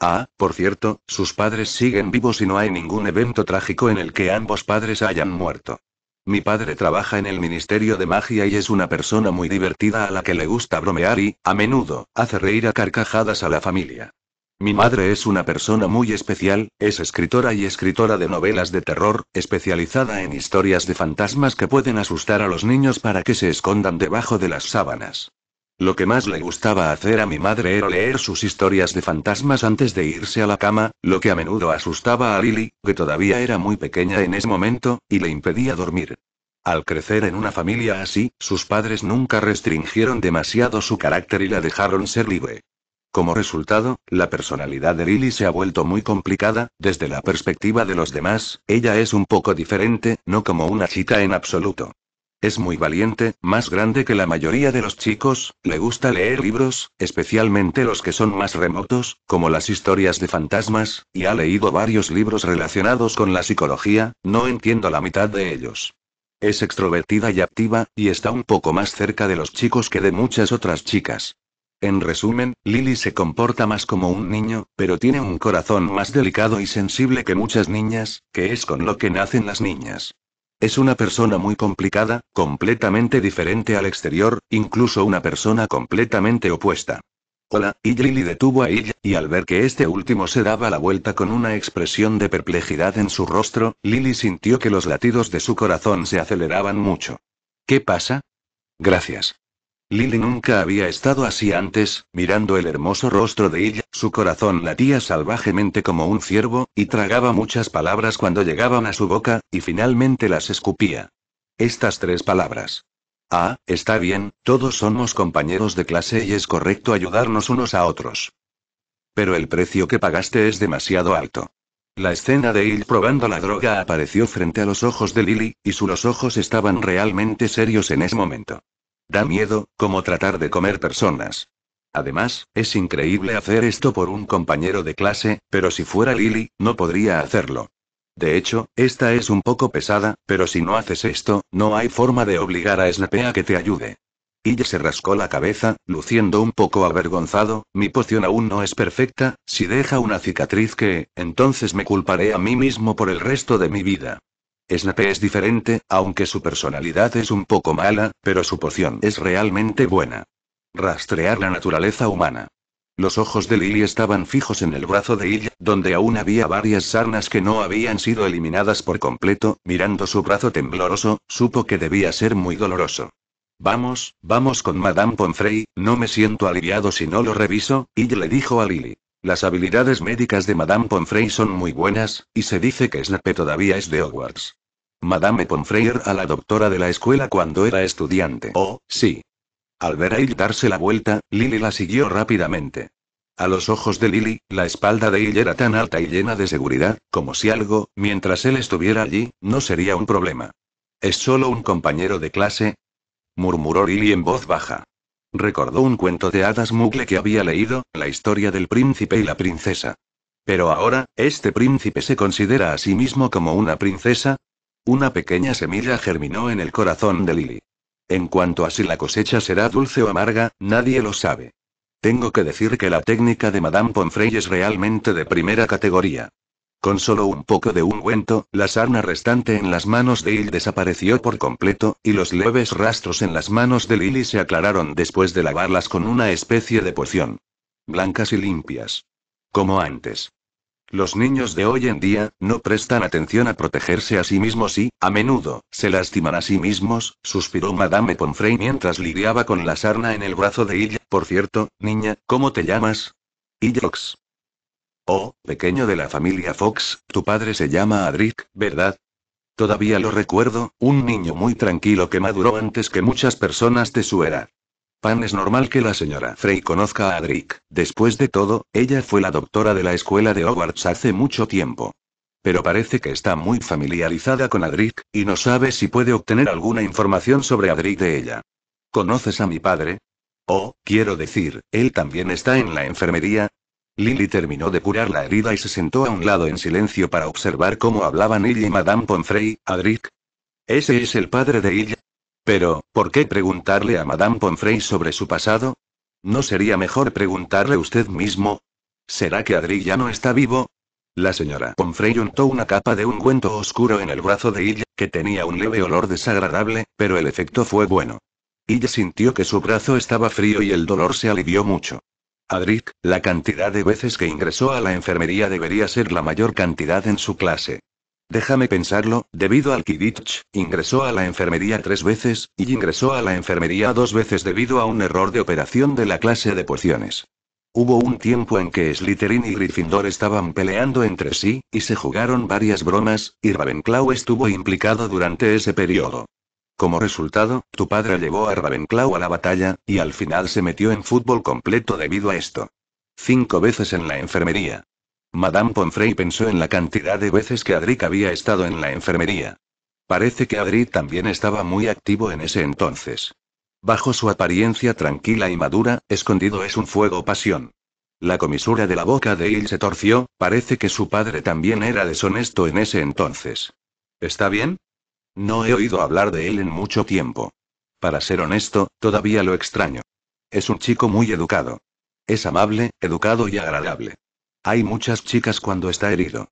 Ah, por cierto, sus padres siguen vivos y no hay ningún evento trágico en el que ambos padres hayan muerto. Mi padre trabaja en el Ministerio de Magia y es una persona muy divertida a la que le gusta bromear y, a menudo, hace reír a carcajadas a la familia. Mi madre es una persona muy especial, es escritora y escritora de novelas de terror, especializada en historias de fantasmas que pueden asustar a los niños para que se escondan debajo de las sábanas. Lo que más le gustaba hacer a mi madre era leer sus historias de fantasmas antes de irse a la cama, lo que a menudo asustaba a Lily, que todavía era muy pequeña en ese momento, y le impedía dormir. Al crecer en una familia así, sus padres nunca restringieron demasiado su carácter y la dejaron ser libre. Como resultado, la personalidad de Lily se ha vuelto muy complicada, desde la perspectiva de los demás, ella es un poco diferente, no como una chica en absoluto. Es muy valiente, más grande que la mayoría de los chicos, le gusta leer libros, especialmente los que son más remotos, como las historias de fantasmas, y ha leído varios libros relacionados con la psicología, no entiendo la mitad de ellos. Es extrovertida y activa, y está un poco más cerca de los chicos que de muchas otras chicas. En resumen, Lily se comporta más como un niño, pero tiene un corazón más delicado y sensible que muchas niñas, que es con lo que nacen las niñas. Es una persona muy complicada, completamente diferente al exterior, incluso una persona completamente opuesta. Hola, y Lily detuvo a ella, y al ver que este último se daba la vuelta con una expresión de perplejidad en su rostro, Lily sintió que los latidos de su corazón se aceleraban mucho. ¿Qué pasa? Gracias. Lily nunca había estado así antes, mirando el hermoso rostro de ella, su corazón latía salvajemente como un ciervo, y tragaba muchas palabras cuando llegaban a su boca, y finalmente las escupía. Estas tres palabras. Ah, está bien, todos somos compañeros de clase y es correcto ayudarnos unos a otros. Pero el precio que pagaste es demasiado alto. La escena de Il probando la droga apareció frente a los ojos de Lily, y sus ojos estaban realmente serios en ese momento. Da miedo, como tratar de comer personas. Además, es increíble hacer esto por un compañero de clase, pero si fuera Lily, no podría hacerlo. De hecho, esta es un poco pesada, pero si no haces esto, no hay forma de obligar a Snape a que te ayude. Ella se rascó la cabeza, luciendo un poco avergonzado, mi poción aún no es perfecta, si deja una cicatriz que, entonces me culparé a mí mismo por el resto de mi vida. Snape es diferente, aunque su personalidad es un poco mala, pero su poción es realmente buena. Rastrear la naturaleza humana. Los ojos de Lily estaban fijos en el brazo de Illy, donde aún había varias sarnas que no habían sido eliminadas por completo, mirando su brazo tembloroso, supo que debía ser muy doloroso. Vamos, vamos con Madame Pomfrey, no me siento aliviado si no lo reviso, y le dijo a Lily. Las habilidades médicas de Madame Pomfrey son muy buenas, y se dice que Snape todavía es de Hogwarts. Madame Pomfrey era la doctora de la escuela cuando era estudiante. Oh, sí. Al ver a Il darse la vuelta, Lily la siguió rápidamente. A los ojos de Lily, la espalda de Il era tan alta y llena de seguridad, como si algo, mientras él estuviera allí, no sería un problema. ¿Es solo un compañero de clase? murmuró Lily en voz baja. Recordó un cuento de hadas mugle que había leído, la historia del príncipe y la princesa. Pero ahora, ¿este príncipe se considera a sí mismo como una princesa? Una pequeña semilla germinó en el corazón de Lily. En cuanto a si la cosecha será dulce o amarga, nadie lo sabe. Tengo que decir que la técnica de Madame Pomfrey es realmente de primera categoría. Con solo un poco de ungüento, la sarna restante en las manos de Il desapareció por completo, y los leves rastros en las manos de Lily se aclararon después de lavarlas con una especie de poción. Blancas y limpias. Como antes. Los niños de hoy en día, no prestan atención a protegerse a sí mismos y, a menudo, se lastiman a sí mismos, suspiró Madame Pomfrey mientras lidiaba con la sarna en el brazo de Ill. Por cierto, niña, ¿cómo te llamas? Illox. Oh, pequeño de la familia Fox, tu padre se llama Adric, ¿verdad? Todavía lo recuerdo, un niño muy tranquilo que maduró antes que muchas personas de su edad. Pan es normal que la señora Frey conozca a Adric, después de todo, ella fue la doctora de la escuela de Hogwarts hace mucho tiempo. Pero parece que está muy familiarizada con Adric, y no sabe si puede obtener alguna información sobre Adric de ella. ¿Conoces a mi padre? Oh, quiero decir, él también está en la enfermería, Lily terminó de curar la herida y se sentó a un lado en silencio para observar cómo hablaban ella y Madame Pomfrey, Adric. Ese es el padre de ella. Pero, ¿por qué preguntarle a Madame Pomfrey sobre su pasado? ¿No sería mejor preguntarle usted mismo? ¿Será que Adric ya no está vivo? La señora Pomfrey untó una capa de un oscuro en el brazo de ella, que tenía un leve olor desagradable, pero el efecto fue bueno. Ella sintió que su brazo estaba frío y el dolor se alivió mucho. Adric, la cantidad de veces que ingresó a la enfermería debería ser la mayor cantidad en su clase. Déjame pensarlo, debido al Kidditch, ingresó a la enfermería tres veces, y ingresó a la enfermería dos veces debido a un error de operación de la clase de pociones. Hubo un tiempo en que Slytherin y Gryffindor estaban peleando entre sí, y se jugaron varias bromas, y Ravenclaw estuvo implicado durante ese periodo. Como resultado, tu padre llevó a Ravenclaw a la batalla, y al final se metió en fútbol completo debido a esto. Cinco veces en la enfermería. Madame Pomfrey pensó en la cantidad de veces que Adric había estado en la enfermería. Parece que Adric también estaba muy activo en ese entonces. Bajo su apariencia tranquila y madura, escondido es un fuego pasión. La comisura de la boca de Il se torció, parece que su padre también era deshonesto en ese entonces. ¿Está bien? No he oído hablar de él en mucho tiempo. Para ser honesto, todavía lo extraño. Es un chico muy educado. Es amable, educado y agradable. Hay muchas chicas cuando está herido.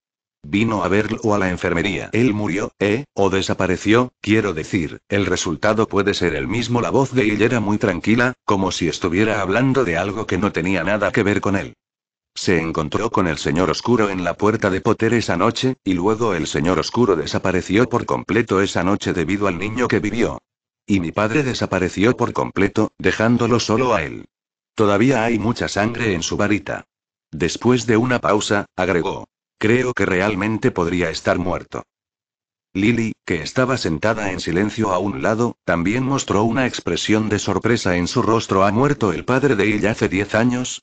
Vino a verlo a la enfermería. Él murió, ¿eh? O desapareció, quiero decir, el resultado puede ser el mismo. La voz de él era muy tranquila, como si estuviera hablando de algo que no tenía nada que ver con él. Se encontró con el señor oscuro en la puerta de Potter esa noche, y luego el señor oscuro desapareció por completo esa noche debido al niño que vivió. Y mi padre desapareció por completo, dejándolo solo a él. Todavía hay mucha sangre en su varita. Después de una pausa, agregó. Creo que realmente podría estar muerto. Lily, que estaba sentada en silencio a un lado, también mostró una expresión de sorpresa en su rostro. ¿Ha muerto el padre de ella hace 10 años?